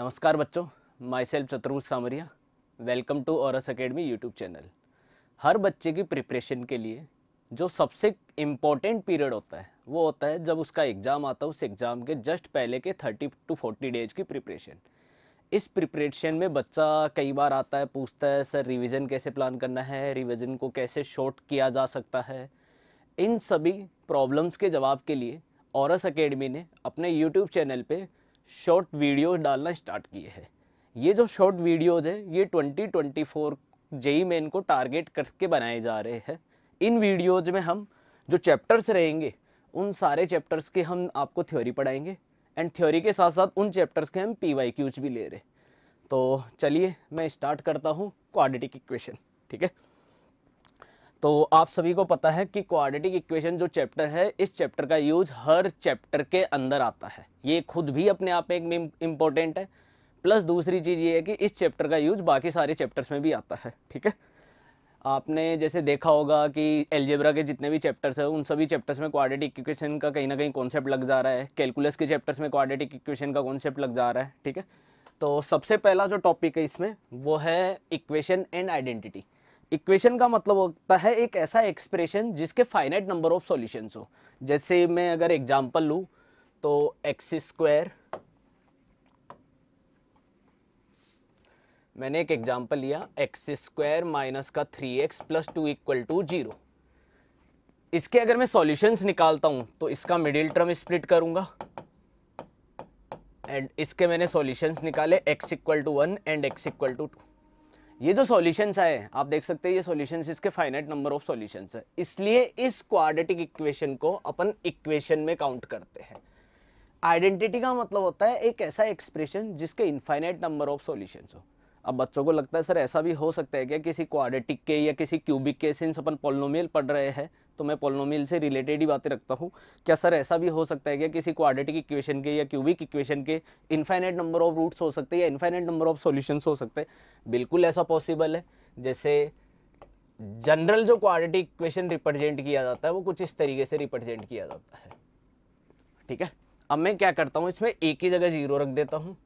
नमस्कार बच्चों myself Chaturbhuj Samariya welcome to Auras academy YouTube channel हर बच्चे की प्रिपरेशन के लिए जो सबसे इम्पॉर्टेंट पीरियड होता है वो होता है जब उसका एग्ज़ाम आता है उस एग्ज़ाम के जस्ट पहले के थर्टी टू फोर्टी डेज की प्रिपरेशन इस प्रिपरेशन में बच्चा कई बार आता है पूछता है सर रिविज़न कैसे प्लान करना है रिविज़न को कैसे शॉर्ट किया जा सकता है इन सभी प्रॉब्लम्स के जवाब के लिए औरस अकेडमी ने अपने यूट्यूब चैनल पर शॉर्ट वीडियो डालना स्टार्ट किए हैं ये जो शॉर्ट वीडियोज़ है ये 2024 जेई मेन को टारगेट करके बनाए जा रहे हैं इन वीडियोज़ में हम जो चैप्टर्स रहेंगे उन सारे चैप्टर्स के हम आपको थ्योरी पढ़ाएंगे एंड थ्योरी के साथ साथ उन चैप्टर्स के हम पी वाई क्यूज भी ले रहे तो चलिए मैं स्टार्ट करता हूँ की इक्वेशन ठीक है तो आप सभी को पता है कि क्वाड्रेटिक इक्वेशन जो चैप्टर है इस चैप्टर का यूज हर चैप्टर के अंदर आता है ये खुद भी अपने आप में एक इम्पोर्टेंट है प्लस दूसरी चीज़ ये है कि इस चैप्टर का यूज बाकी सारे चैप्टर्स में भी आता है ठीक है आपने जैसे देखा होगा कि एलजेब्रा के जितने भी चैप्टर्स हैं उन सभी चैप्टर्स में क्वाड्रेटिक इक्वेशन का कहीं ना कहीं कॉन्सेप्ट लग जा रहा है कैलकुलस के चैप्टर्स में क्वाड्रेटिक इक्वेशन का कॉन्सेप्ट लग जा रहा है ठीक है तो सबसे पहला जो टॉपिक है इसमें वो है इक्वेशन एंड आइडेंटिटी इक्वेशन का मतलब होता है एक ऐसा एक्सप्रेशन जिसके फाइनाइट नंबर ऑफ सॉल्यूशंस हो जैसे मैं अगर एग्जांपल लूँ तो एक्स स्क्वायर मैंने एक एग्जांपल लिया एक्स स्क्वायर माइनस का three x plus two equal to zero इसके अगर मैं सॉल्यूशंस निकालता हूँ तो इसका मिडिल टर्म स्प्लिट करूँगा एंड इसके मैंने सोल्यूशन निकाले x equal to one and x equal to two ये जो सॉल्यूशंस आए आप देख सकते हैं ये सॉल्यूशंस इसके फाइनाइट नंबर ऑफ सॉल्यूशंस है इसलिए इस क्वाड्रेटिक इक्वेशन को अपन इक्वेशन में काउंट करते हैं आइडेंटिटी का मतलब होता है एक ऐसा एक्सप्रेशन जिसके इनफाइनाइट नंबर ऑफ सॉल्यूशंस हो अब बच्चों को लगता है सर ऐसा भी हो सकता है क्या कि किसी क्वाडेटिक के या किसी क्यूबिक के सिंस अपन पोलोमियल पढ़ रहे हैं तो मैं पोलोमिल से रिलेटेड ही बातें रखता हूँ क्या सर ऐसा भी हो सकता है क्या किसी क्वाडिटिक इक्वेशन के या क्यूबिक इक्वेशन के इन्फाइनाइट नंबर ऑफ रूट्स हो सकते हैं या इन्फाइनाइट नंबर ऑफ सॉल्यूशंस हो सकते हैं बिल्कुल ऐसा पॉसिबल है जैसे जनरल जो क्वाडिटिक इक्वेशन रिप्रेजेंट किया जाता है वो कुछ इस तरीके से रिप्रेजेंट किया जाता है ठीक है अब मैं क्या करता हूँ इसमें ए की जगह जीरो रख देता हूँ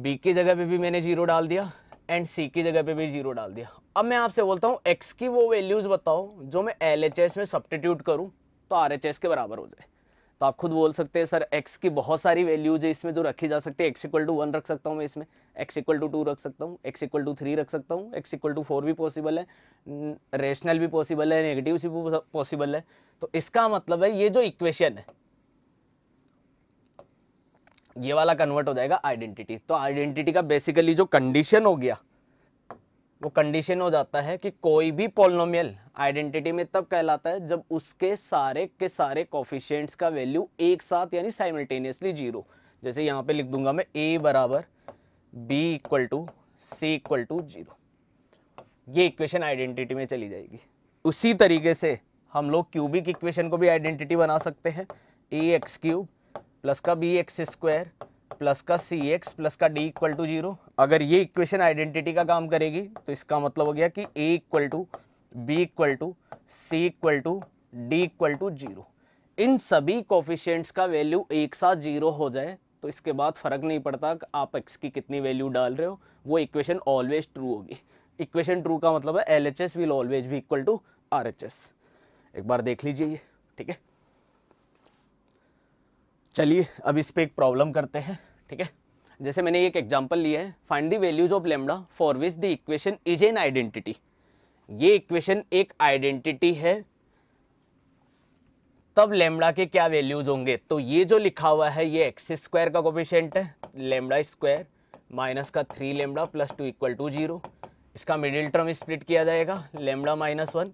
बी की जगह पर भी मैंने जीरो डाल दिया एंड सी की जगह पे भी जीरो डाल दिया अब मैं आपसे बोलता हूँ एक्स की वो वैल्यूज़ बताओ जो मैं एल एच एस में सब्टीट्यूट करूँ तो आर एच एस के बराबर हो जाए तो आप खुद बोल सकते हैं सर एक्स की बहुत सारी वैल्यूज है इसमें जो रखी जा सकती है एक्स इक्वल टू वन रख सकता हूँ मैं इसमें एक्स इक्वल टू टू रख सकता हूँ एक्स इक्वल टू थ्री रख सकता हूँ एक्स इक्वल टू फोर भी पॉसिबल है रेशनल भी पॉसिबल है नेगेटिव भी पॉसिबल है तो इसका मतलब है ये जो इक्वेशन है ये वाला कन्वर्ट हो जाएगा आइडेंटिटी तो आइडेंटिटी का बेसिकली जो कंडीशन हो गया वो कंडीशन हो जाता है कि कोई भी पोलोमियल आइडेंटिटी में तब कहलाता है जब उसके सारे के सारे कॉफिशियंट्स का वैल्यू एक साथ यानी साइमल्टेनियसली जीरो जैसे यहाँ पे लिख दूंगा मैं ए बराबर B equal to C equal to zero ये इक्वेशन आइडेंटिटी में चली जाएगी उसी तरीके से हम लोग क्यूबिक इक्वेशन को भी आइडेंटिटी बना सकते हैं ए एक्स क्यूब प्लस का बी एक्स स्क्वायर प्लस का सी एक्स प्लस का डी इक्वल टू जीरो अगर ये इक्वेशन आइडेंटिटी का काम करेगी तो इसका मतलब हो गया कि A equal to B equal to C equal to D equal to zero इन सभी कोफिशियंट्स का वैल्यू एक साथ जीरो हो जाए तो इसके बाद फ़र्क नहीं पड़ता कि आप एक्स की कितनी वैल्यू डाल रहे हो वो इक्वेशन ऑलवेज ट्रू होगी इक्वेशन ट्रू का मतलब है L H S will always भी equal to R H S एक बार देख लीजिए ये ठीक है चलिए अब इस पर एक प्रॉब्लम करते हैं ठीक है ठीके? जैसे मैंने एक एग्जाम्पल लिया है find the values of lambda for which the equation is an identity ये इक्वेशन एक आइडेंटिटी है तब लेमड़ा के क्या वैल्यूज होंगे तो ये जो लिखा हुआ है ये एक्स स्क्वायर का कोफिशियंट है लेमड़ा स्क्वायर माइनस का three lambda plus two equal to zero इसका मिडिल टर्म स्प्लिट किया जाएगा lambda minus one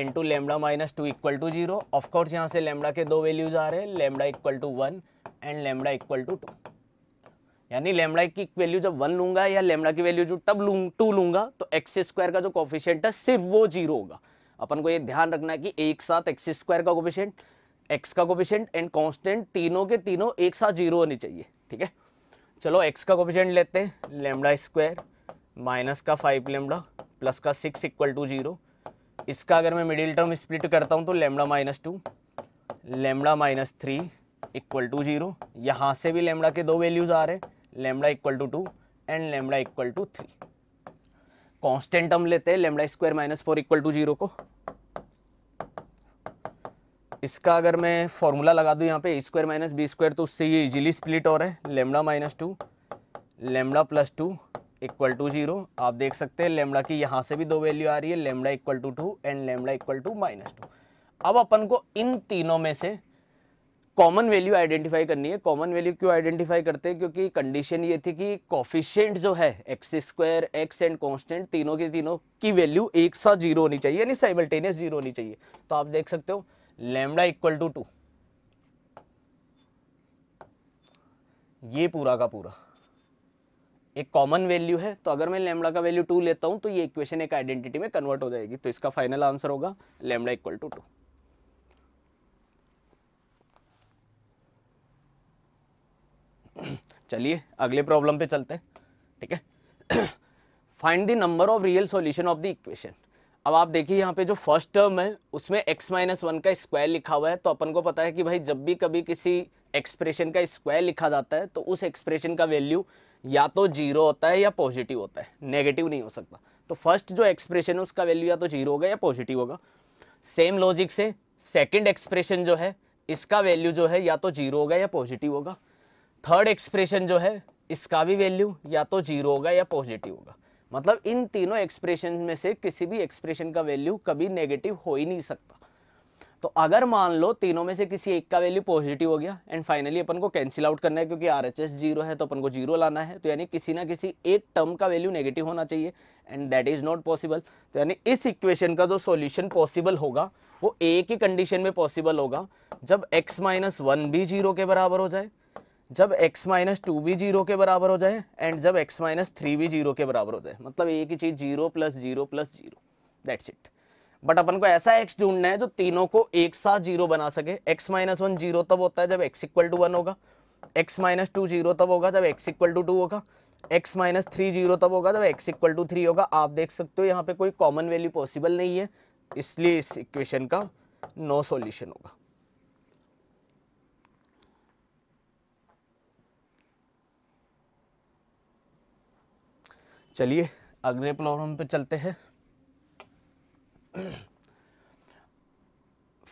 into lambda minus two equal to zero of course यहाँ से लेमडा के दो वैल्यूज आ रहे हैं lambda equal to one and lambda equal to two यानी लेमडा की वैल्यू जब वन लूंगा या लेमडा की वैल्यू जो तब लू टू लूंगा तो एक्स स्क्वायर का जो कॉफिशियंट है सिर्फ वो जीरो होगा अपन को ये ध्यान रखना है कि एक साथ एक्स स्क्वायर का कॉफिशियंट एक्स का कॉफिशियंट एंड कॉन्स्टेंट तीनों के तीनों एक साथ जीरो होनी चाहिए ठीक है चलो एक्स का कॉफिशियंट लेते हैं लेमडा स्क्वायर माइनस का फाइव लेमडा प्लस का सिक्स इक्वल टू जीरो इसका अगर मैं मिडिल टर्म स्प्लिट करता हूँ तो lambda minus two lambda minus three equal to zero यहाँ से भी लेमड़ा के दो वैल्यूज़ आ रहे हैं lambda equal to two and lambda equal to three constant term लेते हैं lambda square minus four equal to zero को इसका अगर मैं फॉर्मूला लगा दूँ यहाँ पे स्क्वायर माइनस बी स्क्वायर तो उससे ये इजीली स्प्लिट हो रहा है lambda minus two lambda plus two equal to zero आप देख सकते हैं लेमड़ा की यहाँ से भी दो वैल्यू आ रही है lambda equal to two and lambda equal to minus two अब अपन को इन तीनों में से कॉमन वैल्यू आइडेंटिफाई करनी है कॉमन वैल्यू क्यों आइडेंटिफाई करते हैं क्योंकि कंडीशन ये थी कि कॉफिशेंट जो है x square x and constant तीनों के तीनों की वैल्यू एक साथ जीरो होनी चाहिए यानी साइमल्टेनियस जीरो होनी चाहिए तो आप देख सकते हो लेमडा इक्वल टू टू ये पूरा का पूरा एक कॉमन वैल्यू है तो अगर मैं लेमड़ा का वैल्यू टू लेता हूँ तो ये इक्वेशन एक आइडेंटिटी में कन्वर्ट हो जाएगी तो इसका फाइनल आंसर होगा लेमड़ा इक्वल टू टू चलिए अगले प्रॉब्लम पे चलते हैं ठीक है find the number of real solution of the equation अब आप देखिए यहाँ पे जो फर्स्ट टर्म है उसमें x माइनस वन का स्क्वायर लिखा हुआ है तो अपन को पता है कि भाई जब भी कभी किसी एक्सप्रेशन का स्क्वायर लिखा जाता है तो उस एक्सप्रेशन का वैल्यू या तो जीरो होता है या पॉजिटिव होता है नेगेटिव नहीं हो सकता तो फर्स्ट जो एक्सप्रेशन है उसका वैल्यू या तो जीरो होगा या पॉजिटिव होगा सेम लॉजिक से सेकंड एक्सप्रेशन जो है इसका वैल्यू जो है या तो जीरो होगा या पॉजिटिव होगा थर्ड एक्सप्रेशन जो है इसका भी वैल्यू या तो जीरो होगा या पॉजिटिव होगा मतलब इन तीनों एक्सप्रेशन में से किसी भी एक्सप्रेशन का वैल्यू कभी नेगेटिव हो ही नहीं सकता तो अगर मान लो तीनों में से किसी एक का वैल्यू पॉजिटिव हो गया एंड फाइनली अपन को कैंसिल आउट करना है क्योंकि आर एच एस जीरो है तो अपन को जीरो लाना है तो यानी किसी ना किसी एक टर्म का वैल्यू नेगेटिव होना चाहिए and that is not possible तो यानी इस इक्वेशन का जो सॉल्यूशन पॉसिबल होगा वो एक ही कंडीशन में पॉसिबल होगा जब एक्स माइनस वन भी जीरो के बराबर हो जाए जब एक्स माइनस टू भी जीरो के बराबर हो जाए एंड जब एक्स माइनस थ्री भी जीरो के बराबर हो जाए मतलब एक ही चीज़ zero plus zero plus zero that's it but अपन को ऐसा एक्स ढूंढना है जो तीनों को एक साथ जीरो बना सके एक्स माइनस वन जीरो तब होता है जब एक्स इक्वल टू वन होगा एक्स माइनस टू जीरो तब होगा जब एक्स इक्वल टू टू होगा एक्स माइनस थ्री जीरो तब होगा जब एक्स इक्वल टू थ्री होगा आप देख सकते हो यहाँ पे कोई कॉमन वैल्यू पॉसिबल नहीं है इसलिए इस इक्वेशन का नो सोल्यूशन होगा चलिए अगले प्रॉब्लम पे चलते हैं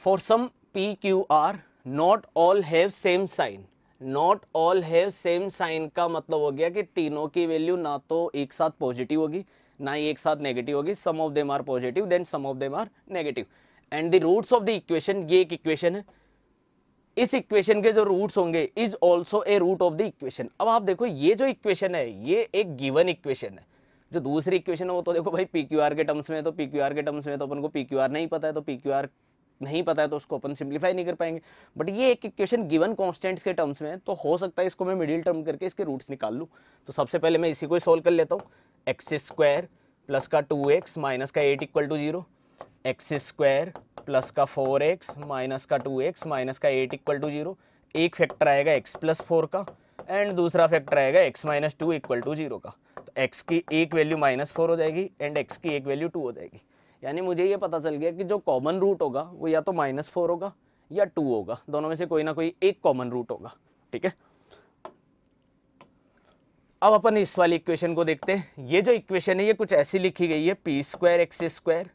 for some PQR not all have same sign not all have same sign का मतलब हो गया कि तीनों की वैल्यू ना तो एक साथ पॉजिटिव होगी ना ही एक साथ नेगेटिव होगी some of them are positive then some of them are negative and the roots of the equation ये एक इक्वेशन है इस इक्वेशन के जो रूट्स होंगे is also a root of the equation अब आप देखो ये जो इक्वेशन है ये एक गिवन इक्वेशन है जो दूसरी इक्वेशन है वो तो देखो भाई पी क्यू आर के टर्म्स में तो पी क्यू आर के टर्म्स में तो अपन को पी क्यू आर नहीं पता है तो पी क्यू आर नहीं पता है तो उसको अपन सिंप्लीफाई नहीं कर पाएंगे बट ये एक इक्वेशन गिवन कॉन्स्टेंट्स के टर्म्स में तो हो सकता है इसको मैं मिडिल टर्म करके इसके रूट्स निकाल लूँ तो सबसे पहले मैं इसी को ही सोल्व कर लेता हूँ एक्स स्क्वायर प्लस का टू एक्स माइनस का eight equal to zero x square plus का फोर एक्स माइनस का टू एक्स माइनस का एट इक्वल टू जीरो एक फैक्टर आएगा एक्स प्लस फोर का एंड दूसरा फैक्टर आएगा x minus two equal to zero का x की एक वैल्यू माइनस फोर हो जाएगी एंड x की एक वैल्यू टू हो जाएगी यानी मुझे ये पता चल गया कि जो कॉमन रूट होगा वो या तो माइनस फोर होगा या टू होगा दोनों में से कोई ना कोई एक कॉमन रूट होगा ठीक है अब अपन इस वाली इक्वेशन को देखते हैं ये जो इक्वेशन है ये कुछ ऐसी लिखी गई है p square x square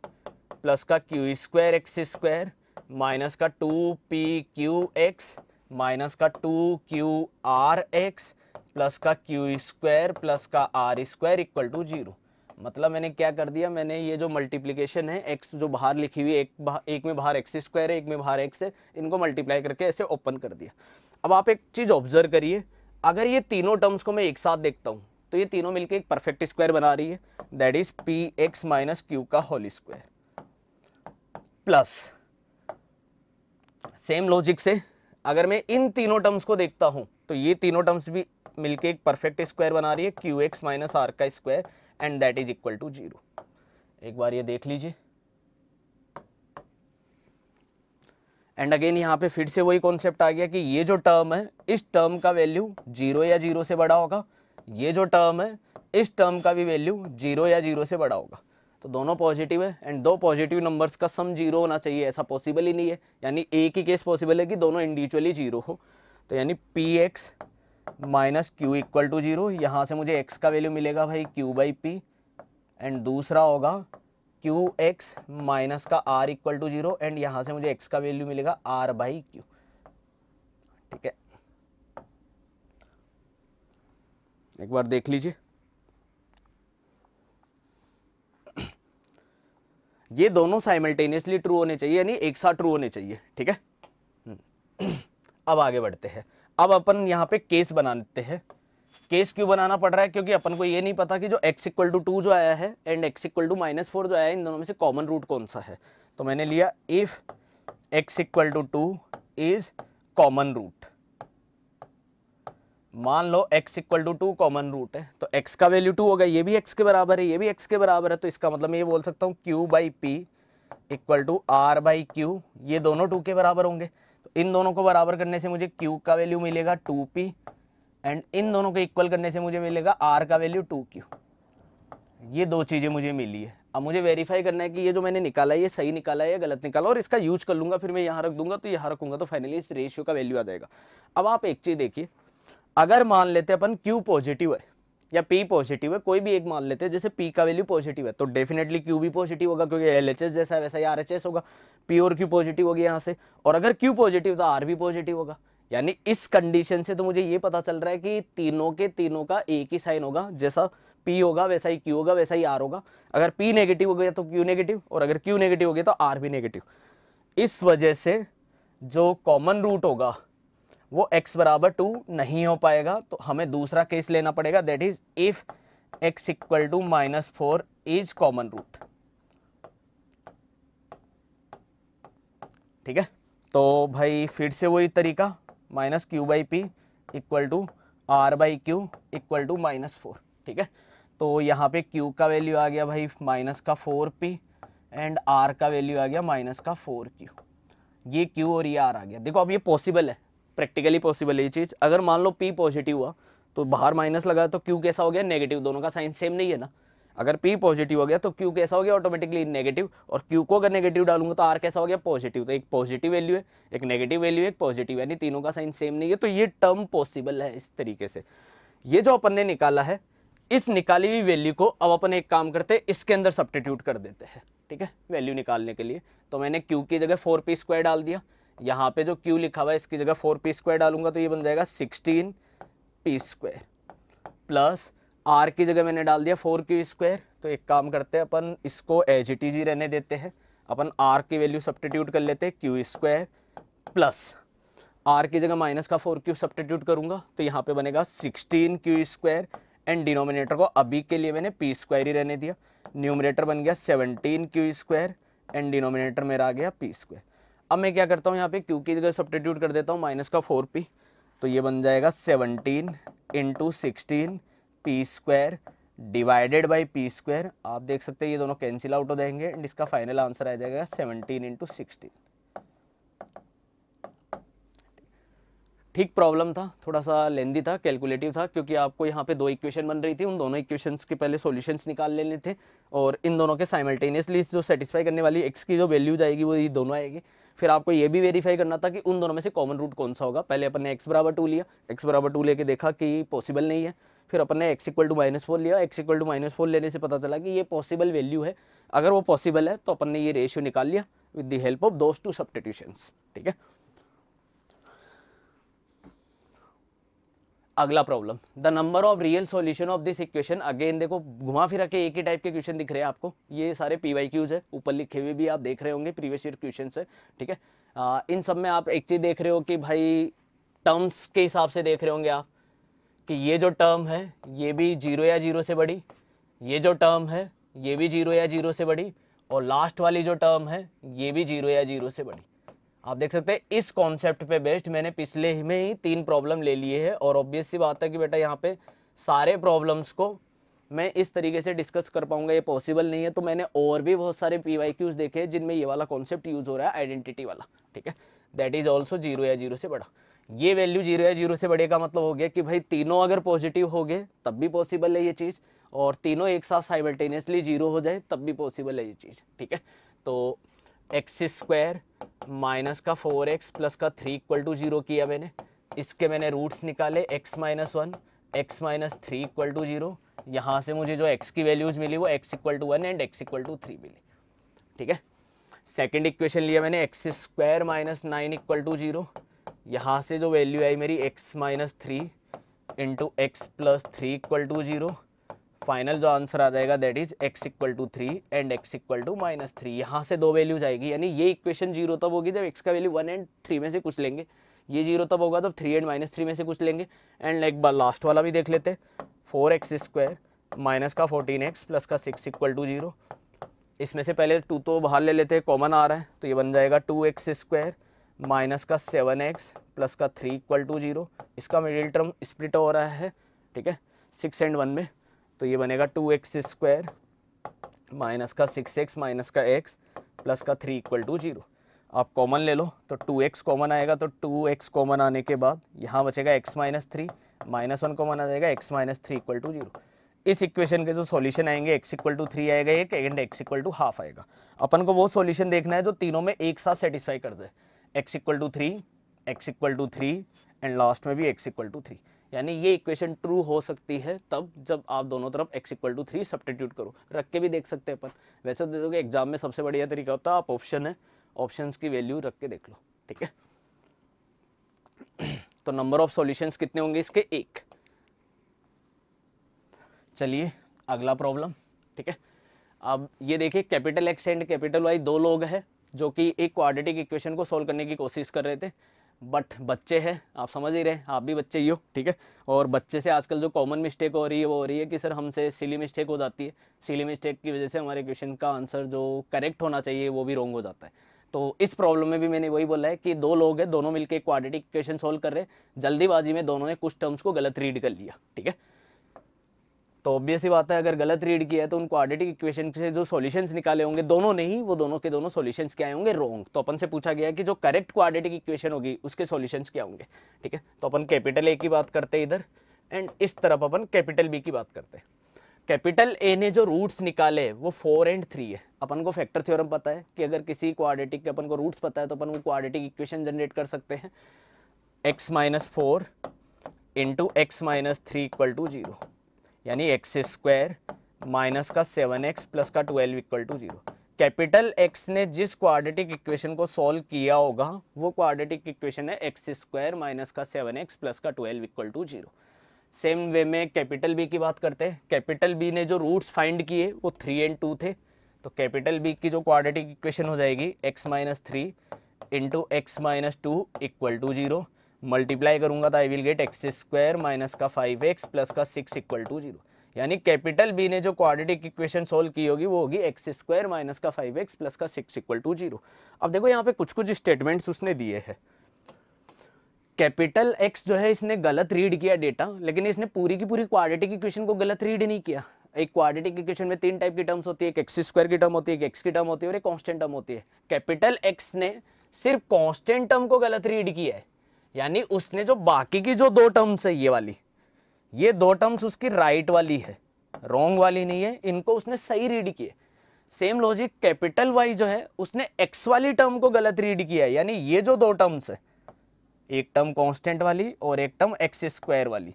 plus का q square x square minus का two p q x minus का two q r x plus का क्यू स्क्वायर प्लस का r square equal to zero मतलब मैंने क्या कर दिया मैंने ये जो मल्टीप्लिकेशन है एक्स जो बाहर लिखी हुई एक बाहर एक में बाहर एक्स स्क्वायर है एक में बाहर एक्स है इनको मल्टीप्लाई करके ऐसे ओपन कर दिया अब आप एक चीज़ ऑब्जर्व करिए अगर ये तीनों टर्म्स को मैं एक साथ देखता हूँ तो ये तीनों मिलकर एक परफेक्ट स्क्वायर बना रही है that is p x minus q का whole square plus same logic से अगर मैं इन तीनों टर्म्स को देखता हूँ तो ये तीनों टर्म्स भी मिलके एक परफेक्ट स्क्वायर बना रही है क्यू एक्स माइनस आर का square and that is equal to zero एक बार ये देख लीजिए एंड अगेन यहाँ पे फिर से वही कॉन्सेप्ट आ गया कि ये जो टर्म है इस टर्म का वैल्यू जीरो या जीरो से बड़ा होगा ये जो टर्म है इस टर्म का भी वैल्यू जीरो या जीरो से बड़ा होगा तो दोनों पॉजिटिव है एंड दो पॉजिटिव नंबर्स का सम जीरो होना चाहिए ऐसा पॉसिबल ही नहीं है यानी एक ही केस पॉसिबल है कि दोनों इंडिविजुअली जीरो हो तो यानी p x minus q equal to zero यहाँ से मुझे एक्स का वैल्यू मिलेगा भाई क्यू बाई पी एंड दूसरा होगा क्यू एक्स माइनस का r equal to zero and यहाँ से मुझे एक्स का वैल्यू मिलेगा आर बाई क्यू ठीक है एक बार देख लीजिए ये दोनों साइमल्टेनियसली ट्रू होने चाहिए यानी एक साथ ट्रू होने चाहिए ठीक है हम्म। अब आगे बढ़ते हैं अब अपन यहाँ पे केस बनाते हैं केस क्यों बनाना पड़ रहा है क्योंकि अपन को ये नहीं पता कि जो एक्स इक्वल टू टू जो आया है and x equal to minus four जो आया है इन दोनों में से कॉमन रूट कौन सा है तो मैंने लिया if x equal to two is common root मान लो x equal to two common root है तो x का वैल्यू टू होगा ये भी x के बराबर है ये भी x के बराबर है तो इसका मतलब मैं ये बोल सकता हूँ q by p equal to r by q ये दोनों टू के बराबर होंगे इन दोनों को बराबर करने से मुझे क्यू का वैल्यू मिलेगा टू पी एंड इन दोनों को इक्वल करने से मुझे मिलेगा आर का वैल्यू टू क्यू ये दो चीज़ें मुझे मिली है अब मुझे वेरीफाई करना है कि ये जो मैंने निकाला है ये सही निकाला है या गलत निकाला और इसका यूज कर लूँगा फिर मैं यहाँ रख दूंगा तो यहाँ रखूँगा तो फाइनली इस रेशियो का वैल्यू आ जाएगा अब आप एक चीज़ देखिए अगर मान लेते अपन क्यू पॉजिटिव है या पी पॉजिटिव है कोई भी एक मान लेते हैं जैसे पी का वैल्यू पॉजिटिव है तो डेफिनेटली क्यू भी पॉजिटिव होगा क्योंकि एल एच एस जैसा वैसा ही आर एच एस होगा पी और क्यू पॉजिटिव होगी यहाँ से और अगर क्यू पॉजिटिव तो आर भी पॉजिटिव होगा यानी इस कंडीशन से तो मुझे ये पता चल रहा है कि तीनों के तीनों का एक ही साइन होगा जैसा पी होगा वैसा ही क्यू होगा वैसा ही आर होगा अगर पी नेगेटिव हो गया तो क्यू नेगेटिव और अगर क्यू नेगेटिव हो गया तो आर भी नेगेटिव इस वजह से जो कॉमन रूट होगा वो x बराबर टू नहीं हो पाएगा तो हमें दूसरा केस लेना पड़ेगा that is if x equal to minus four is common root ठीक है तो भाई फिर से वही तरीका minus q by p equal to r by q equal to minus four ठीक है तो यहाँ पे क्यू का वैल्यू आ गया भाई माइनस का फोर पी एंड आर का वैल्यू आ गया माइनस का फोर क्यू ये क्यू और ये आर आ गया देखो अब ये पॉसिबल है प्रैक्टिकली पॉसिबल ये चीज़ अगर मान लो पी पॉजिटिव हुआ तो बाहर माइनस लगा तो क्यू कैसा हो गया नेगेटिव दोनों का साइन सेम नहीं है ना अगर पी पॉजिटिव हो गया तो क्यू कैसा हो गया ऑटोमेटिकली नेगेटिव और क्यू को अगर नेगेटिव डालूंगा तो आर कैसा हो गया पॉजिटिव तो एक पॉजिटिव वैल्यू है एक नेगेटिव वैल्यू है एक पॉजिटिव यानी तीनों का साइन सेम नहीं है तो ये टर्म पॉसिबल है इस तरीके से ये जो अपन ने निकाला है इस निकाली हुई वैल्यू को अब अपन एक काम करते हैं इसके अंदर सब्टीट्यूट कर देते हैं ठीक है वैल्यू निकालने के लिए तो मैंने क्यू की जगह फोर पी स्क्वायर डाल दिया यहाँ पे जो क्यू लिखा हुआ है इसकी जगह फोर पी स्क्वायर डालूंगा तो ये बन जाएगा sixteen p square plus r की जगह मैंने डाल दिया फोर क्यू स्क्वायर तो एक काम करते हैं अपन इसको एच टी जी रहने देते हैं अपन आर की वैल्यू सब्टीट्यूट कर लेते हैं क्यू स्क्वायर प्लस आर की जगह माइनस का फोर क्यू सब्टीट्यूट करूंगा तो यहाँ पे बनेगा sixteen q square and denominator को अभी के लिए मैंने पी स्क्वायर ही रहने दिया न्यूमिनेटर बन गया seventeen q square and denominator मेरा आ गया पी स्क्वायर अब मैं क्या करता हूँ यहाँ पे क्यू की जगह सब्टीट्यूट कर देता हूँ माइनस का फोर पी तो ये बन जाएगा seventeen into sixteen p square divided by p square आप देख सकते हैं ये दोनों कैंसिल आउट हो जाएंगे एंड इसका फाइनल आंसर आ जाएगा सेवनटीन इंटू सिक्सटीन ठीक प्रॉब्लम था थोड़ा सा लेंदी था कैलकुलेटिव था क्योंकि आपको यहाँ पे दो इक्वेशन बन रही थी उन दोनों इक्वेशंस के पहले सॉल्यूशंस निकाल लेने थे और इन दोनों के साइमल्टेनियसली जो सेटिस्फाई करने वाली एक्स की जो वैल्यू जाएगी वो ये दोनों आएगी फिर आपको ये भी वेरीफाई करना था कि उन दोनों में से कॉमन रूट कौन सा होगा पहले अपन ने एक्स बराबर टू लिया एक्स बराबर टू लेके देखा कि पॉसिबल नहीं है फिर अपन ने x equal to minus four लिया x equal to minus four लेने से पता चला कि ये पॉसिबल वैल्यू है अगर वो पॉसिबल है तो अपन ने ये रेशियो निकाल लिया with the help of those two substitutions ठीक है अगला problem the number of real solution of this equation again देखो घुमा फिरा के एक ही टाइप के क्वेश्चन दिख रहे हैं आपको ये सारे पी वाई क्यूज है ऊपर लिखे हुए भी आप देख रहे होंगे प्रीवियस ईयर क्वेश्चन से ठीक है आ, इन सब में आप एक चीज़ देख रहे हो कि भाई टर्म्स के हिसाब से देख रहे होंगे आप कि ये जो टर्म है ये भी जीरो या जीरो से बड़ी ये जो टर्म है ये भी जीरो या जीरो से बड़ी और लास्ट वाली जो टर्म है ये भी जीरो या जीरो से बड़ी आप देख सकते हैं इस कॉन्सेप्ट पे बेस्ड मैंने पिछले ही में ही तीन प्रॉब्लम ले लिए है और ऑब्वियस सी बात है कि बेटा यहाँ पे सारे प्रॉब्लम्स को मैं इस तरीके से डिस्कस कर पाऊंगा ये पॉसिबल नहीं है तो मैंने और भी बहुत सारे पी वाई क्यूज़ देखे जिनमें ये वाला कॉन्सेप्ट यूज़ हो रहा है आइडेंटिटी वाला ठीक है दैट इज़ ऑल्सो जीरो या जीरो से बड़ा ये वैल्यू जीरो या जीरो से बड़े का मतलब हो गया कि भाई तीनों अगर पॉजिटिव हो गए तब भी पॉसिबल है ये चीज़ और तीनों एक साथ साइमल्टेनियसली जीरो हो जाए तब भी पॉसिबल है ये चीज़ ठीक है तो एक्स स्क्वायर माइनस का फोर एक्स प्लस का थ्री इक्वल टू जीरो किया मैंने इसके मैंने रूट्स निकाले x minus one x minus three equal to zero यहाँ से मुझे जो एक्स की वैल्यूज मिली वो x equal to one and x equal to three मिली ठीक है सेकेंड इक्वेशन लिया मैंने x square minus nine equal to zero यहाँ से जो वैल्यू आई मेरी x minus three into x plus three equal to zero final जो आंसर आ जाएगा that is x equal to three and x equal to minus three यहाँ से दो वैल्यूज आएगी यानी ये इक्वेशन जीरो तब होगी जब एक्स का वैल्यू वन एंड थ्री में से कुछ लेंगे ये जीरो तब होगा तब थ्री एंड माइनस थ्री में से कुछ लेंगे एंड एक बार लास्ट वाला भी देख लेते फोर एक्स स्क्वायर माइनस का फोर्टीन एक्स प्लस का सिक्स इक्वल टू जीरो इसमें से पहले टू तो बाहर ले लेते हैं कॉमन आ रहा है तो ये बन जाएगा टू एक्स स्क्वायर माइनस का सेवन एक्स प्लस का थ्री इक्वल टू जीरो इसका मिडिल टर्म स्प्लिट हो रहा है ठीक है सिक्स एंड वन में तो ये बनेगा टू एक्स स्क्वायर माइनस का सिक्स एक्स माइनस का एक्स प्लस का थ्री इक्वल टू जीरो आप कॉमन ले लो तो टू एक्स कॉमन आएगा तो टू एक्स कॉमन आने के बाद यहाँ बचेगा x minus three minus one common आ जाएगा x minus three equal to zero इस इक्वेशन के जो सॉल्यूशन आएंगे एक्स इक्वल टू थ्री आएगा एक and x equal to half आएगा अपन को वो सॉल्यूशन देखना है जो तीनों में एक साथ सेटिस्फाई कर दे x equal to three x equal to three and last में भी एक्स इक्वल टू थ्री यानी ये इक्वेशन ट्रू हो सकती है तब जब आप दोनों तरफ x equal to three substitute करो रख के भी देख सकते हैं अपन वैसे तो देखो कि एग्जाम में सबसे बढ़िया तरीका होता है आप ऑप्शन है ऑप्शन की वैल्यू रख के देख लो ठीक है तो नंबर ऑफ सॉल्यूशन कितने होंगे इसके एक चलिए अगला प्रॉब्लम ठीक है अब ये देखिए capital x and capital y दो लोग हैं जो कि एक क्वाड्रेटिक इक्वेशन को सोल्व करने की कोशिश कर रहे थे बट बच्चे हैं आप समझ ही रहे आप भी बच्चे ही हो ठीक है और बच्चे से आजकल जो कॉमन मिस्टेक हो रही है वो हो रही है कि सर हमसे सिली मिस्टेक हो जाती है सिली मिस्टेक की वजह से हमारे क्वेश्चन का आंसर जो करेक्ट होना चाहिए वो भी रॉन्ग हो जाता है तो इस प्रॉब्लम में भी मैंने वही बोला है कि दो लोग हैं दोनों मिलकर क्वाडिटिक क्वेश्चन सोल्व कर रहे हैं जल्दीबाजी में दोनों ने कुछ टर्म्स को गलत रीड कर लिया ठीक है तो ऑब्वियस ही बात है अगर गलत रीड किया है तो उनको क्वाड्रेटिक इक्वेशन से जो सॉल्यूशंस निकाले होंगे दोनों नहीं वो दोनों के दोनों सॉल्यूशंस क्या होंगे रॉन्ग तो अपन से पूछा गया कि जो करेक्ट क्वाडिटिक इक्वेशन होगी उसके सॉल्यूशंस क्या होंगे ठीक है तो अपन कैपिटल ए की बात करते हैं इधर एंड इस तरफ अपन कैपिटल बी की बात करते हैं कैपिटल ए ने जो रूट्स निकाले वो फोर एंड थ्री है अपन को फैक्टर थ्योरम पता है कि अगर किसी क्वाडिटिक के अपन को रूट्स पता है तो अपन वो क्वाडिटिक इक्वेशन जनरेट कर सकते हैं x minus four into x minus three equal to zero यानी एक्स स्क्वायर माइनस का सेवन एक्स प्लस का twelve equal to zero capital x ने जिस क्वाड्रेटिक इक्वेशन को सॉल्व किया होगा वो क्वाड्रेटिक इक्वेशन है एक्स स्क्वायर माइनस का सेवन एक्स प्लस का twelve equal to zero same way में कैपिटल बी की बात करते हैं कैपिटल बी ने जो रूट्स फाइंड किए वो थ्री एंड टू थे तो कैपिटल बी की जो क्वाड्रेटिक इक्वेशन हो जाएगी x minus three into x minus two equal to zero multiply करूंगा तो I will get x square minus का फाइव एक्स प्लस का सिक्स इक्वल टू जीरो यानी कैपिटल बी ने जो क्वाड्रेटिक इक्वेशन सोल्व की होगी वो होगी एक्स स्क्वायर माइनस का फाइव एक्स प्लस का सिक्स इक्वल टू जीरो अब देखो यहाँ पे कुछ कुछ स्टेटमेंट्स उसने दिए हैं कैपिटल एक्स जो है इसने गलत रीड किया डेटा लेकिन इसने पूरी की पूरी क्वाड्रेटिक इक्वेशन को गलत रीड नहीं किया एक क्वाड्रेटिक इक्वेशन में तीन टाइप की टर्म्स होती है एक एक्स स्क्वायर की टर्म होती है एक एक्स की टर्म होती है और एक कांस्टेंट टर्म होती है कैपिटल एक्स ने सिर्फ कांस्टेंट टर्म को गलत रीड किया है यानी उसने जो बाकी की जो दो टर्म्स है ये वाली ये दो टर्म्स उसकी राइट वाली है रॉन्ग वाली नहीं है इनको उसने सही रीड किए सेम लॉजिक कैपिटल वाई जो है उसने एक्स वाली टर्म को गलत रीड किया है यानी ये जो दो टर्म्स है एक टर्म कांस्टेंट वाली और एक टर्म एक्स स्क्वायर वाली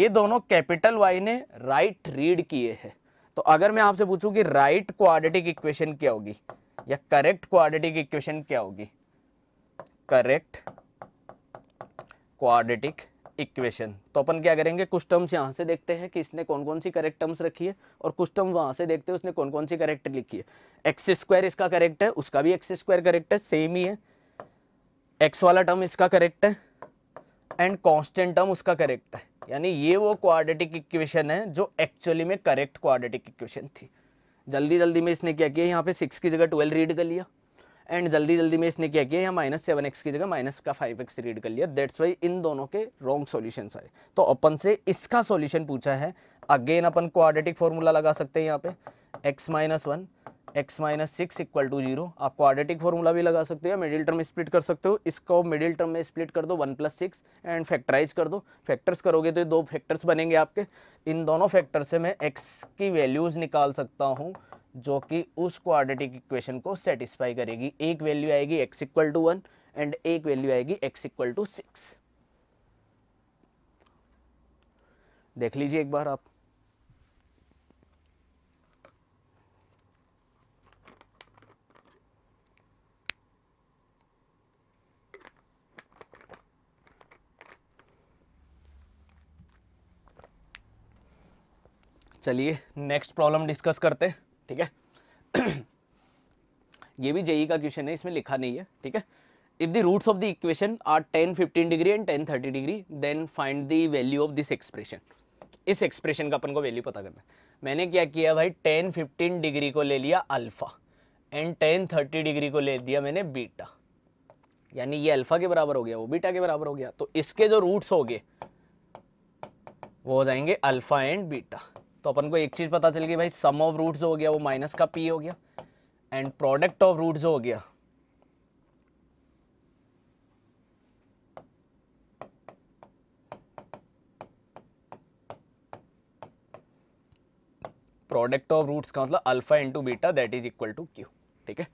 ये दोनों कैपिटल वाई ने राइट रीड किए हैं तो अगर मैं आपसे पूछूं कि राइट क्वाड्रेटिक इक्वेशन क्या होगी या करेक्ट क्वाड्रेटिक इक्वेशन क्या होगी करेक्ट क्वाड्रेटिक इक्वेशन तो अपन क्या करेंगे कुछ टर्म्स यहाँ से देखते हैं कि इसने कौन कौन सी करेक्ट टर्म्स रखी है और कुछ टर्म वहाँ से देखते हैं उसने कौन कौन सी करेक्ट लिखी है एक्स स्क्वायर इसका करेक्ट है उसका भी एक्स स्क्वायर करेक्ट है सेम ही है एक्स वाला टर्म इसका करेक्ट है एंड कॉन्स्टेंट टर्म उसका करेक्ट है यानी ये वो क्वाड्रेटिक इक्वेशन है जो एक्चुअली में करेक्ट क्वाड्रेटिक इक्वेशन थी जल्दी जल्दी में इसने क्या किया यहाँ पे सिक्स की जगह ट्वेल्व रीड कर लिया एंड जल्दी जल्दी में इसने क्या किया यहाँ माइनस सेवन एक्स की जगह माइनस का फाइव एक्स रीड कर लिया दैट्स वाई इन दोनों के रॉन्ग सॉल्यूशंस आए तो अपन से इसका सॉल्यूशन पूछा है अगेन अपन क्वाड्रेटिक फॉर्मूला लगा सकते हैं यहाँ पे x minus one x minus six equal to zero आप क्वाड्रेटिक फॉर्मूला भी लगा सकते हो या मिडिल टर्म स्प्लिट कर सकते हो इसको मिडिल टर्म में स्प्लिट कर दो one plus six and factorize कर दो फैक्टर्स करोगे तो ये दो फैक्टर्स बनेंगे आपके इन दोनों फैक्टर से मैं एक्स की वैल्यूज़ निकाल सकता हूँ जो कि उस क्वाड्रेटिक इक्वेशन को सेटिस्फाई करेगी एक वैल्यू आएगी x equal to one and एक वैल्यू आएगी एक्स इक्वल टू सिक्स देख लीजिए एक बार आप चलिए नेक्स्ट प्रॉब्लम डिस्कस करते हैं ठीक है ये भी जेई का क्वेश्चन है इसमें लिखा नहीं है ठीक है if the roots of the equation are 10 15 degree and 10 30 degree then find the value of this expression इस एक्सप्रेशन का अपन को वैल्यू पता करना है मैंने क्या किया भाई 10 15 डिग्री को ले लिया अल्फा एंड 10 30 डिग्री को ले दिया मैंने बीटा यानी ये अल्फा के बराबर हो गया वो बीटा के बराबर हो गया तो इसके जो रूट्स हो गए वो हो जाएंगे अल्फा एंड बीटा तो अपन को एक चीज़ पता चल गई भाई सम ऑफ रूट्स हो गया वो माइनस का पी हो गया एंड प्रोडक्ट ऑफ रूट्स हो गया प्रोडक्ट ऑफ रूट्स का मतलब alpha into beta that is equal to q ठीक है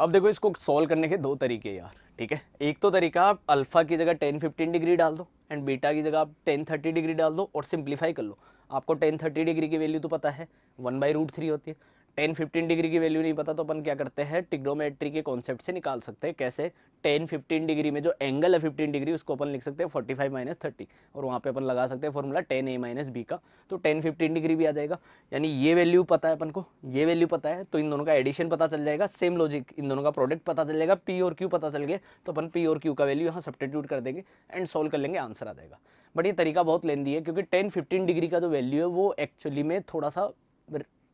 अब देखो इसको सॉल्व करने के दो तरीके यार ठीक है एक तो तरीका आप अल्फा की जगह 10 15 डिग्री डाल दो एंड बीटा की जगह आप 10 30 डिग्री डाल दो और सिंप्लीफाई कर लो आपको टेन थर्टी डिग्री की वैल्यू तो पता है वन बाई रूट थ्री होती है टेन फिफ्टीन डिग्री की वैल्यू नहीं पता तो अपन क्या करते हैं टिग्नोमेट्री के कॉन्सेप्ट से निकाल सकते हैं कैसे टेन फिफ्टीन डिग्री में जो एंगल है फिफ्टीन डिग्री उसको अपन लिख सकते हैं फोर्टी फाइव माइनस थर्टी और वहाँ पे अपन लगा सकते हैं formula tan a minus b का तो टेन फिफ्टीन डिग्री भी आ जाएगा यानी ये वैल्यू पता है अपन को ये वैल्यू पता है तो इन दोनों का एडिशन पता चल जाएगा सेम लॉजिक इन दोनों का प्रोडक्ट पता चल जाएगा पी और क्यू पता चल गया तो अपन पी और क्यू का वैल्यू यहाँ सब्सटीट्यूट कर देंगे एंड सोल्व कर लेंगे आंसर आ जाएगा बट ये तरीका बहुत लेंदी है क्योंकि टेन फिफ्टीन डिग्री का जो वैल्यू है वो एक्चुअली में थोड़ा सा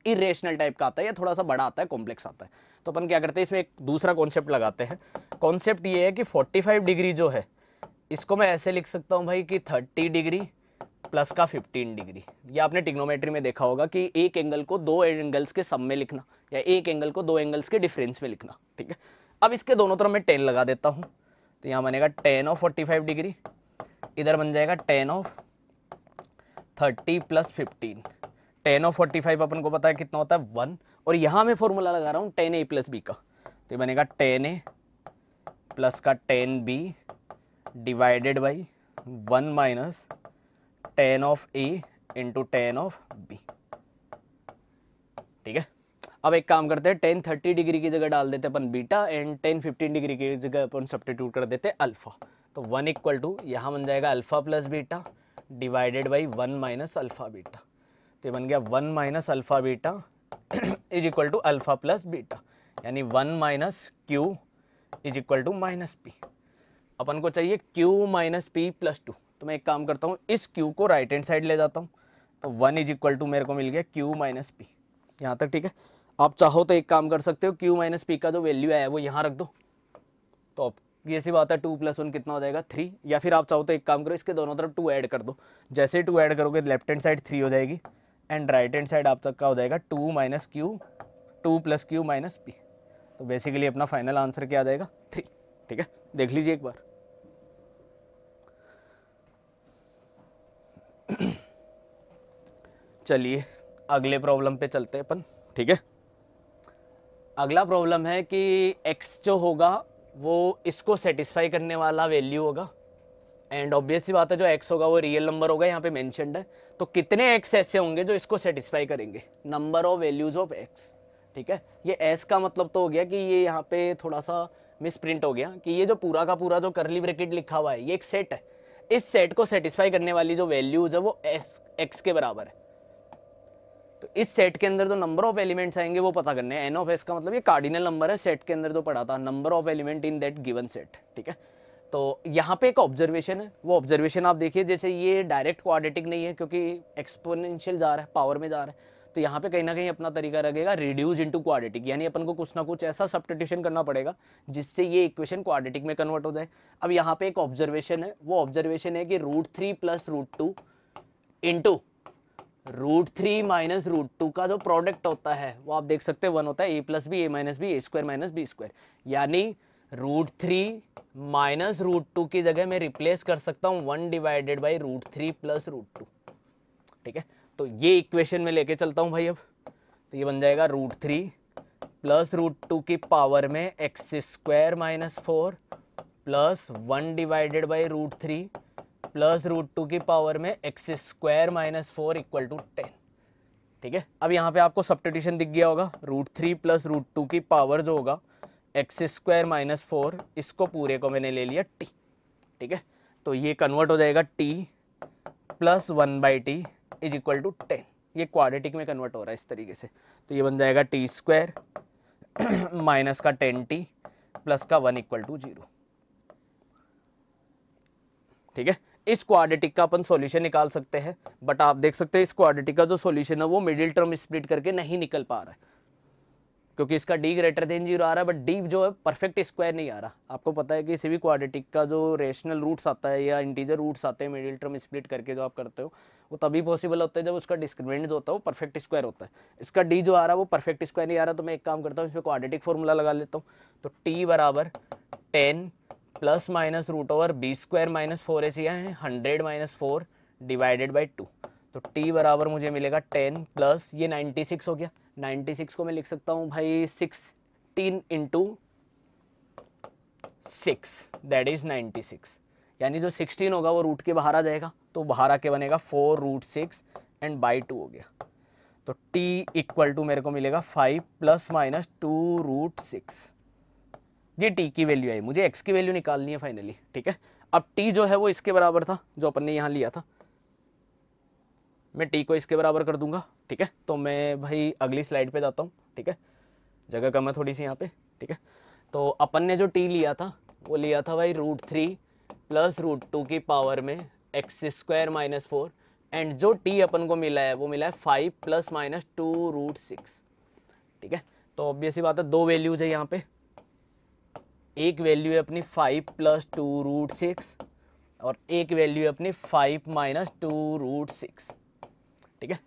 इरेशनल टाइप का आता है या थोड़ा सा बड़ा आता है कॉम्प्लेक्स आता है तो अपन क्या करते हैं इसमें एक दूसरा कॉन्सेप्ट लगाते हैं कॉन्सेप्ट ये है कि 45 डिग्री जो है इसको मैं ऐसे लिख सकता हूँ भाई कि 30 डिग्री प्लस का 15 डिग्री या आपने टिग्नोमेट्री में देखा होगा कि एक एंगल को दो एंगल्स के सम में लिखना या एक एंगल को दो एंगल्स के डिफरेंस में लिखना ठीक है अब इसके दोनों तरफ मैं टेन लगा देता हूँ तो यहाँ बनेगा टेन ऑफ फोर्टी डिग्री इधर बन जाएगा tan of thirty plus fifteen tan of forty five अपन को पता है कितना होता है वन और यहाँ मैं फॉर्मूला लगा रहा हूँ टेन ए प्लस बी का तो ये बनेगा टेन ए प्लस का tan b divided by one minus tan of a into tan of b ठीक है अब एक काम करते हैं टेन थर्टी डिग्री की जगह डाल देते अपन beta and tan fifteen degree की जगह अपन सब्टीट्यूट कर देते अल्फ़ा तो वन इक्वल टू यहाँ बन जाएगा alpha plus beta divided by one minus alpha beta तो ये बन गया one minus alpha beta is equal to alpha plus beta यानी one minus q is equal to minus p अपन को चाहिए q minus p plus two तो मैं एक काम करता हूँ इस क्यू को राइट हैंड साइड ले जाता हूँ तो वन इज इक्वल टू मेरे को मिल गया क्यू माइनस पी यहाँ तक ठीक है आप चाहो तो एक काम कर सकते हो क्यू माइनस पी का जो वैल्यू है वो यहाँ रख दो तो आप ये सी बात है टू प्लस वन कितना हो जाएगा थ्री या फिर आप चाहो तो एक काम करो इसके दोनों तरफ टू ऐड कर दो जैसे टू ऐड करोगे लेफ्ट हैंड साइड थ्री हो जाएगी एंड राइट हैंड साइड आप तक का हो जाएगा two minus q two plus q minus p तो बेसिकली अपना फाइनल आंसर क्या आ जाएगा थ्री ठीक है देख लीजिए एक बार चलिए अगले प्रॉब्लम पे चलते हैं अपन ठीक है अगला प्रॉब्लम है कि एक्स जो होगा वो इसको सेटिस्फाई करने वाला वैल्यू होगा एंड ऑब्वियसली बात है जो एक्स होगा वो रियल नंबर होगा यहाँ पे मैंशनड है तो कितने एक्स ऐसे होंगे जो इसको सेटिस्फाई करेंगे number of values of x ठीक है ये एस का मतलब तो हो गया कि ये यहाँ पे थोड़ा सा मिस प्रिंट हो गया कि ये जो पूरा का पूरा जो करली ब्रिकेट लिखा हुआ है ये एक सेट है इस सेट को सेटिस्फाई करने वाली जो वैल्यूज है वो एस एक्स के बराबर है तो इस सेट के अंदर जो नंबर ऑफ एलिमेंट्स आएंगे वो पता करने हैं एन ऑफ एस का मतलब ये कार्डिनल नंबर है सेट के अंदर जो पढ़ा था number of element in that given set ठीक है तो यहाँ पे एक ऑब्जर्वेशन है वो ऑब्जर्वेशन आप देखिए जैसे ये डायरेक्ट क्वाड्रेटिक नहीं है क्योंकि एक्सपोनेंशियल जा रहा है पावर में जा रहा है तो यहाँ पे कहीं ना कहीं अपना तरीका रहेगा रिड्यूज इनटू क्वाड्रेटिक यानी अपन को कुछ ना कुछ ऐसा सब्टिट्यूशन करना पड़ेगा जिससे ये इक्वेशन क्वाडिटिक में कन्वर्ट हो जाए अब यहाँ पे एक ऑब्जर्वेशन है वो ऑब्जर्वेशन है कि root three plus root two into root three minus root two का जो प्रोडक्ट होता है वो आप देख सकते हैं वन होता है a plus b a minus b a square minus b square यानी root three minus root two की जगह मैं रिप्लेस कर सकता हूँ one divided by root three plus root two ठीक है तो ये इक्वेशन में लेके चलता हूँ भाई अब तो ये बन जाएगा root three plus root two की पावर में x square minus four plus one divided by root three plus root two की पावर में x square minus four equal to ten ठीक है अब यहाँ पे आपको सब्टिट्यूशन दिख गया होगा root three plus root two की पावर जो होगा एक्स स्क्वायर माइनस फोर इसको पूरे को मैंने ले लिया टी ठीक है तो ये कन्वर्ट हो जाएगा t plus one by t is equal to ten ये क्वाड्रेटिक में कन्वर्ट हो रहा है इस तरीके से तो ये बन जाएगा टी स्क्वायर माइनस का टेन टी प्लस का वन इक्वल टू जीरो ठीक है इस क्वाड्रेटिक का अपन सॉल्यूशन निकाल सकते हैं बट आप देख सकते हैं इस क्वाड्रेटिक का जो सॉल्यूशन है वो मिडिल टर्म स्प्लिट करके नहीं निकल पा रहा है क्योंकि इसका डी ग्रेटर देन जीरो आ रहा है बट डी जो है परफेक्ट स्क्वायर नहीं आ रहा आपको पता है कि भी क्वाड्रेटिक का जो रेशनल रूट्स आता है या इंटीजर रूट्स आते हैं मिडिल टर्म स्प्लिट करके जो आप करते हो वो तभी पॉसिबल होता है जब उसका डिस्क्रिमिनेंट जो होता है वो परफेक्ट स्क्वायर होता है इसका डी जो आ रहा है वो परफेक्ट स्क्वायर नहीं आ रहा तो मैं एक काम करता हूँ इसमें क्वाड्रेटिक फॉर्मूला लगा लेता हूँ तो टी बराबर ten plus minus root over b square minus four a c है hundred minus four divided by two तो टी बराबर मुझे मिलेगा टेन प्लस ये नाइन्टी सिक्स हो गया नाइन्टी सिक्स को मैं लिख सकता हूँ भाई sixteen into six that is ninety six यानी जो सिक्सटीन होगा वो रूट के बाहर आ जाएगा तो बाहर आके बनेगा four root six and by two हो गया तो t इक्वल टू मेरे को मिलेगा five plus minus two root six ये t की वैल्यू आई मुझे x की वैल्यू निकालनी है फाइनली ठीक है अब t जो है वो इसके बराबर था जो अपन ने यहाँ लिया था मैं टी को इसके बराबर कर दूंगा ठीक है तो मैं भाई अगली स्लाइड पे जाता हूँ ठीक है जगह कम है थोड़ी सी यहाँ पे ठीक है तो अपन ने जो टी लिया था वो लिया था भाई root three plus root two की पावर में x square minus four and जो टी अपन को मिला है वो मिला है five plus minus two root six ठीक है तो ऑब्वियसली बात है दो वैल्यूज है यहाँ पे एक वैल्यू है अपनी five plus two root six और एक वैल्यू है अपनी five minus two root six ठीक है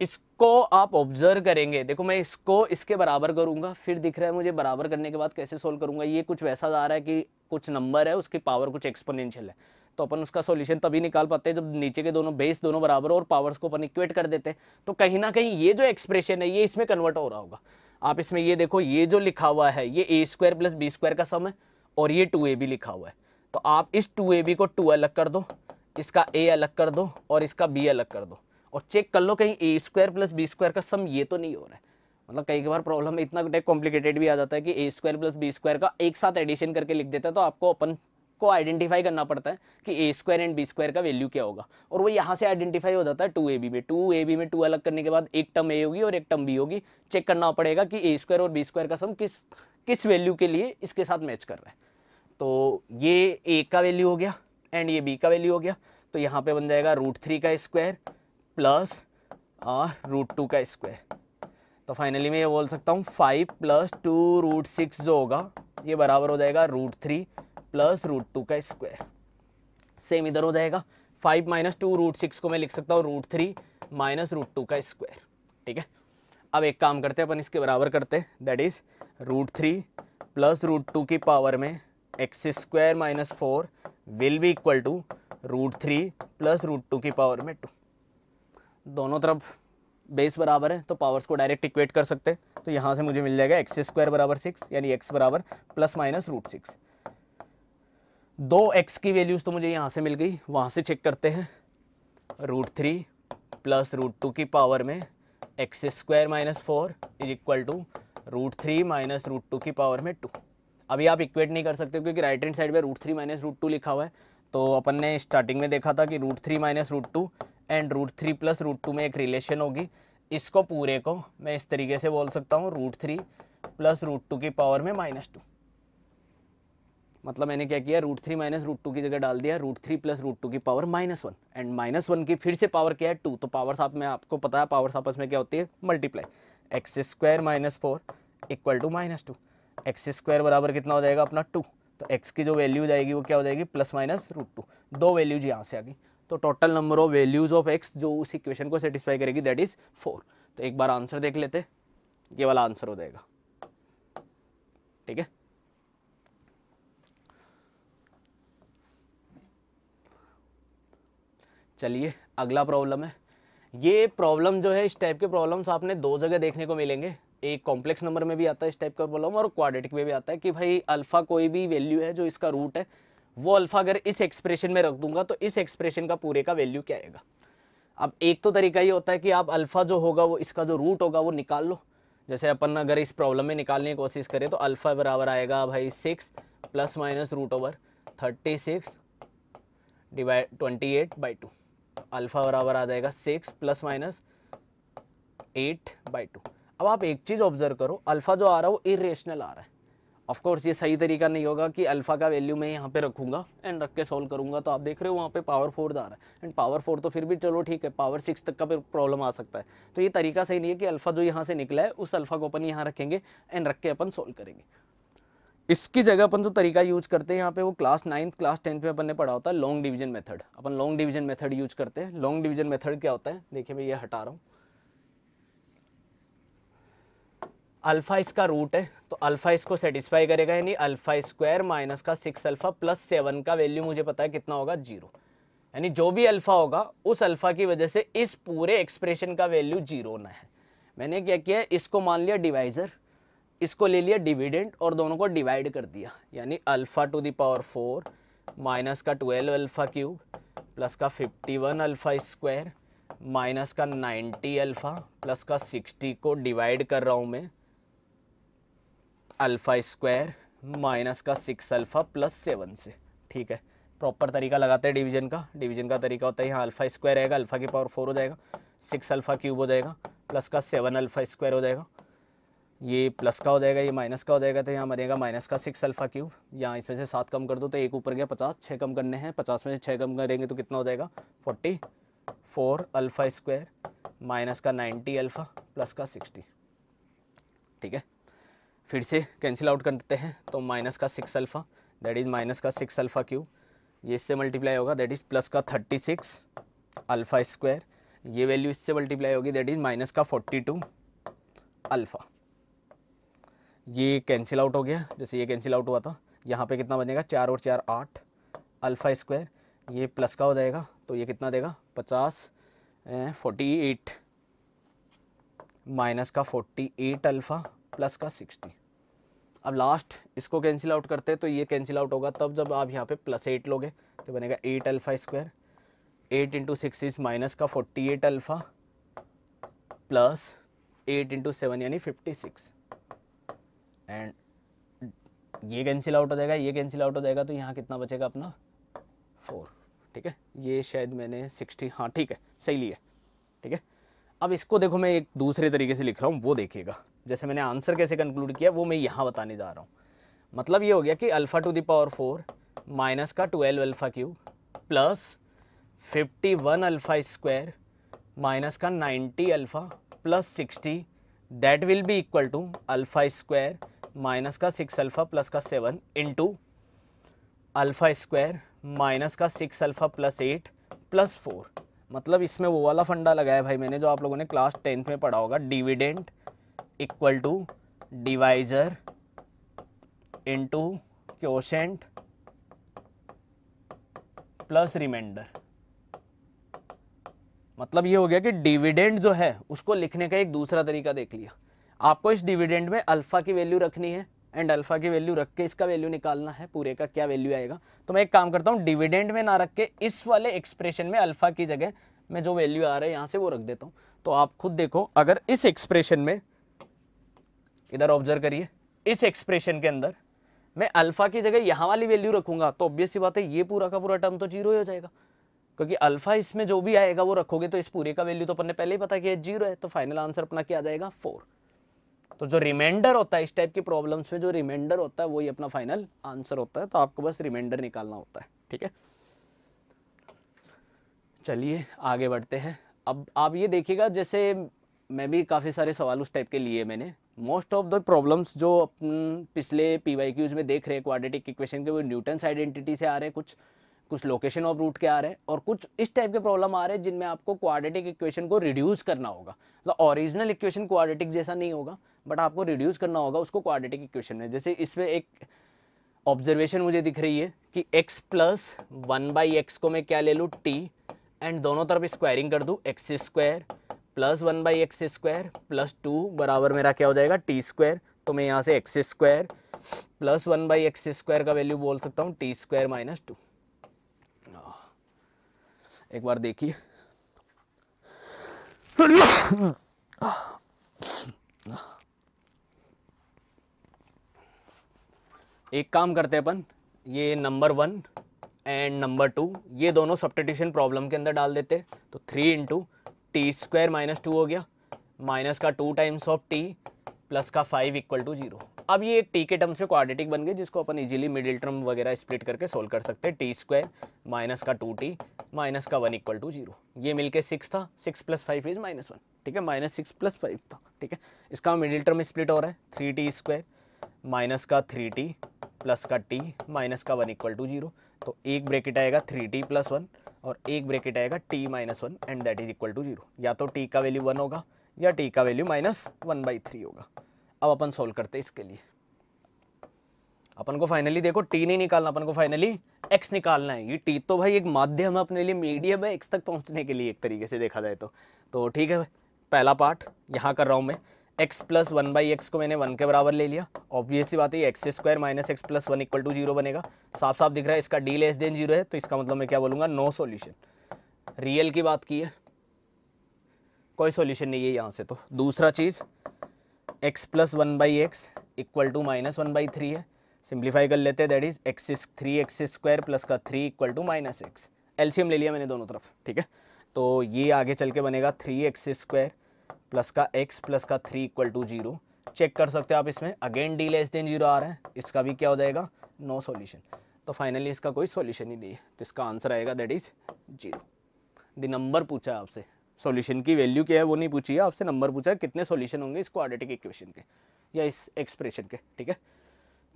इसको आप ऑब्जर्व करेंगे देखो मैं इसको इसके बराबर करूंगा फिर दिख रहा है मुझे बराबर करने के बाद कैसे सोल्व करूंगा ये कुछ वैसा जा रहा है कि कुछ नंबर है उसकी पावर कुछ एक्सपोनेंशियल है तो अपन उसका सॉल्यूशन तभी निकाल पाते हैं जब नीचे के दोनों बेस दोनों बराबर और पावर्स को अपन इक्वेट कर देते हैं तो कहीं ना कहीं ये जो एक्सप्रेशन है ये इसमें कन्वर्ट हो रहा होगा आप इसमें ये देखो ये जो लिखा हुआ है ये a square plus b square का सम है और ये टू ए बी लिखा हुआ है तो आप इस टू ए बी को टू अलग कर दो इसका ए अलग कर दो और इसका बी अलग कर दो और चेक कर लो कहीं a square plus b square का सम ये तो नहीं हो रहा है मतलब कई बार प्रॉब्लम इतना कॉम्प्लिकेटेड भी आ जाता है कि a square plus b square का एक साथ एडिशन करके लिख देता है तो आपको अपन को आइडेंटिफाई करना पड़ता है कि a square and b square का वैल्यू क्या होगा और वो यहाँ से आइडेंटिफाई हो जाता है टू ए बी में टू ए बी में टू अलग करने के बाद एक टर्म ए होगी और एक टर्म बी होगी चेक करना पड़ेगा कि ए स्क्वायर और बी स्क्वायर का सम किस किस वैल्यू के लिए इसके साथ मैच कर रहा है तो ये ए का वैल्यू हो गया एंड ये बी का वैल्यू हो गया तो यहाँ पे बन जाएगा रूट थ्री का स्क्वायर प्लस रूट टू का स्क्वायर तो फाइनली मैं ये बोल सकता हूँ five plus two root six जो होगा ये बराबर हो जाएगा root three plus root two का स्क्वायर सेम इधर हो जाएगा five minus two root six को मैं लिख सकता हूँ root three minus root two का स्क्वायर ठीक है अब एक काम करते हैं अपन इसके बराबर करते हैं that is root three plus root two की पावर में x square minus four will भी equal to root three plus root two की पावर में टू दोनों तरफ बेस बराबर है तो पावर्स को डायरेक्ट इक्वेट कर सकते हैं तो यहाँ से मुझे मिल जाएगा एक्स स्क्वायर बराबर सिक्स यानी एक्स बराबर प्लस माइनस रूट सिक्स दो एक्स की वैल्यूज़ तो मुझे यहाँ से मिल गई वहाँ से चेक करते हैं root three plus root two की पावर में x square minus four is equal to root three minus root two की पावर में टू अभी आप इक्वेट नहीं कर सकते क्योंकि राइट हैंड साइड में root three minus root two लिखा हुआ है तो अपन ने स्टार्टिंग में देखा था कि root three minus root two and root three plus root two में एक रिलेशन होगी इसको पूरे को मैं इस तरीके से बोल सकता हूँ root three plus root two की पावर में माइनस टू मतलब मैंने क्या किया root three minus root two की जगह डाल दिया root three plus root two की power minus one and minus one की फिर से पावर क्या है टू तो पावर साथ में आपको पता है पावर आपस में क्या होती है multiply x square minus four equal to minus two x square बराबर कितना हो जाएगा अपना टू तो एक्स की जो वैल्यू जाएगी वो क्या हो जाएगी प्लस माइनस रूट टू दो वैल्यूज यहाँ से आ गई तो total number of values of x जो उस इक्वेशन को सेटिस्फाई करेगी दैट इज़ फोर तो एक बार आंसर देख लेते ये वाला आंसर हो जाएगा ठीक है चलिए अगला प्रॉब्लम है ये प्रॉब्लम जो है इस टाइप के प्रॉब्लम्स आपने दो जगह देखने को मिलेंगे एक कॉम्प्लेक्स नंबर में भी आता है इस टाइप का प्रॉब्लम और क्वाड्रेटिक में भी आता है कि भाई अल्फ़ा कोई भी वैल्यू है जो इसका रूट है वो अल्फा अगर इस एक्सप्रेशन में रख दूंगा तो इस एक्सप्रेशन का पूरे का वैल्यू क्या आएगा अब एक तो तरीका ये होता है कि आप अल्फ़ा जो होगा वो इसका जो रूट होगा वो निकाल लो जैसे अपन अगर इस प्रॉब्लम में निकालने की कोशिश करें तो अल्फ़ा बराबर आएगा भाई six plus minus root over thirty six divide twenty eight by two alpha बराबर आ जाएगा six plus minus eight by two अब आप एक चीज़ ऑब्जर्व करो अल्फ़ा जो आ रहा है वो इरेशनल आ रहा है ऑफ कोर्स ये सही तरीका नहीं होगा कि अल्फ़ा का वैल्यू मैं यहाँ पे रखूँगा एंड रख के सॉल्व करूँगा तो आप देख रहे हो वहाँ पे पावर फोर आ रहा है एंड पावर फोर तो फिर भी चलो ठीक है पावर सिक्स तक का फिर प्रॉब्लम आ सकता है तो ये तरीका सही नहीं है कि अल्फ़ा जो यहाँ से निकला है उस अल्फ़ा को अपन यहाँ रखेंगे एंड रख के अपन सोल्व करेंगे इसकी जगह अपन जो तरीका यूज करते हैं यहाँ पे वो क्लास नाइन्थ क्लास टेंथ में अपन ने पढ़ा होता है लॉन्ग डिवीजन मेथड अपन लॉन्ग डिवीजन मेथड यूज करते हैं लॉन्ग डिवीजन मेथड क्या होता है देखिए मैं ये हटा रहा हूँ अल्फ़ा इसका रूट है तो अल्फ़ा इसको सेटिस्फाई करेगा यानी अल्फ़ा स्क्वायर माइनस का सिक्स अल्फ़ा प्लस सेवन का वैल्यू मुझे पता है कितना होगा जीरो यानी जो भी अल्फ़ा होगा उस अल्फ़ा की वजह से इस पूरे एक्सप्रेशन का वैल्यू जीरो ना है मैंने क्या किया इसको मान लिया डिवाइज़र इसको ले लिया डिविडेंट और दोनों को डिवाइड कर दिया यानी alpha to the power four minus का ट्वेल्व अल्फ़ा क्यूब प्लस का fifty one alpha square minus का नाइन्टी अल्फ़ा प्लस का सिक्सटी को डिवाइड कर रहा हूँ मैं अल्फ़ा स्क्वायर माइनस का सिक्स अल्फ़ा प्लस सेवन से ठीक है प्रॉपर तरीका लगाते हैं डिवीजन का डिवीजन का तरीका होता है यहाँ अल्फ़ा स्क्वायर रहेगा अल्फ़ा की पावर फोर हो जाएगा सिक्स अल्फ़ा क्यूब हो जाएगा प्लस का सेवन अल्फ़ा स्क्वायर हो जाएगा ये प्लस का हो जाएगा ये माइनस का हो जाएगा तो यहाँ बनेगा माइनस का सिक्स अल्फ़ा क्यूब यहाँ इसमें से सात कम कर दो तो एक ऊपर गया पचास छः कम करने हैं पचास में से छः कम करेंगे तो कितना हो जाएगा forty four alpha square minus का नाइन्टी अल्फ़ा प्लस का सिक्सटी ठीक है फिर से कैंसिल आउट कर देते हैं तो माइनस का six alpha that is minus का सिक्स अल्फ़ा क्यूब ये इससे मल्टीप्लाई होगा दैट इज़ प्लस का थर्टी सिक्स अल्फ़ा स्क्वायर ये वैल्यू इससे मल्टीप्लाई होगी दैट इज़ माइनस का फोर्टी टू अल्फ़ा ये कैंसिल आउट हो गया जैसे ये कैंसिल आउट हुआ था यहाँ पे कितना बनेगा चार और चार आठ अल्फ़ा स्क्वायर ये प्लस का हो जाएगा तो ये कितना देगा पचास फोर्टी एट माइनस का फोर्टी एट अल्फ़ा प्लस का सिक्सटी अब लास्ट इसको कैंसिल आउट करते हैं तो ये कैंसिल आउट होगा तब जब आप यहाँ पे प्लस एट लोगे तो बनेगा eight alpha square eight into six is minus का forty eight alpha plus eight into seven यानी फिफ्टी सिक्स एंड ये कैंसिल आउट हो जाएगा ये कैंसिल आउट हो जाएगा तो यहाँ कितना बचेगा अपना फोर ठीक है ये शायद मैंने सिक्सटी हाँ ठीक है सही लिया ठीक है अब इसको देखो मैं एक दूसरे तरीके से लिख रहा हूँ वो देखिएगा जैसे मैंने आंसर कैसे कंक्लूड किया वो मैं यहाँ बताने जा रहा हूँ मतलब ये हो गया कि alpha to the power four minus का twelve alpha cube plus fifty one alpha square minus का ninety alpha plus sixty that will be equal to alpha square minus का सिक्स अल्फ़ा प्लस का seven into alpha square minus का six alpha plus eight plus four मतलब इसमें वो वाला फंडा लगाया भाई मैंने जो आप लोगों ने क्लास टेंथ में पढ़ा होगा dividend equal to divisor into quotient plus remainder मतलब ये हो गया कि डिविडेंड जो है उसको लिखने का एक दूसरा तरीका देख लिया आपको इस डिविडेंड में अल्फा की वैल्यू रखनी है एंड अल्फा की वैल्यू रख के इसका वैल्यू निकालना है पूरे का क्या वैल्यू आएगा तो मैं एक काम करता हूँ डिविडेंड में ना रख के इस वाले एक्सप्रेशन में अल्फा की जगह मैं जो वैल्यू आ रहा है यहाँ से वो रख देता हूँ तो आप खुद देखो अगर इस एक्सप्रेशन में इधर ऑब्जर्व करिए इस एक्सप्रेशन के अंदर मैं अल्फ़ा की जगह यहाँ वाली वैल्यू रखूंगा तो ऑब्वियस बात है ये पूरा का पूरा टर्म तो जीरो ही हो जाएगा क्योंकि अल्फ़ा इसमें जो भी आएगा वो रखोगे तो इस पूरे का वैल्यू तो अपने पहले ही पता कि जीरो है तो फाइनल आंसर अपना क्या जाएगा फोर तो जो रिमाइंडर होता है इस टाइप की प्रॉब्लम्स में जो रिमाइंडर होता है वही अपना फाइनल आंसर होता है तो आपको बस रिमाइंडर निकालना होता है ठीक है चलिए आगे बढ़ते हैं अब आप ये देखिएगा जैसे मैं भी काफ़ी सारे सवाल उस टाइप के लिए मैंने मोस्ट ऑफ द प्रॉब्लम्स जो अपन पिछले पी वाई क्यूज में देख रहे हैं क्वाड्रेटिक इक्वेशन के वो न्यूटन्स आइडेंटिटी से आ रहे हैं कुछ कुछ लोकेशन ऑफ रूट के आ रहे हैं और कुछ इस टाइप के प्रॉब्लम आ रहे हैं जिनमें आपको क्वाड्रेटिक इक्वेशन को रिड्यूस करना होगा मतलब ओरिजिनल इक्वेशन क्वाड्रेटिक जैसा नहीं होगा बट आपको रिड्यूस करना होगा उसको क्वाड्रेटिक इक्वेशन में जैसे इसमें एक ऑब्जर्वेशन मुझे दिख रही है कि x plus one by x को मैं क्या ले लूँ टी एंड दोनों तरफ स्क्वायरिंग कर दूँ x square plus one by x square plus two बराबर मेरा क्या हो जाएगा टी स्क्वायर तो मैं यहाँ से x square plus one by x square का वैल्यू बोल सकता हूँ टी स्क्वायर माइनस टू एक बार देखिए एक काम करते हैं अपन ये number one and number two ये दोनों सब्टिट्यूशन प्रॉब्लम के अंदर डाल देते तो three into t square minus two हो गया माइनस का two times of t plus का फाइव इक्वल टू जीरो अब ये टी के टर्म से क्वाड्रेटिक बन गए जिसको अपन इजीली मिडिल टर्म वगैरह स्प्लिट करके सोल्व कर सकते हैं टी स्क्वायर माइनस का टू टी माइनस का वन इक्वल टू जीरो ये मिलके सिक्स था six plus five is minus one ठीक है माइनस सिक्स प्लस फाइव था ठीक है इसका मिडिल टर्म स्प्लिट हो रहा है थ्री टी स्क्वायर माइनस का थ्री टी प्लस का टी माइनस का वन इक्वल टू जीरो तो एक ब्रेकेट आएगा थ्री टी प्लस वन और एक ब्रेकेट आएगा t minus one and that is equal to zero या तो टी का वैल्यू वन होगा या टी का value minus one by three होगा अब अपन सोल्व करते हैं इसके लिए अपन को फाइनली देखो टी नहीं निकालना अपन को फाइनली एक्स निकालना है ये टी तो भाई एक माध्यम है अपने लिए मीडियम है एक्स तक पहुँचने के लिए एक तरीके से देखा जाए तो तो ठीक है पहला पार्ट यहाँ कर रहा हूँ मैं x plus one by x को मैंने वन के बराबर ले लिया ऑब्वियसली बात है x square minus x plus one equal to zero बनेगा साफ साफ दिख रहा है इसका डी लेस देन जीरो है तो इसका मतलब मैं क्या बोलूँगा नो सोल्यूशन रियल की बात की है कोई सोल्यूशन नहीं है यहाँ से तो दूसरा चीज़ x plus one by x equal to minus one by three है सिंप्लीफाई कर लेते हैं that is x three x square plus का three equal to minus x एल्शियम ले लिया मैंने दोनों तरफ ठीक है तो ये आगे चल के बनेगा थ्री एक्स स्क्वायर प्लस का एक्स प्लस का three equal to zero check कर सकते हो आप इसमें again D less than zero आ रहा है इसका भी क्या हो जाएगा नो सॉल्यूशन तो फाइनली इसका कोई सॉल्यूशन ही नहीं है तो इसका आंसर आएगा that is zero the number पूछा है आपसे सॉल्यूशन की वैल्यू क्या है वो नहीं पूछी है आपसे नंबर पूछा है कितने सॉल्यूशन होंगे इस क्वाडिटिक इक्वेशन के या इस एक्सप्रेशन के ठीक है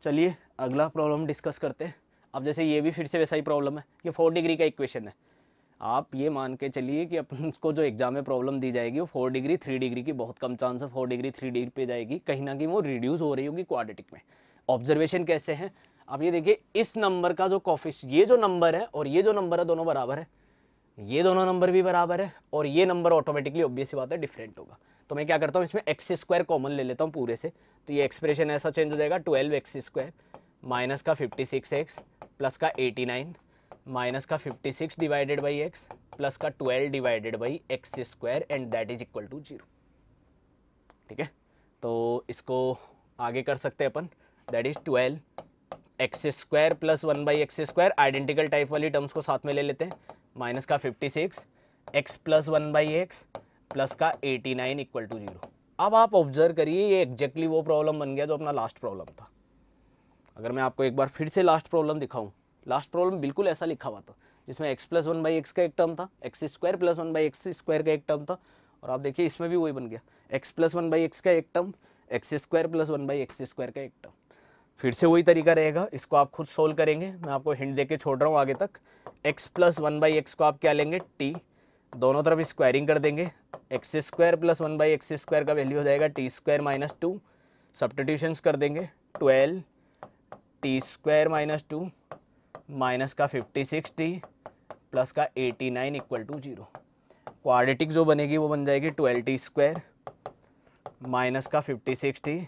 चलिए अगला प्रॉब्लम डिस्कस करते हैं अब जैसे ये भी फिर से वैसा ही प्रॉब्लम है ये फोर डिग्री का इक्वेशन है आप ये मान के चलिए कि अपन को जो एग्ज़ाम में प्रॉब्लम दी जाएगी वो फोर डिग्री थ्री डिग्री की बहुत कम चांस है फोर डिग्री थ्री डिग्री पे जाएगी कहीं ना कहीं वो रिड्यूस हो रही होगी क्वाड्रेटिक में ऑब्जर्वेशन कैसे हैं आप ये देखिए इस नंबर का जो कॉफिश ये जो नंबर है और ये जो नंबर है दोनों बराबर है ये दोनों नंबर भी बराबर है और ये नंबर ऑटोमेटिकली ऑब्वियस बात है डिफरेंट होगा तो मैं क्या करता हूँ इसमें एक्स स्क्वायर कॉमन ले लेता हूँ पूरे से तो ये एक्सप्रेशन ऐसा चेंज हो जाएगा ट्वेल्व एक्स स्क्वायर माइनस का फिफ्टी सिक्स एक्स प्लस का एटी नाइन माइनस का 56 डिवाइडेड बाई एक्स प्लस का 12 divided by x square and that is equal to zero ठीक है तो इसको आगे कर सकते हैं अपन that is 12 x square plus one by x square identical type वाली टर्म्स को साथ में ले लेते हैं माइनस का 56 x plus one by x plus का 89 नाइन इक्वल टू जीरो अब आप ऑब्जर्व करिए ये एग्जैक्टली वो प्रॉब्लम बन गया जो अपना लास्ट प्रॉब्लम था अगर मैं आपको एक बार फिर से लास्ट प्रॉब्लम दिखाऊं लास्ट प्रॉब्लम बिल्कुल ऐसा लिखा हुआ था जिसमें x plus one by x का एक टर्म था x square plus one by x square का एक टर्म था और आप देखिए इसमें भी वही बन गया x plus one by x का एक term x square plus one by x square का एक टर्म फिर से वही तरीका रहेगा इसको आप खुद सोल्व करेंगे मैं आपको हिंट देके छोड़ रहा हूँ आगे तक x plus one by x को आप क्या लेंगे टी दोनों तरफ स्क्वायरिंग कर देंगे x square plus one by x square का वैल्यू हो जाएगा t square minus two substitutions कर देंगे twelve t square minus two minus का फिफ्टी सिक्स टी प्लस का eighty nine equal to zero quadratic जो बनेगी वो बन जाएगी ट्वेल्व टी स्क्वायर माइनस का फिफ्टी सिक्स टी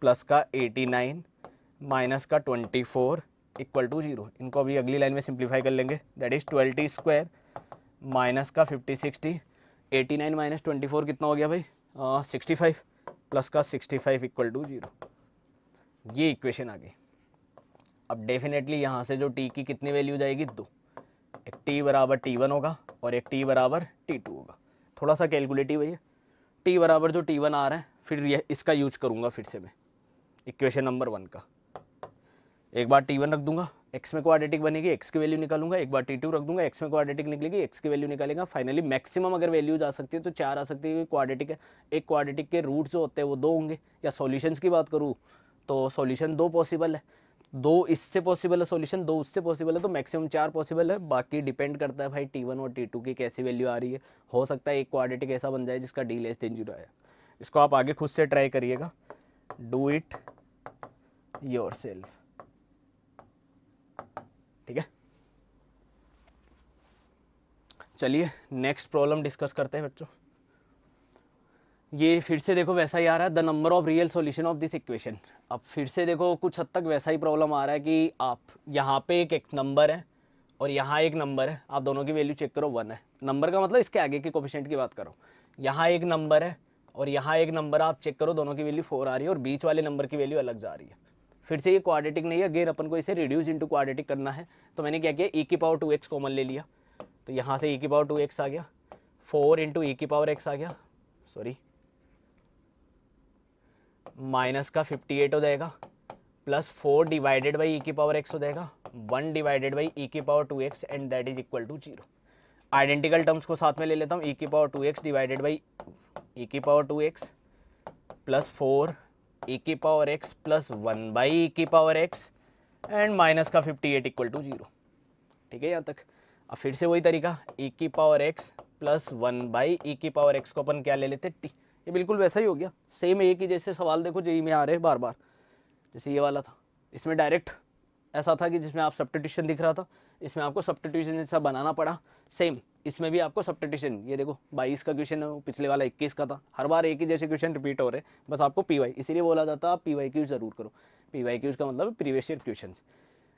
प्लस का एटी नाइन माइनस का twenty four equal to zero इनको अभी अगली लाइन में सिंप्लीफाई कर लेंगे that is twelve t square minus का fifty six t eighty nine minus twenty four कितना हो गया भाई सिक्सटी फाइव प्लस का sixty five equal to zero ये इक्वेशन आ गई अब डेफिनेटली यहाँ से जो टी की कितनी वैल्यू जाएगी दो एक टी बराबर टी वन होगा और एक टी बराबर टी टू होगा थोड़ा सा कैलकुलेटिव है टी बराबर जो टी वन आ रहा है फिर यह इसका यूज करूँगा फिर से मैं इक्वेशन नंबर वन का एक बार टी वन रख दूंगा एक्स में क्वाड्रेटिक बनेगी एक्स की वैल्यू निकालूंगा एक बार टी टू रख दूंगा एक्स में क्वाड्रेटिक निकलेगी एक्स की वैल्यू निकालेगा फाइनली मैक्सिमम अगर वैल्यूज आ सकती है तो चार आ सकती है क्वाड्रेटिक है एक क्वाड्रेटिक के रूट जो होते हैं वो दो होंगे या सॉल्यूशंस की बात करूँ तो सॉल्यूशन दो पॉसिबल है दो इससे पॉसिबल है सॉल्यूशन दो उससे पॉसिबल है तो मैक्सिमम चार पॉसिबल है बाकी डिपेंड करता है भाई टी वन और टी टू की कैसी वैल्यू आ रही है हो सकता है एक क्वाडिटी ऐसा बन जाए जिसका डी लेस देन जीरो आया इसको आप आगे खुद से ट्राई करिएगा डू इट योर सेल्फ ठीक है चलिए नेक्स्ट प्रॉब्लम डिस्कस करते हैं बच्चों ये फिर से देखो वैसा ही आ रहा है the number of real solution of this equation अब फिर से देखो कुछ हद तक वैसा ही प्रॉब्लम आ रहा है कि आप यहाँ पे एक एक नंबर है और यहाँ एक नंबर है आप दोनों की वैल्यू चेक करो वन है नंबर का मतलब इसके आगे के कोपिशेंट की बात करो यहाँ एक नंबर है और यहाँ एक नंबर आप चेक करो दोनों की वैल्यू फोर आ रही है और बीच वाले नंबर की वैल्यू अलग जा रही है फिर से ये क्वाडेटिक नहीं है अगेन अपन को इसे रिड्यूस इंटू क्वाडिटिक करना है तो मैंने क्या किया ए e की पावर टू एक्स कॉमन ले लिया तो यहाँ से ए e की पावर टू एक्स आ गया फोर इंटू ए की पावर एक्स आ गया सॉरी माइनस का 58 हो जाएगा plus four divided by e की पावर एक्स हो जाएगा वन डिवाइडेड बाई ई की power two x and that is equal to zero identical terms को साथ में ले लेता हूँ ई e की power two x divided by e की power two x plus four e की power x plus one by e की पावर एक्स एंड माइनस का fifty eight equal to zero ठीक है यहाँ तक अब फिर से वही तरीका ई e की power x plus one by e की पावर एक्स को अपन क्या ले लेते टी ये बिल्कुल वैसा ही हो गया सेम एक ही जैसे सवाल देखो जेई में आ रहे हैं बार बार जैसे ये वाला था इसमें डायरेक्ट ऐसा था कि जिसमें आप सब्टिट्यूशन दिख रहा था इसमें आपको सब्टिट्यूशन जैसा बनाना पड़ा सेम इसमें भी आपको सब्टिट्यूशन ये देखो 22 का क्वेश्चन है पिछले वाला 21 का था हर बार एक ही जैसे क्वेश्चन रिपीट हो रहे हैं बस आपको पी वाई इसीलिए बोला जाता है आप पी वाई क्यूज ज़रूर करो पी वाई क्यूज का मतलब प्रीवियस ईयर क्वेश्चन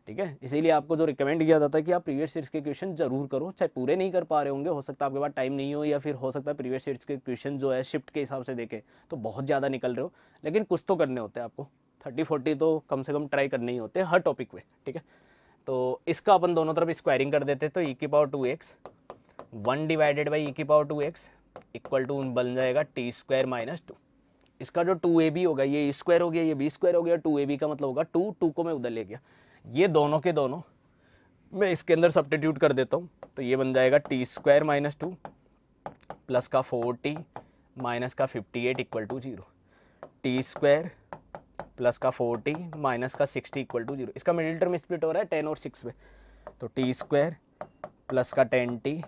ठीक है इसीलिए आपको जो रिकमेंड किया जाता है कि आप प्रीवियस ईयर के क्वेश्चन जरूर करो चाहे पूरे नहीं कर पा रहे होंगे हो सकता है आपके पास टाइम नहीं हो या फिर हो सकता है प्रीवियस ईयर के क्वेश्चन जो है शिफ्ट के हिसाब से देखें तो बहुत ज़्यादा निकल रहे हो लेकिन कुछ तो करने होते हैं आपको थर्टी फोर्टी तो कम से कम ट्राई करने ही होते हर टॉपिक पर ठीक है तो इसका अपन दोनों तरफ स्क्वायरिंग कर देते तो ई e की power two x one divided by e की power two x equal to बन जाएगा टी स्क्वायर माइनस टू इसका जो टू ए बी होगा ये स्क्वायर e हो गया ये बी स्क्वायर हो गया टू ए बी का मतलब होगा टू टू को मैं उधर ले गया ये दोनों के दोनों मैं इसके अंदर सब्टीट्यूट कर देता हूँ तो ये बन जाएगा t square minus two plus का फोर टी माइनस का fifty eight equal to zero t square plus का फोर्टी माइनस का सिक्सटी इक्वल टू जीरो इसका मिडिल टर्म स्प्लिट हो रहा है टेन और सिक्स में तो टी स्क्वायर प्लस का टेन टी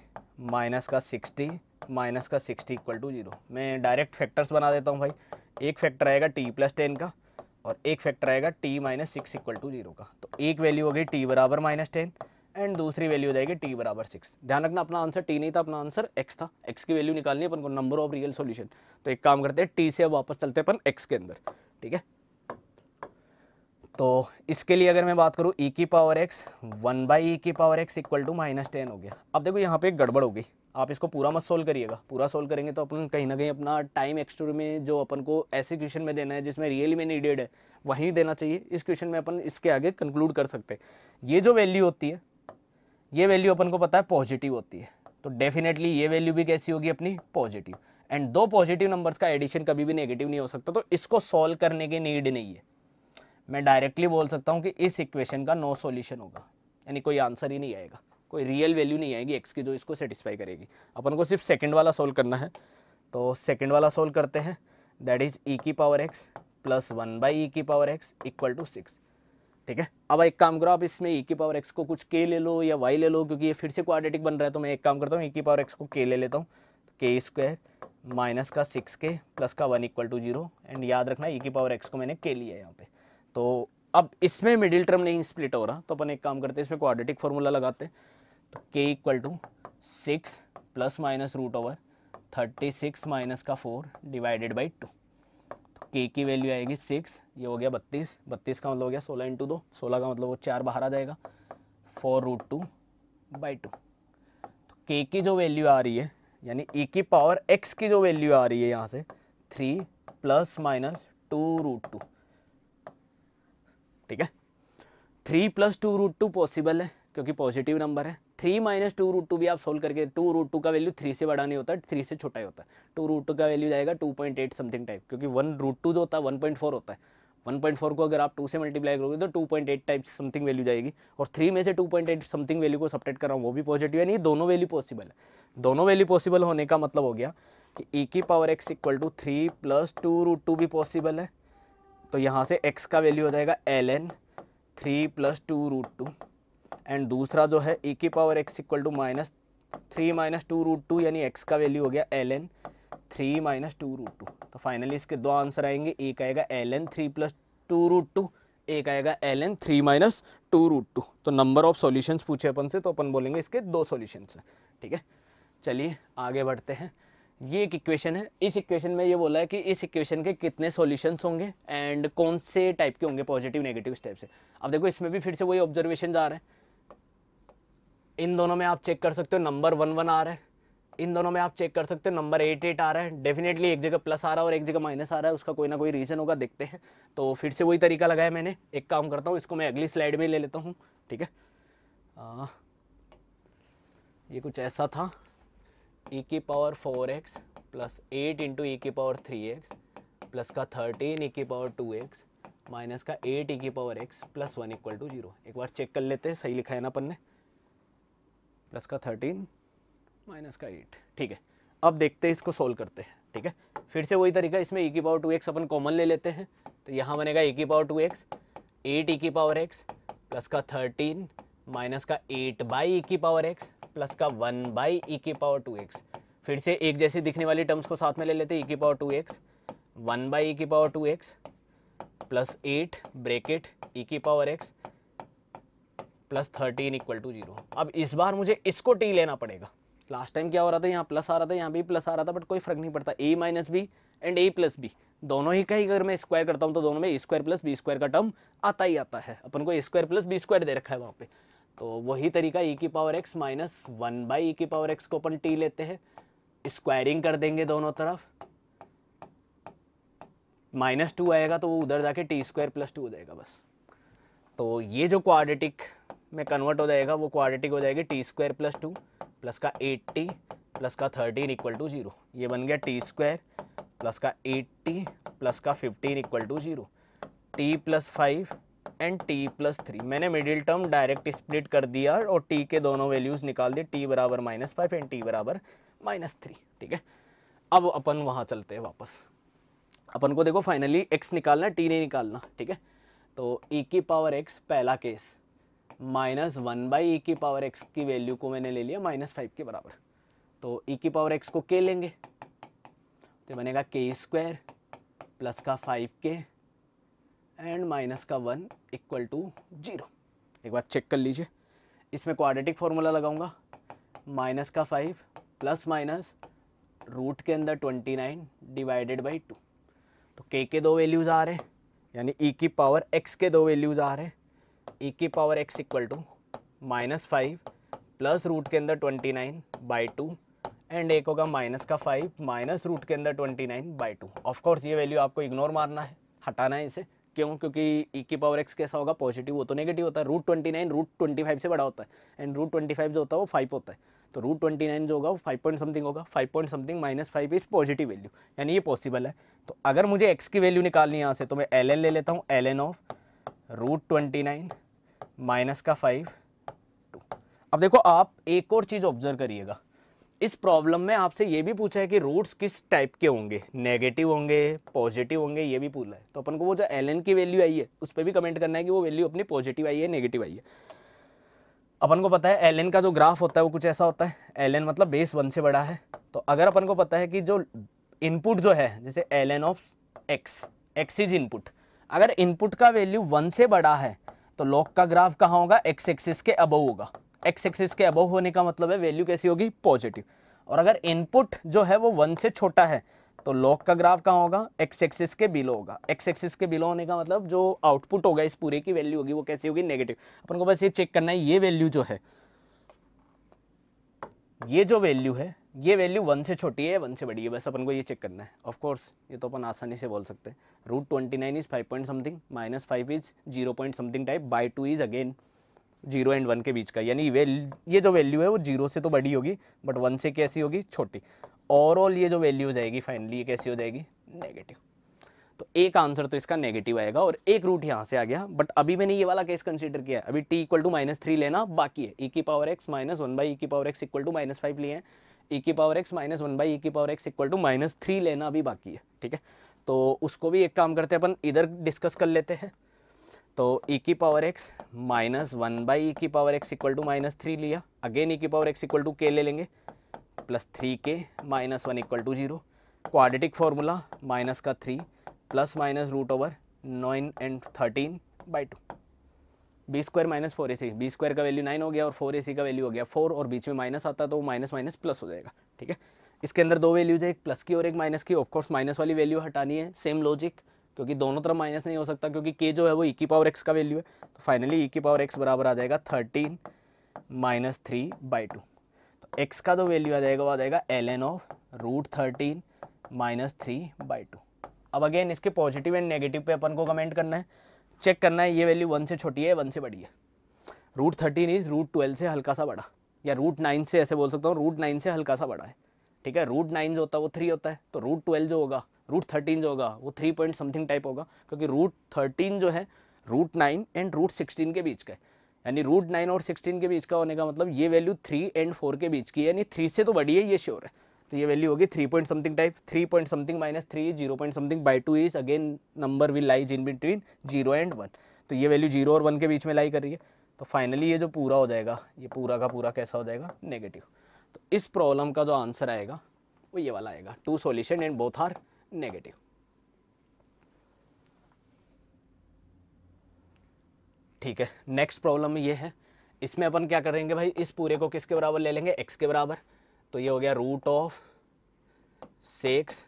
माइनस का सिक्सटी माइनस का सिक्सटी इक्वल टू जीरो मैं डायरेक्ट फैक्टर्स बना देता हूँ भाई एक फैक्टर आएगा टी प्लस टेन का और एक फैक्टर आएगा t minus six equal to zero का तो एक वैल्यू हो गई टी बराबर माइनस टेन एंड दूसरी वैल्यू हो जाएगी टी बराबर सिक्स ध्यान रखना अपना आंसर टी नहीं था अपना आंसर एक्स था एक्स की वैल्यू निकालनी है अपन को नंबर ऑफ रियल सोल्यूशन तो एक काम करते हैं टी से वापस चलते अपन एक्स के अंदर ठीक है तो इसके लिए अगर मैं बात करूँ ई e की power x one by e की power x equal to minus ten हो गया अब देखो यहाँ पे एक गड़बड़ हो गई आप इसको पूरा मत सोल्व करिएगा पूरा सोल्व करेंगे तो अपन कहीं ना कहीं अपना टाइम एक्स्ट्रा में जो अपन को ऐसे क्वेश्चन में देना है जिसमें रियल में नीडेड है वहीं देना चाहिए इस क्वेश्चन में अपन इसके आगे कंक्लूड कर सकते हैं ये जो वैल्यू होती है ये वैल्यू अपन को पता है पॉजिटिव होती है तो डेफिनेटली ये वैल्यू भी कैसी होगी अपनी पॉजिटिव एंड दो पॉजिटिव नंबर्स का एडिशन कभी भी नेगेटिव नहीं हो सकता तो इसको सॉल्व करने की नीड नहीं है मैं डायरेक्टली बोल सकता हूँ कि इस इक्वेशन का नो सॉल्यूशन होगा यानी कोई आंसर ही नहीं आएगा कोई रियल वैल्यू नहीं आएगी एक्स की जो इसको सेटिस्फाई करेगी अपन को सिर्फ सेकेंड वाला सोल्व करना है तो सेकेंड वाला सोल्व करते हैं दैट इज़ ई की power x plus one by e की power x equal to six ठीक है अब एक काम करो आप इसमें ई e की पावर एक्स को कुछ के ले लो या वाई ले लो क्योंकि ये फिर से क्वाड्रेटिक बन रहा है तो मैं एक काम करता हूँ ई e की पावर एक्स को के ले लेता हूँ के स्क्वायर माइनस का सिक्स के प्लस का one equal to zero and याद रखना ई e की पावर एक्स को मैंने के लिया है यहाँ पे तो अब इसमें मिडिल टर्म नहीं स्प्लिट हो रहा तो अपन एक काम करते हैं इसमें क्वाड्रेटिक फॉर्मूला लगाते हैं तो k equal to six plus minus root over thirty six minus का फोर डिवाइडेड बाई टू तो के की वैल्यू आएगी सिक्स ये हो गया बत्तीस बत्तीस का मतलब हो गया सोलह इंटू दो सोलह का मतलब वो चार बाहर आ जाएगा four root two by two तो के की जो वैल्यू आ रही है यानी ए e की पावर एक्स की जो वैल्यू आ रही है यहाँ से three plus minus two root two ठीक है three plus two root two possible है क्योंकि पॉजिटिव नंबर है three minus two root two भी आप सोल्व करके टू रूट टू का वैल्यू थ्री से बड़ा नहीं होता थ्री से छोटा ही होता है टू रूट टू का वैल्यू जाएगा two point eight something type क्योंकि वन रूट टू जो होता है वन पॉइंट फोर होता है वन पॉइंट फोर को अगर आप टू से मल्टीप्लाई करोगे तो two point eight type something value जाएगी और थ्री में से two point eight something value को सपरेट कर रहा हूँ वो भी पॉजिटिव है नहीं दोनों वैल्यू पॉसिबल है दोनों वैल्यू पॉसिबल होने का मतलब हो गया कि ए e की power x equal to three plus two root two भी पॉसिबल है तो यहाँ से एक्स का वैल्यू हो जाएगा l n three plus two root two and दूसरा जो है ए e की power x equal to minus three minus two root two यानी एक्स का वैल्यू हो गया l n three minus two root two तो फाइनली इसके दो आंसर आएंगे एक आएगा l n three plus two root two एक आएगा l n three minus two root two तो नंबर ऑफ सॉल्यूशंस पूछे अपन से तो अपन बोलेंगे इसके दो सॉल्यूशंस हैं ठीक है चलिए आगे बढ़ते हैं ये एक इक्वेशन है इस इक्वेशन में ये बोला है कि इस इक्वेशन के कितने सॉल्यूशंस होंगे एंड कौन से टाइप के होंगे पॉजिटिव नेगेटिव स्टेप से अब देखो इसमें भी फिर से वही ऑब्जर्वेशन जा रहे हैं इन दोनों में आप चेक कर सकते हो नंबर वन वन आ रहा है इन दोनों में आप चेक कर सकते हो नंबर एट एट आ रहा है डेफिनेटली एक जगह प्लस आ रहा है और एक जगह माइनस आ रहा है उसका कोई ना कोई रीज़न होगा देखते हैं तो फिर से वही तरीका लगाया मैंने एक काम करता हूँ इसको मैं अगली स्लाइड में ले लेता हूँ ठीक है आ, ये कुछ ऐसा था ई e की power four x plus eight into e की पावर थ्री एक्स प्लस का थर्टीन ई e की पावर टू एक्स माइनस का एट ई e की power x plus one equal to zero एक बार चेक कर लेते हैं सही लिखा है ना अपन ने प्लस का थर्टीन माइनस का एट ठीक है अब देखते हैं इसको सोल्व करते हैं ठीक है फिर से वही तरीका इसमें ई e की पावर टू एक्स अपन कॉमन ले लेते हैं तो यहाँ बनेगा ई e की power two x eight e की पावर एक्स प्लस का थर्टीन माइनस का एट बाई ई e की पावर एक्स प्लस का वन बाई ई की पावर टू एक्स फिर से एक जैसी दिखने वाली टर्म्स को साथ में ले लेते हैं ई की power two x one by e की power two x plus eight bracket e की power x plus thirteen equal to zero अब इस बार मुझे इसको टी लेना पड़ेगा लास्ट टाइम क्या हो रहा था यहाँ प्लस आ रहा था यहाँ भी प्लस आ रहा था बट कोई फर्क नहीं पड़ता a minus b and a plus b दोनों ही कहीं अगर मैं स्क्वायर करता हूँ तो दोनों में स्क्वायर प्लस बी स्क्वायर का टर्म आता ही आता है अपन को स्क्वायर प्लस बी स्क्वायर दे रखा है वहाँ पे तो वही तरीका ए e की power x minus one by e की पावर एक्स को अपन टी लेते हैं स्क्वायरिंग कर देंगे दोनों तरफ माइनस टू आएगा तो वो उधर जाके टी स्क्वायर प्लस टू हो जाएगा बस तो ये जो क्वाड्रेटिक में कन्वर्ट हो जाएगा वो क्वाड्रेटिक हो जाएगी t square plus two plus का एट्टी प्लस का थर्टीन इक्वल टू जीरो ये बन गया टी स्क्वायर प्लस का एट्टी प्लस का fifteen equal to zero t plus five and t plus three मैंने मिडिल टर्म डायरेक्ट स्प्लिट कर दिया और टी के दोनों वैल्यूज़ निकाल दिए टी बराबर माइनस फाइव एंड टी बराबर माइनस थ्री ठीक है अब अपन वहाँ चलते हैं वापस अपन को देखो फाइनली एक्स निकालना टी नहीं निकालना ठीक है तो ई e की पावर एक्स पहला case minus one by e e की पावर एक्स की वैल्यू को मैंने ले लिया माइनस फाइव के बराबर तो ई e की पावर एक्स को के लेंगे तो बनेगा के स्क्वायर प्लस का फाइव के एंड माइनस का वन इक्वल टू जीरो एक बार चेक कर लीजिए इसमें क्वाड्रेटिक फार्मूला लगाऊंगा माइनस का फाइव प्लस माइनस रूट के अंदर twenty nine divided by two तो के के दो वैल्यूज़ आ रहे हैं यानी ई e की पावर एक्स के दो वैल्यूज़ आ रहे हैं ए के power x equal to minus five plus root के अंदर twenty nine by two and एक होगा माइनस का फाइव माइनस रूट के अंदर twenty nine by two of course ये वैल्यू आपको इग्नोर मारना है हटाना है इसे क्यों क्योंकि ई e की पावर एक्स कैसा होगा पॉजिटिव वो तो नेगेटिव होता है root twenty nine root twenty five से बड़ा होता है एंड रूट ट्वेंटी फाइव जो होता है वो फाइव होता है तो रूट ट्वेंटी नाइन जो होगा वो फाइव पॉइंट समथिंग होगा five point something minus five is positive value यानी ये पॉसिबल है तो अगर मुझे एक्स की वैल्यू निकालनी है यहाँ से तो मैं एल एन ले लेता हूँ l n of root twenty nine minus का फाइव टू अब देखो आप एक और चीज़ ऑब्जर्व करिएगा इस प्रॉब्लम में आपसे ये भी पूछा है कि रूट्स किस टाइप के होंगे नेगेटिव होंगे पॉजिटिव होंगे ये भी पूछा है तो अपन को वो जो एल की वैल्यू आई है उस पर भी कमेंट करना है कि वो वैल्यू अपनी पॉजिटिव आई है नेगेटिव आई है अपन को पता है एल का जो ग्राफ होता है वो कुछ ऐसा होता है एल मतलब बेस वन से बड़ा है तो अगर अपन को पता है कि जो इनपुट जो है जैसे l n of x x is input अगर इनपुट का वैल्यू वन से बड़ा है तो लॉक का ग्राफ कहाँ होगा एक्स एक्सिस के अबव होगा एक्स एक्सिस के अबव होने का मतलब है वैल्यू कैसी होगी पॉजिटिव और अगर इनपुट जो है वो वन से छोटा है तो लॉक का ग्राफ कहाँ होगा एक्स एक्सिस के बिलो होगा एक्स एक्सिस के बिलो होने का मतलब जो आउटपुट होगा इस पूरे की वैल्यू होगी वो कैसी होगी नेगेटिव अपन को बस ये चेक करना है ये वैल्यू जो है ये जो वैल्यू है ये वैल्यू वन से छोटी है वन से बड़ी है बस अपन को ये चेक करना है ऑफकोर्स ये तो अपन आसानी से बोल सकते हैं root twenty nine is five point something minus five is zero point something type by two is again zero and one के बीच का यानी वेल ये जो वैल्यू है वो जीरो से तो बड़ी होगी बट वन से कैसी होगी छोटी ओवरऑल ये जो वैल्यू हो जाएगी फाइनली ये कैसी हो जाएगी नेगेटिव तो एक आंसर तो इसका नेगेटिव आएगा और एक रूट यहाँ से आ गया बट अभी मैंने ये वाला केस कंसीडर किया है अभी t equal to minus three लेना बाकी है ई e की power x minus one by e की power x equal to minus five लिए हैं ए e की power x minus one by e की power x equal to minus three लेना अभी बाकी है ठीक है तो उसको भी एक काम करते हैं अपन इधर डिस्कस कर लेते हैं तो ए e की power x minus one by e की power x equal to minus three लिया अगेन ए e की power x equal to k ले लेंगे plus three k minus one equal to zero quadratic formula minus का three plus minus root over nine and thirteen by two b square minus four a c b square का value nine हो गया और four a c का value हो गया four और बीच में माइनस आता तो वो माइनस माइनस प्लस हो जाएगा ठीक है इसके अंदर दो वैल्यूज है एक प्लस की और एक माइनस की ऑफकोर्स माइनस वाली वैल्यू हटानी है सेम लॉजिक क्योंकि दोनों तरफ माइनस नहीं हो सकता क्योंकि के जो है वो ई e की पावर एक्स का वैल्यू है तो फाइनली ई e की पावर एक्स बराबर आ जाएगा thirteen minus three by two तो एक्स का जो वैल्यू आ जाएगा वो आ जाएगा l n of root thirteen minus three by two अब अगेन इसके पॉजिटिव एंड नेगेटिव पे अपन को कमेंट करना है चेक करना है ये वैल्यू वन से छोटी है वन से बड़ी है root thirteen is root twelve से हल्का सा बड़ा या रूट नाइन से ऐसे बोल सकता हूँ रूट नाइन से हल्का सा बड़ा है ठीक है रूट नाइन जो होता है वो थ्री होता है तो रूट ट्वेल्व जो होगा रूट थर्टीन जो होगा वो थ्री पॉइंट समथिंग टाइप होगा क्योंकि रूट थर्टीन जो है root nine and root sixteen के बीच का है यानी रूट नाइन और सिक्सटीन के बीच का होने का मतलब ये वैल्यू थ्री एंड फोर के बीच की यानी थ्री से तो बड़ी है ये श्योर है तो ये वैल्यू होगी three point something type three point something minus three zero point something by two is again number will lies in between zero and one तो ये वैल्यू जीरो और वन के बीच में लाई कर रही है तो फाइनली ये जो पूरा हो जाएगा ये पूरा का पूरा कैसा हो जाएगा नेगेटिव तो इस प्रॉब्लम का जो आंसर आएगा वो ये वाला आएगा two solution and both are negative ठीक है नेक्स्ट प्रॉब्लम ये है इसमें अपन क्या करेंगे भाई इस पूरे को किसके बराबर ले लेंगे एक्स के बराबर तो ये हो गया root of six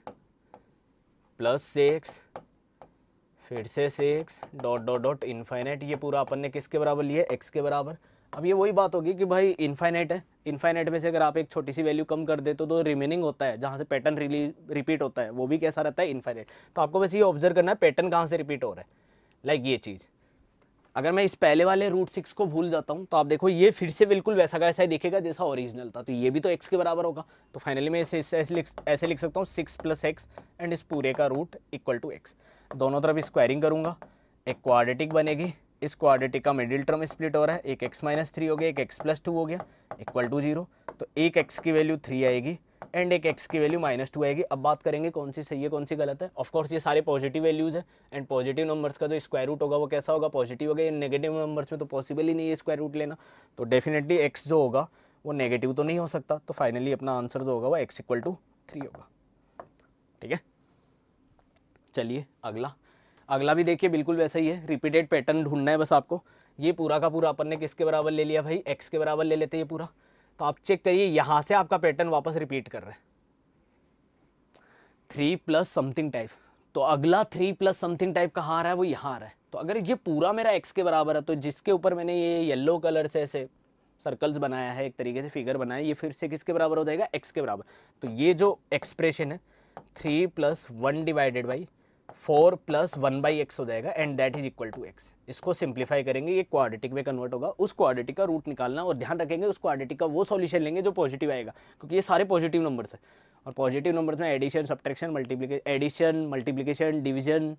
plus six फिर से six dot dot dot infinite ये पूरा अपन ने किसके बराबर लिया एक्स के बराबर अब ये वही बात होगी कि भाई इन्फाइनेट है इन्फाइनेट में से अगर आप एक छोटी सी वैल्यू कम कर दे तो, रिमेनिंग तो होता है जहाँ से पैटर्न रिली रिपीट होता है वो भी कैसा रहता है इन्फाइनेट तो आपको बस ये ऑब्जर्व करना है पैटर्न कहाँ से रिपीट हो रहा है लाइक ये चीज़ अगर मैं इस पहले वाले रूट सिक्स को भूल जाता हूँ तो आप देखो ये फिर से बिल्कुल वैसा का वैसा ही दिखेगा जैसा ओरिजिनल था तो ये भी तो एक्स के बराबर होगा तो फाइनली मैं इसे ऐसे लिख ऐसे लिख सकता हूँ सिक्स प्लस एक्स एंड इस पूरे का रूट इक्वल टू एक्स दोनों तरफ स्क्वायरिंग करूँगा एक क्वाड्रेटिक बनेगी इस क्वाड्रेटिक का मिडिल टर्म स्प्लिट हो रहा है एक एक्स माइनस थ्री हो गया एक एक्स प्लस टू हो गया इक्वल टू जीरो तो एक एक्स की वैल्यू थ्री आएगी एंड एक एक्स की वैल्यू माइनस टू आएगी अब बात करेंगे कौन सी सही है कौन सी गलत है ऑफकोर्स ये सारे पॉजिटिव वैल्यूज़ है एंड पॉजिटिव नंबर्स का जो स्क्वायर रूट होगा वो कैसा होगा पॉजिटिव होगा या नेगेटिव नंबर्स में तो पॉसिबल ही नहीं है स्क्वायर रूट लेना तो डेफिनेटली एक्स जो होगा वो नेगेटिव तो नहीं हो सकता तो फाइनली अपना आंसर जो होगा वो एक्स इक्वल टू थ्री होगा ठीक है चलिए अगला अगला भी देखिए बिल्कुल वैसा ही है रिपीटेड पैटर्न ढूंढना है बस आपको ये पूरा का पूरा अपन ने किसके बराबर ले लिया भाई एक्स के बराबर ले लेते ये पूरा तो आप चेक करिए यहाँ से आपका पैटर्न वापस रिपीट कर रहे थ्री प्लस समथिंग टाइप तो अगला थ्री प्लस समथिंग टाइप कहाँ आ रहा है वो यहाँ आ रहा है तो अगर ये पूरा मेरा एक्स के बराबर है तो जिसके ऊपर मैंने ये येलो कलर से ऐसे सर्कल्स बनाया है एक तरीके से फिगर बनाया ये फिर से किसके बराबर हो जाएगा एक्स के बराबर तो ये जो एक्सप्रेशन है three plus one divided by four plus one by x हो जाएगा and that is equal to x इसको सिंप्लीफाई करेंगे ये क्वाड्रेटिक में कन्वर्ट होगा उस क्वाड्रेटिक का रूट निकालना और ध्यान रखेंगे उस क्वाड्रेटिक का वो सॉल्यूशन लेंगे जो पॉजिटिव आएगा क्योंकि ये सारे पॉजिटिव नंबर्स है और पॉजिटिव नंबर्स में addition subtraction multiplication addition multiplication division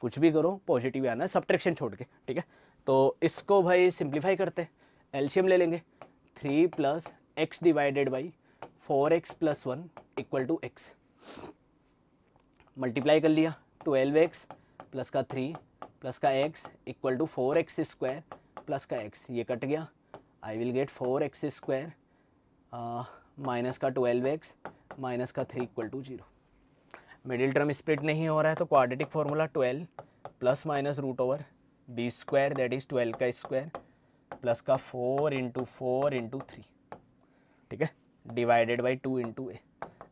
कुछ भी करो पॉजिटिव आना है सब्ट्रैक्शन छोड़ के ठीक है तो इसको भाई सिंप्लीफाई करते हैं एल्शियम ले लेंगे three plus x divided by four x plus one equal to x multiply कर लिया ट्वेल्व एक्स प्लस का थ्री प्लस का x equal to four x square plus का एक्स ये कट गया I will get four x square minus का twelve x minus का three equal to zero middle term split नहीं हो रहा है तो quadratic formula twelve plus minus root over b square that is twelve का स्क्वायर प्लस का four into four into three ठीक है divided by two into a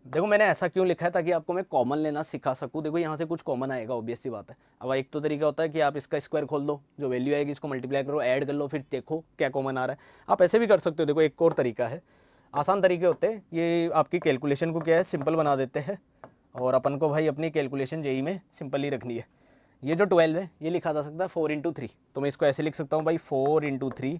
देखो मैंने ऐसा क्यों लिखा है ताकि आपको मैं कॉमन लेना सिखा सकूँ देखो यहाँ से कुछ कॉमन आएगा ऑब्वियस सी बात है अब एक तो तरीका होता है कि आप इसका स्क्वायर खोल दो जो वैल्यू आएगी इसको मल्टीप्लाई करो ऐड कर लो फिर देखो क्या कॉमन आ रहा है आप ऐसे भी कर सकते हो देखो एक और तरीका है आसान तरीके होते हैं ये आपकी कैलकुलेशन को क्या है सिंपल बना देते हैं और अपन को भाई अपनी कैलकुलेशन जेई में सिंपल ही रखनी है ये जो ट्वेल्व है ये लिखा जा सकता है फोर इंटू थ्री तो मैं इसको ऐसे लिख सकता हूँ भाई फोर इंटू थ्री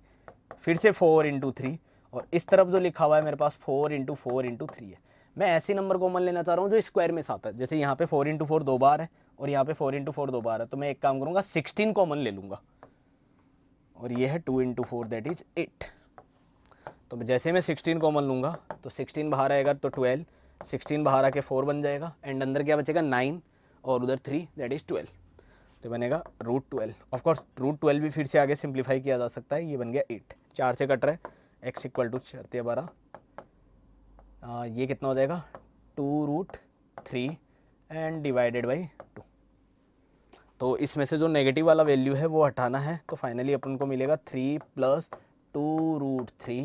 फिर से फोर इंटू थ्री और इस तरफ जो लिखा हुआ है मेरे पास four into four into three है मैं ऐसे नंबर कॉमन लेना चाह रहा हूँ जो स्क्वायर में साथ है जैसे यहाँ पे फोर इंटू फोर दो बार है और यहाँ पे फोर इंटू फोर दो बार है तो मैं एक काम करूँगा सिक्सटीन कॉमन ले लूँगा और ये है two into four that is eight तो जैसे मैं सिक्सटीन कॉमन लूँगा तो सिक्सटीन बाहर आएगा तो ट्वेल्व सिक्सटीन बाहर आके फोर बन जाएगा एंड अंदर क्या बचेगा नाइन और उधर थ्री दैट इज़ ट्वेल्व तो बनेगा root twelve of course root twelve भी फिर से आगे सिंप्लीफाई किया जा सकता है ये बन गया एट चार से कट रहा है एक्स इक्वल टू चार बारह ये कितना हो जाएगा two root three and divided by two तो इसमें से जो नेगेटिव वाला वैल्यू है वो हटाना है तो फाइनली अपन को मिलेगा three plus two root three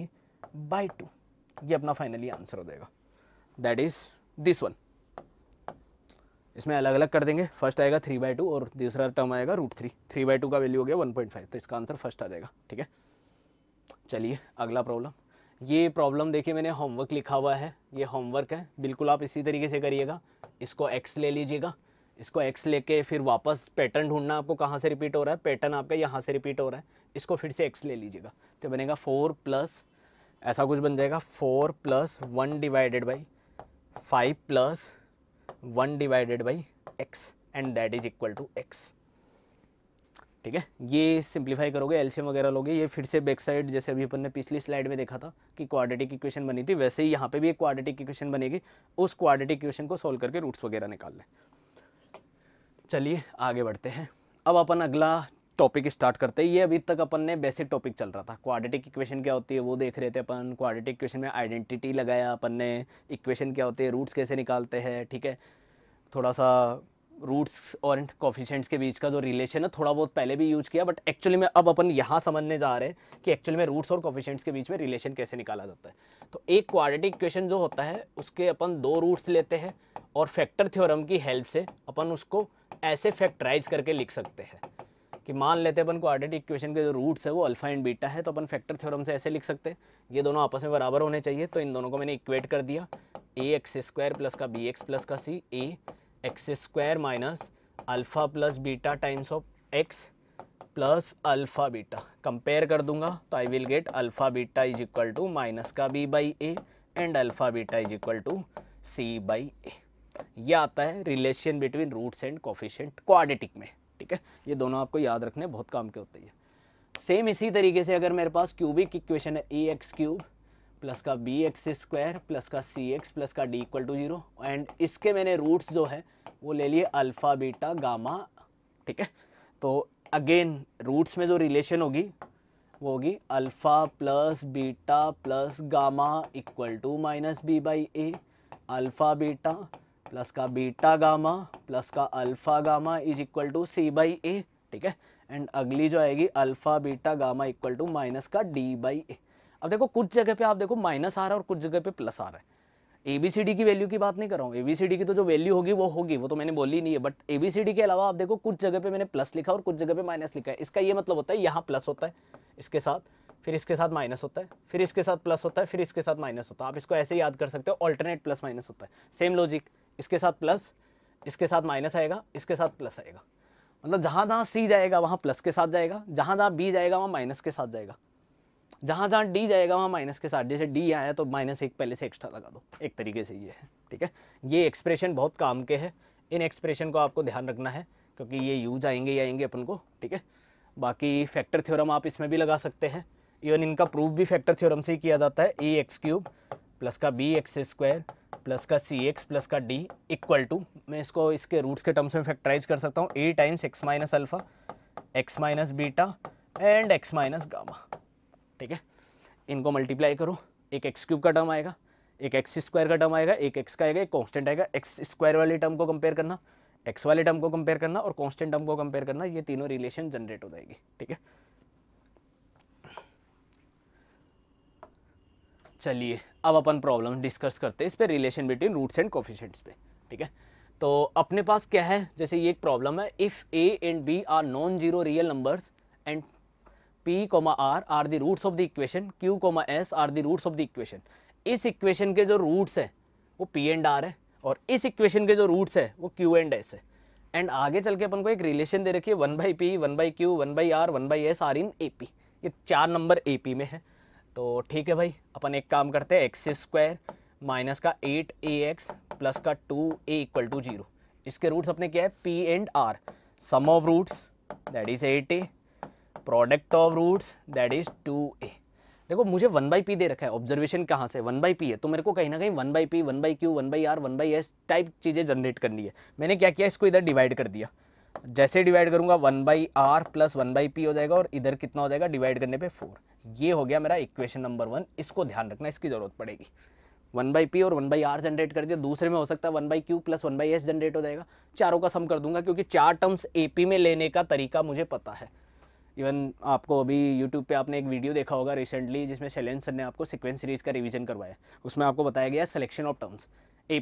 by two ये अपना फाइनली आंसर हो जाएगा दैट इज़ दिस वन इसमें अलग अलग कर देंगे फर्स्ट आएगा थ्री बाई टू और दूसरा टर्म आएगा root three three by two का वैल्यू हो गया वन पॉइंट फाइव तो इसका आंसर फर्स्ट आ जाएगा ठीक है चलिए अगला प्रॉब्लम ये प्रॉब्लम देखिए मैंने होमवर्क लिखा हुआ है ये होमवर्क है बिल्कुल आप इसी तरीके से करिएगा इसको एक्स ले लीजिएगा इसको एक्स लेके फिर वापस पैटर्न ढूंढना आपको कहाँ से रिपीट हो रहा है पैटर्न आपका यहाँ से रिपीट हो रहा है इसको फिर से एक्स ले लीजिएगा तो बनेगा फोर प्लस ऐसा कुछ बन जाएगा four plus one divided by five plus one divided by x and that is equal to x ठीक है ये सिंप्लीफाई करोगे एल्शियम वगैरह लोगे ये फिर से बैक साइड जैसे अभी अपन ने पिछली स्लाइड में देखा था कि क्वाड्रेटिक इक्वेशन बनी थी वैसे ही यहाँ पे भी एक क्वाड्रेटिक इक्वेशन बनेगी उस क्वाड्रेटिक इक्वेशन को सोल्व करके रूट्स वगैरह निकाल लें चलिए आगे बढ़ते हैं अब अपन अगला टॉपिक स्टार्ट करते हैं ये अभी तक अपन ने बेसिक टॉपिक चल रहा था क्वाड्रेटिक इक्वेशन क्या होती है वो देख रहे थे अपन क्वाड्रेटिक इक्वेशन में आइडेंटिटी लगाया अपन ने इक्वेशन क्या होती है रूट्स कैसे निकालते हैं ठीक है थोड़ा सा रूट्स और कॉफिशेंट्स के बीच का जो रिलेशन है थोड़ा बहुत पहले भी यूज़ किया बट एक्चुअली में अब अपन यहाँ समझने जा रहे हैं कि एक्चुअली में रूट्स और कॉफिशेंट्स के बीच में रिलेशन कैसे निकाला जाता है तो एक क्वाड्रेटिक इक्वेशन जो होता है उसके अपन दो रूट्स लेते हैं और फैक्टर थ्योरम की हेल्प से अपन उसको ऐसे फैक्टराइज करके लिख सकते हैं कि मान लेते हैं अपन क्वाड्रेटिक इक्वेशन के जो रूट्स है वो अल्फा एंड बीटा है तो अपन फैक्टर थ्योरम से ऐसे लिख सकते हैं ये दोनों आपस में बराबर होने चाहिए तो इन दोनों को मैंने इक्वेट कर दिया ए एक्स स्क्वायर प्लस का बी एक्स प्लस का c a x square minus alpha plus beta times of x plus alpha beta compare कर दूंगा तो I will get alpha beta is equal to minus का b by a and alpha beta is equal to c by a यह आता है relation between roots and coefficient quadratic में ठीक है ये दोनों आपको याद रखने बहुत काम के होते हैं सेम इसी तरीके से अगर मेरे पास क्यूबिक इक्वेशन है ए एक्स क्यूब प्लस का बी एक्स स्क्वायर प्लस का सी एक्स प्लस का D equal to zero and इसके मैंने रूट्स जो है वो ले लिए अल्फ़ा बीटा गामा ठीक है तो अगेन रूट्स में जो रिलेशन होगी वो होगी alpha plus beta plus gamma equal to minus b by a alpha beta plus का बीटा गामा प्लस का alpha gamma is equal to c by a ठीक है एंड अगली जो आएगी alpha beta gamma equal to minus का d by a अब देखो कुछ जगह पे आप देखो माइनस आ रहा है और कुछ जगह पे प्लस आ रहा है ए बी सी डी की वैल्यू की बात नहीं कर रहा हूँ ए बी सी डी की तो जो वैल्यू होगी वो होगी वो तो मैंने बोली नहीं है but a b c d के अलावा आप देखो कुछ जगह पे मैंने प्लस लिखा और कुछ जगह पे माइनस लिखा है इसका ये मतलब होता है यहाँ प्लस होता है इसके साथ फिर इसके साथ माइनस होता है फिर इसके साथ प्लस होता है फिर इसके साथ माइनस होता है आप इसको ऐसे याद कर सकते हो ऑल्टरनेट प्लस माइनस होता है सेम लॉजिक इसके साथ प्लस इसके साथ माइनस आएगा इसके साथ प्लस आएगा मतलब जहाँ जहाँ सी जाएगा वहाँ प्लस के साथ जाएगा जहाँ जहाँ बी जाएगा वहाँ माइनस के साथ जाएगा जहाँ जहाँ डी जाएगा वहाँ माइनस के साथ जैसे डी आया तो माइनस एक पहले से एक्स्ट्रा लगा दो एक तरीके से ये है ठीक है ये एक्सप्रेशन बहुत काम के है इन एक्सप्रेशन को आपको ध्यान रखना है क्योंकि ये यूज आएंगे ही आएंगे अपन को ठीक है बाकी फैक्टर थ्योरम आप इसमें भी लगा सकते हैं इवन इनका प्रूफ भी फैक्टर थ्योरम से ही किया जाता है ए एक्स क्यूब प्लस का बी एक्स स्क्वायर प्लस का सी एक्स प्लस का डी इक्वल टू मैं इसको इसके रूट्स के टर्म्स में फैक्टराइज कर सकता हूँ a times x minus alpha x minus beta and x minus gamma ठीक है इनको मल्टीप्लाई करो एक एक्स क्यूब का टर्म आएगा एक एक्स स्क्वायर का टर्म आएगा एक एक्स का आएगा एक कॉन्स्टेंट आएगा एक्स स्क्वायर वाले टर्म को कंपेयर करना एक्स वाले टर्म को कंपेयर करना और कॉन्स्टेंट टर्म को कंपेयर करना ये तीनों रिलेशन जनरेट हो जाएगी ठीक है चलिए अब अपन प्रॉब्लम डिस्कस करते हैं इस पर relation between roots and coefficients पे ठीक है तो अपने पास क्या है जैसे ये एक प्रॉब्लम है if a and b are non zero real numbers and p, r are the roots of the equation, q, s are the roots of the equation. इस इक्वेशन के जो रूट्स हैं वो p एंड r है और इस equation के जो रूट्स हैं वो q एंड s है एंड आगे चल के अपन को एक रिलेशन दे रखी है one by p one by q one by r one by s are in A P ये चार नंबर ए पी में है तो ठीक है भाई अपन एक काम करते हैं एक्स स्क्वायर माइनस का एट ए एक्स प्लस का two a equal to zero इसके रूट्स अपने क्या है p and r sum of roots that is eight a product of roots that is two a देखो मुझे वन बाई पी दे रखा है ऑब्जर्वेशन कहाँ से वन बाई पी है तो मेरे को कहीं ना कहीं one by p one by q one by r one by s type चीज़ें जनरेट करनी है मैंने क्या किया इसको इधर डिवाइड कर दिया जैसे डिवाइड करूंगा one by r plus one by p हो जाएगा और इधर कितना हो जाएगा डिवाइड करने पे फोर ये हो गया मेरा इक्वेशन नंबर वन इसको ध्यान रखना इसकी ज़रूरत पड़ेगी वन बाई पी और वन बाई आर जनरेट कर दिया दूसरे में हो सकता है one by q plus one by s generate हो जाएगा चारों का सम कर दूंगा क्योंकि चार टर्म्स ए पी में लेने का तरीका मुझे पता है इवन आपको अभी यूट्यूब पे आपने एक वीडियो देखा होगा रिसेंटली जिसमें शैलेंद सर ने आपको सिक्वेंस सीरीज़ का रिवीजन करवाया उसमें आपको बताया गया सिलेक्शन ऑफ टर्म्स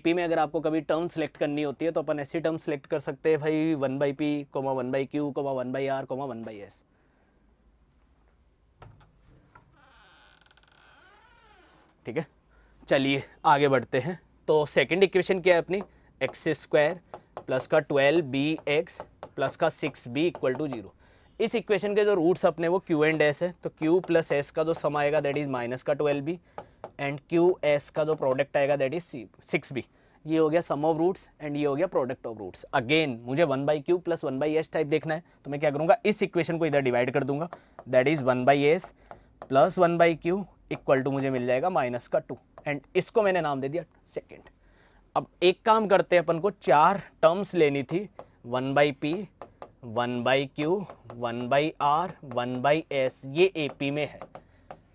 पी में अगर आपको कभी टर्म सेलेक्ट करनी होती है तो अपन ऐसी टर्म सेलेक्ट कर सकते हैं भाई one by p comma one by q comma one by r comma one by s ठीक है चलिए आगे बढ़ते हैं तो सेकंड इक्वेशन क्या है अपनी एक्स स्क्वायर प्लस का ट्वेल्व बी एक्स प्लस का six b equal to zero इस इक्वेशन के जो रूट्स अपने वो क्यू एंड एस है तो क्यू प्लस एस का जो सम आएगा दैट इज माइनस का twelve b and q s का जो प्रोडक्ट आएगा दैट इज सिक्स बी ये हो गया सम ऑफ रूट्स एंड ये हो गया प्रोडक्ट ऑफ रूट्स अगेन मुझे one by q plus one by s type देखना है तो मैं क्या करूँगा इस इक्वेशन को इधर डिवाइड कर दूंगा that is one by s plus one by q equal to मुझे मिल जाएगा माइनस का टू एंड इसको मैंने नाम दे दिया सेकेंड अब एक काम करते हैं अपन को चार टर्म्स लेनी थी one by p one by q one by r one by s ये ए पी में है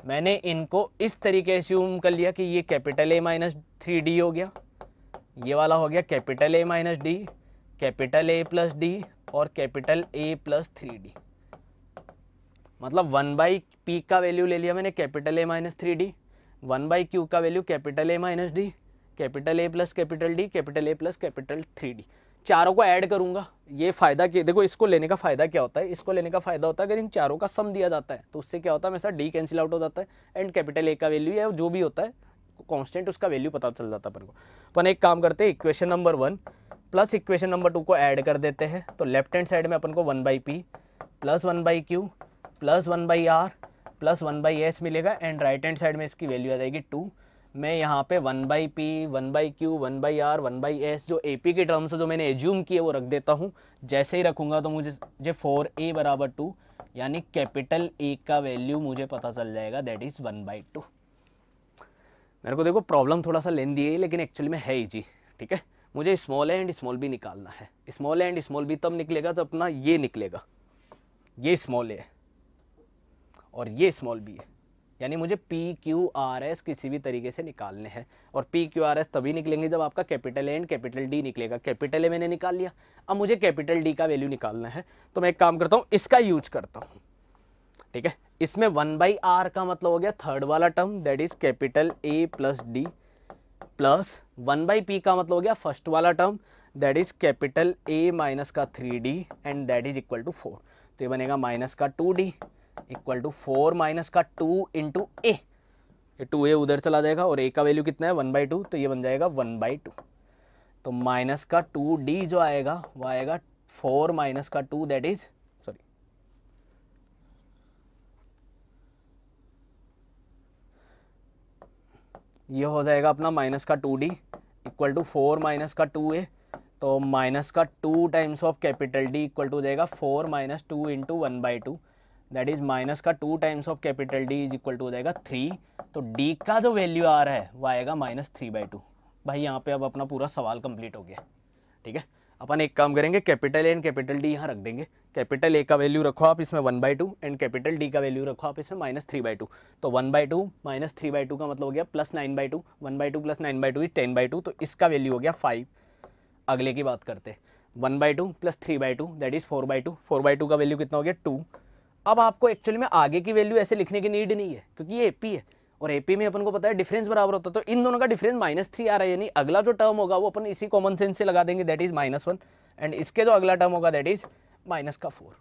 मैंने इनको इस तरीके से यूम कर लिया कि ये capital A minus three D हो गया ये वाला हो गया capital A minus D capital A plus D और capital A plus three D मतलब वन बाई पी का वैल्यू ले लिया मैंने capital A minus three D one by q का value capital A minus D capital A plus capital D capital A plus capital three D चारों को add करूंगा ये फायदा क्या देखो इसको लेने का फायदा क्या होता है इसको लेने का फायदा होता है अगर इन चारों का सम दिया जाता है तो उससे क्या होता है मेरे साथ डी कैंसिल आउट हो जाता है एंड कैपिटल ए का वैल्यू या जो भी होता है कॉन्स्टेंट उसका वैल्यू पता चल जाता है अपन को तो अपन एक काम करते हैं equation number one plus equation number two को ऐड कर देते हैं तो लेफ्ट हैंड साइड में अपन को one by p plus one by q plus one by r plus one by s मिलेगा एंड राइट हैंड साइड में इसकी वैल्यू आ जाएगी टू मैं यहाँ पे one by p one by q one by r one by s जो A P के टर्म्स जो मैंने एज्यूम किए वो रख देता हूँ जैसे ही रखूँगा तो मुझे जो फोर ए बराबर टू यानी कैपिटल ए का वैल्यू मुझे पता चल जाएगा that is one by two मेरे को देखो प्रॉब्लम थोड़ा सा लेंदी है लेकिन एक्चुअली में है ही जी ठीक है मुझे स्मॉल एंड स्मॉल भी निकालना है स्मॉल एंड स्मॉल भी तब निकलेगा जब अपना ये निकलेगा ये स्मॉल ए है और ये स्मॉल बी है यानी मुझे पी क्यू आर एस किसी भी तरीके से निकालने हैं और पी क्यू आर एस तभी निकलेंगे जब आपका capital A and capital D निकलेगा कैपिटल ए मैंने निकाल लिया अब मुझे कैपिटल डी का वैल्यू निकालना है तो मैं एक काम करता हूँ इसका यूज करता हूँ ठीक है इसमें वन बाई आर का मतलब हो गया थर्ड वाला term that is capital A plus D plus one by p का मतलब हो गया फर्स्ट वाला term that is capital A minus का three D and that is equal to four तो ये बनेगा माइनस का two D equal to four minus का टू इंटू ए ये टू ए उधर चला जाएगा और ए का वैल्यू कितना है वन बाई टू तो ये बन जाएगा वन बाई टू तो माइनस का टू डी जो आएगा वो आएगा फोर माइनस का टू दैट इज सॉरी ये हो जाएगा अपना माइनस का two D equal to four minus का टू ए तो माइनस का two times of capital D equal to हो जाएगा four minus two into one by two that is minus का two times of capital D is equal to हो जाएगा three तो D का जो वैल्यू आ रहा है वो आएगा माइनस थ्री बाई टू भाई यहाँ पे अब अपना पूरा सवाल कंप्लीट हो गया ठीक है अपन एक काम करेंगे capital A and capital D यहाँ रख देंगे कैपिटल ए का वैल्यू रखो आप इसमें one by two and capital D का वैल्यू रखो आप इसमें माइनस थ्री बाई टू तो one by two minus three by two का मतलब हो गया plus nine by two one by two plus nine by two is ten by two तो इसका वैल्यू हो गया फाइव अगले की बात करते one by two plus three by two that is four by two four by two का value कितना हो गया टू अब आपको एक्चुअली में आगे की वैल्यू ऐसे लिखने की नीड नहीं है क्योंकि ये ए है और ए में अपन को पता है डिफरेंस बराबर होता है तो इन दोनों का डिफरेंस माइनस थ्री आ रहा है यानी अगला जो टर्म होगा वो अपन इसी कॉमन सेंस से लगा देंगे that is minus one and इसके जो अगला टर्म होगा दैट इज माइनस का फोर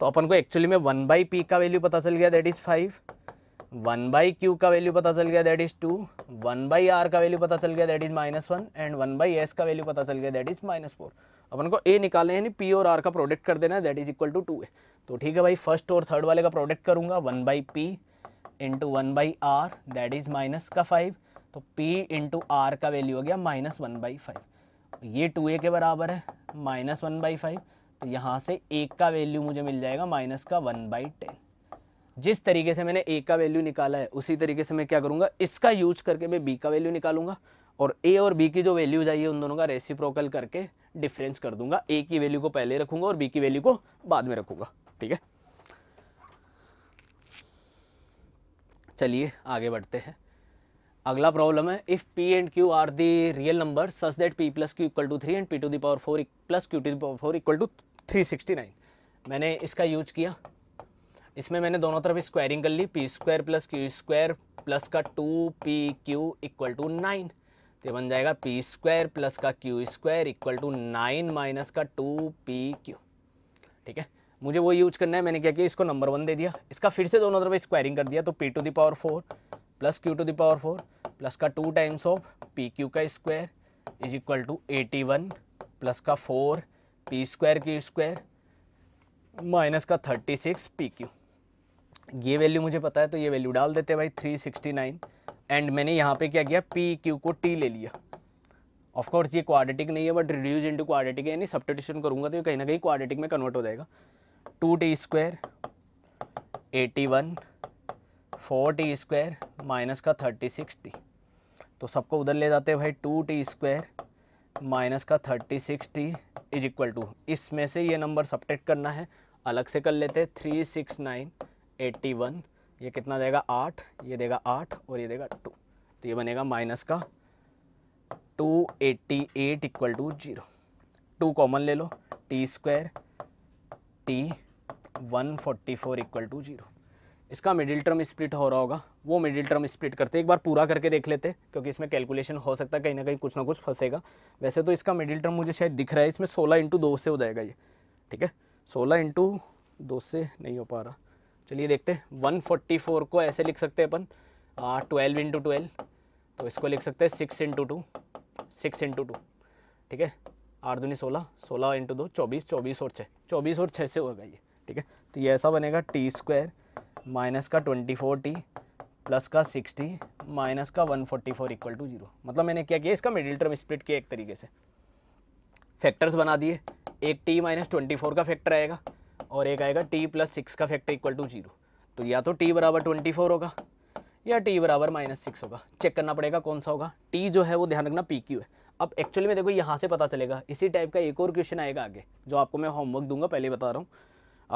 तो अपन को एक्चुअली में वन बाई पी का वैल्यू पता चल गया that is five one by q का वैल्यू पता चल गया that is two one by r का वैल्यू पता चल गया that is minus one and one by s का वैल्यू पता चल गया दैट इज़ माइनस फोर अपन को ए निकालना है यानी पी और आर का प्रोडक्ट कर देना है that is equal to two ए तो ठीक है भाई फर्स्ट और थर्ड वाले का प्रोडक्ट करूंगा one by p into one by r that is minus का फाइव तो पी इंटू आर का वैल्यू हो गया माइनस वन बाई फाइव ये टू ए के बराबर है माइनस वन बाई फाइव तो यहाँ से एक का वैल्यू मुझे मिल जाएगा माइनस का वन बाई टेन जिस तरीके से मैंने ए का वैल्यू निकाला है उसी तरीके से मैं क्या करूँगा इसका यूज करके मैं बी का वैल्यू निकालूंगा और ए और बी की जो वैल्यूज आई है उन दोनों का रेसिप्रोकल करके डिफरेंस कर दूंगा ए की वैल्यू को पहले रखूंगा और बी की वैल्यू को बाद में रखूंगा ठीक है चलिए आगे बढ़ते हैं अगला प्रॉब्लम है if p and q are the real number such that p plus q equal to three and p to the power four plus q to the power four equal to three sixty nine मैंने इसका use किया इसमें मैंने दोनों तरफ squaring कर ली p square plus q square plus का two p q equal to nine ये बन जाएगा पी स्क्वायर प्लस का q square equal to nine minus का टू पी क्यू ठीक है मुझे वो यूज करना है मैंने क्या किया इसको नंबर वन दे दिया इसका फिर से दोनों तरफ स्क्वायरिंग कर दिया तो p to the power four plus q to the power power four plus का two times of p q का square is equal to eighty one plus का four p square q square minus का thirty six p q ये value मुझे पता है तो ये वैल्यू डाल देते हैं भाई थ्री सिक्सटी नाइन एंड मैंने यहाँ पे क्या किया पी क्यू को टी ले लिया ऑफकोर्स ये क्वाडिटिक नहीं है बट रिड्यूज इंटू क्वाड्रेटिक यानी सब्टिट्यूशन करूँगा तो कहीं ना कहीं क्वाडिटिक में कन्वर्ट हो जाएगा two t square eighty one four t square minus का थर्टी सिक्स टी तो सबको उधर ले जाते हैं भाई टू टी स्क्वायर माइनस का thirty six t is equal to इसमें से ये नंबर सब्ट्रैक्ट करना है अलग से कर लेते हैं three six nine eighty one ये कितना देगा आठ ये देगा आठ और ये देगा टू तो ये बनेगा माइनस का two eighty eight equal to zero two common ले लो t square t one forty four equal to zero इसका मिडिल टर्म स्प्लिट हो रहा होगा वो मिडिल टर्म स्प्लिट करते एक बार पूरा करके देख लेते क्योंकि इसमें कैलकुलेशन हो सकता है कहीं ना कहीं कुछ ना कुछ फंसेगा वैसे तो इसका मिडिल टर्म मुझे शायद दिख रहा है इसमें सोलह इंटू दो से हो जाएगा ये ठीक है सोलह इंटू दो से नहीं हो पा रहा चलिए देखते हैं 144 को ऐसे लिख सकते हैं अपन ट्वेल्व इंटू ट्वेल्व तो इसको लिख सकते हैं six into two six into two ठीक है आठ दूनी सोलह सोलह इंटू दो चौबीस चौबीस और छः चौबीस और छः से होगा ये ठीक है तो ये ऐसा बनेगा टी स्क्वायर माइनस का ट्वेंटी फोर टी प्लस का सिक्सटी माइनस का one forty four equal to zero मतलब मैंने क्या किया इसका मिडिल टर्म स्प्लिट किया एक तरीके से फैक्टर्स बना दिए एक टी माइनस ट्वेंटी फोर का फैक्टर आएगा और एक आएगा टी प्लस सिक्स का फैक्टर इक्वल टू जीरो तो या तो टी बराबर ट्वेंटी फोर होगा या टी बराबर माइनस सिक्स होगा चेक करना पड़ेगा कौन सा होगा टी जो है वो ध्यान रखना पी क्यू है अब एक्चुअली में देखो यहाँ से पता चलेगा इसी टाइप का एक और क्वेश्चन आएगा आगे जो आपको मैं होमवर्क दूंगा पहले बता रहा हूँ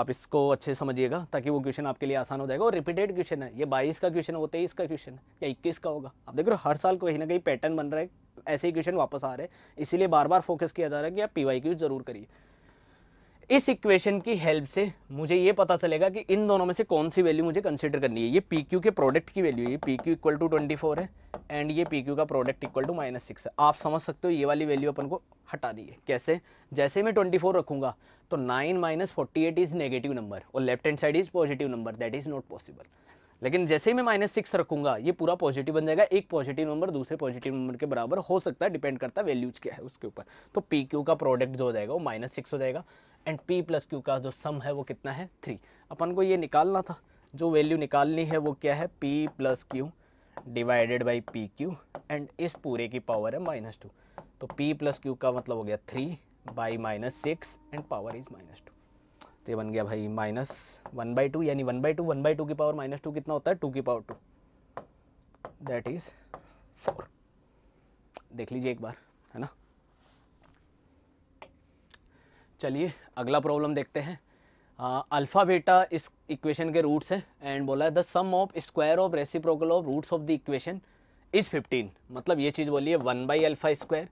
आप इसको अच्छे समझिएगा ताकि वो क्वेश्चन आपके लिए आसान हो जाएगा और रिपीटेड क्वेश्चन है ये बाईस का क्वेश्चन हो तेईस का क्वेश्चन है या इक्कीस का होगा आप देख हर साल कहीं ना कहीं पैटर्न बन रहा है ऐसे ही क्वेश्चन वापस आ रहे हैं इसीलिए बार बार फोकस किया जा रहा है कि आप पी वाई क्यू जरूर करिए इस इक्वेशन की हेल्प से मुझे ये पता चलेगा कि इन दोनों में से कौन सी वैल्यू मुझे कंसिडर करनी है ये पी क्यू के प्रोडक्ट की वैल्यू है p q equal to twenty four है एंड ये पी क्यू का product equal to minus six है आप समझ सकते हो ये वाली वैल्यू अपन को हटा दी है कैसे जैसे मैं ट्वेंटी फोर रखूँगा तो nine minus forty eight is negative number और left hand side is positive number that is not possible लेकिन जैसे ही मैं माइनस सिक्स रखूंगा ये पूरा पॉजिटिव बन जाएगा एक पॉजिटिव नंबर दूसरे पॉजिटिव नंबर के बराबर हो सकता है डिपेंड करता है वैल्यूज क्या है उसके ऊपर तो पी क्यू का प्रोडक्ट जो हो जाएगा वो माइनस सिक्स हो जाएगा एंड पी प्लस क्यू का जो सम है वो कितना है थ्री अपन को ये निकालना था जो वैल्यू निकालनी है वो क्या है p plus q divided by p q and इस पूरे की पावर है माइनस टू तो पी प्लस क्यू का मतलब हो गया three by minus six and power is minus two तो ये बन गया भाई माइनस वन बाई टू यानी one by two one by two की पावर माइनस टू कितना होता है टू की power two that is four देख लीजिए एक बार है ना चलिए अगला प्रॉब्लम देखते हैं अल्फ़ा बेटा इस इक्वेशन के रूट्स हैं एंड बोला है the sum of square of reciprocal of roots of the equation is 15 मतलब ये चीज़ बोलिए one by alpha square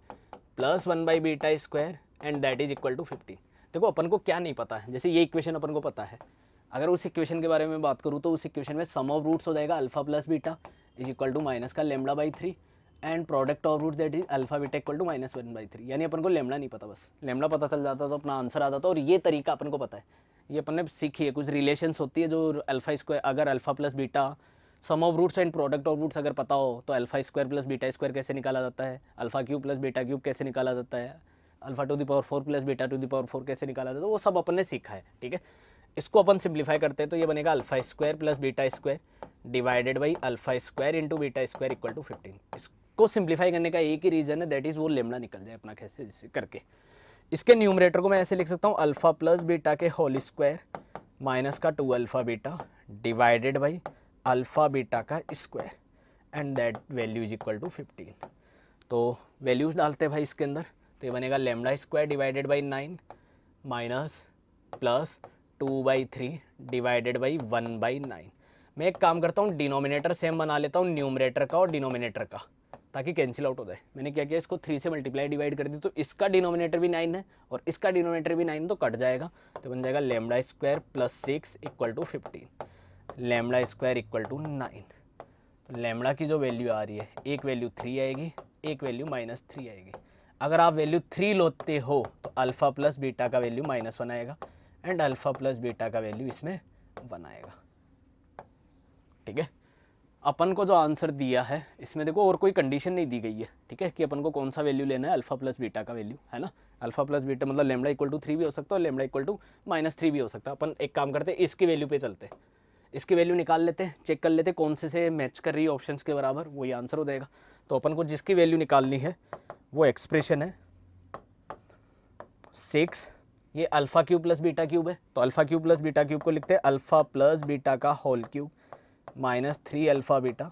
plus one by beta square and that is equal to fifteen देखो अपन को क्या नहीं पता है जैसे ये इक्वेशन अपन को पता है अगर उस इक्वेशन के बारे में बात करूँ तो उस इक्वेशन में सम ऑफ रूट्स हो जाएगा alpha plus beta is equal to minus का lambda by three and product of root that is alpha beta equal to minus one by three यानी अपन को लेमड़ा नहीं पता बस लेमड़ा पता चल जाता तो अपना आंसर आता था और ये तरीका अपन को पता है ये अपन ने सीखी है कुछ रिलेशन होती है जो अल्फा स्क्वायर अगर alpha plus beta sum of roots and product of roots अगर पता हो तो alpha square plus beta square कैसे निकाला जाता है alpha cube plus beta cube कैसे निकाला जाता है alpha to the power four plus beta to the power four कैसे निकाला जाता है वो सब अपन ने सीखा है ठीक है इसको अपन सिंप्लीफाई करते हैं तो ये बनेगा alpha square plus beta square divided by alpha square into beta square equal to fifteen को सिंप्लीफाई करने का एक ही रीज़न है दैट इज़ वो लेमड़ा निकल जाए अपना कैसे जिसे करके इसके न्यूमरेटर को मैं ऐसे लिख सकता हूँ अल्फ़ा प्लस बीटा के होल स्क्वायर माइनस का two alpha beta divided by alpha beta का square and that value is equal to fifteen तो वैल्यूज डालते हैं भाई इसके अंदर तो ये बनेगा lambda square divided by nine minus plus two by three divided by one by nine मैं एक काम करता हूँ डिनोमिनेटर सेम बना लेता हूँ न्यूमरेटर का और डिनोमिनेटर का ताकि कैंसिल आउट हो जाए मैंने क्या किया इसको थ्री से मल्टीप्लाई डिवाइड कर दी तो इसका डिनोमिनेटर भी नाइन है और इसका डिनोमिनेटर भी नाइन तो कट जाएगा तो बन जाएगा lambda square plus six equal to fifteen lambda square equal to nine तो लेमडा की जो वैल्यू आ रही है एक वैल्यू थ्री आएगी एक वैल्यू माइनस थ्री आएगी अगर आप वैल्यू थ्री लोते हो तो अल्फ़ा प्लस बीटा का वैल्यू माइनस वन आएगा एंड अल्फ़ा प्लस बीटा का वैल्यू इसमें वन आएगा ठीक है अपन को जो आंसर दिया है इसमें देखो और कोई कंडीशन नहीं दी गई है ठीक है कि अपन को कौन सा वैल्यू लेना है अल्फा प्लस बीटा का वैल्यू है ना अल्फा प्लस बीटा मतलब लेमड़ा इक्वल टू थ्री भी हो सकता है और lambda equal to minus three भी हो सकता है अपन एक काम करते हैं इसकी वैल्यू पे चलते इसकी वैल्यू निकाल लेते हैं चेक कर लेते कौन से से मैच कर रही है ऑप्शन के बराबर वही आंसर हो जाएगा तो अपन को जिसकी वैल्यू निकालनी है वो एक्सप्रेशन है सिक्स ये alpha cube plus beta cube है तो alpha cube plus beta cube को लिखते हैं अल्फ़ा प्लस बीटा का whole cube minus three alpha beta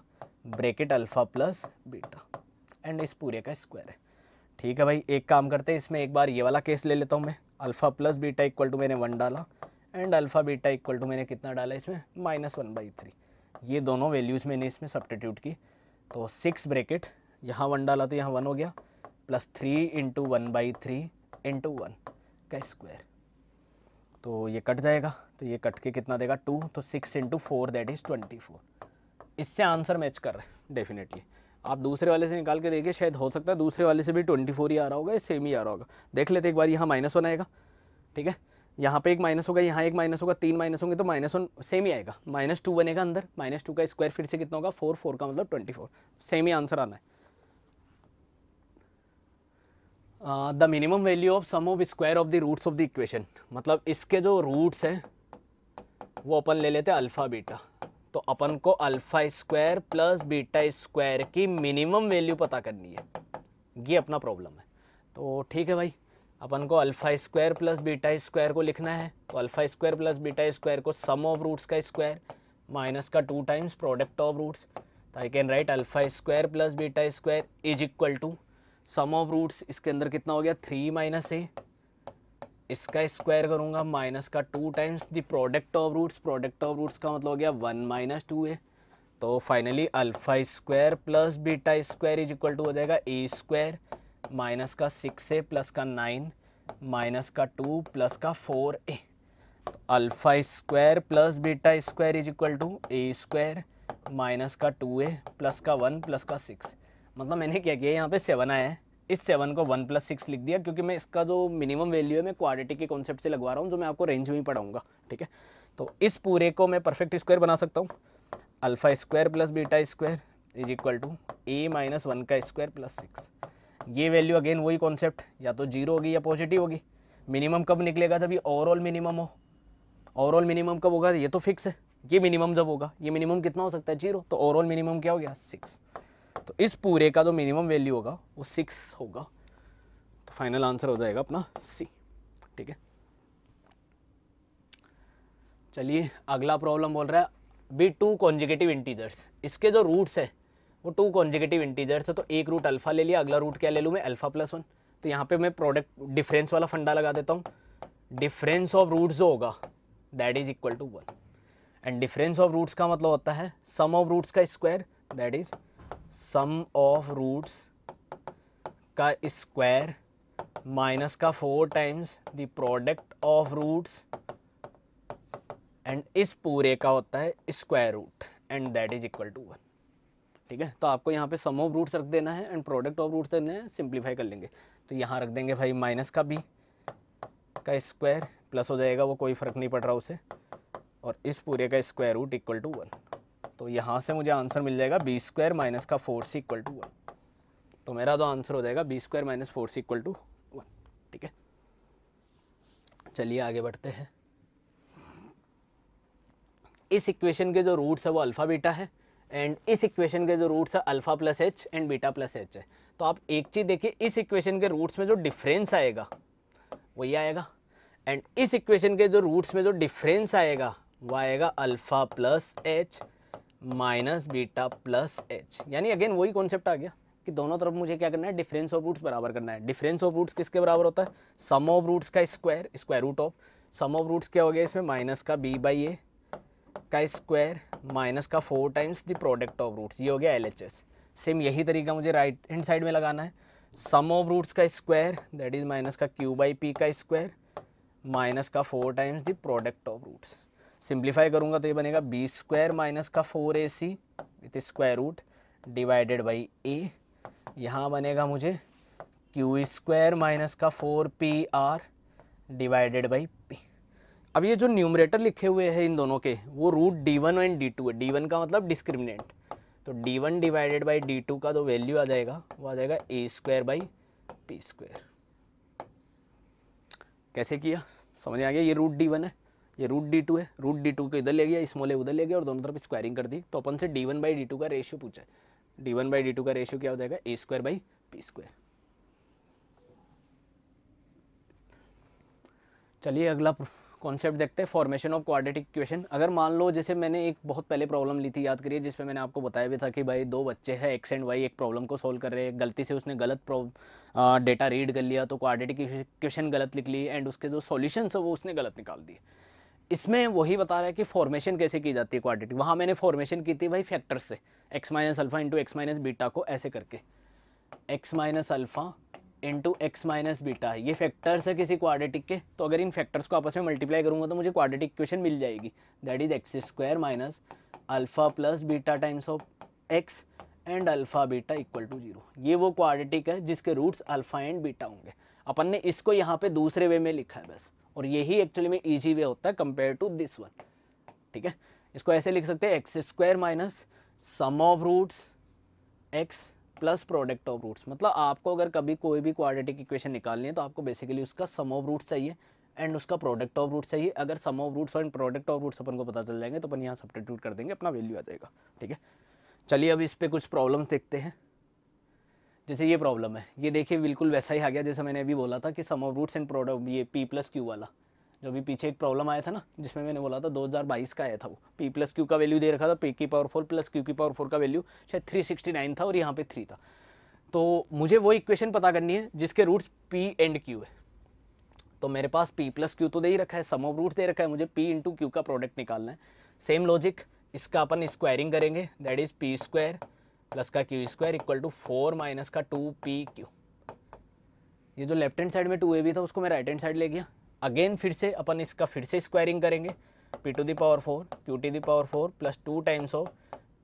bracket alpha plus beta and इस पूरे का स्क्वायर है ठीक है भाई एक काम करते हैं इसमें एक बार ये वाला केस ले लेता हूँ मैं alpha plus beta equal to मैंने वन डाला and alpha beta equal to मैंने कितना डाला इसमें माइनस वन बाई थ्री ये दोनों वैल्यूज़ मैंने इसमें सब्टीट्यूट की तो सिक्स ब्रेकेट यहाँ वन डाला तो यहाँ वन हो गया plus three into one by three into one का स्क्वायर तो ये कट जाएगा तो ये कट के कितना देगा टू तो six into four that is twenty four इससे आंसर मैच कर रहे हैं डेफिनेटली आप दूसरे वाले से निकाल के देखिए शायद हो सकता है दूसरे वाले से भी ट्वेंटी फोर ही आ रहा होगा या सेम ही आ रहा होगा देख लेते एक बार यहाँ माइनस वन आएगा ठीक है यहाँ पे एक माइनस होगा यहाँ एक माइनस होगा तीन माइनस होंगे तो माइनस वन सेम ही आएगा माइनस टू बनेगा अंदर माइनस टू का स्क्वायर फिर से कितना होगा फोर फोर का मतलब ट्वेंटी फोर सेम ही आंसर आना है the minimum value of sum of square of the roots of the equation मतलब इसके जो रूट्स हैं वो अपन ले लेते हैं अल्फ़ा बीटा तो अपन को alpha square plus beta square की मिनिमम वैल्यू पता करनी है ये अपना प्रॉब्लम है तो ठीक है भाई अपन को alpha square plus beta square को लिखना है तो alpha square plus beta square को सम ऑफ रूट्स का स्क्वायर माइनस का two times product of roots तो I can write alpha square plus beta square is equal to sum of roots इसके अंदर कितना हो गया थ्री माइनस ए इसका स्क्वायर करूंगा माइनस का two times the product of roots product of roots का मतलब हो गया वन माइनस टू ए तो finally alpha square plus beta square is equal to हो जाएगा ए स्क्वायर माइनस का सिक्स ए प्लस का नाइन माइनस का टू प्लस का four a alpha square plus beta square is equal to a square minus का two a plus का one plus का six मतलब मैंने क्या किया यहाँ पे सेवन आया है इस सेवन को वन प्लस सिक्स लिख दिया क्योंकि मैं इसका जो मिनिमम वैल्यू है मैं क्वालिटी के कॉन्सेप्ट से लगवा रहा हूँ जो मैं आपको रेंज में पढ़ाऊंगा ठीक है तो इस पूरे को मैं परफेक्ट स्क्वायर बना सकता हूँ alpha square plus beta square is equal to a minus one का स्क्वायर प्लस सिक्स ये वैल्यू अगेन वही कॉन्सेप्ट या तो जीरो होगी या पॉजिटिव होगी मिनिमम कब निकलेगा जब ये ओवरऑल मिनिमम हो ओवरऑल मिनिमम कब होगा ये तो फिक्स है ये मिनिमम जब होगा ये मिनिमम कितना हो सकता है जीरो तो ओवरऑल मिनिमम क्या हो गया सिक्स तो इस पूरे का जो मिनिमम वैल्यू होगा वो सिक्स होगा तो फाइनल आंसर हो जाएगा अपना सी ठीक है चलिए अगला प्रॉब्लम बोल रहा है बी टू कॉन्जिकेटिव इंटीजर्स इसके जो रूट्स है वो टू कॉन्जिकेटिव इंटीजर्स है तो एक रूट अल्फ़ा ले लिया अगला रूट क्या ले लूँ मैं अल्फ़ा प्लस वन तो यहाँ पे मैं प्रोडक्ट डिफरेंस वाला फंडा लगा देता हूँ डिफरेंस ऑफ रूट जो होगा that is equal to one and difference of roots का मतलब होता है सम ऑफ रूट्स का square that is sum of roots का स्क्वायर माइनस का four times the product of roots and इस पूरे का होता है square root and that is equal to one ठीक है तो आपको यहाँ पे सम ऑफ रूट्स रख देना है एंड प्रोडक्ट ऑफ रूट्स देना है सिंप्लीफाई कर लेंगे तो यहाँ रख देंगे भाई माइनस का भी का स्क्वायर प्लस हो जाएगा वो कोई फ़र्क नहीं पड़ रहा उसे और इस पूरे का square root equal to one तो यहाँ से मुझे आंसर मिल जाएगा बी स्क्वायर माइनस का four c equal to one तो मेरा तो आंसर हो जाएगा b square minus four c equal to one ठीक है चलिए आगे बढ़ते हैं इस इक्वेशन के जो रूट्स है वो अल्फ़ा बीटा है एंड इस इक्वेशन के जो रूट्स है alpha plus h and beta plus h है तो आप एक चीज़ देखिए इस इक्वेशन के रूट्स में जो डिफरेंस आएगा वही आएगा एंड इस इक्वेशन के जो रूट्स में जो डिफरेंस आएगा वो आएगा alpha plus h minus beta plus h यानी अगेन वही कॉन्सेप्ट आ गया कि दोनों तरफ मुझे क्या करना है डिफरेंस ऑफ रूट्स बराबर करना है डिफरेंस ऑफ रूट्स किसके बराबर होता है सम ऑफ रूट्स का square square root of sum of roots क्या हो गया इसमें माइनस का बी बाई ए का स्क्वायर माइनस का four times the product of roots ये हो गया एल एच एस सेम यही तरीका मुझे राइट हैंड साइड में लगाना है सम ऑफ रूट्स का स्क्वायर दैट इज माइनस का क्यू बाई पी का स्क्वायर माइनस का four times the product of roots simplify करूँगा तो ये बनेगा बी स्क्वायर माइनस का four a c with square root divided by a यहाँ बनेगा मुझे क्यू स्क्वायर माइनस का four p r divided by p अब ये जो न्यूमरेटर लिखे हुए हैं इन दोनों के वो root d one and d two है डी वन का मतलब डिस्क्रिमिनेंट तो d one divided by d two का जो तो वैल्यू आ जाएगा वो आ जाएगा a square by p square कैसे किया समझ आ गया ये रूट डी वन है ये रूट डी टू है रूट डी टू को इधर ले गया स्मॉल ए उधर ले गया और दोनों तरफ स्क्वायरिंग कर दी तो अपन से d one by d two का रेशियो पूछा है d one by d two का रेशियो क्या हो जाएगा a square by p square चलिए अगला कॉन्सेप्ट देखते हैं फॉर्मेशन ऑफ क्वाड्रेटिक इक्वेशन अगर मान लो जैसे मैंने एक बहुत पहले प्रॉब्लम ली थी याद करिए जिसमें मैंने आपको बताया भी था कि भाई दो बच्चे हैं एक्स एंड वाई एक प्रॉब्लम को सोल्व कर रहे हैं गलती से उसने गलत डेटा रीड कर लिया तो क्वाड्रेटिक इक्वेशन गलत लिख ली एंड उसके जो सोल्यूशन है वो उसने गलत निकाल दिए इसमें वही बता रहा है कि फॉर्मेशन कैसे की जाती है क्वाड्रेटिक वहाँ मैंने फॉर्मेशन की थी भाई फैक्टर से x minus alpha into x minus beta को ऐसे करके x minus alpha into x minus beta ये फैक्टर्स है किसी क्वाड्रेटिक के तो अगर इन फैक्टर्स को आपस में मल्टीप्लाई करूंगा तो मुझे क्वाड्रेटिक इक्वेशन मिल जाएगी that is x square minus alpha plus beta times of x and alpha beta equal to zero ये वो क्वाड्रेटिक है जिसके रूट्स अल्फ़ा एंड बीटा होंगे अपन ने इसको यहाँ पे दूसरे वे में लिखा है बस और यही एक्चुअली में इजी वे होता है कंपेयर टू दिस वन ठीक है इसको ऐसे लिख सकते हैं x square minus sum of roots x plus product of roots मतलब आपको अगर कभी कोई भी क्वाड्रेटिक इक्वेशन निकालनी है तो आपको बेसिकली उसका सम ऑफ रूट्स चाहिए एंड उसका प्रोडक्ट ऑफ रूट्स चाहिए अगर sum of roots and product of roots अपन को पता चल जाएंगे तो अपन यहाँ सब्सटीट्यूट कर देंगे अपना वैल्यू आ जाएगा ठीक है चलिए अब इस पर कुछ प्रॉब्लम्स देखते हैं जैसे ये प्रॉब्लम है ये देखिए बिल्कुल वैसा ही आ गया जैसे मैंने अभी बोला था कि sum of roots and product ये पी प्लस क्यू वाला जो भी पीछे एक प्रॉब्लम आया था ना जिसमें मैंने बोला था 2022 का आया था वो पी प्लस क्यू का वैल्यू दे रखा था पी की पावर फोर प्लस क्यू की पावर फोर का वैल्यू शायद नाइन था और यहाँ पे थ्री था तो मुझे वो इक्वेशन पता करनी है जिसके रूट्स पी एंड क्यू है तो मेरे पास पी प्लस क्यू तो दे ही रखा है सम ऑफ रूट दे रखा है मुझे पी इंटू क्यू का प्रोडक्ट निकालना है सेम लॉजिक इसका अपन स्क्वायरिंग करेंगे that is p square plus का q square equal to four minus का टू पी क्यू ये जो लेफ्ट हैंड साइड में टू ए भी था उसको मैं राइट हैंड साइड ले गया अगेन फिर से अपन इसका फिर से स्क्वायरिंग करेंगे p to the power four q to the power four plus two times of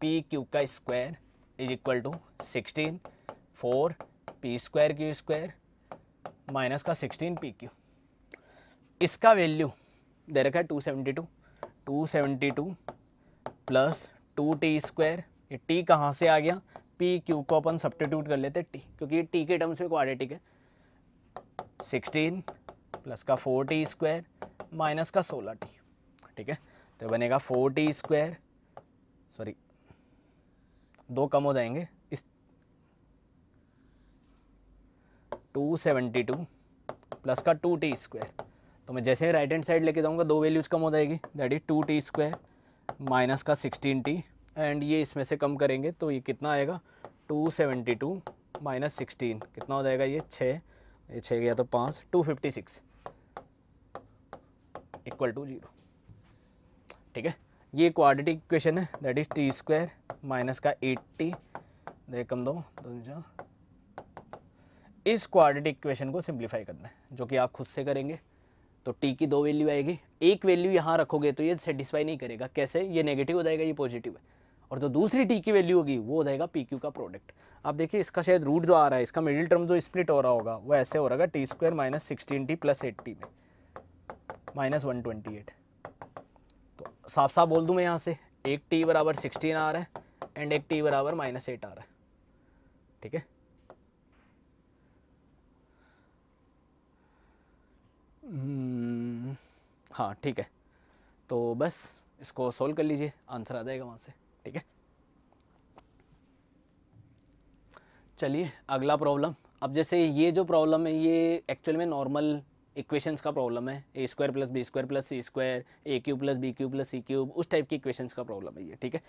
p q का square is equal to sixteen four p square q square minus का सिक्सटीन पी क्यू इसका value दे रखा है two seventy two two seventy two plus two t square ये t कहाँ से आ गया पी क्यू को अपन सब्टीट्यूट कर लेते टी क्योंकि ये टी के टर्म्स में क्वाड्रेटिक है सिक्सटीन प्लस का फोर टी स्क्वायर माइनस का सोलह टी ठीक है तो बनेगा फोर टी स्क्वायर सॉरी दो कम हो जाएंगे इस टू सेवेंटी टू प्लस का टू टी स्क्वायर तो मैं जैसे ही राइट हैंड साइड लेके जाऊंगा दो वैल्यूज कम हो जाएगी that is two t square minus का सिक्सटीन टी एंड ये इसमें से कम करेंगे तो ये कितना आएगा two seventy two minus sixteen कितना हो जाएगा ये छः ये छः गया तो पाँच two fifty six equal to zero ठीक है ये क्वाड्रेटिक इक्वेशन है that is t square minus का एट्टी कम दो इस क्वाड्रेटिक इक्वेशन को सिंप्लीफाई करना है जो कि आप खुद से करेंगे तो टी की दो वैल्यू आएगी एक वैल्यू यहाँ रखोगे तो ये सेटिस्फाई नहीं करेगा कैसे ये नेगेटिव हो जाएगा ये पॉजिटिव है और जो दूसरी टी की वैल्यू होगी वो हो जाएगा पी क्यू का प्रोडक्ट आप देखिए इसका शायद रूट जो आ रहा है इसका मिडिल टर्म जो स्प्लिट हो रहा होगा वो ऐसे हो रहा है t square minus sixteen t plus eighty में माइनस वन ट्वेंटी एट तो साफ साफ बोल दूँ मैं यहाँ से एक टी बराबर सिक्सटीन आ रहा है एंड एक टी बराबर माइनस एट आ रहा है ठीक है हम्म, हाँ ठीक है तो बस इसको सोल्व कर लीजिए आंसर आ जाएगा वहाँ से ठीक है चलिए अगला प्रॉब्लम अब जैसे ये जो प्रॉब्लम है ये एक्चुअल में नॉर्मल इक्वेशंस का प्रॉब्लम है a square plus b square plus c square a cube plus b cube plus c cube उस टाइप की इक्वेशंस का प्रॉब्लम है ये ठीक है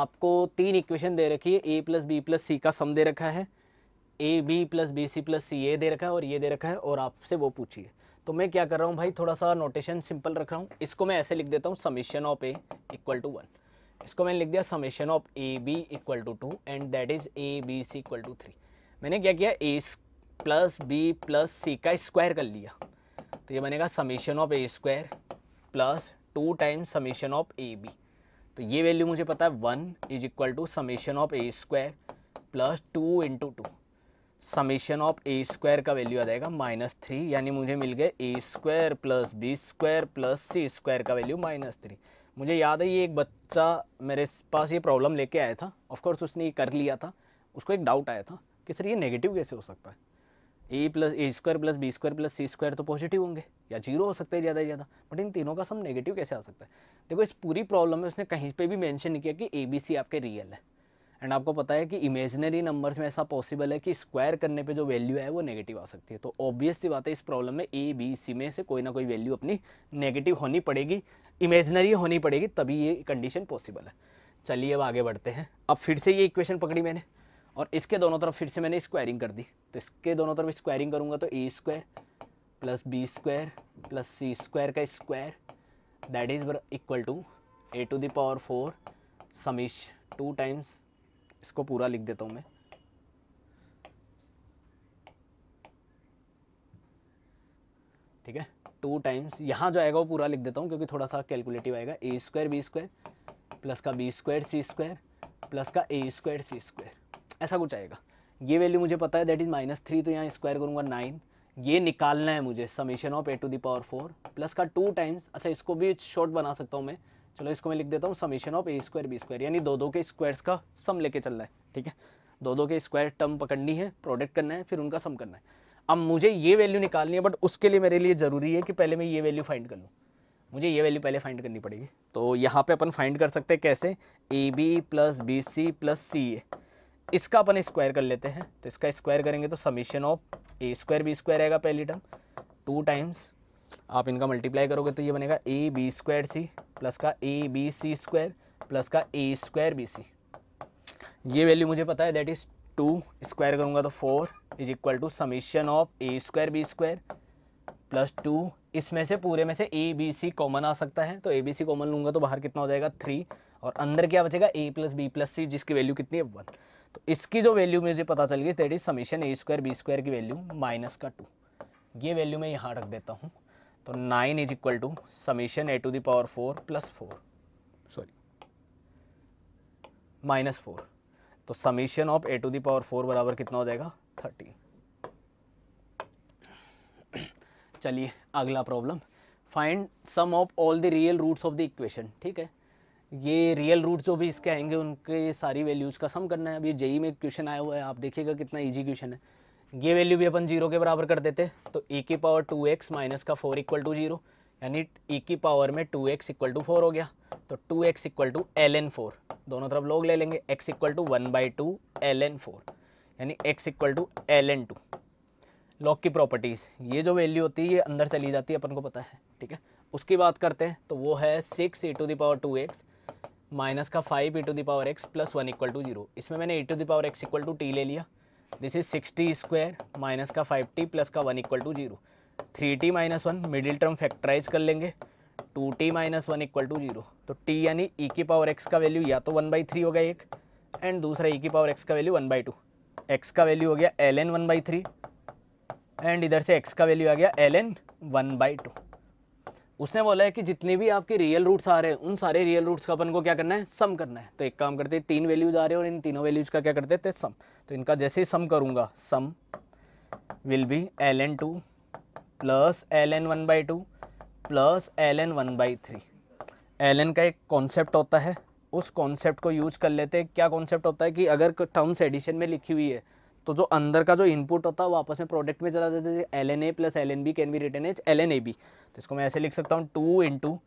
आपको तीन इक्वेशन दे रखी है a plus b plus c का सम दे रखा है a b plus b c plus c a दे रखा है और ये दे रखा है और आपसे वो पूछिए तो मैं क्या कर रहा हूँ भाई थोड़ा सा नोटेशन सिंपल रख रहा हूँ इसको मैं ऐसे लिख देता हूँ summation of a equal to one इसको मैंने लिख दिया summation of a b equal to two and that is a b c equal to three मैंने क्या किया a plus b plus c का स्क्वायर कर लिया तो ये बनेगा summation of a square plus two times summation of a b तो ये वैल्यू मुझे पता है one is equal to summation of a square plus two into two summation of a square का वैल्यू आ जाएगा माइनस थ्री यानी मुझे मिल गया a square plus b square plus c square का वैल्यू माइनस थ्री मुझे याद है ये एक बच्चा मेरे पास ये प्रॉब्लम लेके आया था ऑफकोर्स उसने ये कर लिया था उसको एक डाउट आया था कि सर ये नेगेटिव कैसे हो सकता है a plus a square plus b square plus c square तो पॉजिटिव होंगे या जीरो हो सकते हैं ज़्यादा से ज़्यादा बट इन तीनों का सम नेगेटिव कैसे आ सकता है देखो इस पूरी प्रॉब्लम में उसने कहीं पर भी मैंशन नहीं किया कि ए बी सी आपके रियल है एंड आपको पता है कि इमेजनरी नंबर्स में ऐसा पॉसिबल है कि स्क्वायर करने पे जो वैल्यू है वो नेगेटिव आ सकती है तो ऑब्वियस सी बात है इस प्रॉब्लम में ए बी सी में से कोई ना कोई वैल्यू अपनी नेगेटिव होनी पड़ेगी इमेजनरी होनी पड़ेगी तभी ये कंडीशन पॉसिबल है चलिए अब आगे बढ़ते हैं अब फिर से ये इक्वेशन पकड़ी मैंने और इसके दोनों तरफ फिर से मैंने स्क्वायरिंग कर दी तो इसके दोनों तरफ स्क्वायरिंग करूँगा तो a square plus b square plus c square का square that is equal to a to the power four summation two times इसको पूरा लिख देता हूँ मैं ठीक है टू टाइम्स यहाँ जो आएगा वो पूरा लिख देता हूँ क्योंकि थोड़ा सा कैलकुलेटिव आएगा a square b square plus का b square c square plus का ए स्क्वायर सी स्क्वायर ऐसा कुछ आएगा ये वैल्यू मुझे पता है दैट इज़ माइनस थ्री तो यहाँ स्क्वायर करूँगा नाइन ये निकालना है मुझे summation of a to the power four plus का टू टाइम्स अच्छा इसको भी शॉर्ट बना सकता हूँ मैं चलो इसको मैं लिख देता हूँ summation of a square b square यानी दो दो के स्क्वायर्स का सम लेके चलना है ठीक है दो दो के स्क्वायर टर्म पकड़नी है प्रोडक्ट करना है फिर उनका सम करना है अब मुझे ये वैल्यू निकालनी है बट उसके लिए मेरे लिए ज़रूरी है कि पहले मैं ये वैल्यू फाइंड कर लूँ मुझे ये वैल्यू पहले फाइंड करनी पड़ेगी तो यहाँ पे अपन फाइंड कर सकते हैं कैसे a b plus b c plus c a इसका अपन स्क्वायर कर लेते हैं तो इसका स्क्वायर करेंगे तो summation of a square b square आएगा पहली टर्म टू टाइम्स आप इनका मल्टीप्लाई करोगे तो ये बनेगा a b square c plus का a b c square plus का ए स्क्वायर बी सी ये वैल्यू मुझे पता है दैट इज़ टू स्क्वायर करूँगा तो four is equal to summation of a square b square plus two इसमें से पूरे में से ए बी सी कॉमन आ सकता है तो ए बी सी कॉमन लूँगा तो बाहर कितना हो जाएगा थ्री और अंदर क्या बचेगा a plus b plus c जिसकी वैल्यू कितनी है वन तो इसकी जो वैल्यू मुझे पता चल गई that is summation a square b square की वैल्यू माइनस का टू ये वैल्यू मैं यहाँ रख देता हूँ तो nine is equal to summation a to the power power four plus four sorry minus four तो summation of a to the power four बराबर कितना हो जाएगा थर्टी चलिए अगला problem find sum of all the real roots of the equation ठीक है ये रियल रूट जो भी इसके आएंगे उनके सारी वैल्यूज़ का सम करना है अभी जेई e में क्वेश्चन आया हुआ है आप देखिएगा कितना इजी क्वेश्चन है ये वैल्यू भी अपन जीरो के बराबर कर देते तो ई e की पावर टू एक्स माइनस का फोर इक्वल टू जीरो यानी ई e की पावर में two x equal to four हो गया तो two x equal to l n four दोनों तरफ लोग ले लेंगे x equal to one by two l n four यानी x equal to l n two log की प्रॉपर्टीज़ ये जो वैल्यू होती है ये अंदर चली जाती है अपन को पता है ठीक है उसकी बात करते हैं तो वो है six e to the power two x minus का five e to the power x plus one equal to zero इसमें मैंने e to the power x equal to t ले लिया this is six t square minus का फाइव टी प्लस का one equal to zero three t minus one middle term factorise कर लेंगे two t minus one equal to zero तो t यानी e की power x का वैल्यू या तो वन बाई थ्री हो गया एक एंड दूसरा ई e की पावर एक्स का value one by two x का वैल्यू हो गया l n one by three and इधर से एक्स का वैल्यू आ गया l n one by two उसने बोला है कि जितने भी आपके रियल रूट्स आ रहे हैं उन सारे रियल रूट्स का अपन को क्या करना है सम करना है तो एक काम करते हैं तीन वैल्यूज आ रहे हैं और इन तीनों वैल्यूज का क्या करते थे सम तो, तो इनका जैसे ही सम करूंगा sum will be l n two plus l n one by two plus l n one by three l n का एक कॉन्सेप्ट होता है उस कॉन्सेप्ट को यूज कर लेते हैं क्या कॉन्सेप्ट होता है कि अगर टर्म्स एडिशन में लिखी हुई है तो जो अंदर का जो इनपुट होता है वो आपस में प्रोडक्ट में चला जाता है l n a plus l n b can be written as l n a b तो इसको मैं ऐसे लिख सकता हूँ two into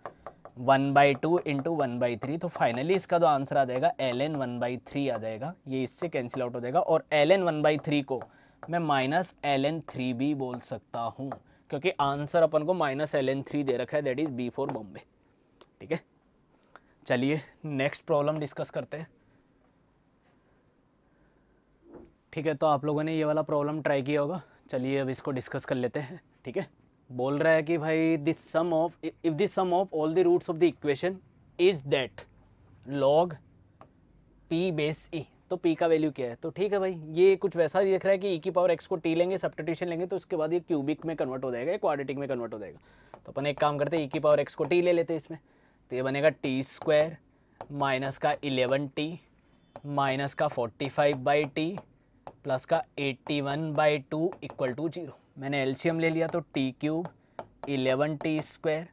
one by two into one by three तो फाइनली इसका जो आंसर आ जाएगा l n one by three आ जाएगा ये इससे कैंसिल आउट हो जाएगा और l n one by three को मैं माइनस एल एन थ्री बी बोल सकता हूँ क्योंकि आंसर अपन को माइनस एल एन थ्री दे रखा है that is b for Bombay ठीक है चलिए नेक्स्ट प्रॉब्लम डिस्कस करते हैं ठीक है तो आप लोगों ने ये वाला प्रॉब्लम ट्राई किया होगा चलिए अब इसको डिस्कस कर लेते हैं ठीक है बोल रहा है कि भाई this sum of if this sum of all the roots of the equation is that log p base e तो पी का वैल्यू क्या है तो ठीक है भाई ये कुछ वैसा ही दिख रहा है कि ई e की पावर एक्स को टी लेंगे सब्सटीट्यूशन लेंगे तो उसके बाद ये क्यूबिक में कन्वर्ट हो जाएगा क्वाडिटिक में कन्वर्ट हो जाएगा तो अपन एक काम करते हैं ई e की पावर एक्स को टी ले लेते हैं इसमें तो ये बनेगा टी स्क्वायर माइनस का इलेवन टी माइनस का forty five by t plus का 81 one by two equal to zero मैंने एल्शियम ले लिया तो t cube eleven t square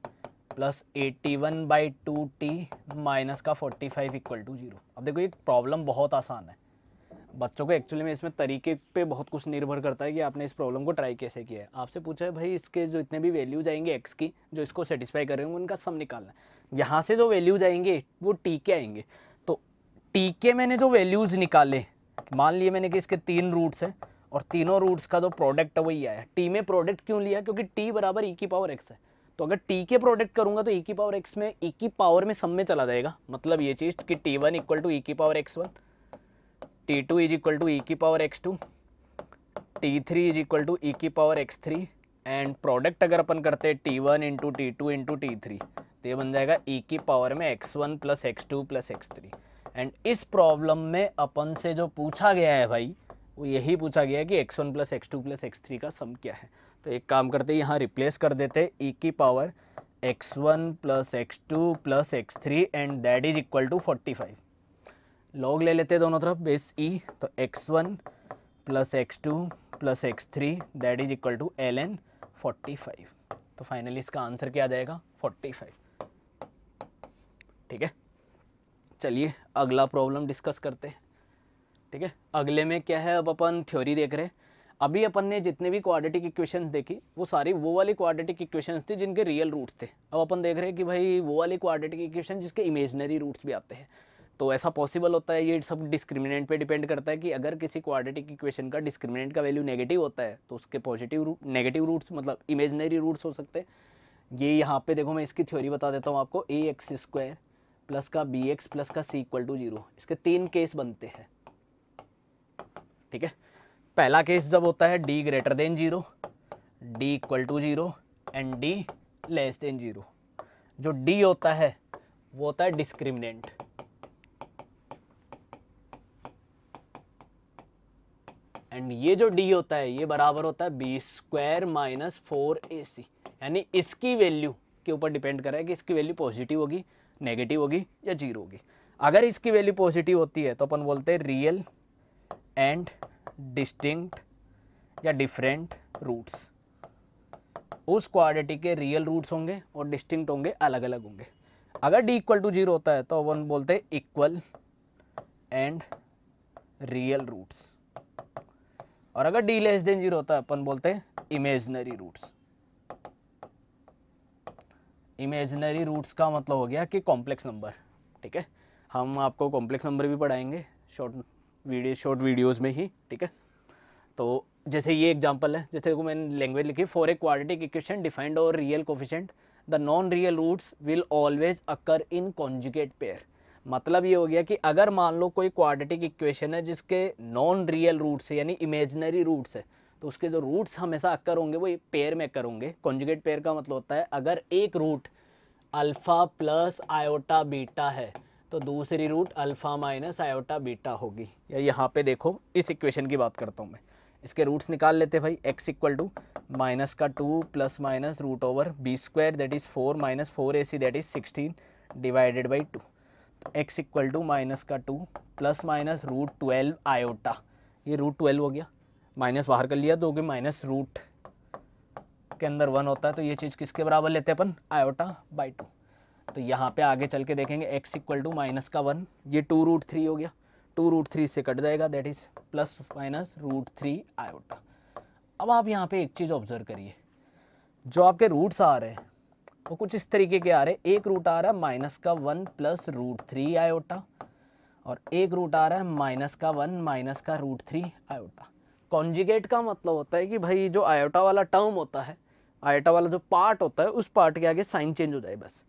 plus eighty one by two t minus का forty five equal to zero अब देखो ये प्रॉब्लम बहुत आसान है बच्चों को एक्चुअली में इसमें तरीके पे बहुत कुछ निर्भर करता है कि आपने इस प्रॉब्लम को ट्राई कैसे किया है आपसे पूछा है भाई इसके जो इतने भी वैल्यूज आएंगे एक्स की जो इसको सेटिस्फाई करेंगे उनका सब निकालना है यहाँ से जो वैल्यूज आएंगे वो टी के आएंगे तो टी के मैंने जो वैल्यूज़ निकाले मान लिए मैंने कि इसके तीन रूट्स हैं और तीनों रूट्स का जो प्रोडक्ट है वही आया टी में प्रोडक्ट क्यों लिया क्योंकि टी बराबर ई e की पावर एक्स है तो अगर टी के प्रोडक्ट करूंगा तो ई e की पावर एक्स में ई e की पावर में सब में चला जाएगा मतलब ये चीज़ कि t one equal to e की power x one t two is equal to e की power x two t three is equal to e की power x three and product अगर अपन करते हैं t one into t two into t three तो ये बन जाएगा ई की पावर में x one plus x two plus x three and इस प्रॉब्लम में अपन से जो पूछा गया है भाई वो यही पूछा गया है कि x one plus x two plus x three का सम क्या है तो एक काम करते यहाँ रिप्लेस कर देते ई e की power x one plus x two plus x three and that is equal to forty five log ले लेते दोनों तरफ बेस ई e, तो x one plus x two plus x three that is equal to l n forty five तो finally इसका answer क्या आ जाएगा फोर्टी फाइव ठीक है चलिए अगला प्रॉब्लम डिस्कस करते हैं ठीक है अगले में क्या है अब अपन थ्योरी देख रहे हैं अभी अपन ने जितने भी क्वाड्रेटिक इक्वेशंस देखी वो सारी वो वाली क्वाड्रेटिक इक्वेशंस थी जिनके रियल रूट्स थे अब अपन देख रहे हैं कि भाई वो वाली क्वाड्रेटिक इक्वेशन जिसके इमेजनरी रूट्स भी आते हैं तो ऐसा पॉसिबल होता है ये सब डिस्क्रिमिनेंट पर डिपेंड करता है कि अगर किसी क्वाड्रेटिक इक्वेशन का डिस्क्रिमिनेंट का वैल्यू नेगेटिव होता है तो उसके पॉजिटिव रूट नेगेटिव रूट्स मतलब इमेजनरी रूट्स हो सकते हैं ये यहाँ पे देखो मैं इसकी थ्योरी बता देता हूँ आपको ए एक्स स्क्वायर प्लस का बी एक्स प्लस का सी इक्वल टू जीरो इसके तीन केस बनते हैं ठीक है पहला केस जब होता है d greater than zero d equal to zero and d less than zero जो डी होता है वो होता है डिस्क्रिमिनेंट एंड ये जो डी होता है ये बराबर होता है b square minus four a c यानी इसकी वैल्यू के ऊपर डिपेंड कर रहा है कि इसकी वैल्यू पॉजिटिव होगी नेगेटिव होगी या जीरो होगी अगर इसकी वैल्यू पॉजिटिव होती है तो अपन बोलते हैं रियल एंड डिस्टिंक्ट या डिफरेंट रूट्स उस क्वाडिटी के रियल रूट्स होंगे और डिस्टिंक्ट होंगे अलग अलग होंगे अगर डी इक्वल टू जीरो होता है तो अपन बोलते हैं इक्वल एंड रियल रूट्स और अगर डी लेस देन जीरो होता है अपन बोलते हैं इमेजनरी रूट्स इमेजनरी रूट्स का मतलब हो गया कि कॉम्प्लेक्स नंबर ठीक है हम आपको कॉम्प्लेक्स नंबर भी पढ़ाएंगे शॉर्ट वीडियो शॉर्ट वीडियोस में ही ठीक है तो जैसे ये एग्जांपल है जैसे देखो मैंने लैंग्वेज लिखी for a quadratic equation defined और real coefficient the non real roots will always occur in conjugate pair मतलब ये हो गया कि अगर मान लो कोई क्वाड्रेटिक इक्वेशन है जिसके नॉन रियल रूट्स है यानी इमेजनरी रूट्स है तो उसके जो रूट्स हमेशा अक्कर होंगे वो ये पेयर में अक्कर होंगे कॉन्जुगेट पेयर का मतलब होता है अगर एक root alpha plus iota beta है तो दूसरी root alpha minus iota beta होगी या यहाँ पे देखो इस इक्वेशन की बात करता हूँ मैं इसके रूट्स निकाल लेते भाई एक्स इक्वल टू माइनस का two plus minus root over b square that is four minus four a c that is sixteen divided by two तो एक्स इक्वल टू माइनस का two plus minus root twelve iota ये root twelve हो गया minus बाहर कर लिया तो हो माइनस रूट के अंदर वन होता है तो ये चीज़ किसके बराबर लेते हैं अपन आयोटा बाई टू तो यहाँ पे आगे चल के देखेंगे एक्स इक्वल टू माइनस का वन ये टू रूट थ्री हो गया टू रूट थ्री से कट जाएगा that is plus minus root three iota अब आप यहाँ पे एक चीज़ ऑब्जर्व करिए जो आपके रूट्स आ रहे हैं वो कुछ इस तरीके के आ रहे हैं एक रूट आ रहा है माइनस का one plus root three iota और एक रूट आ रहा है माइनस का वन माइनस का रूट थ्री आयोटा कॉन्जिगेट का मतलब होता है कि भाई जो आयोटा वाला टर्म होता है आयोटा वाला जो पार्ट होता है उस पार्ट के आगे साइन चेंज हो जाए बस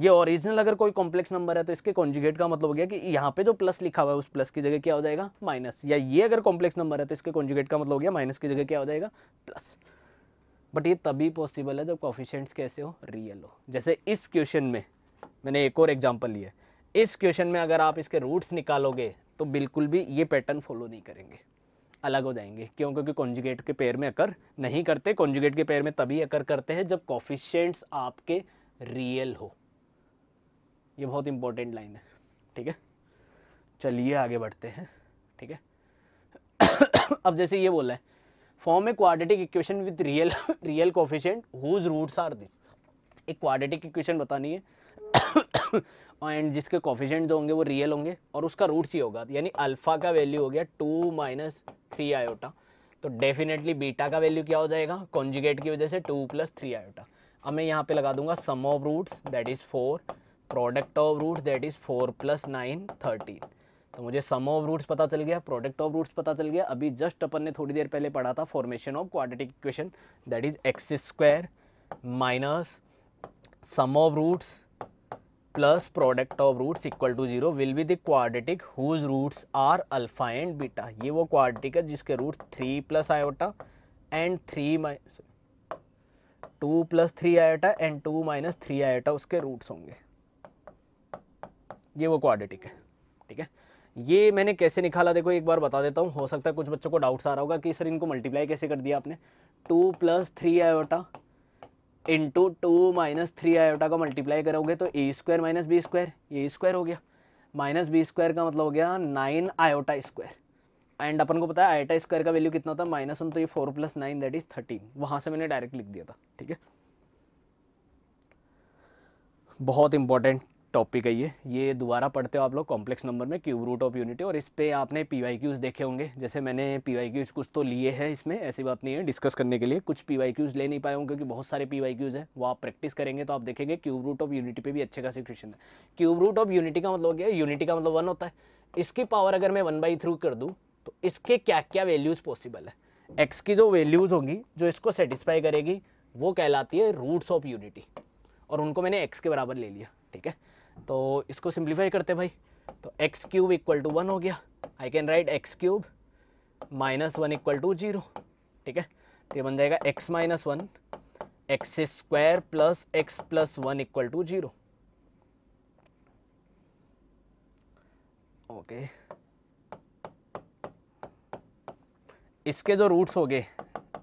ये ओरिजिनल अगर कोई कॉम्प्लेक्स नंबर है तो इसके कॉन्जुगेट का मतलब हो गया कि यहाँ पे जो प्लस लिखा हुआ है उस प्लस की जगह क्या हो जाएगा माइनस या ये अगर कॉम्प्लेक्स नंबर है तो इसके कॉन्जुगेट का मतलब हो गया माइनस की जगह क्या हो जाएगा प्लस बट ये तभी पॉसिबल है जब कॉफिशेंट्स कैसे हो रियल हो जैसे इस क्वेश्चन में मैंने एक और एग्जाम्पल लिया इस क्वेश्चन में अगर आप इसके रूट्स निकालोगे तो बिल्कुल भी ये पैटर्न फॉलो नहीं करेंगे अलग हो जाएंगे क्यों क्योंकि कॉन्जुगेट के पेयर में अकर नहीं करते कॉन्जुगेट के पेयर में तभी अकर करते हैं जब कॉफिशेंट्स आपके रियल हो ये बहुत इंपॉर्टेंट लाइन है ठीक है चलिए आगे बढ़ते हैं ठीक है अब जैसे ये बोला है form a quadratic equation with real real coefficient whose roots are this एक क्वाडिटिक इक्वेशन बतानी है एंड जिसके कॉफिशेंट जो होंगे वो रियल होंगे और उसका रूट्स ही होगा यानी अल्फा का वैल्यू हो गया टू माइनस थ्री आयोटा तो डेफिनेटली बीटा का वैल्यू क्या हो जाएगा कॉन्जुगेट की वजह से टू प्लस थ्री आयोटा अब मैं यहाँ पे लगा दूंगा sum of roots that is four product of roots that is four plus nine thirteen तो मुझे सम ऑफ रूट्स पता चल गया प्रोडक्ट ऑफ रूट्स पता चल गया अभी जस्ट अपन ने थोड़ी देर पहले पढ़ा था formation of quadratic equation that is x square minus sum of roots plus product of roots equal to zero will be the quadratic whose roots are alpha and beta. ये वो quadratic है जिसके roots three plus iota and three minus two plus three iota and two minus three iota उसके roots होंगे ये वो quadratic है ठीक है ये मैंने कैसे निकाला देखो एक बार बता देता हूँ हो सकता है कुछ बच्चों को डाउट्स आ रहा होगा कि सर इनको मल्टीप्लाई कैसे कर दिया आपने two plus three iota into two minus three iota को मल्टीप्लाई करोगे तो a square minus b square ये स्क्वायर हो गया माइनस बी स्क्वायर का मतलब हो गया नाइन आयोटा स्क्वायर एंड अपन को पता है आयोटा स्क्वायर का वैल्यू कितना होता है माइनस वन तो ये four plus nine that is thirteen वहाँ से मैंने डायरेक्ट लिख दिया था ठीक है बहुत इंपॉर्टेंट टॉपिक है ये ये दोबारा पढ़ते हो आप लोग कॉम्प्लेक्स नंबर में क्यूब रूट ऑफ यूनिटी और इस पर आपने पी वाई क्यूज़ देखे होंगे जैसे मैंने पी वाई क्यूज़ कुछ तो लिए हैं इसमें ऐसी बात नहीं है डिस्कस करने के लिए कुछ पी वाई क्यूज़ ले नहीं पाए होंगे क्योंकि बहुत सारे पी वाई क्यूज़ वो आप प्रैक्टिस करेंगे तो आप देखेंगे क्यूब रूट ऑफ यूनिटी पे भी अच्छे का क्वेश्चन है क्यूब रूट ऑफ यूनिटी का मतलब क्या यूनिटी का मतलब वन होता है इसकी पावर अगर मैं वन बाई थ्रू कर दूँ तो इसके क्या क्या वैल्यूज़ पॉसिबल है एक्स की जो वैल्यूज़ होंगी जो इसको सेटिस्फाई करेगी वो कहलाती है रूट्स ऑफ यूनिटी और उनको मैंने एक्स के बराबर ले लिया ठीक है तो इसको सिंप्लीफाई करते भाई तो x cube equal to one हो गया I can write x cube minus one equal to zero ठीक है तो ये बन जाएगा x minus one x square plus x plus one equal to zero okay इसके जो रूट्स हो गए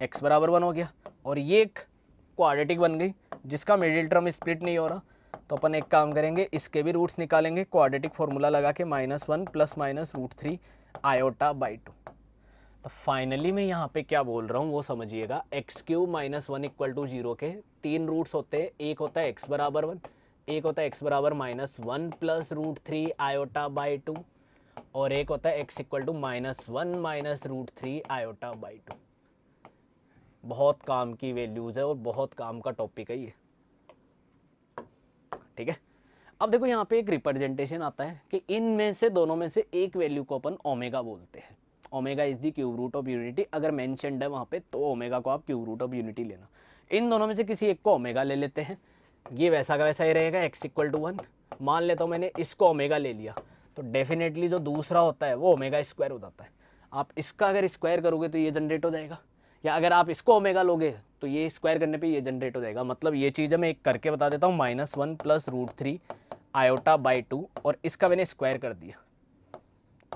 एक्स बराबर वन हो गया और ये एक क्वाड्रेटिक बन गई जिसका मिडिल टर्म स्प्लिट नहीं हो रहा तो अपन एक काम करेंगे इसके भी रूट्स निकालेंगे क्वाड्रेटिक फॉर्मूला लगा के minus one plus minus root three iota by two तो फाइनली मैं यहाँ पे क्या बोल रहा हूँ वो समझिएगा x cube minus one equal to zero के तीन रूट्स होते हैं एक होता है एक्स बराबर वन एक होता है एक्स बराबर minus one plus root three iota by two और एक होता है x equal to minus one minus root three iota by two बहुत काम की वैल्यूज़ है और बहुत काम का टॉपिक है ये ठीक है अब देखो यहाँ पे एक रिप्रेजेंटेशन आता है कि इनमें से दोनों में से एक वैल्यू को अपन ओमेगा बोलते हैं omega is the cube root of unity अगर मैंशनड है वहाँ पे तो ओमेगा को आप क्यू रूट ऑफ यूनिटी लेना इन दोनों में से किसी एक को ओमेगा ले लेते हैं ये वैसा का वैसा ही रहेगा एक्स इक्वल टू वन मान लेता तो हूँ मैंने इसको ओमेगा ले लिया तो डेफिनेटली जो दूसरा होता है वो ओमेगा स्क्वायर हो जाता है आप इसका अगर स्क्वायर करोगे तो ये जनरेट हो जाएगा या अगर आप इसको ओमेगा लोगे तो ये स्क्वायर करने पे ये जनरेट हो जाएगा मतलब ये चीज़ मैं एक करके बता देता हूँ minus one plus root three iota by two और इसका मैंने स्क्वायर कर दिया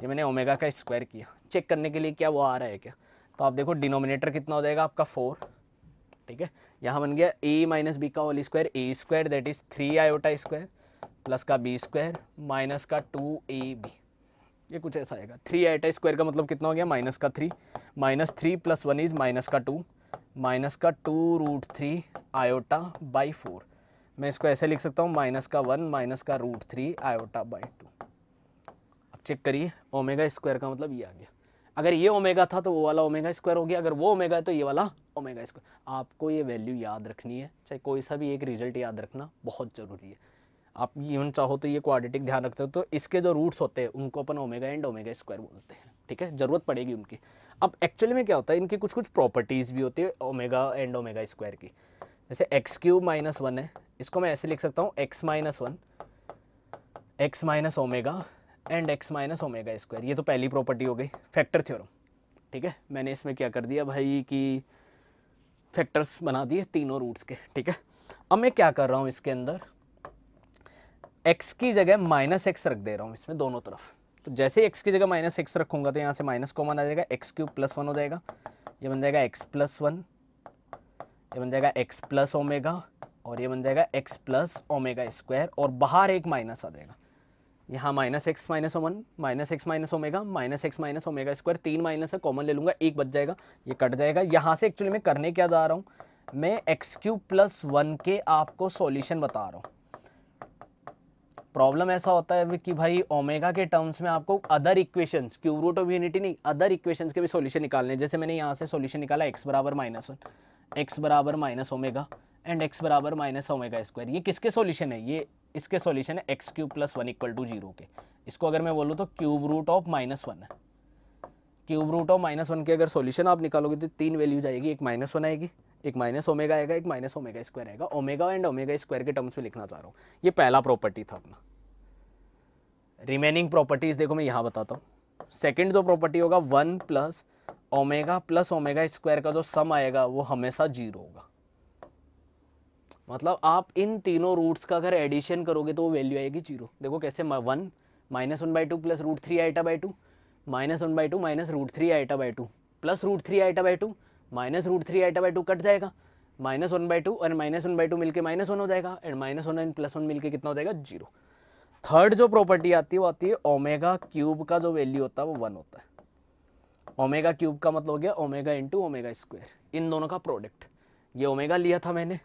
ये मैंने ओमेगा का स्क्वायर किया चेक करने के लिए क्या वो आ रहा है क्या तो आप देखो डिनोमिनेटर कितना हो जाएगा आपका फोर ठीक है यहाँ बन गया ए माइनस बी का whole square a square that is three iota square plus का बी स्क्वायर माइनस का टू ए बी ये कुछ ऐसा आएगा थ्री एटा स्क्वायर का मतलब कितना हो गया माइनस का three minus three plus one is minus का टू माइनस का two root three iota by four मैं इसको ऐसे लिख सकता हूँ माइनस का वन माइनस का root three iota by two अब चेक करिए ओमेगा स्क्वायर का मतलब ये आ गया अगर ये ओमेगा था तो वो वाला ओमेगा स्क्वायर हो गया अगर वो ओमेगा है तो ये वाला ओमेगा स्क्वायर आपको ये वैल्यू याद रखनी है चाहे कोई सा भी एक रिजल्ट याद रखना बहुत ज़रूरी है आप इवन चाहो तो ये क्वाड्रेटिक ध्यान रख सकते हो तो इसके जो रूट्स होते हैं उनको अपन ओमेगा एंड ओमेगा स्क्वायर बोलते हैं ठीक है ज़रूरत पड़ेगी उनकी अब एक्चुअली में क्या होता है इनकी कुछ कुछ प्रॉपर्टीज़ भी होती है ओमेगा एंड ओमेगा स्क्वायर की जैसे एक्स क्यूब माइनस वन है इसको मैं ऐसे लिख सकता हूँ x minus one x minus omega and x minus omega square ये तो पहली प्रॉपर्टी हो गई फैक्टर थ्योरम ठीक है मैंने इसमें क्या कर दिया भाई कि फैक्टर्स बना दिए तीनों रूट्स के ठीक है अब मैं क्या कर रहा हूँ इसके अंदर एक्स की जगह माइनस एक्स रख दे रहा हूँ इसमें दोनों तरफ तो जैसे ही एक्स की जगह माइनस एक्स रखूंगा तो यहाँ से माइनस कॉमन आ जाएगा एक्स क्यूब प्लस वन हो जाएगा ये बन जाएगा एक्स प्लस वन ये बन जाएगा एक्स प्लस ओमेगा और ये बन जाएगा एक्स प्लस ओमेगा स्क्वायर और बाहर एक माइनस आ जाएगा यहाँ minus x minus one minus x minus omega minus x minus omega square तीन माइनस है कॉमन ले लूँगा एक बच जाएगा ये कट जाएगा यहाँ से एक्चुअली मैं करने क्या जा रहा हूँ मैं एक्स क्यूब प्लस वन के आपको सॉल्यूशन बता रहा हूँ प्रॉब्लम ऐसा होता है कि भाई ओमेगा के टर्म्स में आपको other equations cube root of unity नहीं अदर इक्वेशंस के भी सॉल्यूशन निकालने जैसे मैंने यहाँ से सॉल्यूशन निकाला एक्स बराबर माइनस वन एक्स बराबर माइनस ओमेगा एंड एक्स बराबर माइनस ओमेगा स्क्वायर ये किसके सोल्यूशन है ये इसके सोल्यूशन है x cube plus one equal to zero के इसको अगर मैं बोलूँ तो cube root of minus one है cube root of minus one के अगर सॉल्यूशन आप निकालोगे तो तीन वैल्यूज आएगी एक माइनस वन आएगी एक माइनस ओमेगा आएगा एक माइनस ओमेगा स्क्वायर आएगा ओमेगा एंड ओमेगा स्क्वायर के टर्म्स में लिखना चाह रहा हूँ ये पहला प्रॉपर्टी था अपना रिमेनिंग प्रॉपर्टीज देखो मैं यहाँ बताता हूँ सेकेंड जो प्रॉपर्टी होगा one plus omega plus omega square का जो सम आएगा वो हमेशा जीरो होगा मतलब आप इन तीनों रूट्स का अगर एडिशन करोगे तो वो वैल्यू आएगी जीरो देखो कैसे one minus one by two plus root three iota by two minus one by two minus root three iota by two plus root three iota by two minus root three iota by two cut जाएगा minus one by two and minus one by two मिलकर minus one हो जाएगा and minus one and plus one मिलकर कितना हो जाएगा zero third जो property आती है वो आती है ओमेगा क्यूब का जो वैल्यू होता है वो वन होता है ओमेगा क्यूब का मतलब हो गया ओमेगा इंटू ओमेगा स्क्वायर इन दोनों का प्रोडक्ट ये ओमेगा लिया था मैंने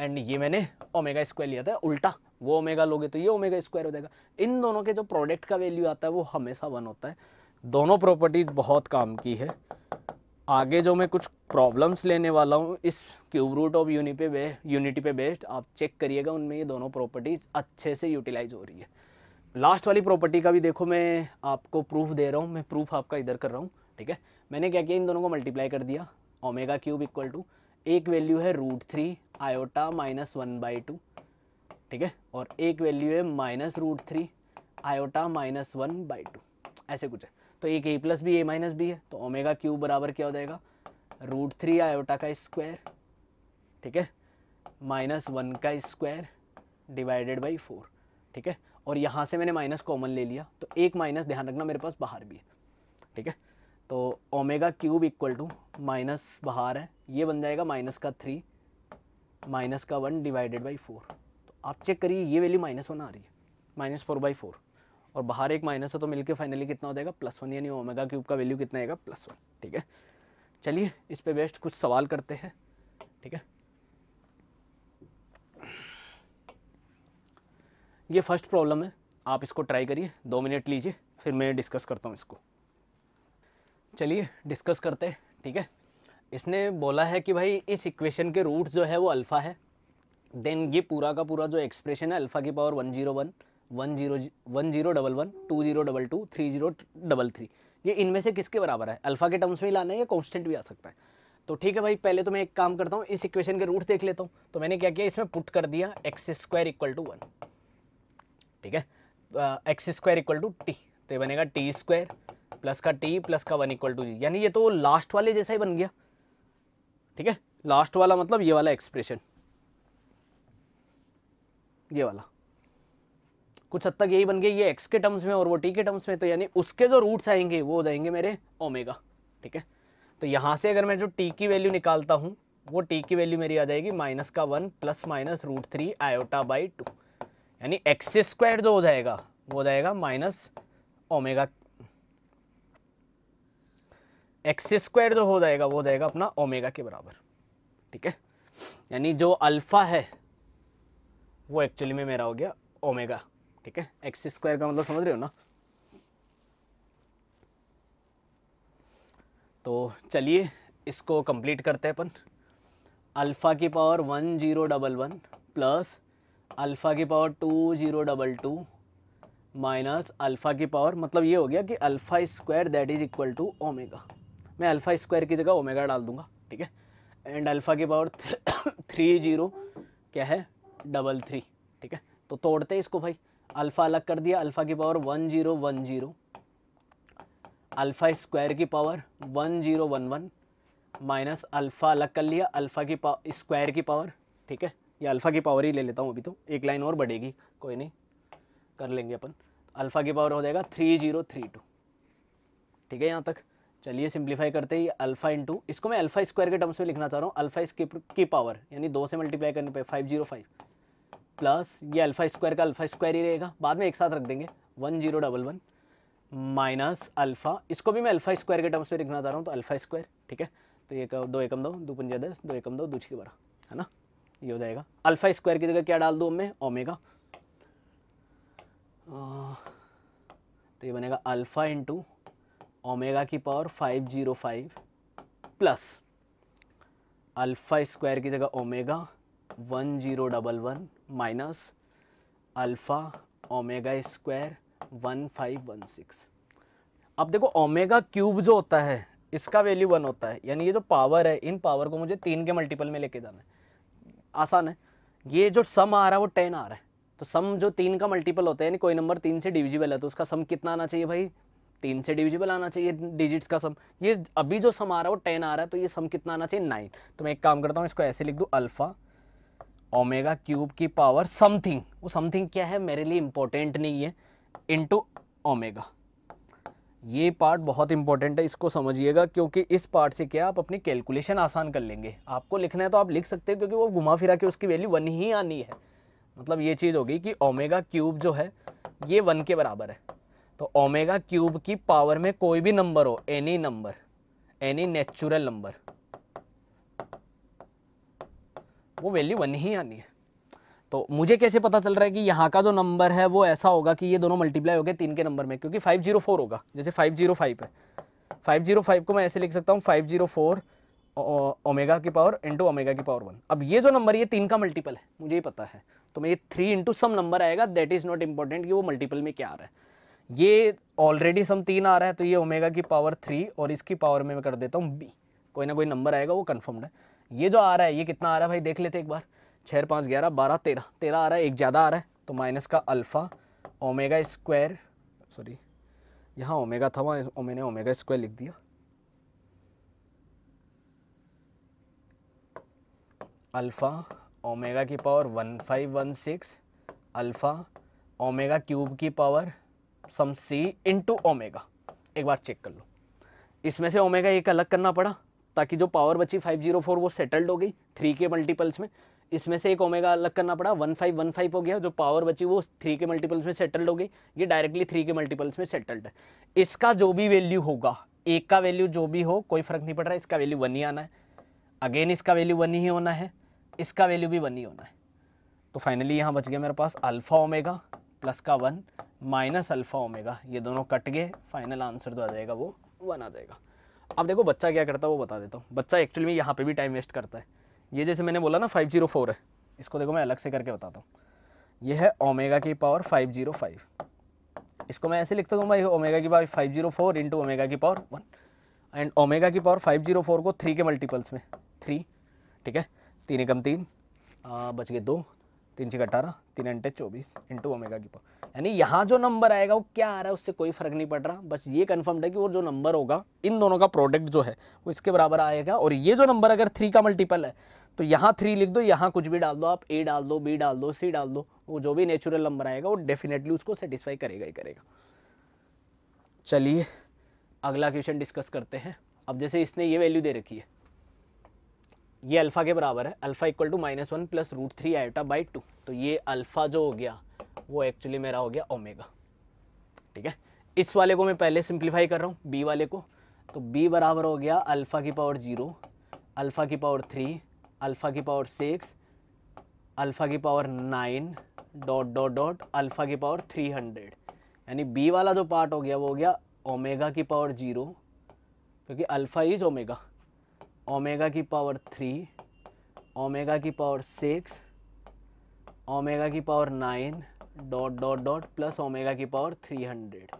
एंड ये मैंने ओमेगा स्क्वायर लिया था उल्टा वो ओमेगा लोगे तो ये ओमेगा स्क्वायर हो जाएगा इन दोनों के जो प्रोडक्ट का वैल्यू आता है वो हमेशा वन होता है दोनों प्रॉपर्टी बहुत काम की है आगे जो मैं कुछ प्रॉब्लम्स लेने वाला हूँ इस क्यूब रूट ऑफ यूनि पे बे यूनिटी पे बेस्ड आप चेक करिएगा उनमें ये दोनों प्रॉपर्टीज अच्छे से यूटिलाइज हो रही है लास्ट वाली प्रॉपर्टी का भी देखो मैं आपको प्रूफ दे रहा हूँ मैं प्रूफ आपका इधर कर रहा हूँ ठीक है मैंने क्या किया इन दोनों को मल्टीप्लाई कर दिया ओमेगा क्यूब इक्वल टू एक वैल्यू है root three iota minus one by two ठीक है और एक वैल्यू है minus root three iota minus one by two ऐसे कुछ है तो एक a plus b a minus b है तो ओमेगा क्यूब बराबर क्या हो जाएगा रूट थ्री आयोटा का स्क्वायर ठीक है माइनस वन का स्क्वायर डिवाइडेड बाई फोर ठीक है और यहाँ से मैंने माइनस कॉमन ले लिया तो एक माइनस ध्यान रखना मेरे पास बाहर भी है ठीक है तो omega cube equal to minus बाहर है ये बन जाएगा माइनस का थ्री माइनस का वन डिवाइडेड बाई फोर आप चेक करिए ये वैल्यू माइनस वन आ रही है माइनस फोर बाई फोर और बाहर एक माइनस है तो मिलकर फाइनली कितना हो जाएगा प्लस वन यानी ओमेगा क्यूब का वैल्यू कितना आएगा प्लस वन ठीक है चलिए इस पे बेस्ट कुछ सवाल करते हैं ठीक है ये फर्स्ट प्रॉब्लम है आप इसको ट्राई करिए दो मिनट लीजिए फिर मैं डिस्कस करता हूँ इसको चलिए डिस्कस करते हैं ठीक है इसने बोला है कि भाई इस इक्वेशन के रूट्स जो है वो अल्फ़ा है देन ये पूरा का पूरा जो एक्सप्रेशन है अल्फ़ा की power one zero one one zero one zero double one two zero double two three zero double three ये इनमें से किसके बराबर है अल्फ़ा के टर्म्स में ही लाना है या कॉन्स्टेंट भी आ सकता है तो ठीक है भाई पहले तो मैं एक काम करता हूँ इस इक्वेशन के रूट देख लेता हूँ तो मैंने क्या किया इसमें पुट कर दिया x square equal to one ठीक है x square equal to t तो ये बनेगा टी स्क्वायर प्लस का टी प्लस का वन इक्वल टू जी यानी ये तो लास्ट वाले जैसा ही बन गया ठीक है लास्ट वाला मतलब ये वाला एक्सप्रेशन ये वाला कुछ हद तक यही बन गया ये एक्स के टर्म्स में और वो टी के टर्म्स में तो यानी उसके जो रूट्स आएंगे वो हो जाएंगे मेरे ओमेगा ठीक है तो यहाँ से अगर मैं जो टी की वैल्यू निकालता हूँ वो टी की वैल्यू मेरी आ जाएगी माइनस का one plus minus root three iota by two यानी एक्स स्क्वायर जो हो जाएगा वो हो जाएगा माइनस ओमेगा एक्स स्क्वायर जो हो जाएगा वो हो जाएगा अपना ओमेगा के बराबर ठीक है यानी जो अल्फ़ा है वो एक्चुअली में मेरा हो गया ओमेगा ठीक है एक्स स्क्वायर का मतलब समझ रहे हो ना तो चलिए इसको कंप्लीट करते हैं अपन अल्फ़ा की power one zero double one plus alpha की power two zero double two minus alpha की पावर मतलब ये हो गया कि alpha square that is equal to omega मैं अल्फ़ा स्क्वायर की जगह ओमेगा डाल दूंगा ठीक है एंड अल्फ़ा की पावर थ्री जीरो क्या है डबल थ्री ठीक है तो तोड़ते इसको भाई अल्फ़ा अलग कर दिया अल्फ़ा की power one zero one zero alpha square की power one zero one one minus alpha अलग कर लिया अल्फ़ा की पावर स्क्वायर की पावर ठीक है ये अल्फ़ा की पावर ही ले लेता हूँ अभी तो एक लाइन और बढ़ेगी कोई नहीं कर लेंगे अपन अल्फ़ा की पावर हो जाएगा थ्री जीरो थ्री टू ठीक है यहाँ तक चलिए सिंप्लीफाई करते ही अल्फ़ा इंटू इसको मैं अल्फ़ा स्क्वायर के टर्म्स में लिखना चाह रहा हूँ अल्फ़ा इसकी की पावर यानी दो से मल्टीप्लाई करने पर फाइव जीरो फाइव प्लस ये अल्फ़ा स्क्वायर का अल्फ़ा स्क्वायर ही रहेगा बाद में एक साथ रख देंगे one zero double one minus alpha इसको भी मैं अल्फ़ा स्क्वायर के टर्म्स में लिखना चाह रहा हूँ तो अल्फ़ा स्क्वायर ठीक है तो ये दो एकम दो दो पंजा दस दो एकम दो दो छः बारह है ना ये हो जाएगा अल्फ़ा स्क्वायर की जगह क्या डाल दूँ मैं ओमेगा तो ये बनेगा अल्फ़ा इंटू ओमेगा की power five zero five plus alpha square की जगह omega one zero double one minus alpha omega square one five one six अब देखो ओमेगा क्यूब जो होता है इसका वैल्यू वन होता है यानी ये जो पावर है इन पावर को मुझे तीन के मल्टीपल में लेके जाना है आसान है ये जो सम आ रहा है वो टेन आ रहा है तो सम जो तीन का मल्टीपल होता है यानी कोई नंबर तीन से डिविजिबल है तो उसका सम कितना आना चाहिए भाई तीन से डिविजिबल आना चाहिए डिजिट्स का सम ये अभी जो सम आ रहा है वो टेन आ रहा है तो ये सम कितना आना चाहिए नाइन तो मैं एक काम करता हूँ इसको ऐसे लिख दूँ अल्फ़ा ओमेगा क्यूब की पावर समथिंग वो समथिंग क्या है मेरे लिए इम्पोर्टेंट नहीं है इनटू ओमेगा ये पार्ट बहुत इंपॉर्टेंट है इसको समझिएगा क्योंकि इस पार्ट से क्या आप अपनी कैलकुलेशन आसान कर लेंगे आपको लिखना है तो आप लिख सकते हो क्योंकि वो घुमा फिरा के उसकी वैल्यू वन ही आनी है मतलब ये चीज़ होगी कि ओमेगा क्यूब जो है ये वन के बराबर है तो ओमेगा क्यूब की पावर में कोई भी नंबर हो any number any natural number वो वैल्यू वन ही आनी है तो मुझे कैसे पता चल रहा है कि यहाँ का जो नंबर है वो ऐसा होगा कि ये दोनों मल्टीप्लाई हो गए तीन के नंबर में क्योंकि फाइव जीरो फोर होगा जैसे फाइव जीरो फाइव है फाइव जीरो फाइव को मैं ऐसे लिख सकता हूँ फाइव जीरो फोर ओमेगा की पावर इंटू ओमेगा की पावर वन अब ये जो नंबर ये तीन का मल्टीपल है मुझे ही पता है तो मैं ये थ्री इंटू सम नंबर आएगा दैट इज़ नॉट इम्पॉर्टेंट कि वो मल्टीपल में क्या आ रहा है ये ऑलरेडी सम तीन आ रहा है तो ये ओमेगा की पावर थ्री और इसकी पावर में मैं कर देता हूँ बी कोई ना कोई नंबर आएगा वो कन्फर्म्ड है ये जो आ रहा है ये कितना आ रहा है भाई देख लेते एक बार छः पाँच ग्यारह बारह तेरह तेरह आ रहा है एक ज़्यादा आ रहा है तो माइनस का अल्फ़ा ओमेगा स्क्वायर सॉरी यहाँ ओमेगा था वहाँ मैंने ओमेगा स्क्वायर लिख दिया अल्फ़ा ओमेगा की power one five one six alpha omega cube की power some C into omega एक बार चेक कर लो इसमें से ओमेगा एक अलग करना पड़ा ताकि जो पावर बची 504 वो सेटल्ड हो गई थ्री के मल्टीपल्स में इसमें से एक ओमेगा अलग करना पड़ा वन फाइव वन फाइव हो गया जो पावर बची वो थ्री के मल्टीपल्स में सेटल्ड हो गई ये डायरेक्टली थ्री के मल्टीपल्स में सेटल्ड है इसका जो भी वैल्यू होगा एक का वैल्यू जो भी हो कोई फर्क नहीं पड़ रहा इसका वैल्यू वन ही आना है अगेन इसका वैल्यू वन ही होना है इसका वैल्यू भी वन ही होना है तो फाइनली यहाँ बच गया मेरे पास अल्फ़ा ओमेगा प्लस का वन माइनस अल्फ़ा ओमेगा ये दोनों कट गए फाइनल आंसर तो आ जाएगा वो वन आ जाएगा अब देखो बच्चा क्या करता है वो बता देता हूँ बच्चा एक्चुअली में यहाँ पर भी टाइम वेस्ट करता है ये जैसे मैंने बोला ना फाइव जीरो फोर है इसको देखो मैं अलग से करके बताता हूँ ये है ओमेगा की पावर फाइव जीरो फाइव इसको मैं ऐसे लिखता हूँ भाई ओमेगा की power five zero four into omega की पावर वन एंड ओमेगा की पावर फाइव जीरो फोर को थ्री के मल्टीपल्स में थ्री ठीक है तीन एकम तीन बच गए दो तीन छः अठारह तीन अंटे चौबीस इंटू ओमेगा की पावर यानी यहाँ जो नंबर आएगा वो क्या आ रहा है उससे कोई फर्क नहीं पड़ रहा बस ये कन्फर्म्ड है कि वो जो नंबर होगा इन दोनों का प्रोडक्ट जो है वो इसके बराबर आएगा और ये जो नंबर अगर थ्री का मल्टीपल है तो यहाँ थ्री लिख दो यहाँ कुछ भी डाल दो आप ए डाल दो बी डाल दो सी डाल दो वो जो भी नेचुरल नंबर आएगा वो डेफिनेटली उसको सेटिस्फाई करेगा ही करेगा चलिए अगला क्वेश्चन डिस्कस करते हैं अब जैसे इसने ये वैल्यू दे रखी है ये अल्फ़ा के बराबर है alpha equal to minus one plus root three iota by two तो ये अल्फ़ा जो हो गया वो एक्चुअली मेरा हो गया ओमेगा ठीक है इस वाले को मैं पहले सिंप्लीफाई कर रहा हूँ बी वाले को तो बी बराबर हो गया अल्फ़ा की पावर जीरो अल्फ़ा की पावर थ्री अल्फ़ा की पावर सिक्स अल्फ़ा की power nine dot dot dot alpha की पावर थ्री हंड्रेड यानी बी वाला जो पार्ट हो गया वो हो गया ओमेगा की पावर जीरो क्योंकि अल्फ़ा इज़ ओमेगा ओमेगा की पावर थ्री ओमेगा की पावर सिक्स ओमेगा की power nine dot dot dot plus omega की पावर थ्री हंड्रेड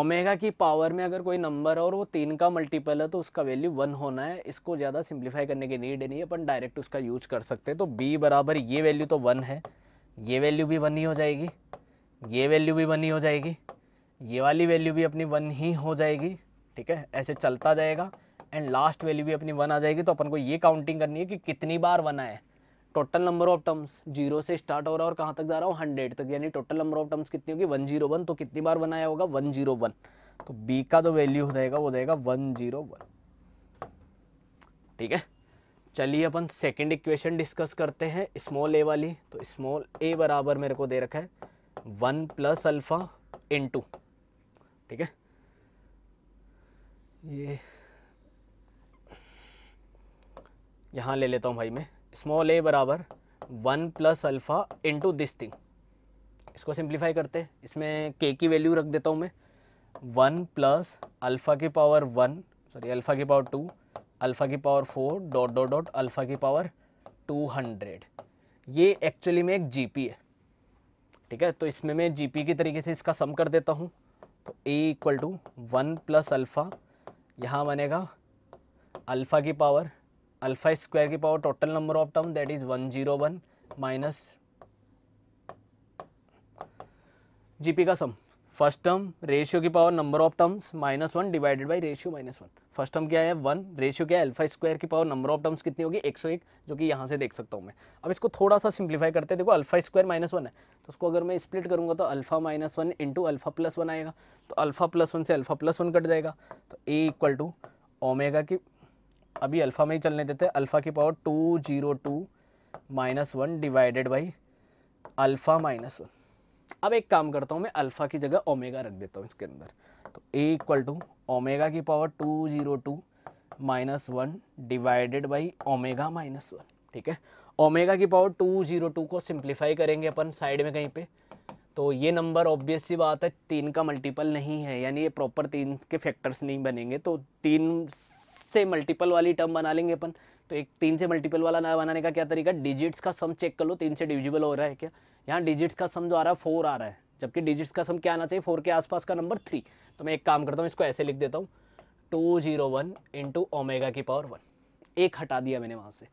ओमेगा की पावर में अगर कोई नंबर और वो तीन का मल्टीपल है तो उसका वैल्यू वन होना है इसको ज़्यादा सिंप्लीफाई करने की नीड नहीं है अपन डायरेक्ट उसका यूज कर सकते हैं तो बी बराबर ये वैल्यू तो वन है ये वैल्यू भी वन ही हो जाएगी ये वैल्यू भी वन ही हो जाएगी ये वाली वैल्यू भी अपनी वन ही हो जाएगी ठीक है ऐसे चलता जाएगा एंड लास्ट वैल्यू भी अपनी वन आ जाएगी तो अपन को ये काउंटिंग करनी है कि कितनी बार वन आए total number of terms zero से स्टार्ट हो रहा है और कहाँ तक जा रहा हूँ हंड्रेड तक यानी टोटल नंबर ऑफ टर्म्स कितनी होगी वन जीरो वन तो कितनी बार बनाया होगा वन जीरो वन तो बी का जो वैल्यू हो जाएगा वो जाएगा वन जीरो वन ठीक है चलिए अपन सेकंड इक्वेशन डिस्कस करते हैं स्मॉल ए वाली तो स्मॉल ए बराबर मेरे को दे रखा है one plus alpha into ठीक है ये यहाँ ले लेता हूँ भाई मैं स्मॉल ए बराबर one plus alpha into this thing इसको सिंप्लीफाई करते हैं इसमें के की वैल्यू रख देता हूँ मैं वन प्लस अल्फ़ा की पावर वन सॉरी अल्फ़ा की पावर टू अल्फ़ा की power four dot dot dot alpha की पावर टू हंड्रेड ये एक्चुअली में एक पी है ठीक है तो इसमें मैं पी की तरीके से इसका सम कर देता हूँ तो a equal to one plus alpha यहाँ बनेगा अल्फ़ा की पावर अल्फा स्क्वायर की power total number of term that is one zero one minus GP का सम फर्स्ट टर्म रेशियो की power number of terms minus one divided by ratio minus one first term क्या है one ratio क्या है alpha square की power number of terms कितनी होगी एक सौ एक जो कि यहाँ से देख सकता हूँ मैं अब इसको थोड़ा सा सिंप्लीफाई करते हैं देखो अल्फा स्क्वायर माइनस वन है तो उसको अगर मैं स्प्लिट करूँगा तो alpha minus one into alpha plus one आएगा तो अल्फा प्लस वन से अल्फा प्लस वन कट जाएगा तो ए इक्वल टू ओमेगा की अभी अल्फ़ा में ही चलने देते हैं अल्फ़ा की power two zero two minus one divided by alpha minus one अब एक काम करता हूँ मैं अल्फ़ा की जगह ओमेगा रख देता हूँ इसके अंदर तो ए इक्वल टू ओमेगा की power two zero two minus one divided by omega minus one ठीक है ओमेगा की पावर टू जीरो टू को सिंप्लीफाई करेंगे अपन साइड में कहीं पे तो ये नंबर ऑब्वियस सी बात है तीन का मल्टीपल नहीं है यानी ये प्रॉपर तीन के फैक्टर्स नहीं बनेंगे तो तीन से मल्टीपल वाली टर्म बना लेंगे अपन तो एक तीन से मल्टीपल वाला ना बनाने का क्या तरीका डिजिट्स का सम चेक कर लो तीन से डिविजिबल हो रहा है क्या यहाँ डिजिट्स का सम जो आ रहा है फोर आ रहा है जबकि डिजिट्स का सम क्या आना चाहिए फोर के आसपास का नंबर थ्री तो मैं एक काम करता हूँ इसको ऐसे लिख देता हूँ two zero one into omega की पावर वन एक हटा दिया मैंने वहाँ से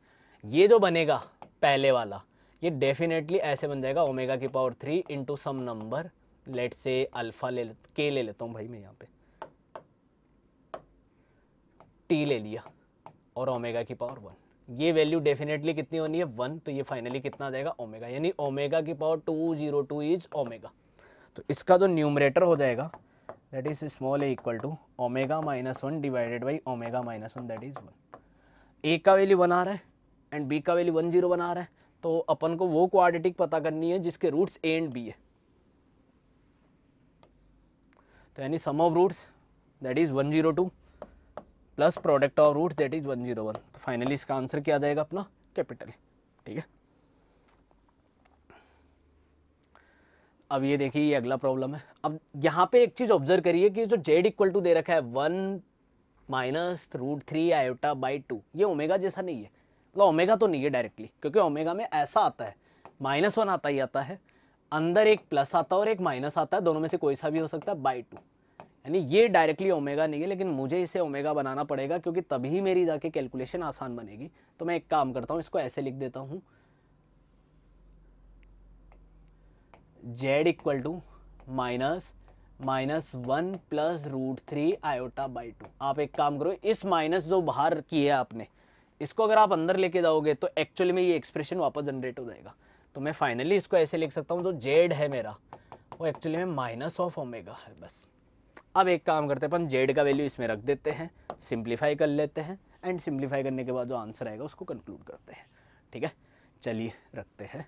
ये जो बनेगा पहले वाला ये डेफिनेटली ऐसे बन जाएगा ओमेगा की power three into some number let से अल्फ़ा ले के ले लेता हूँ भाई मैं यहाँ पर टी ले लिया और ओमेगा की पावर वन ये वैल्यू डेफिनेटली कितनी होनी है वन तो ये फाइनली कितना आ जाएगा ओमेगा यानी ओमेगा की power two zero two is omega तो इसका जो न्यूमरेटर हो जाएगा that is small a equal to omega minus one divided by omega minus one that is one a का वैल्यू वन आ रहा है एंड बी का वैल्यू वन जीरो वन आ रहा है तो अपन को वो क्वाड्रेटिक पता करनी है जिसके रूट्स ए एंड बी है तो यानी sum of roots that is one zero two plus product of root that is one zero one तो फाइनली इसका आंसर क्या आ जाएगा अपना कैपिटल ठीक है अब ये देखिए ये अगला प्रॉब्लम है अब यहाँ पे एक चीज़ ऑब्जर्व करिए कि जो जेड इक्वल टू दे रखा है one minus root three iota by two ये ओमेगा जैसा नहीं है मतलब ओमेगा तो नहीं है डायरेक्टली क्योंकि ओमेगा में ऐसा आता है माइनस वन आता ही आता है अंदर एक प्लस आता है और एक माइनस आता है दोनों में से कोई सा भी हो सकता है बाई टू यानी ये डायरेक्टली ओमेगा नहीं है लेकिन मुझे इसे ओमेगा बनाना पड़ेगा क्योंकि तभी मेरी जाके कैलकुलेशन आसान बनेगी तो मैं एक काम करता हूँ इसको ऐसे लिख देता हूँ Z equal to minus minus one plus root three iota by two आप एक काम करो इस माइनस जो बाहर किए आपने इसको अगर आप अंदर लेके जाओगे तो एक्चुअली में ये एक्सप्रेशन वापस जनरेट हो जाएगा तो मैं फाइनली इसको ऐसे लिख सकता हूँ जो जेड है मेरा वो एक्चुअली में माइनस ऑफ ओमेगा है बस अब एक काम करते हैं अपन जेड का वैल्यू इसमें रख देते हैं सिंप्लीफाई कर लेते हैं एंड सिंप्लीफाई करने के बाद जो आंसर आएगा उसको कंक्लूड करते हैं ठीक है चलिए रखते हैं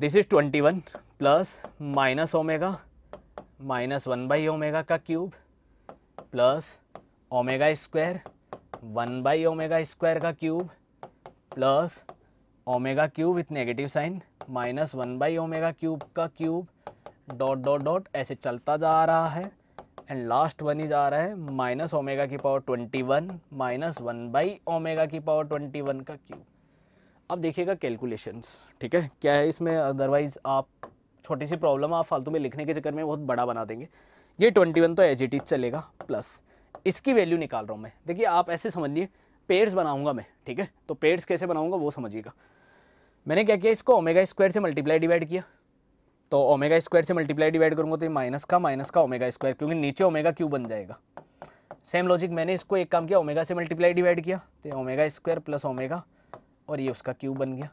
this is twenty one plus minus omega minus one by omega का cube plus omega square one by omega square का cube plus omega cube with negative sign minus one by omega cube का cube dot dot dot ऐसे चलता जा रहा है and last one ही जा रहा है माइनस ओमेगा की power twenty one minus one by omega की पावर ट्वेंटी वन का क्यू अब देखिएगा कैलकुलेशंस ठीक है क्या है इसमें अदरवाइज़ आप छोटी सी प्रॉब्लम आप फालतू में लिखने के चक्कर में बहुत बड़ा बना देंगे ये ट्वेंटी वन तो एज इट इज चलेगा प्लस इसकी वैल्यू निकाल रहा हूँ मैं देखिए आप ऐसे समझिए पेयर्स बनाऊंगा मैं ठीक है तो पेयर्स कैसे बनाऊंगा वो समझिएगा मैंने क्या किया इसको ओमेगा स्क्वायर से मल्टीप्लाई डिवाइड किया तो ओमेगा स्क्वायर से मल्टीप्लाई डिवाइड करूंगा तो ये माइनस का माइनस का ओमेगा स्क्वायर क्योंकि नीचे ओमेगा क्यू बन जाएगा सेम लॉजिक मैंने इसको एक काम किया ओमेगा से मल्टीप्लाई डिवाइड किया तो ओमेगा स्क्वायर प्लस ओमेगा और ये उसका क्यूब बन गया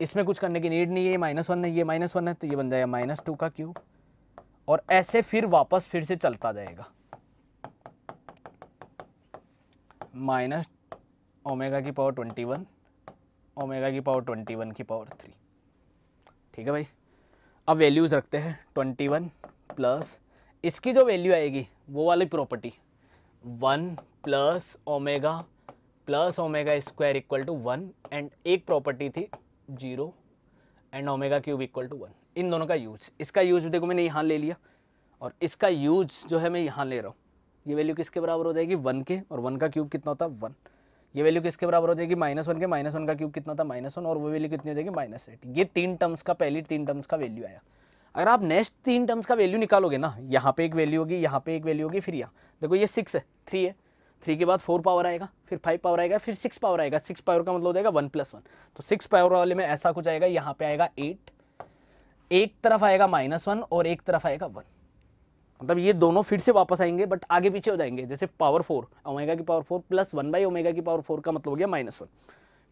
इसमें कुछ करने की नीड नहीं है ये माइनस वन है ये माइनस वन है तो ये बन जाएगा माइनस टू का क्यूब और ऐसे फिर वापस फिर से चलता जाएगा माइनस ओमेगा की पावर ट्वेंटी वन ओमेगा की पावर ट्वेंटी वन की पावर थ्री ठीक है भाई अब वैल्यूज़ रखते हैं ट्वेंटी वन प्लस इसकी जो वैल्यू आएगी वो वाली property one plus omega plus omega square equal to one and एक प्रॉपर्टी थी zero and omega cube equal to one इन दोनों का यूज इसका यूज देखो मैंने यहाँ ले लिया और इसका यूज जो है मैं यहाँ ले रहा हूँ ये वैल्यू किसके बराबर हो जाएगी वन के और वन का क्यूब कितना होता है वन ये वैल्यू किसके बराबर हो जाएगी माइनस वन के माइनस वन का क्यूब कितना था माइनस वन और वो वैल्यू कितनी हो जाएगी माइनस एट ये तीन टर्म्स का पहली तीन टर्म्स का वैल्यू आया अगर आप नेक्स्ट तीन टर्म्स का वैल्यू निकालोगे ना यहाँ पे एक वैल्यू होगी यहाँ पे एक वैल्यू होगी फिर यहाँ देखो ये सिक्स है थ्री है थ्री के बाद फोर पावर आएगा फिर फाइव पावर आएगा फिर सिक्स पावर आएगा सिक्स पावर का मतलब हो जाएगा वन प्लस वन तो सिक्स पावर वाले में ऐसा कुछ आएगा यहाँ पे आएगा एट एक तरफ आएगा माइनस वन और एक तरफ आएगा वन मतलब ये दोनों फिर से वापस आएंगे बट आगे पीछे हो जाएंगे जैसे पावर फोर ओमेगा की power four plus one by omega की पावर फोर का मतलब हो गया माइनस वन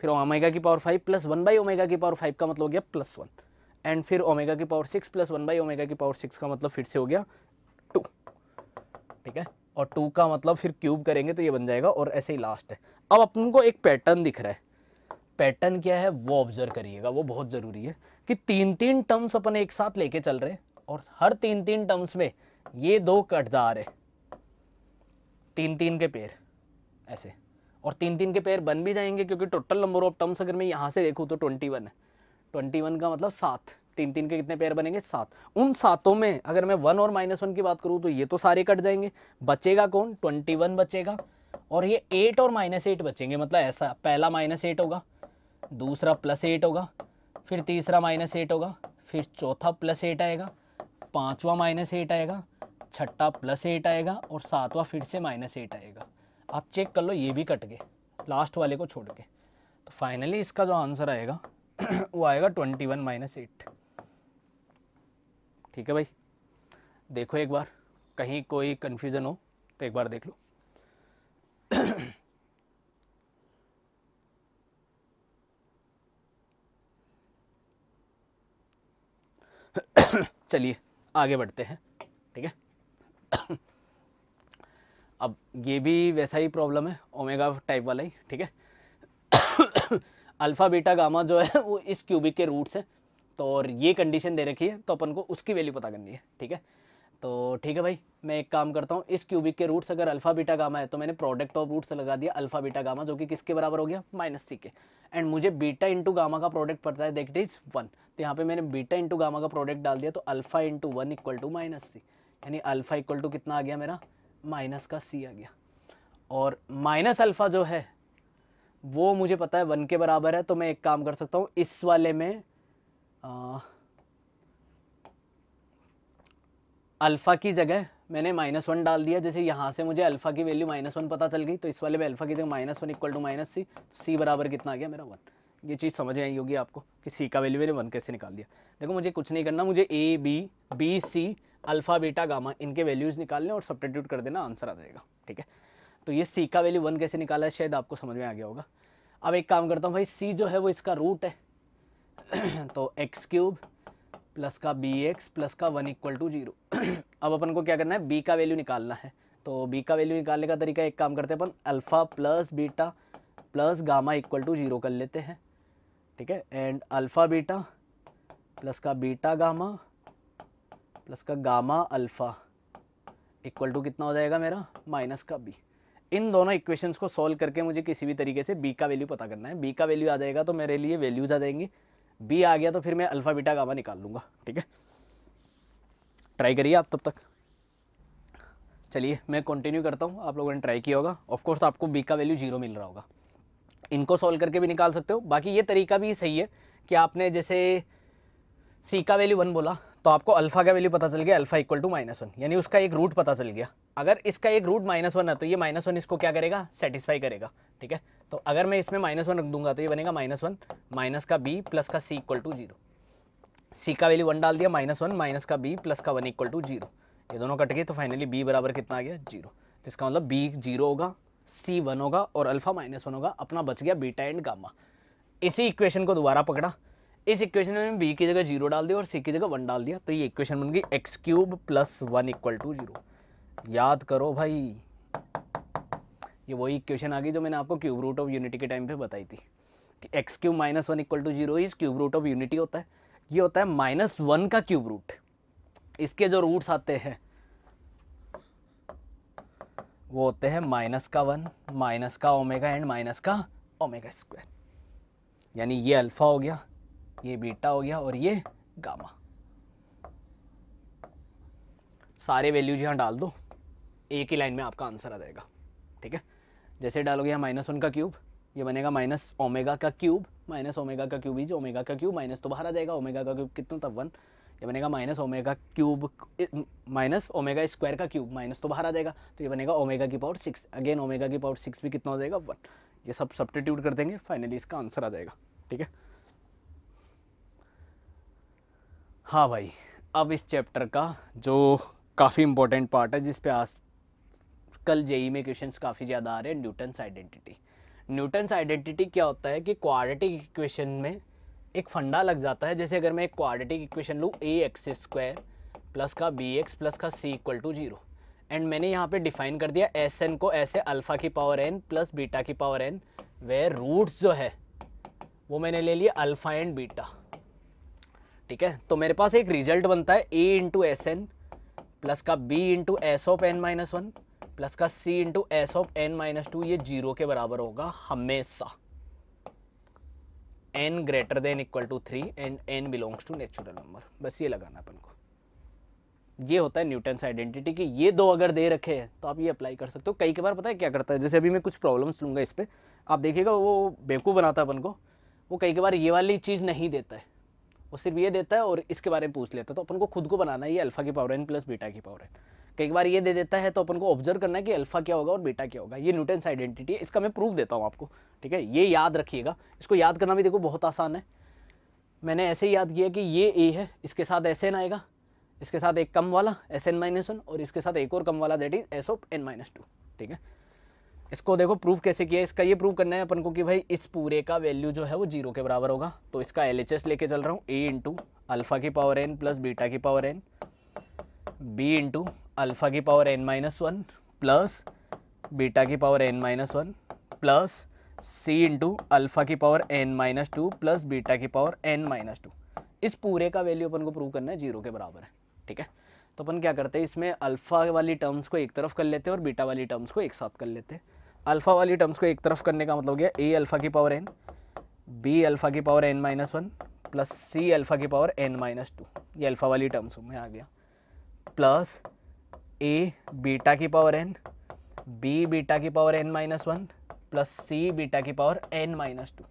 फिर ओमेगा की power five plus one by omega की पावर फाइव का मतलब हो गया प्लस वन एंड फिर ओमेगा की power six plus one by omega की पावर सिक्स का मतलब फिर से हो गया टू ठीक है और टू का मतलब फिर क्यूब करेंगे तो ये बन जाएगा और ऐसे ही लास्ट है अब अपन को एक पैटर्न दिख रहा है पैटर्न क्या है वो ऑब्जर्व करिएगा वो बहुत ज़रूरी है कि तीन तीन टर्म्स अपन एक साथ लेके चल रहे हैं और हर तीन तीन टर्म्स में ये दो कटदार है तीन तीन के पेयर ऐसे और तीन तीन के पेयर बन भी जाएंगे क्योंकि टोटल नंबर ऑफ टर्म्स अगर मैं यहाँ से देखूँ तो ट्वेंटी वन है ट्वेंटी वन का मतलब सात तीन तीन के कितने पेयर बनेंगे सात उन सातों में अगर मैं वन और माइनस वन की बात करूँ तो ये तो सारे कट जाएंगे बचेगा कौन ट्वेंटी वन बचेगा और ये एट और माइनस एट बचेंगे मतलब ऐसा पहला माइनस एट होगा दूसरा प्लस एट होगा फिर तीसरा माइनस एट होगा फिर चौथा प्लस एट आएगा पाँचवा माइनस एट आएगा छठा प्लस एट आएगा और सातवा फिर से माइनस एट आएगा आप चेक कर लो ये भी कट गए लास्ट वाले को छोड़ के तो फाइनली इसका जो आंसर आएगा वो आएगा ट्वेंटी वन माइनस एट ठीक है भाई देखो एक बार कहीं कोई कन्फ्यूज़न हो तो एक बार देख लो चलिए आगे बढ़ते हैं ठीक है अब ये भी वैसा ही प्रॉब्लम है ओमेगा टाइप वाला ही ठीक है अल्फ़ा बीटा गामा जो है वो इस क्यूबिक के रूट्स हैं तो और ये कंडीशन दे रखी है तो अपन को उसकी वैल्यू पता करनी है ठीक है तो ठीक है भाई मैं एक काम करता हूँ इस क्यूबिक के रूट्स अगर अल्फ़ा बीटा गामा है तो मैंने प्रोडक्ट ऑफ रूट्स लगा दिया अल्फ़ा बीटा गामा जो कि किसके बराबर हो गया माइनस सी के एंड मुझे बीटा इंटू गामा का प्रोडक्ट पड़ता है दैट इज वन तो यहाँ पे मैंने बीटा इंटू गामा का प्रोडक्ट डाल दिया तो alpha into one equal to minus C यानी अल्फ़ा इक्वल टू कितना आ गया मेरा माइनस का सी आ गया और माइनस अल्फ़ा जो है वो मुझे पता है वन के बराबर है तो मैं एक काम कर सकता हूँ इस वाले में आ, अल्फ़ा की जगह मैंने माइनस वन डाल दिया जैसे यहाँ से मुझे अल्फ़ा की वैल्यू माइनस वन पता चल गई तो इस वाले में अल्फ़ा की जगह minus one equal to minus C तो सी बराबर कितना आ गया मेरा वन ये चीज़ समझ आई होगी आपको कि सी का वैल्यू मैंने वन कैसे निकाल दिया देखो मुझे कुछ नहीं करना मुझे A B B C alpha beta gamma इनके वैल्यूज़ निकालने और सब्सटीट्यूट कर देना आंसर आ जाएगा ठीक है तो ये सी का वैल्यू वन कैसे निकाला है शायद आपको समझ में आ गया होगा अब एक काम करता हूँ भाई सी जो है वो इसका रूट है तो एक्स क्यूब प्लस का बी एक्स प्लस का वन इक्वल टू जीरो अब अपन को क्या करना है बी का वैल्यू निकालना है तो बी का वैल्यू निकालने का तरीका एक काम करते हैं अपन alpha plus beta plus gamma equal to zero कर लेते हैं ठीक है एंड अल्फ़ा बीटा प्लस का बीटा गामा प्लस का गामा अल्फ़ा इक्वल टू कितना हो जाएगा मेरा माइनस का बी इन दोनों इक्वेशंस को सॉल्व करके मुझे किसी भी तरीके से बी का वैल्यू पता करना है बी का वैल्यू आ जाएगा तो मेरे लिए वैल्यूज़ आ जाएंगी बी आ गया तो फिर मैं अल्फ़ा बीटा गामा निकाल लूंगा ठीक है ट्राई करिए आप तब तक चलिए मैं कंटिन्यू करता हूँ आप लोगों ने ट्राई किया होगा ऑफकोर्स आपको बी का वैल्यू जीरो मिल रहा होगा इनको सॉल्व करके भी निकाल सकते हो बाकी ये तरीका भी सही है कि आपने जैसे सी का वैल्यू वन बोला तो आपको अल्फ़ा का वैल्यू पता चल गया alpha equal to minus one यानी उसका एक रूट पता चल गया अगर इसका एक रूट माइनस वन है तो ये माइनस वन इसको क्या करेगा सेटिस्फाई करेगा ठीक है तो अगर मैं इसमें माइनस वन रख दूंगा तो ये बनेगा माइनस वन माइनस का बी प्लस का c equal to zero c का वैल्यू वन डाल दिया माइनस वन माइनस का बी प्लस का वन इक्वल टू जीरो ये दोनों कट गए तो फाइनली बी बराबर कितना आ गया जीरो तो इसका मतलब बी जीरो होगा सी वन होगा और अल्फा माइनस वन होगा अपना बच गया बीटा एंड गामा इसी इक्वेशन को दोबारा पकड़ा इस इक्वेशन में बी की जगह जीरो डाल दिया और सी की जगह वन डाल दिया तो ये इक्वेशन बन गई x cube plus one equal to zero याद करो भाई ये वही इक्वेशन आ गई जो मैंने आपको क्यूब रूट ऑफ यूनिटी के टाइम पर बताई थी कि x cube minus one equal to zero is cube root of unity होता है ये होता है माइनस वन का क्यूब रूट इसके जो रूट्स आते हैं वो होते हैं माइनस का वन माइनस का ओमेगा एंड माइनस का ओमेगा स्क्वायर यानी ये अल्फ़ा हो गया ये बीटा हो गया और ये गामा सारे वैल्यूज यहाँ डाल दो एक ही लाइन में आपका आंसर आ जाएगा ठीक है जैसे डालोगे यहाँ माइनस वन का क्यूब ये बनेगा माइनस ओमेगा का क्यूब माइनस ओमेगा का क्यूब इज ओमेगा का क्यूब माइनस तो बाहर आ जाएगा ओमेगा का क्यूब कितना तब वन ये बनेगा minus omega cube minus omega square का क्यूब माइनस तो बाहर आ जाएगा तो ये बनेगा ओमेगा की पावर सिक्स अगेन ओमेगा की पावर सिक्स भी कितना हो जाएगा वन ये सब सब्टीट्यूट कर देंगे फाइनली इसका आंसर आ जाएगा ठीक है हाँ भाई अब इस चैप्टर का जो काफ़ी इंपॉर्टेंट पार्ट है जिसपे आज कल जेई में क्वेश्चंस काफ़ी ज़्यादा आ रहे हैं न्यूटन्स आइडेंटिटी न्यूटन्स आइडेंटिटी क्या होता है कि क्वाड्रेटिक इक्वेशन में एक फंडा लग जाता है जैसे अगर मैं एक क्वाड्रेटिक इक्वेशन लूँ ए एक्स स्क्वायर प्लस का बी एक्स प्लस का c equal to zero and मैंने यहाँ पे डिफाइन कर दिया एस एन को ऐसे अल्फ़ा की पावर एन प्लस बीटा की पावर एन वे रूट्स जो है वो मैंने ले लिया अल्फ़ा एंड बीटा ठीक है तो मेरे पास एक रिजल्ट बनता है a into S n plus का b into s of n minus one plus का c into s of n minus two ये जीरो के बराबर होगा हमेशा n greater than equal to three and n belongs to natural number बस ये लगाना अपन को ये होता है न्यूटन्स आइडेंटिटी कि ये दो अगर दे रखे हैं तो आप ये अप्लाई कर सकते हो कई के बार पता है क्या करता है जैसे अभी मैं कुछ प्रॉब्लम्स लूँगा इस पर आप देखिएगा वो बेवकूफ़ बनाता है अपन को वो कई के बार ये वाली चीज़ नहीं देता है वो सिर्फ ये देता है और इसके बारे में पूछ लेता है तो अपन को खुद को बनाना है ये अल्फ़ा की पावर एन प्लस बीटा की पावर एन कई बार ये दे देता है तो अपन को ऑब्जर्व करना है कि अल्फा क्या होगा और बीटा क्या होगा ये न्यूटन्स आइडेंटिटी है इसका मैं प्रूफ देता हूँ आपको ठीक है ये याद रखिएगा इसको याद करना भी देखो बहुत आसान है मैंने ऐसे ही याद किया कि ये ए है इसके साथ एस एन आएगा इसके साथ एक कम वाला एस एन माइनस वन और इसके साथ एक और कम वाला that is s of n minus two ठीक है इसको देखो प्रूफ कैसे किया इसका ये प्रूफ करना है अपन को कि भाई इस पूरे का वैल्यू जो है वो जीरो के बराबर होगा तो इसका एल एच एस लेके चल रहा हूँ ए इंटू अल्फ़ा की पावर एन प्लस बीटा की power n b into alpha की power n minus one plus beta की power n minus one plus c into alpha की power n minus two plus beta की power n minus two इस पूरे का value अपन को prove करना है जीरो के बराबर है ठीक है तो अपन क्या करते हैं इसमें अल्फा वाली टर्म्स को एक तरफ कर लेते हैं और बीटा वाली टर्म्स को एक साथ कर लेते हैं अल्फा वाली टर्म्स को एक तरफ करने का मतलब गया ए अल्फा की पावर एन बी अल्फा की power n minus one plus c alpha की पावर एन माइनस टू ये अल्फा वाली टर्म्स में आ गया प्लस ए बीटा की पावर एन बी बीटा की power n minus one plus c beta की पावर एन माइनस टू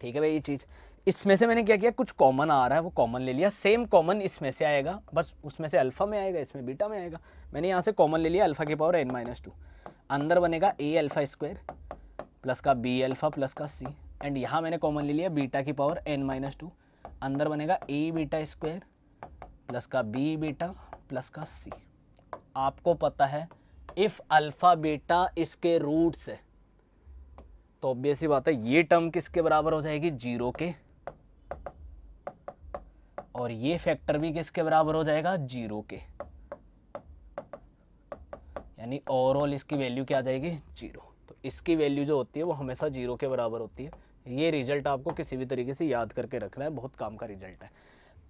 ठीक है भाई ये चीज़ इसमें से मैंने क्या किया कुछ कॉमन आ रहा है वो कॉमन ले लिया सेम कॉमन इसमें से आएगा बस उसमें से अल्फ़ा में आएगा इसमें बीटा में आएगा मैंने यहाँ से कॉमन ले लिया अल्फ़ा की पावर एन माइनस टू अंदर बनेगा ए अल्फ़ा स्क्वायर प्लस का बी अल्फ़ा प्लस का सी एंड यहाँ मैंने कॉमन ले लिया बीटा की पावर एन माइनस टू अंदर बनेगा ए बीटा स्क्वायर प्लस का बी बीटा प्लस का सी आपको पता है इफ़ अल्फ़ा बीटा इसके रूट से तो ऑब्वियस ही बात है ये टर्म किसके बराबर हो जाएगी जीरो के और ये फैक्टर भी किसके बराबर हो जाएगा जीरो के यानी ओवरऑल इसकी वैल्यू क्या आ जाएगी जीरो तो इसकी वैल्यू जो होती है वो हमेशा जीरो के बराबर होती है ये रिजल्ट आपको किसी भी तरीके से याद करके रखना है बहुत काम का रिजल्ट है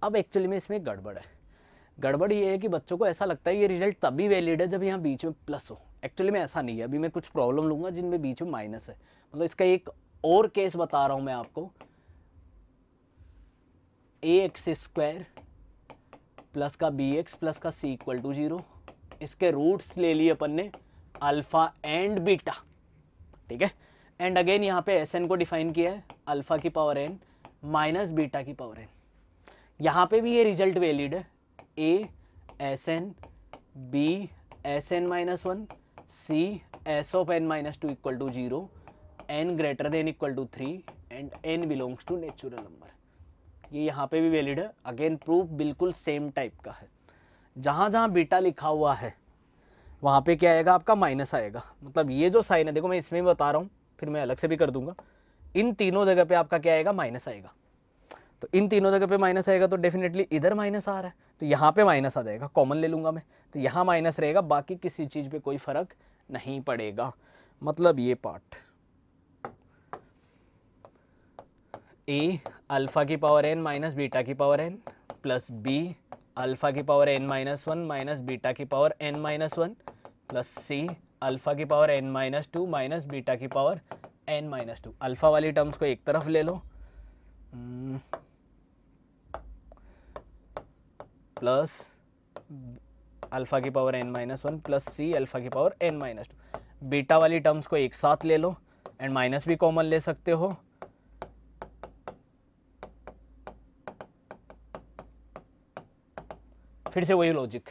अब एक्चुअली में इसमें गड़बड़ है गड़बड़ ये है कि बच्चों को ऐसा लगता है ये रिजल्ट तभी वैलिड है जब यहाँ बीच में प्लस हो एक्चुअली में ऐसा नहीं है अभी मैं कुछ प्रॉब्लम लूँगा जिनमें बीच में माइनस है मतलब इसका एक और केस बता रहा हूँ मैं आपको ए एक्स स्क्वायर प्लस का बी एक्स प्लस का सी इक्वल टू जीरो इसके रूट्स ले लिए अपन ने अल्फ़ा एंड बीटा ठीक है एंड अगेन यहाँ पे एस एन को डिफाइन किया है अल्फ़ा की पावर एन माइनस बीटा की पावर एन यहाँ पे भी ये रिजल्ट वैलिड है a s n b s n minus one c s of n minus two equal to zero n greater than equal to three and n belongs to natural number ये यहाँ पे भी valid है again proof बिल्कुल same type का है जहाँ जहाँ बीटा लिखा हुआ है वहाँ पे क्या आएगा आपका माइनस आएगा मतलब ये जो साइन है देखो मैं इसमें भी बता रहा हूँ फिर मैं अलग से भी कर दूंगा इन तीनों जगह पे आपका क्या आएगा माइनस आएगा तो इन तीनों जगह पे माइनस आएगा तो डेफिनेटली इधर माइनस आ रहा है तो यहाँ पे माइनस आ जाएगा कॉमन ले लूँगा मैं तो यहाँ माइनस रहेगा बाकी किसी चीज़ पे कोई फ़र्क नहीं पड़ेगा मतलब ये पार्ट ए अल्फ़ा की पावर एन माइनस बीटा की power n plus b alpha की power n minus one minus beta की power n minus one plus c alpha की power n minus two minus beta की power n minus two alpha वाली terms को एक तरफ ले लो हम्म, प्लस अल्फ़ा की power n minus one plus c alpha की power n minus two beta वाली टर्म्स को एक साथ ले लो एंड माइनस भी कॉमन ले सकते हो फिर से वही लॉजिक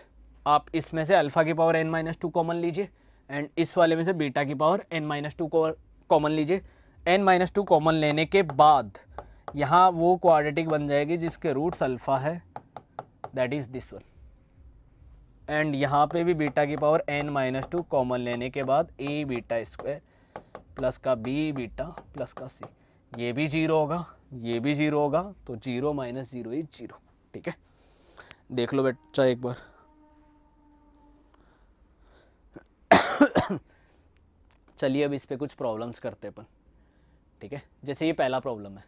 आप इसमें से अल्फ़ा की power n minus two common लीजिए एंड इस वाले में से बीटा की power n minus two common लीजिए एन माइनस टू कॉमन लेने के बाद यहाँ वो क्वाड्रेटिक बन जाएगी जिसके रूट्स अल्फ़ा है that is this one and यहाँ पे भी बीटा की power n minus two common लेने के बाद ए बीटा स्क्वायर प्लस का बी बीटा प्लस का सी ये भी जीरो होगा ये भी जीरो होगा तो zero minus zero is zero ठीक है देख लो बच्चा एक बार चलिए अब इस पर कुछ प्रॉब्लम्स करते अपन ठीक है जैसे ये पहला प्रॉब्लम है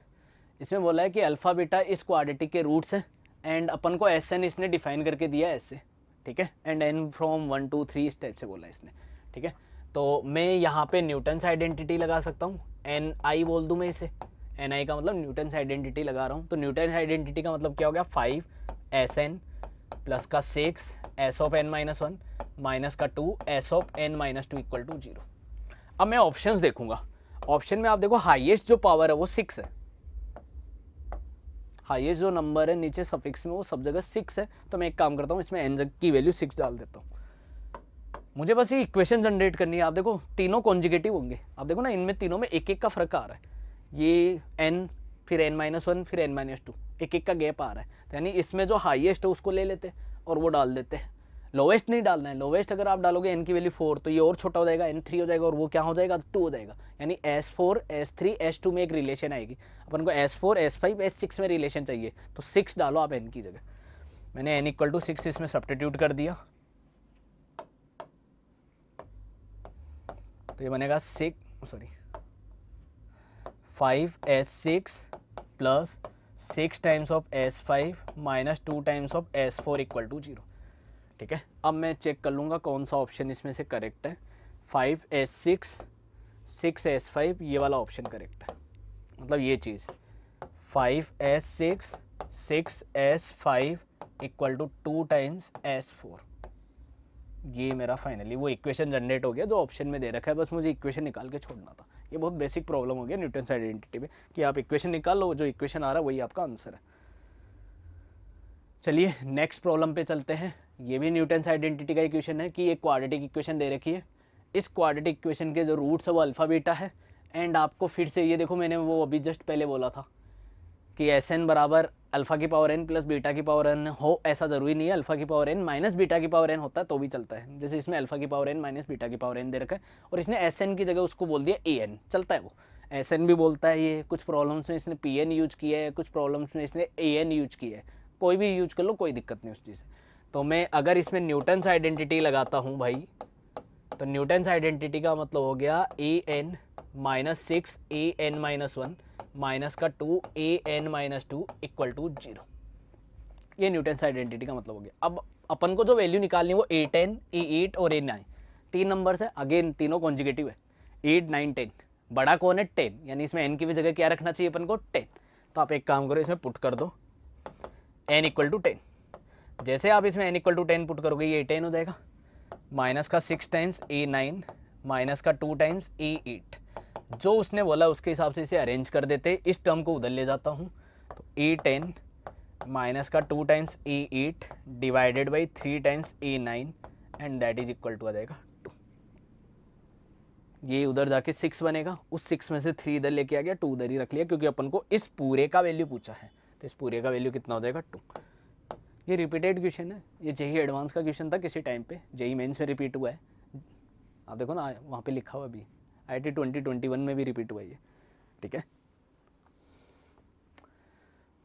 इसमें बोला है कि अल्फ़ा बीटा इस क्वाडिटी के रूट्स हैं एंड अपन को एस एन इसने डिफाइन करके दिया है ऐसे ठीक है and n from one two three इस टाइप से बोला इसने ठीक है तो मैं यहाँ पे न्यूटन्स आइडेंटिटी लगा सकता हूँ एन आई बोल दूँ मैं इसे एन आई का मतलब न्यूटन्स आइडेंटिटी लगा रहा हूँ तो न्यूटन आइडेंटिटी का मतलब क्या हो गया फाइव एस एन प्लस का six s of n minus one minus का two s of n minus two equal to zero अब मैं ऑप्शन देखूंगा ऑप्शन में आप देखो हाइएस्ट जो पावर है वो सिक्स है हाँ ये जो नंबर है नीचे सफिक्स में वो सब जगह सिक्स है तो मैं एक काम करता हूँ इसमें एन की वैल्यू सिक्स डाल देता हूँ मुझे बस ये इक्वेशन जनरेट करनी है आप देखो तीनों कॉन्जिगेटिव होंगे आप देखो ना इनमें तीनों में एक एक का फर्क आ रहा है ये एन फिर एन माइनस वन फिर एन माइनस टू एक एक का गैप आ रहा है तो यानी इसमें जो हाइएस्ट है उसको ले लेते हैं और वो डाल देते हैं लोवेस्ट नहीं डालना है लोवेस्ट अगर आप डालोगे एन की वैल्यू फोर तो ये और छोटा हो जाएगा एन थ्री हो जाएगा और वो क्या हो जाएगा टू हो जाएगा यानी s four s three s two में एक रिलेशन आएगी अपन को s four s five s six में रिलेशन चाहिए तो सिक्स डालो आप एन की जगह मैंने एन इक्वल टू सिक्स इसमें सब्टीट्यूट कर दिया तो ये बनेगा six sorry five s six plus six times of s five minus two times of s four equal to zero ठीक है अब मैं चेक कर लूँगा कौन सा ऑप्शन इसमें से करेक्ट है five s six six s five ये वाला ऑप्शन करेक्ट है मतलब ये चीज़ five s six six s five equal to two times s four ये मेरा फाइनली वो इक्वेशन जनरेट हो गया जो ऑप्शन में दे रखा है बस मुझे इक्वेशन निकाल के छोड़ना था ये बहुत बेसिक प्रॉब्लम हो गया न्यूटन्स आइडेंटिटी में कि आप इक्वेशन निकाल लो जो इक्वेशन आ रहा है वही आपका आंसर है चलिए नेक्स्ट प्रॉब्लम पे चलते हैं ये भी न्यूटन्स आइडेंटिटी का इक्वेशन है कि एक क्वाड्रेटिक इक्वेशन दे रखी है इस क्वाड्रेटिक इक्वेशन के जो रूट्स है वो अल्फ़ा बीटा है एंड आपको फिर से ये देखो मैंने वो अभी जस्ट पहले बोला था कि एस एन बराबर अल्फ़ा की पावर एन प्लस बीटा की पावर एन हो ऐसा ज़रूरी नहीं है अल्फ़ा की पावर एन माइनस बीटा की पावर एन होता है तो भी चलता है जैसे इसमें अल्फ़ा की पावर एन माइनस बीटा की पावर एन दे रखा है और इसने एस एन की जगह उसको बोल दिया ए एन चलता है वो एस एन भी बोलता है ये कुछ प्रॉब्लम्स में इसने पी एन यूज किया है कुछ प्रॉब्लम्स में इसने ए एन यूज किया है कोई भी यूज कर लो कोई दिक्कत नहीं उस चीज़ से तो मैं अगर इसमें न्यूटन्स आइडेंटिटी लगाता हूँ भाई तो न्यूटन्स आइडेंटिटी का मतलब हो गया a n minus six a n minus one minus का two a n minus two equal to zero ये न्यूटन्स आइडेंटिटी का मतलब हो गया अब अपन को जो वैल्यू निकालनी है वो ए टेन ए एट और ए नाइन तीन नंबर्स है अगेन तीनों कॉन्जिगेटिव है एट नाइन टेन बड़ा कौन है टेन यानी इसमें एन की भी जगह क्या रखना चाहिए अपन को टेन तो आप एक काम करो इसमें पुट कर दो एन इक्वल टू टेन जैसे आप इसमें n equal to ten put करोगे ये टेन हो जाएगा माइनस का six times a nine minus का टू टाइम्स ए एट जो उसने बोला उसके हिसाब से इसे अरेंज कर देते इस टर्म को उधर ले जाता हूँ तो ए टेन माइनस का two times a eight divided by three times a nine and that is equal to आ जाएगा टू ये उधर जाके सिक्स बनेगा उस सिक्स में से थ्री इधर लेके आ गया टू उधर ही रख लिया क्योंकि अपन को इस पूरे का वैल्यू पूछा है तो इस पूरे का वैल्यू कितना हो जाएगा टू ये रिपीटेड क्वेश्चन है ये जेई एडवांस का क्वेश्चन था किसी टाइम पे जेई मेन्स में रिपीट हुआ है आप देखो ना वहाँ पे लिखा हुआ अभी I T twenty twenty one में भी रिपीट हुआ ये ठीक है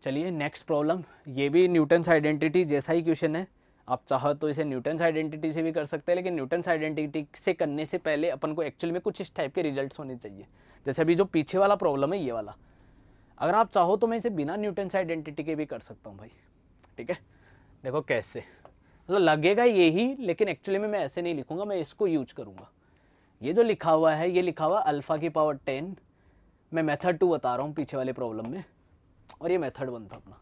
चलिए नेक्स्ट प्रॉब्लम ये भी न्यूटन्स आइडेंटिटी जैसा ही क्वेश्चन है आप चाहो तो इसे न्यूटन्स आइडेंटिटी से भी कर सकते हैं लेकिन न्यूटन्स आइडेंटिटी से करने से पहले अपन को एक्चुअल में कुछ इस टाइप के रिजल्ट्स होने चाहिए जैसे अभी जो पीछे वाला प्रॉब्लम है ये वाला अगर आप चाहो तो मैं इसे बिना न्यूटन्स आइडेंटिटी के भी कर सकता हूँ भाई ठीक है देखो कैसे मतलब लगेगा यही लेकिन एक्चुअली में मैं ऐसे नहीं लिखूंगा मैं इसको यूज करूंगा ये जो लिखा हुआ है ये लिखा हुआ अल्फ़ा की पावर टेन मैं मेथड टू बता रहा हूँ पीछे वाले प्रॉब्लम में और ये मेथड वन था अपना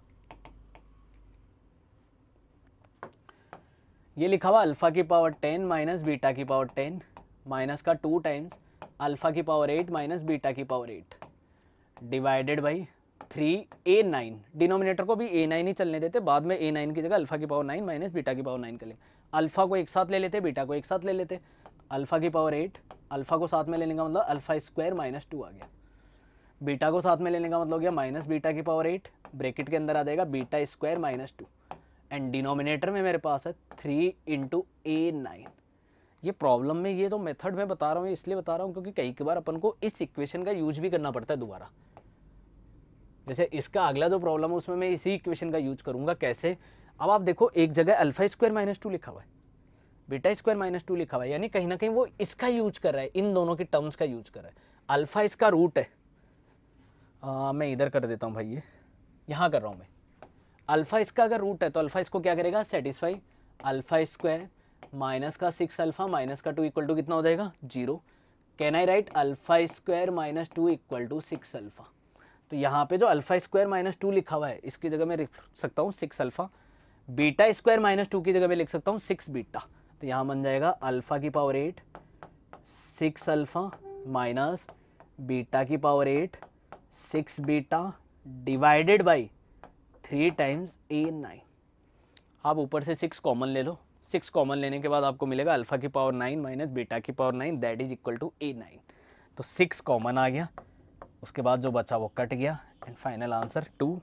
ये लिखा हुआ अल्फ़ा की पावर टेन माइनस बीटा की पावर टेन माइनस का टू टाइम्स अल्फ़ा की पावर एट माइनस बीटा की power eight divided by three a nine denominator को भी ए नाइन ही चलने देते बाद में ए नाइन की जगह अल्फा की पावर नाइन माइनस बीटा की पावर नाइन करेंगे अल्फा को एक साथ ले लेते बीटा को एक साथ ले लेते अल्फा की पावर एट अल्फा को साथ में लेने का मतलब अल्फा स्क्वायर माइनस टू आ गया बीटा को साथ में लेने का मतलब हो गया माइनस बीटा की पावर एट ब्रेकेट के अंदर आ जाएगा beta square minus two and denominator में मेरे पास है थ्री इंटू ए नाइन ये प्रॉब्लम में ये जो तो मेथड मैं बता रहा हूँ इसलिए बता रहा हूँ क्योंकि कई बार अपन को इस इक्वेशन का यूज भी करना पड़ता है दोबारा जैसे इसका अगला जो प्रॉब्लम है उसमें मैं इसी इक्वेशन का यूज करूंगा कैसे अब आप देखो एक जगह अल्फा स्क्वायर माइनस टू लिखा हुआ है बीटा स्क्वायर माइनस टू लिखा हुआ है यानी कहीं ना कहीं वो इसका यूज कर रहा है इन दोनों के टर्म्स का यूज कर रहा है अल्फ़ा इसका रूट है आ, मैं इधर कर देता हूँ भाई ये यहाँ कर रहा हूँ मैं अल्फ़ा इसका अगर रूट है तो अल्फ़ा इसको क्या करेगा सेटिस्फाई अल्फ़ा स्क्वायर माइनस का सिक्स अल्फ़ा माइनस का टू इक्वल टू कितना हो जाएगा zero can I write alpha square minus two equal to six alpha तो यहाँ पे जो अल्फ़ा स्क्वायर माइनस टू लिखा हुआ है इसकी जगह मैं लिख सकता हूँ six alpha beta square minus two की जगह मैं लिख सकता हूँ सिक्स बीटा तो यहाँ बन जाएगा अल्फ़ा की power eight six alpha minus beta की power eight six beta divided by three times a nine आप ऊपर से सिक्स कॉमन ले लो सिक्स कॉमन लेने के बाद आपको मिलेगा अल्फ़ा की पावर नाइन माइनस बीटा की power nine that is equal to a nine तो सिक्स कॉमन आ गया उसके बाद जो बचा वो कट गया एंड फाइनल आंसर टू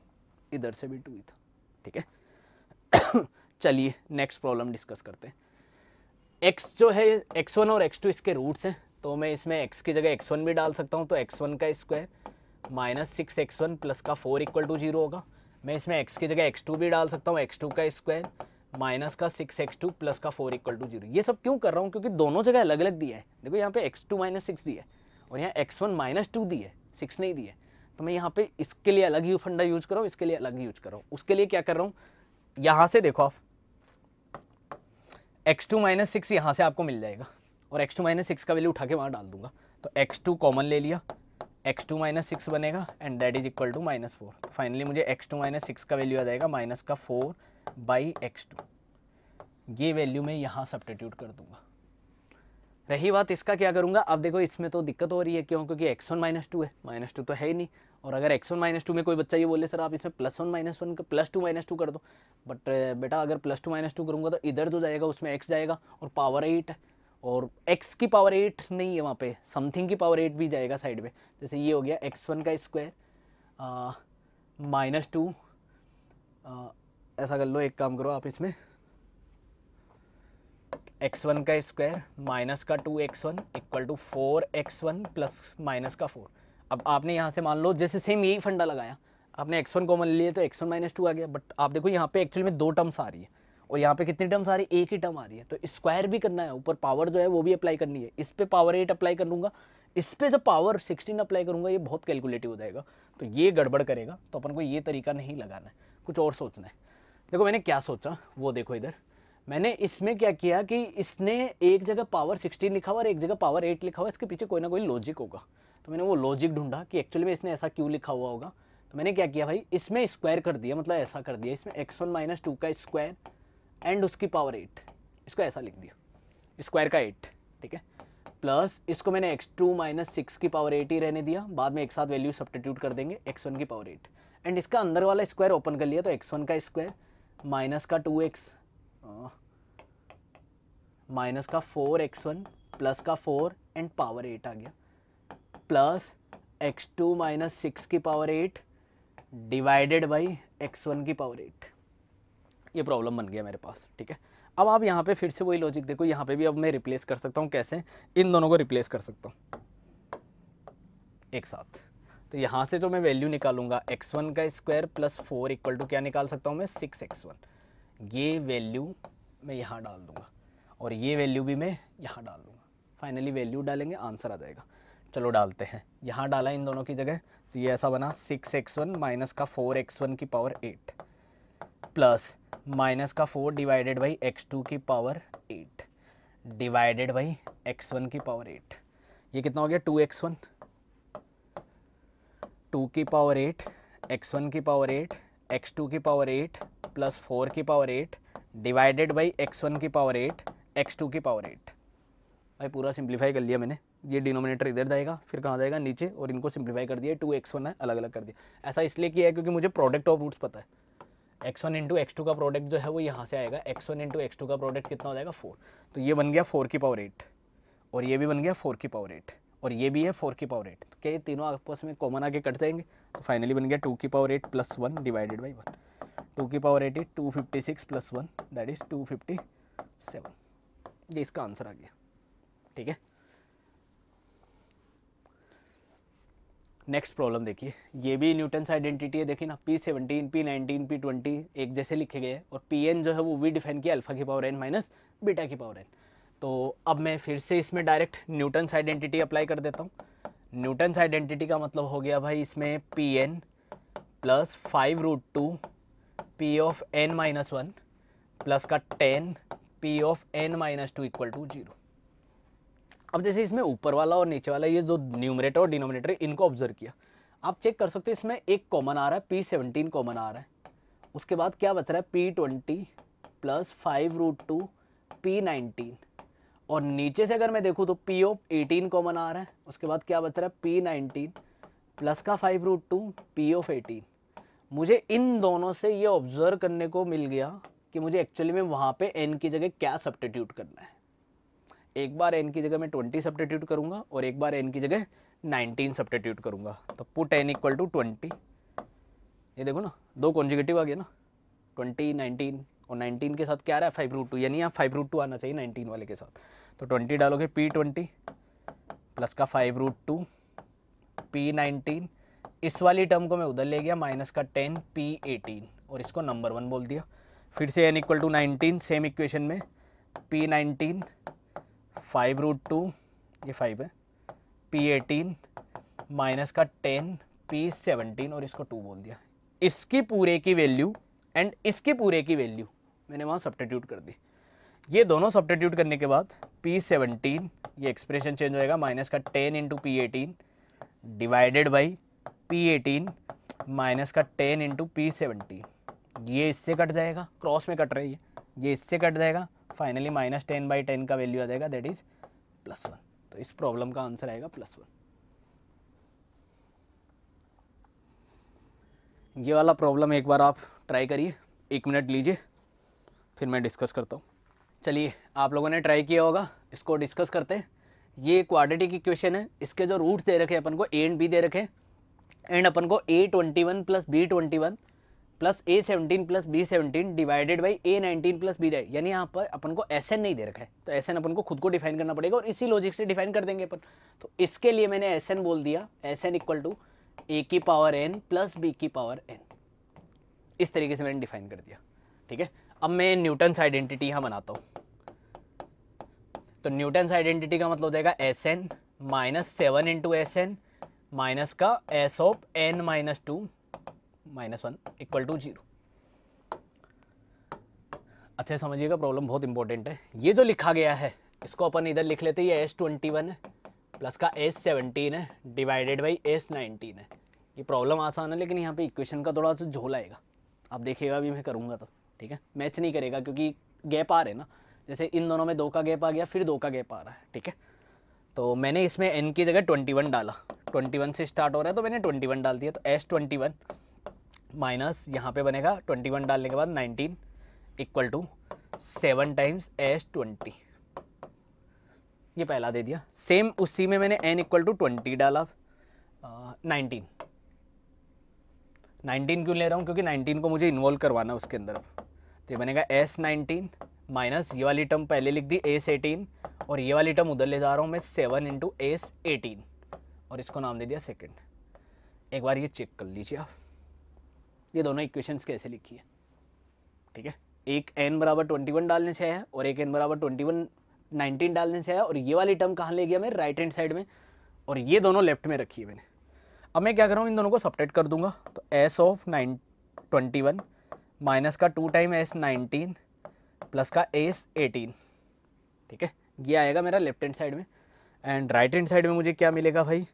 इधर से भी टू ही था ठीक है चलिए नेक्स्ट प्रॉब्लम डिस्कस करते हैं एक्स जो है एक्स वन और एक्स टू इसके रूट्स हैं तो मैं इसमें एक्स की जगह एक्स वन भी डाल सकता हूँ तो एक्स वन का square minus six x one plus का फोर इक्वल टू जीरो होगा मैं इसमें एक्स की जगह एक्स टू भी डाल सकता हूँ एक्स टू का स्क्वायर माइनस का सिक्स एक्स टू प्लस का फोर इक्वल टू जीरो ये सब क्यों कर रहा हूँ क्योंकि दोनों जगह अलग अलग दिया है देखो यहाँ पे एक्स टू माइनस सिक्स दिया है और यहाँ एक्स वन माइनस टू दिया है सिक्स नहीं दिए तो मैं यहाँ पे इसके लिए अलग ही फंडा यूज कर इसके लिए अलग यूज कर रहा उसके लिए क्या कर रहा हूँ यहाँ से देखो आप एक्स टू माइनस सिक्स यहाँ से आपको मिल जाएगा और एक्स टू माइनस सिक्स का वैल्यू उठा के वहाँ डाल दूंगा तो एक्स टू कॉमन ले लिया एक्स टू माइनस सिक्स बनेगा and that is equal to minus four finally मुझे एक्स टू माइनस सिक्स का वैल्यू आ जाएगा माइनस का फोर बाई एक्स टू ये वैल्यू मैं यहाँ सब्सटीट्यूट कर दूंगा रही बात इसका क्या करूँगा अब देखो इसमें तो दिक्कत हो रही है क्यों क्योंकि एक्स वन माइनस टू है माइनस टू तो है ही नहीं और अगर एक्स वन माइनस टू में कोई बच्चा ये बोले सर आप इसमें plus one minus one plus two minus two कर दो बट बेटा अगर प्लस टू माइनस टू करूँगा तो इधर जो जाएगा उसमें एक्स जाएगा और पावर एट है और एक्स की पावर एट नहीं है वहाँ पे समथिंग की पावर एट भी जाएगा साइड में जैसे ये हो गया एक्स वन का स्क्वायर माइनस टू ऐसा कर लो एक काम करो आप इसमें एक्स वन का स्क्वायर माइनस का two x one equal to four x one plus minus का फोर अब आपने यहाँ से मान लो जैसे सेम यही फंडा लगाया आपने एक्स वन कॉमन लिए तो एक्स वन माइनस टू आ गया बट आप देखो यहाँ पे एक्चुअली में दो टर्म्स आ रही है और यहाँ पे कितनी टर्म्स आ रही है एक ही टर्म आ रही है तो स्क्वायर भी करना है ऊपर पावर जो है वो भी अप्लाई करनी है इस पर पावर एट अप्लाई कर लूंगा इस पर जब पावर सिक्सटीन अप्लाई करूँगा ये बहुत कैलकुलेटिव हो जाएगा तो ये गड़बड़ करेगा तो अपन को ये तरीका नहीं लगाना है कुछ और सोचना है देखो मैंने क्या सोचा वो देखो इधर मैंने इसमें क्या किया कि इसने एक जगह पावर सिक्सटीन लिखा हुआ और एक जगह पावर एट लिखा हुआ इसके पीछे कोई ना कोई लॉजिक होगा तो मैंने वो लॉजिक ढूंढा कि एक्चुअली में इसने ऐसा क्यों लिखा हुआ होगा तो मैंने क्या किया भाई इसमें स्क्वायर कर दिया मतलब ऐसा कर दिया इसमें एक्स वन माइनस टू का स्क्वायर एंड उसकी पावर एट इसको ऐसा लिख दिया स्क्वायर का एट ठीक है प्लस इसको मैंने एक्स टू माइनस सिक्स की पावर एट ही रहने दिया बाद में एक साथ वैल्यू सब्टीट्यूट कर देंगे एक्स वन की पावर एट एंड इसका अंदर वाला स्क्वायर ओपन कर लिया तो एक्स वन का स्क्वायर माइनस का टू एक्स माइनस का फोर एक्स वन प्लस का फोर एंड पावर एट आ गया plus x two minus six की power eight divided by x one की पावर एट ये प्रॉब्लम बन गया मेरे पास ठीक है अब आप यहाँ पे फिर से वही लॉजिक देखो यहाँ पे भी अब मैं रिप्लेस कर सकता हूँ कैसे इन दोनों को रिप्लेस कर सकता हूँ एक साथ तो यहाँ से जो मैं वैल्यू निकालूंगा x1 का square plus four equal to क्या निकाल सकता हूँ मैं सिक्स एक्स वन ये वैल्यू मैं यहाँ डाल दूँगा और ये वैल्यू भी मैं यहाँ डाल दूँगा फाइनली वैल्यू डालेंगे आंसर आ जाएगा चलो डालते हैं यहाँ डाला इन दोनों की जगह तो ये ऐसा बना सिक्स एक्स वन माइनस का फोर एक्स वन की पावर एट प्लस माइनस का four divided by x two की power eight divided by x one की पावर एट ये कितना हो गया टू एक्स वन टू की पावर एट एक्स वन की पावर एट एक्स टू की पावर एट प्लस फोर की power eight divided by x one की पावर एट एक्स टू की पावर एट भाई पूरा सिंप्लीफाई कर लिया मैंने ये डिनोमिनेटर इधर जाएगा फिर कहाँ जाएगा नीचे और इनको सिंप्लीफाई कर दिया टू एक्स वन है अलग अलग कर दिया ऐसा इसलिए किया है क्योंकि मुझे प्रोडक्ट ऑफ रूट्स पता है x one into x two का प्रोडक्ट जो है वो यहाँ से आएगा x one into x two का प्रोडक्ट कितना हो जाएगा फोर तो ये बन गया फोर की पावर एट और ये भी बन गया फोर की पावर एट और ये भी है फोर की पावर एट तो क्या ये तीनों आपस में कॉमन आके कट जाएंगे तो फाइनली बन गया टू की power eight plus one divided by one two की power eight is two fifty six plus one that is two fifty seven ये इसका आंसर आ गया ठीक है नेक्स्ट प्रॉब्लम देखिए ये भी न्यूटन्स आइडेंटिटी है देखिए ना p seventeen p nineteen p twenty एक जैसे लिखे गए हैं और पी एन जो है वो भी डिफाइन किया अल्फा की पावर एन माइनस बीटा की पावर एन तो अब मैं फिर से इसमें डायरेक्ट न्यूटन्स आइडेंटिटी अप्लाई कर देता हूँ न्यूटन्स आइडेंटिटी का मतलब हो गया भाई इसमें p n plus five root two p of n minus one plus का ten p of n minus two equal to zero अब जैसे इसमें ऊपर वाला और नीचे वाला ये जो न्यूमरेटर और डिनोमिनेटर इनको ऑब्जर्व किया आप चेक कर सकते हैं इसमें एक कॉमन आ रहा है पी सेवनटीन कॉमन आ रहा है उसके बाद क्या बच रहा है p twenty plus five root two p nineteen और नीचे से अगर मैं देखूँ तो पी ऑफ एटीन कॉमन आ रहा है उसके बाद क्या बच रहा है पी नाइनटीन प्लस का five root two p of eighteen मुझे इन दोनों से ये ऑब्जर्व करने को मिल गया कि मुझे एक्चुअली में वहाँ पे एन की जगह क्या सब्टीट्यूट करना है एक बार एन की जगह मैं ट्वेंटी सब्टीट्यूट करूँगा और एक बार एन की जगह नाइनटीन सब्टीट्यूट करूँगा तो put n equal to twenty ये देखो ना दो कॉन्जिगेटिव आ गया ना ट्वेंटी नाइनटीन और 19 के साथ क्या आ रहा है फाइव रूट टू यानी यहाँ फाइव रूट टू आना चाहिए 19 वाले के साथ तो 20 डालोगे पी ट्वेंटी प्लस का five root two p nineteen इस वाली टर्म को मैं उधर ले गया माइनस का टेन पी एटीन और इसको नंबर वन बोल दिया फिर से n equal to nineteen same equation में p nineteen five root two ये फाइव है पी एटीन माइनस का टेन पी सेवनटीन और इसको टू बोल दिया इसकी पूरे की वैल्यू एंड इसके पूरे की वैल्यू मैंने वहाँ सब्टीट्यूट कर दी ये दोनों सब्टीट्यूट करने के बाद पी सेवनटीन ये एक्सप्रेशन चेंज होएगा माइनस का ten into p eighteen divided by p eighteen minus का टेन इंटू पी सेवनटीन ये इससे कट जाएगा क्रॉस में कट रही है ये इससे कट जाएगा finally minus ten by ten का वैल्यू आ जाएगा दैट इज प्लस वन तो इस प्रॉब्लम का आंसर आएगा प्लस वन ये वाला प्रॉब्लम एक बार आप ट्राई करिए एक मिनट लीजिए फिर मैं डिस्कस करता हूँ चलिए आप लोगों ने ट्राई किया होगा इसको डिस्कस करते हैं ये क्वाड्रेटिक इक्वेशन है इसके जो रूट दे रखे अपन को ए एंड बी दे रखे एंड अपन को a twenty one plus b twenty one plus a seventeen plus b seventeen divided by a nineteen plus b डाइड यानी यहाँ पर अपन को एस एन नहीं दे रखा है तो एस एन अपन को खुद को डिफाइन करना पड़ेगा और इसी लॉजिक से डिफाइन कर देंगे अपन तो इसके लिए मैंने एस एन बोल दिया S n equal to a की पावर एन प्लस बी की पावर एन इस तरीके से मैंने डिफाइन कर दिया ठीक है अब मैं न्यूटन्स आइडेंटिटी यहाँ बनाता हूँ तो न्यूटन्स आइडेंटिटी का मतलब देगा S n minus seven into S n minus का S of n minus two minus one equal to zero अच्छा समझिएगा प्रॉब्लम बहुत इंपॉर्टेंट है ये जो लिखा गया है इसको अपन इधर लिख लेते हैं ये एस ट्वेंटी वन है प्लस का एस सेवनटीन है डिवाइडेड बाई एस नाइनटीन है ये प्रॉब्लम आसान है लेकिन यहाँ पे इक्वेशन का थोड़ा सा झोल आएगा आप देखिएगा अभी मैं करूँगा तो ठीक है मैच नहीं करेगा क्योंकि गैप आ रहे ना जैसे इन दोनों में दो का गैप आ गया फिर दो का गैप आ रहा है ठीक है तो मैंने इसमें एन की जगह ट्वेंटी वन डाला ट्वेंटी वन से स्टार्ट हो रहा है तो मैंने ट्वेंटी वन डाल दिया तो एस ट्वेंटी वन माइनस यहाँ पर बनेगा ट्वेंटी वन डालने के बाद nineteen equal to seven times S twenty ये पहला दे दिया सेम उसी में मैंने एन इक्वल टू ट्वेंटी डाला नाइनटीन नाइनटीन क्यों ले रहा हूँ क्योंकि नाइनटीन को मुझे इन्वॉल्व करवाना उसके अंदर तो ये बनेगा एस नाइनटीन माइनस ये वाली टर्म पहले लिख दी एस एटीन और ये वाली टर्म उधर ले जा रहा हूँ मैं सेवन इंटू एस एटीन और इसको नाम दे दिया सेकेंड एक बार ये चेक कर लीजिए आप ये दोनों इक्वेशंस कैसे लिखी है ठीक है एक एन बराबर ट्वेंटी वन डालने से आया और एक एन बराबर ट्वेंटी वन नाइनटीन डालने से आया और ये वाली टर्म कहाँ ले गया मैं राइट हैंड साइड में और ये दोनों लेफ्ट में रखी है मैंने अब मैं क्या कर रहा हूँ इन दोनों को सपरेट कर दूंगा तो S of nine twenty one minus का two time S nineteen plus का एस एटीन ठीक है ये आएगा मेरा लेफ्ट हैंड साइड में एंड राइट हैंड साइड में मुझे क्या मिलेगा भाई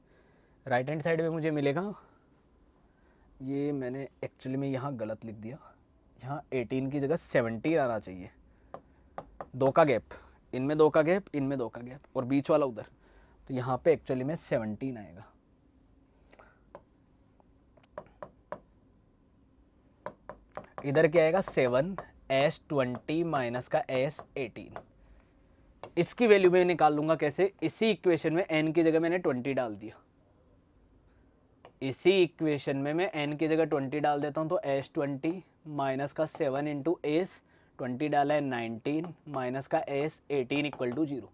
राइट हैंड साइड में मुझे मिलेगा ये मैंने एक्चुअली में यहाँ गलत लिख दिया यहाँ एटीन की जगह सेवनटीन आना चाहिए दो का गैप इनमें दो का गैप इनमें दो का गैप और बीच वाला उधर तो यहाँ पे एक्चुअली में सेवनटीन आएगा इधर क्या आएगा सेवन एस ट्वेंटी माइनस का एस एटीन इसकी वैल्यू मैं निकाल लूँगा कैसे इसी इक्वेशन में एन की जगह मैंने ट्वेंटी डाल दिया इसी इक्वेशन में मैं एन की जगह ट्वेंटी डाल देता हूँ तो एस ट्वेंटी माइनस का सेवन इंटू एस ट्वेंटी डाला है नाइनटीन माइनस का S eighteen equal to zero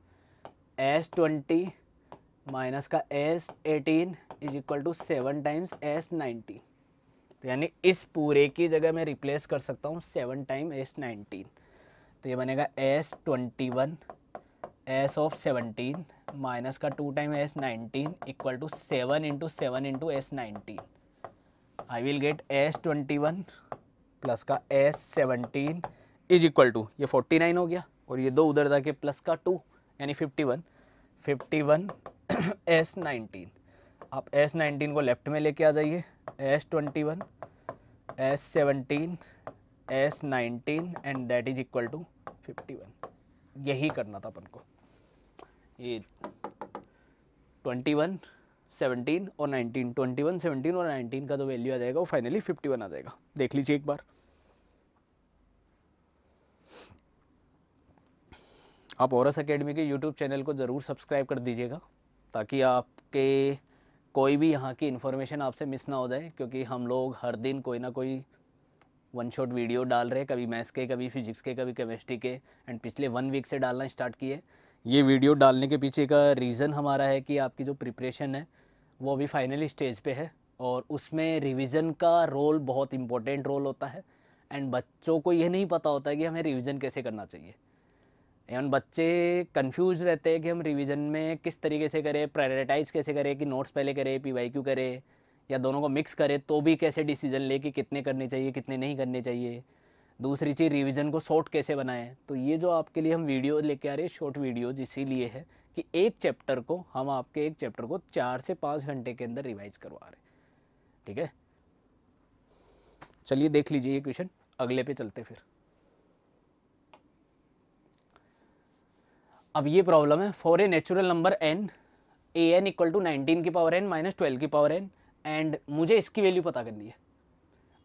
S twenty minus का S eighteen is equal to seven times S nineteen तो यानी इस पूरे की जगह मैं रिप्लेस कर सकता हूँ सेवन टाइम एस नाइनटीन तो ये बनेगा S twenty one S of seventeen minus का two time S nineteen equal to seven into seven into S nineteen I will get S twenty one plus का S seventeen is equal to ये forty nine हो गया और ये दो उधर जाके प्लस का टू यानी fifty one fifty one S nineteen आप एस नाइनटीन को लेफ्ट में लेके आ जाइए S twenty one S seventeen S nineteen and that is equal to fifty one यही करना था अपन को ये ट्वेंटी वन सेवनटीन और नाइनटीन ट्वेंटी वन सेवनटीन और नाइनटीन का जो वैल्यू आ जाएगा वो फाइनली फिफ्टी वन आ जाएगा देख लीजिए एक बार आप औरस अकेडमी के यूट्यूब चैनल को ज़रूर सब्सक्राइब कर दीजिएगा ताकि आपके कोई भी यहाँ की इन्फॉर्मेशन आपसे मिस ना हो जाए क्योंकि हम लोग हर दिन कोई ना कोई वन शॉट वीडियो डाल रहे हैं कभी मैथ्स के कभी फिजिक्स के कभी केमिस्ट्री के एंड पिछले वन वीक से डालना स्टार्ट किए ये वीडियो डालने के पीछे का रीज़न हमारा है कि आपकी जो प्रिपरेशन है वो अभी फाइनल स्टेज पे है और उसमें रिवीजन का रोल बहुत इंपॉर्टेंट रोल होता है एंड बच्चों को ये नहीं पता होता है कि हमें रिवीजन कैसे करना चाहिए एवं बच्चे कंफ्यूज रहते हैं कि हम रिवीजन में किस तरीके से करें प्रायोरिटाइज कैसे करें कि नोट्स पहले करें पी वाई क्यू करें या दोनों को मिक्स करें तो भी कैसे डिसीजन ले कि कितने करने चाहिए कितने नहीं करने चाहिए दूसरी चीज़ रिवीजन को शॉर्ट कैसे बनाएं तो ये जो आपके लिए हम वीडियो लेके आ रहे हैं शॉर्ट वीडियोज इसीलिए है कि एक चैप्टर को हम आपके एक चैप्टर को चार से पाँच घंटे के अंदर रिवाइज करवा रहे ठीक है चलिए देख लीजिए ये क्वेश्चन अगले पे चलते फिर अब ये प्रॉब्लम है for a natural number n a n equal to nineteen की पावर एन माइनस ट्वेल्व की पावर एन एंड मुझे इसकी वैल्यू पता करनी है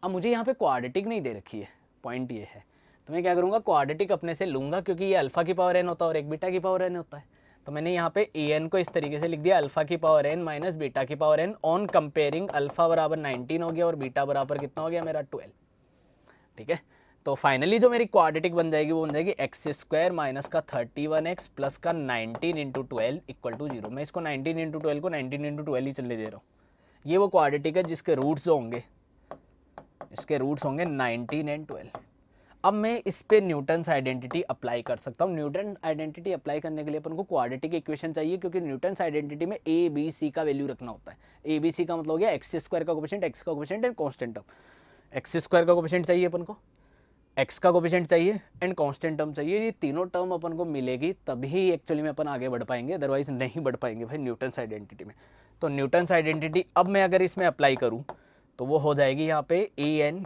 अब मुझे यहाँ पे क्वाड्रेटिक नहीं दे रखी है पॉइंट ये है तो मैं क्या करूँगा क्वाड्रेटिक अपने से लूँगा क्योंकि ये अल्फ़ा की पावर एन होता है और एक बीटा की पावर एन होता है तो मैंने यहाँ पे ए एन को इस तरीके से लिख दिया अल्फ़ा की पावर एन माइनस बीटा की power n on comparing alpha बराबर नाइनटीन हो गया और बीटा बराबर कितना हो गया मेरा ट्वेल्व ठीक है तो फाइनली जो मेरी क्वाड्रेटिक बन जाएगी वो बन जाएगी एक्स स्क्वायर माइनस का थर्टी वन एक्स प्लस का nineteen into twelve equal to zero मैं इसको नाइनटीन इंटू ट्वेल्व को नाइनटीन इंटू ट्वेल्व ही चलने दे रहा हूँ ये वो क्वाड्रेटिक है जिसके रूट्स होंगे इसके रूट्स होंगे नाइनटीन एंड ट्वेल्व अब मैं इस पर न्यूटन्स आइडेंटिटी अप्लाई कर सकता हूँ न्यूटन आइडेंटिटी अप्लाई करने के लिए अपन को क्वाड्रेटिक इक्वेशन चाहिए क्योंकि न्यूटन्स आइडेंटिटी में ए बी सी का वैल्यू रखना होता है ए बी सी का मतलब हो गया एक्स स्क्वायर का क्वेश्चन एक्स का question and constant x square का क्वेश्चन चाहिए अपन को एक्स का कोफिशेंट चाहिए एंड कांस्टेंट टर्म चाहिए ये तीनों टर्म अपन को मिलेगी तभी एक्चुअली में अपन आगे बढ़ पाएंगे अदरवाइज नहीं बढ़ पाएंगे भाई न्यूटन्स आइडेंटिटी में तो न्यूटन्स आइडेंटिटी अब मैं अगर इसमें अप्लाई करूँ तो वो हो जाएगी यहाँ पे a n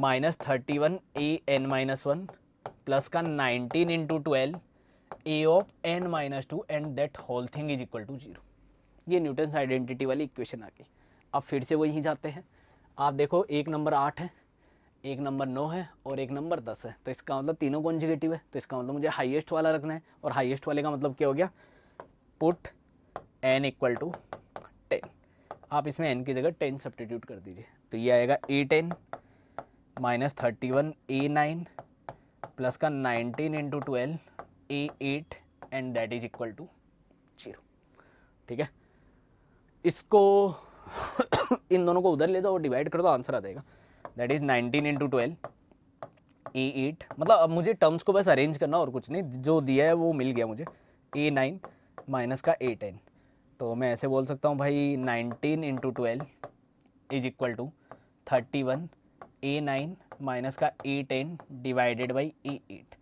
minus thirty one a n minus one plus का nineteen into twelve a of n minus two and that whole thing is equal to zero ये न्यूटन्स आइडेंटिटी वाली इक्वेशन आ गई अब फिर से यहीं जाते हैं आप देखो एक नंबर आठ है एक नंबर नौ है और एक नंबर दस है तो इसका मतलब तीनों कॉन्जिगेटिव है तो इसका मतलब मुझे हाईएस्ट वाला रखना है और हाईएस्ट वाले का मतलब क्या हो गया put n equal to ten आप इसमें एन की जगह टेन सब्टीट्यूट कर दीजिए तो ये आएगा a ten minus thirty one a nine plus का nineteen into twelve a eight and that is equal to zero ठीक है इसको इन दोनों को उधर ले जाओ और डिवाइड कर दो आंसर आ जाएगा that is 19 into twelve a eight मतलब अब मुझे टर्म्स को बस अरेंज करना और कुछ नहीं जो दिया है वो मिल गया मुझे ए नाइन माइनस का ए टेन तो मैं ऐसे बोल सकता हूँ भाई nineteen into twelve is equal to thirty one a nine minus का a ten divided by a eight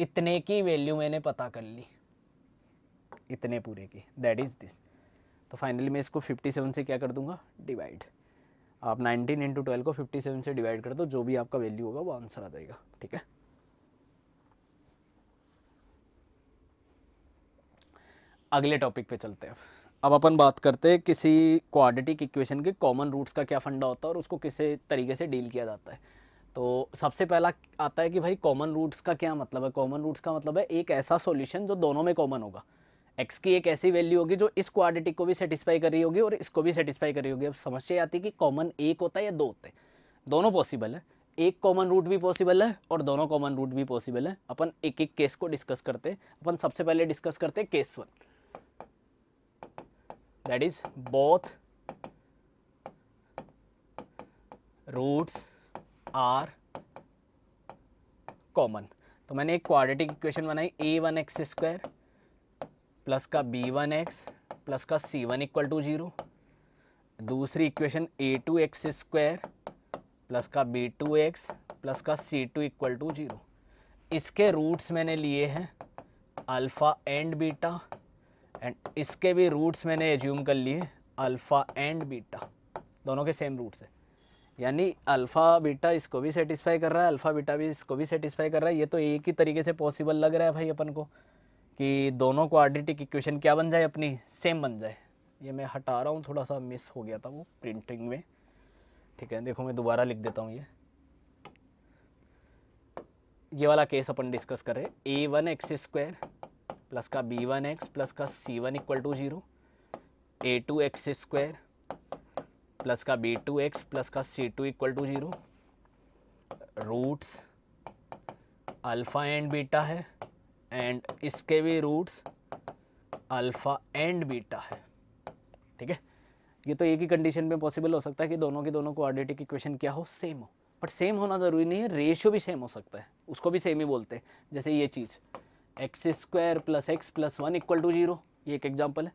इतने की वैल्यू मैंने पता कर ली इतने पूरे की दैट इज़ दिस तो फाइनली मैं इसको 57 से क्या कर दूंगा डिवाइड आप 19 इंटू ट्वेल्व को 57 से डिवाइड कर दो जो भी आपका वैल्यू होगा वो आंसर आ जाएगा ठीक है अगले टॉपिक पे चलते हैं अब अपन बात करते हैं किसी क्वाड्रेटिक इक्वेशन के कॉमन रूट्स का क्या फंडा होता है और उसको किस तरीके से डील किया जाता है तो सबसे पहला आता है कि भाई कॉमन रूट्स का क्या मतलब है कॉमन रूट्स का मतलब है एक ऐसा सॉल्यूशन जो दोनों में कॉमन होगा एक्स की एक ऐसी वैल्यू होगी जो इस क्वाडिटी को भी सेटिस्फाई कर रही होगी और इसको भी सेटिस्फाई कर रही होगी अब समस्या आती है कि कॉमन एक होता है या दो होते दोनों पॉसिबल है एक कॉमन रूट भी पॉसिबल है और दोनों कॉमन रूट भी पॉसिबल है अपन एक एक केस को डिस्कस करते हैं अपन सबसे पहले डिस्कस करते हैं case one that is both roots are common तो मैंने एक क्वाड्रेटिक इक्वेशन बनाई a one x square plus का बी वन एक्स प्लस का c one equal to zero दूसरी equation a two x square plus का बी टू एक्स प्लस का c two equal to zero इसके roots मैंने लिए हैं अल्फ़ा एंड बीटा एंड इसके भी रूट्स मैंने एज्यूम कर लिए अल्फ़ा एंड बीटा दोनों के सेम रूट्स हैं यानी अल्फ़ा बीटा इसको भी सेटिस्फाई कर रहा है अल्फ़ा बीटा भी इसको भी सेटिस्फाई कर रहा है ये तो एक ही तरीके से पॉसिबल लग रहा है भाई अपन को कि दोनों आर्डिटिक इक्वेशन क्या बन जाए अपनी सेम बन जाए ये मैं हटा रहा हूँ थोड़ा सा मिस हो गया था वो प्रिंटिंग में ठीक है देखो मैं दोबारा लिख देता हूँ ये ये वाला केस अपन डिस्कस कर रहे a one x square plus का बी वन एक्स प्लस का c one equal to zero a two x square plus का बी टू एक्स प्लस का c two equal to zero roots alpha and beta है and इसके भी roots alpha and beta है ठीक है ये तो एक ही कंडीशन में पॉसिबल हो सकता है कि दोनों के दोनों कोऑर्डिनेटिक इक्वेशन क्या हो सेम हो बट सेम होना ज़रूरी नहीं है रेशियो भी सेम हो सकता है उसको भी सेम ही बोलते हैं जैसे ये चीज़ x square plus x plus one equal to zero ये एक एग्जाम्पल है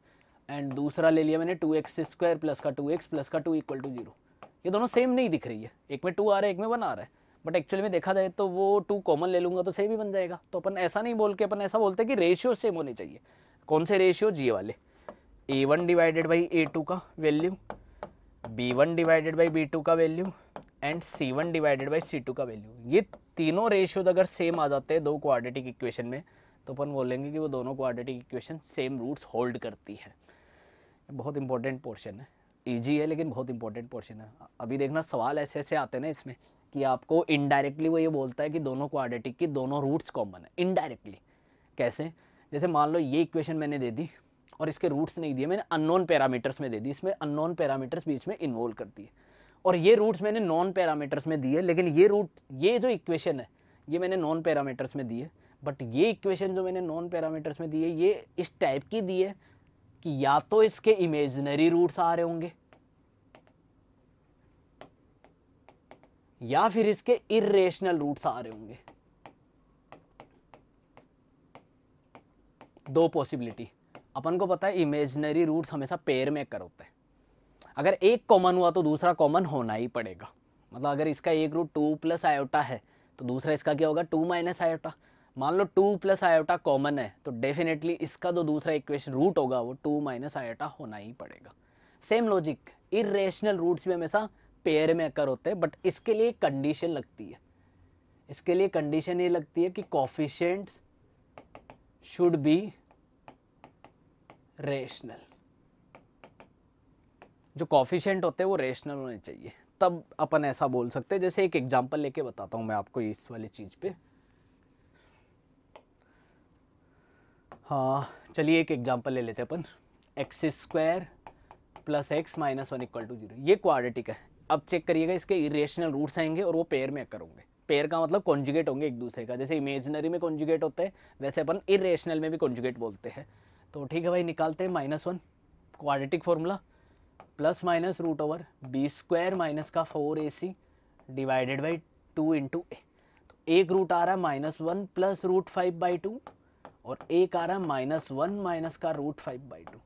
एंड दूसरा ले लिया मैंने टू एक्स स्क्वायर प्लस का टू एक्स प्लस का टू इक्वल टू जीरो ये दोनों सेम नहीं दिख रही है एक में टू आ रहा है एक में वन आ रहा है बट एक्चुअली में देखा जाए तो वो टू कॉमन ले लूँगा तो सेम ही बन जाएगा तो अपन ऐसा नहीं बोल के अपन ऐसा बोलते कि रेशियो सेम होने चाहिए कौन से रेशियो ये वाले a one divided by a two का value b one divided by b two का value and c one divided by c two का वैल्यू ये तीनों रेशियोज अगर सेम आ जाते हैं दो क्वाड्रेटिक इक्वेशन में तो अपन बोलेंगे कि वो दोनों quadratic equation same roots hold करती है बहुत इंपॉर्टेंट पोर्शन है ईजी है लेकिन बहुत इंपॉर्टेंट पोर्शन है अभी देखना सवाल ऐसे ऐसे आते हैं ना इसमें कि आपको इनडायरेक्टली वो ये बोलता है कि दोनों क्वाड्रेटिक की दोनों रूट्स कॉमन है इनडायरेक्टली कैसे जैसे मान लो ये इक्वेशन मैंने दे दी और इसके रूट्स नहीं दिए मैंने अननोन पैरामीटर्स में दे दी इसमें अननोन पैरामीटर्स बीच में इन्वॉल्व कर दिए और ये रूट्स मैंने नॉन पैरामीटर्स में दिए लेकिन ये रूट ये जो इक्वेशन है ये मैंने नॉन पैरामीटर्स में दिए बट ये इक्वेशन जो मैंने नॉन पैरामीटर्स में दिए ये इस टाइप की दी है कि या तो इसके इमेजनरी रूट्स आ रहे होंगे या फिर इसके इेशनल रूट्स आ रहे होंगे दो पॉसिबिलिटी अपन को पता है इमेजनरी रूट्स हमेशा पेयर में कर होते हैं अगर एक कॉमन हुआ तो दूसरा कॉमन होना ही पड़ेगा मतलब अगर इसका एक रूट टू प्लस आयोटा है तो दूसरा इसका क्या होगा टू माइनस आयोटा मान लो टू प्लस आयोटा कॉमन है तो डेफिनेटली इसका जो दूसरा इक्वेशन रूट होगा वो टू माइनस आयोटा होना ही पड़ेगा सेम लॉजिक इेशनल रूट्स भी हमेशा पेयर में अकर होते हैं बट इसके लिए कंडीशन लगती है इसके लिए कंडीशन ये लगती है कि कॉफिशेंट शुड बी रेशनल जो कॉफिशेंट होते हैं वो रेशनल होने चाहिए तब अपन ऐसा बोल सकते हैं जैसे एक एग्जांपल लेके बताता हूं मैं आपको इस वाली चीज़ पे हाँ चलिए एक एग्जांपल ले लेते हैं अपन x square plus x minus one equal to zero ये क्वाड्रेटिक है अब चेक करिएगा इसके इरेशनल रूट्स आएंगे और वो पेयर में अक्कर होंगे पेयर का मतलब कॉन्जुगेट होंगे एक दूसरे का जैसे इमेजनरी में कॉन्जुगेट होते हैं वैसे अपन इरेशनल में भी कॉन्जुगेट बोलते हैं तो ठीक है भाई निकालते हैं minus one quadratic formula plus minus root over b square minus का four a c divided by two into a तो एक रूट आ रहा है minus one plus root five by two और एक आ रहा है माइनस वन माइनस का रूट फाइव बाई टू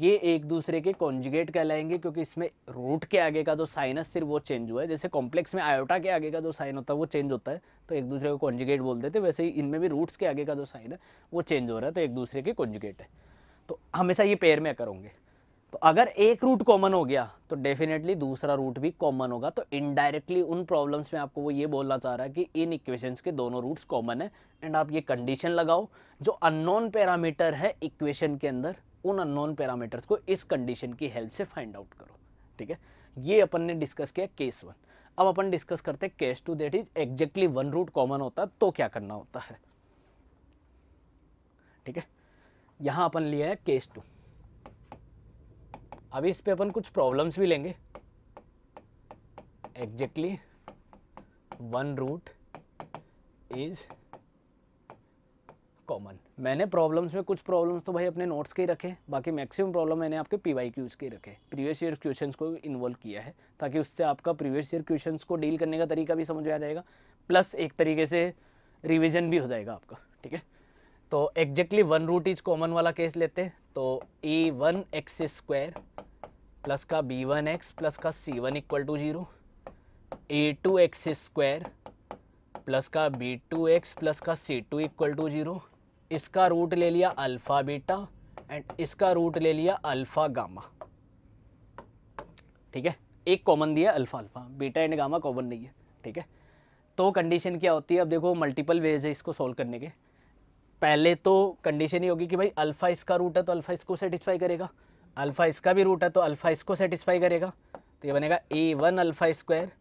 ये एक दूसरे के कॉन्जुगेट कहलाएंगे क्योंकि इसमें रूट के आगे का जो साइन है सिर्फ वो चेंज हुआ है जैसे कॉम्प्लेक्स में आयोटा के आगे का जो साइन होता है वो चेंज होता है तो एक दूसरे को कॉन्जुगेट बोल देते वैसे ही इनमें भी रूट्स के आगे का जो साइन है वो चेंज हो रहा है तो एक दूसरे के कॉन्जुगेट है तो हमेशा ये पेयर में करोगे तो अगर एक रूट कॉमन हो गया तो डेफिनेटली दूसरा रूट भी कॉमन होगा तो इनडायरेक्टली उन प्रॉब्लम्स में आपको वो ये बोलना चाह रहा है कि इन इक्वेशंस के दोनों रूट्स कॉमन है एंड आप ये कंडीशन लगाओ जो अननोन पैरामीटर है इक्वेशन के अंदर उन अननोन पैरामीटर्स को इस कंडीशन की हेल्प से फाइंड आउट करो ठीक है ये अपन ने डिस्कस किया केस वन अब अपन डिस्कस करते हैं case two that is exactly one root common होता तो क्या करना होता है ठीक है यहां अपन लिया है केस टू अब इस पे अपन कुछ प्रॉब्लम्स भी लेंगे exactly one root is common मैंने प्रॉब्लम्स में कुछ प्रॉब्लम्स तो भाई अपने नोट्स के ही रखे बाकी मैक्सिमम प्रॉब्लम मैंने आपके पी वाई क्यूज़ के रखे प्रीवियस ईयर क्वेश्चन को इन्वॉल्व किया है ताकि उससे आपका प्रीवियस ईयर क्वेश्चन को डील करने का तरीका भी समझ में आ जाएगा प्लस एक तरीके से रिविजन भी हो जाएगा आपका ठीक है तो exactly one root is common वाला केस लेते हैं तो a one x square plus का बी वन एक्स प्लस का c one equal to zero a two x square plus का बी टू एक्स प्लस का c two equal to zero इसका root ले लिया अल्फ़ा बीटा एंड इसका root ले लिया अल्फ़ा गामा ठीक है एक कॉमन दिया alpha alpha beta and gamma common नहीं है ठीक है तो कंडीशन क्या होती है अब देखो मल्टीपल वेज है इसको सॉल्व करने के पहले तो कंडीशन ही होगी कि भाई अल्फ़ा इसका रूट है तो अल्फ़ा इसको सेटिस्फाई करेगा अल्फ़ा इसका भी रूट है तो अल्फ़ा इसको सेटिस्फाई करेगा तो ये बनेगा a one alpha square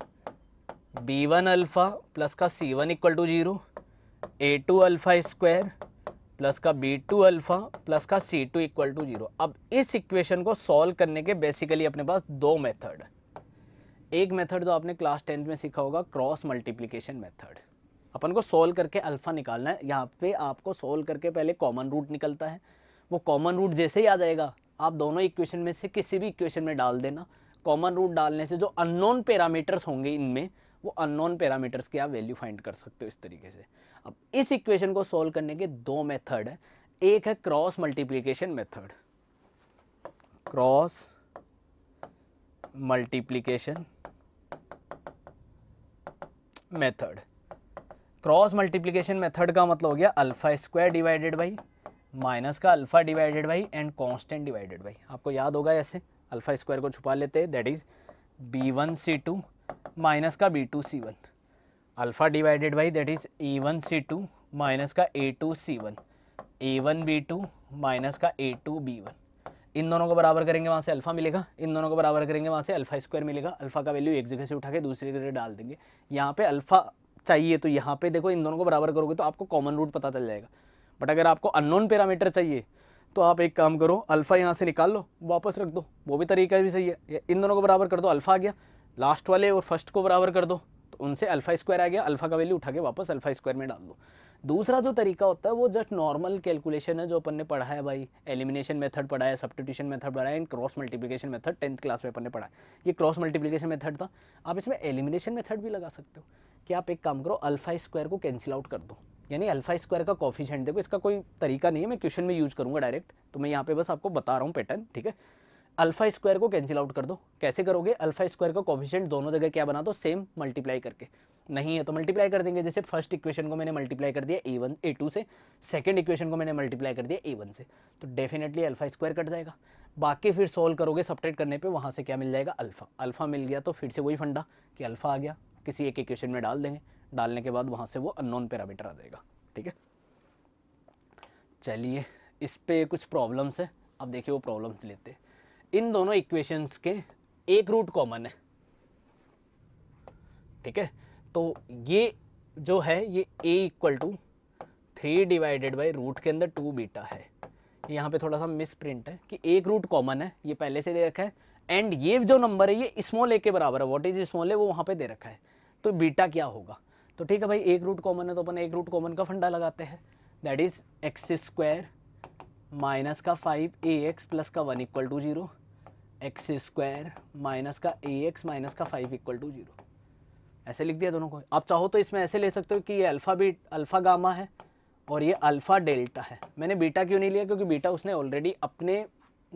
b one alpha plus का c one equal to zero a two alpha square plus का बी टू अल्फ़ा प्लस का c two equal to zero अब इस इक्वेशन को सॉल्व करने के बेसिकली अपने पास दो मेथड एक मेथड जो तो आपने क्लास टेंथ में सीखा होगा क्रॉस मल्टीप्लिकेशन मेथड अपन को सॉल्व करके अल्फ़ा निकालना है यहाँ पे आपको सॉल्व करके पहले कॉमन रूट निकलता है वो कॉमन रूट जैसे ही आ जाएगा आप दोनों इक्वेशन में से किसी भी इक्वेशन में डाल देना कॉमन रूट डालने से जो अननोन पैरामीटर्स होंगे इनमें वो अननोन पैरामीटर्स की आप वैल्यू फाइंड कर सकते हो इस तरीके से अब इस इक्वेशन को सोल्व करने के दो मेथड है एक है cross multiplication method cross multiplication method cross multiplication method का मतलब हो गया alpha square divided by minus का alpha divided by and constant divided by आपको याद होगा ऐसे अल्फा स्क्वायर को छुपा लेते हैं that is b one c two minus का b two c one alpha divided by that is a one c two minus का a two c one a one b two minus का a two b one इन दोनों को बराबर करेंगे वहाँ से अल्फा मिलेगा इन दोनों को बराबर करेंगे वहाँ से अल्फा स्क्वायर मिलेगा अल्फा का वैल्यू एक जगह से उठा के दूसरी जगह डाल देंगे यहाँ पे अल्फा चाहिए तो यहाँ पे देखो इन दोनों को बराबर करोगे तो आपको कॉमन रूट पता चल जाएगा बट अगर आपको अननोन पैरामीटर चाहिए तो आप एक काम करो अल्फ़ा यहाँ से निकाल लो वापस रख दो वो भी तरीका भी सही है इन दोनों को बराबर कर दो अल्फ़ा आ गया लास्ट वाले और फर्स्ट को बराबर कर दो तो उनसे अल्फ़ा स्क्वायर आ गया अल्फ़ा का वैल्यू उठा के वापस अल्फ़ा स्क्वायर में डाल दो दूसरा जो तरीका होता है वो जस्ट नॉर्मल कैलकुलेशन है जो अपन ने पढ़ा है भाई एलिमिनेशन मेथड पढ़ा है सब्सटीट्यूशन मेथड पढ़ा है and cross multiplication method tenth class में अपन ने पढ़ा है ये क्रॉस मल्टीप्लिकेशन मेथड था आप इसमें एलिमिनेशन मेथड भी लगा सकते हो कि आप एक काम करो अल्फ़ा स्क्वायर को कैंसिल आउट कर दो यानी अल्फ़ा स्क्वायर का कॉफिशेंट देखो इसका कोई तरीका नहीं है मैं क्वेश्चन में यूज़ करूँगा डायरेक्ट तो मैं यहाँ पे बस आपको बता रहा हूँ पैटर्न ठीक है अल्फा स्क्वायर को कैंसिल आउट कर दो कैसे करोगे अल्फा स्क्वायर का कॉफिशेंट दोनों जगह क्या बना दो सेम मल्टीप्लाई करके नहीं है तो मल्टीप्लाई कर देंगे जैसे फर्स्ट इक्वेशन को मैंने मल्टीप्लाई कर दिया ए वन ए टू से सेकंड इक्वेशन को मैंने मल्टीप्लाई कर दिया ए वन से तो डेफिनेटली अल्फा स्क्वायर कट जाएगा बाकी फिर सॉल्व करोगे सपरेट करने पे वहाँ से क्या मिल जाएगा अल्फा अल्फा मिल गया तो फिर से वही फंडा कि अल्फा आ गया किसी एक इक्वेशन में डाल देंगे डालने के बाद वहाँ से वो अननोन पैरामीटर आ जाएगा ठीक है चलिए इस पर कुछ प्रॉब्लम्स है अब देखिए वो प्रॉब्लम्स लेते हैं इन दोनों इक्वेशंस के एक रूट कॉमन है ठीक है तो ये जो है ये a equal to three divided by root के अंदर टू बीटा है यहाँ पे थोड़ा सा मिस प्रिंट है कि एक रूट कॉमन है ये पहले से दे रखा है एंड ये जो नंबर है ये स्मॉल ए के बराबर है वॉट इज स्मॉल है वो वहाँ पे दे रखा है तो बीटा क्या होगा तो ठीक है भाई एक रूट कॉमन है तो अपन एक रूट कॉमन का फंडा लगाते हैं that is x square minus का फाइव ए एक्स प्लस का one equal to zero x square minus का ए एक्स माइनस का फाइव इक्वल टू जीरो ऐसे लिख दिया दोनों को आप चाहो तो इसमें ऐसे ले सकते हो कि ये अल्फ़ा बीट अल्फ़ा गामा है और ये अल्फ़ा डेल्टा है मैंने बीटा क्यों नहीं लिया क्योंकि बीटा उसने ऑलरेडी अपने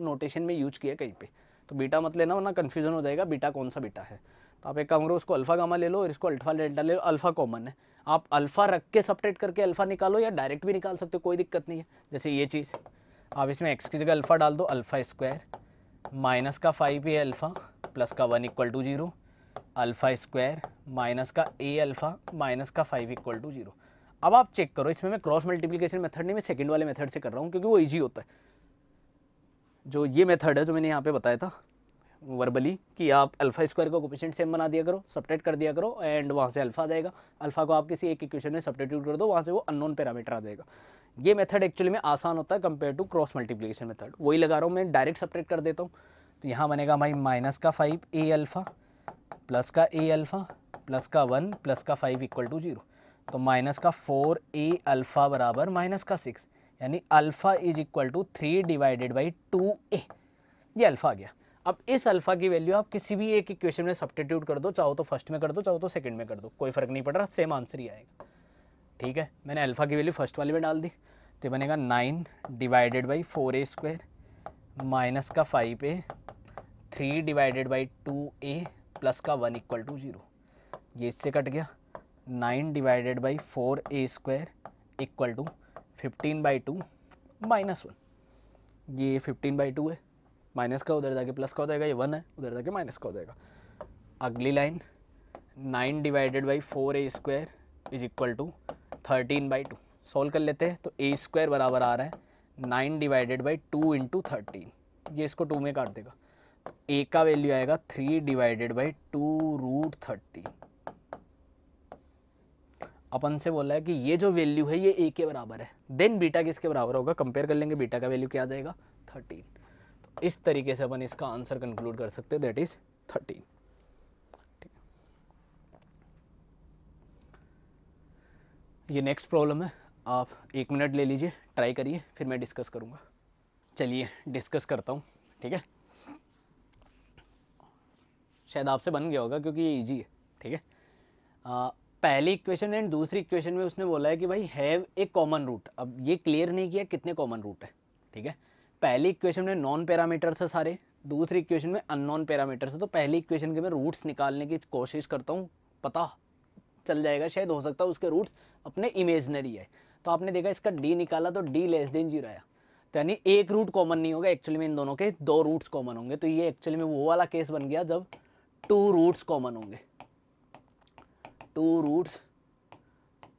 नोटेशन में यूज किया कहीं पे तो बीटा मत लेना वरना कन्फ्यूजन हो जाएगा बीटा कौन सा बीटा है तो आप एक काम करो उसको अल्फ़ा गामा ले लो और इसको अल्फ़ा डेल्टा ले लो अल्फ़ा कॉमन है आप अल्फ़ा रख के सपरेट करके अल्फ़ा निकालो या डायरेक्ट भी निकाल सकते हो कोई दिक्कत नहीं है जैसे ये चीज़ आप इसमें एक्स की जगह अल्फ़ा डाल दो अल्फ़ा स्क्वायर माइनस का फाइव ए अल्फ़ा प्लस का one equal to zero alpha square minus का ए अल्फ़ा माइनस का फाइव इक्वल टू जीरो अब आप चेक करो इसमें मैं क्रॉस मल्टीप्लिकेशन मेथड नहीं मैं सेकंड वाले मेथड से कर रहा हूँ क्योंकि वो ईजी होता है जो ये मेथड है जो मैंने यहाँ पे बताया था वर्बली कि आप अल्फ़ा स्क्वायर का कोपिशेंट सेम बना दिया करो सपरेट कर दिया करो एंड वहाँ से अल्फ़ा आ जाएगा अल्फ़ा को आप किसी एक इक्वेशन में सब्सटीट्यूट कर दो वहाँ से वो अननोन पैरामीटर आ जाएगा ये मेथड एक्चुअली में आसान होता है compare to cross multiplication method वही लगा रहा हूँ मैं डायरेक्ट सेपरेट कर देता हूँ तो यहाँ बनेगा भाई माइनस का फाइव ए अल्फ़ा प्लस का ए अल्फ़ा प्लस का वन प्लस का फाइव इक्वल टू जीरो तो माइनस का फोर ए अल्फ़ा बराबर माइनस का सिक्स यानी alpha is equal to three divided by two a ये अल्फ़ा आ गया अब इस अल्फ़ा की वैल्यू आप किसी भी एक इक्वेशन में सब्सटीट्यूट कर दो चाहो तो फर्स्ट में कर दो चाहो तो सेकंड में कर दो कोई फर्क नहीं पड़ रहा सेम आंसर ही आएगा ठीक है मैंने अल्फ़ा की वैल्यू फर्स्ट वाले में डाल दी तो बनेगा nine divided by four a square minus का five a three divided by two a plus का वन इक्वल टू ज़ीरो ये इससे कट गया nine divided by four a square equal to fifteen by two minus one ये fifteen by two है minus का उधर जाके प्लस का हो जाएगा ये वन है उधर जाके माइनस का हो जाएगा अगली line nine divided by four a square is equal to thirteen by two solve कर लेते हैं तो ए स्क्वायर बराबर आ रहा है nine divided by two into thirteen ये इसको टू में काट देगा तो ए का वैल्यू आएगा three divided by two root thirteen अपन से बोला है कि ये जो वैल्यू है ये ए के बराबर है देन बीटा किसके बराबर होगा कंपेयर कर लेंगे बीटा का वैल्यू क्या आ जाएगा थर्टीन तो इस तरीके से अपन इसका आंसर कंक्लूड कर सकते हैं दैट इज़ थर्टीन ये नेक्स्ट प्रॉब्लम है आप एक मिनट ले लीजिए ट्राई करिए फिर मैं डिस्कस करूँगा चलिए डिस्कस करता हूँ ठीक है शायद आपसे बन गया होगा क्योंकि ये ईजी है ठीक है पहली इक्वेशन एंड दूसरी इक्वेशन में उसने बोला है कि भाई हैव ए कॉमन रूट अब ये क्लियर नहीं किया कितने कॉमन रूट है ठीक है पहली इक्वेशन में नॉन पैरामीटर्स है सारे दूसरी इक्वेशन में अननॉन पैरामीटर्स है तो पहली इक्वेशन के मैं रूट्स निकालने की कोशिश करता हूँ पता चल जाएगा शायद हो सकता है उसके रूट्स अपने इमेजनरी है तो आपने देखा इसका डी निकाला तो डी लेस देन जीरो आया तो यानी एक रूट कॉमन नहीं होगा एक्चुअली में इन दोनों के दो रूट्स कॉमन होंगे तो ये एक्चुअली में वो वाला केस बन गया जब टू रूट्स कॉमन होंगे टू रूट्स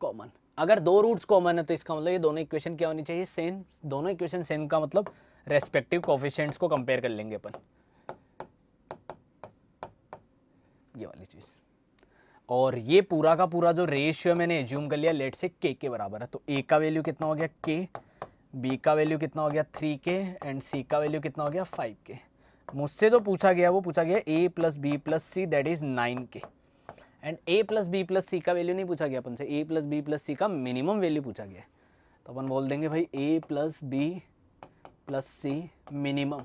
कॉमन अगर दो रूट्स कॉमन है तो इसका मतलब ये दोनों इक्वेशन क्या होनी चाहिए सेम दोनों इक्वेशन सेम का मतलब रेस्पेक्टिव कोफिशियंट्स को कंपेयर कर लेंगे अपन ये वाली चीज़ और ये पूरा का पूरा जो रेशियो मैंने एज्यूम कर लिया लेट से के के बराबर है तो ए का वैल्यू कितना हो गया के बी का वैल्यू कितना हो गया थ्री के एंड सी का वैल्यू कितना हो गया फाइव के मुझसे जो पूछा गया वो पूछा गया a plus b plus c that is nine के and a plus b plus c का वैल्यू नहीं पूछा गया अपन से a plus b plus c का मिनिमम वैल्यू पूछा गया तो अपन बोल देंगे भाई a plus b plus c minimum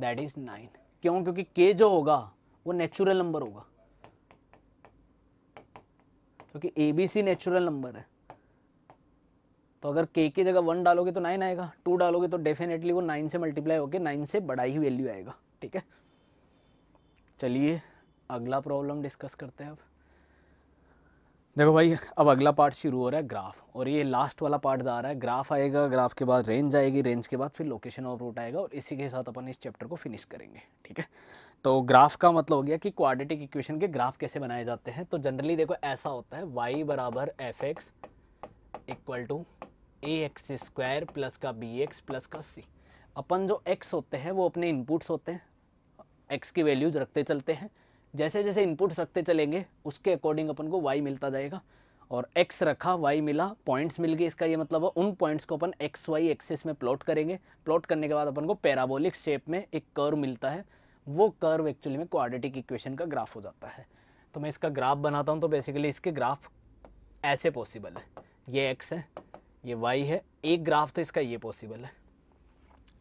that is nine क्यों क्योंकि के जो होगा वो नेचुरल नंबर होगा क्योंकि a b c natural number है तो अगर के की जगह वन डालोगे तो नाइन आएगा टू डालोगे तो डेफिनेटली वो नाइन से मल्टीप्लाई होकर नाइन से बड़ा ही वैल्यू आएगा ठीक है चलिए अगला प्रॉब्लम डिस्कस करते हैं अब देखो भाई अब अगला पार्ट शुरू हो रहा है ग्राफ और ये लास्ट वाला पार्ट जा रहा है ग्राफ आएगा ग्राफ के बाद रेंज आएगी रेंज के बाद फिर लोकेशन और रूट आएगा और इसी के साथ अपन इस चैप्टर को फिनिश करेंगे ठीक है तो ग्राफ का मतलब हो गया कि क्वाड्रेटिक इक्वेशन के ग्राफ कैसे बनाए जाते हैं तो जनरली देखो ऐसा होता है वाई बराबर F x equal to a x square plus का बी एक्स प्लस का सी अपन जो एक्स होते हैं वो अपने इनपुट्स होते हैं एक्स की वैल्यूज रखते चलते हैं जैसे जैसे इनपुट्स रखते चलेंगे उसके अकॉर्डिंग अपन को वाई मिलता जाएगा और एक्स रखा वाई मिला पॉइंट्स मिल गए इसका ये मतलब है उन पॉइंट्स को अपन एक्स वाई एक्सिस में प्लॉट करेंगे प्लॉट करने के बाद अपन को पैराबोलिक शेप में एक कर्व मिलता है वो कर्व एक्चुअली में क्वाड्रेटिक इक्वेशन का ग्राफ हो जाता है तो मैं इसका ग्राफ बनाता हूँ तो बेसिकली इसके ग्राफ ऐसे पॉसिबल है ये एक्स है ये वाई है एक ग्राफ तो इसका ये पॉसिबल है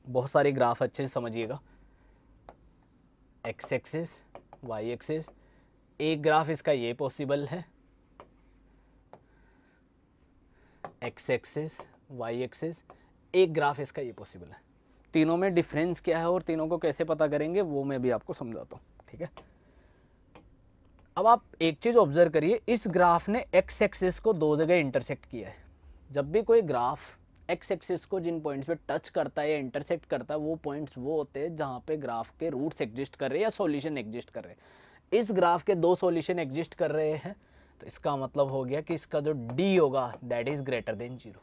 बहुत सारे ग्राफ अच्छे से समझिएगा एक्स एक्सेस वाई एक्सेस एक ग्राफ इसका ये पॉसिबल है एक्स एक्सेस वाई एक्सेस एक ग्राफ इसका ये पॉसिबल है तीनों में डिफरेंस क्या है और तीनों को कैसे पता करेंगे वो मैं भी आपको समझाता हूँ ठीक है अब आप एक चीज़ ऑब्जर्व करिए इस ग्राफ ने एक्स एक्सिस को दो जगह इंटरसेक्ट किया है जब भी कोई ग्राफ एक्स एक्सिस को जिन पॉइंट्स पे टच करता है या इंटरसेक्ट करता है वो पॉइंट्स वो होते हैं जहाँ पे ग्राफ के रूट्स एग्जिस्ट कर रहे हैं या सॉल्यूशन एग्जिस्ट कर रहे हैं इस ग्राफ के दो सॉल्यूशन एग्जिस्ट कर रहे हैं तो इसका मतलब हो गया कि इसका जो डी होगा that is greater than zero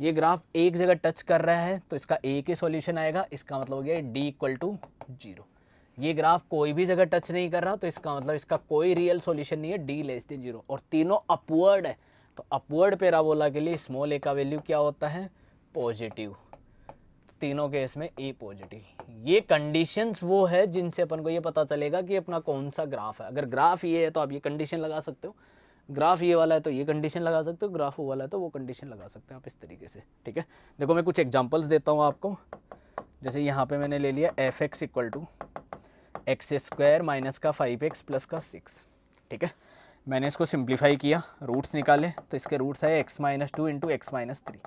ये ग्राफ एक जगह टच कर रहा है तो इसका एक ही सॉल्यूशन आएगा इसका मतलब हो गया डी इक्वल टू जीरो ये ग्राफ कोई भी जगह टच नहीं कर रहा तो इसका मतलब इसका कोई रियल सॉल्यूशन नहीं है डी लेस देन जीरो और तीनों अपवर्ड है तो अपवर्ड पेराबोला के लिए स्मॉल ए का वैल्यू क्या होता है पॉजिटिव तीनों केस में ए पॉजिटिव ये कंडीशंस वो है जिनसे अपन को ये पता चलेगा कि अपना कौन सा ग्राफ है अगर ग्राफ ये है तो आप ये कंडीशन लगा सकते हो ग्राफ ये वाला है तो ये कंडीशन लगा सकते हो ग्राफ वो वाला है तो वो कंडीशन लगा सकते हो आप इस तरीके से ठीक है देखो मैं कुछ एग्जाम्पल्स देता हूँ आपको जैसे यहाँ पे मैंने ले लिया f x equal to x square minus का फाइव एक्स प्लस का सिक्स ठीक है मैंने इसको सिंप्लीफाई किया रूट्स निकाले तो इसके रूट्स आए x minus two into x minus three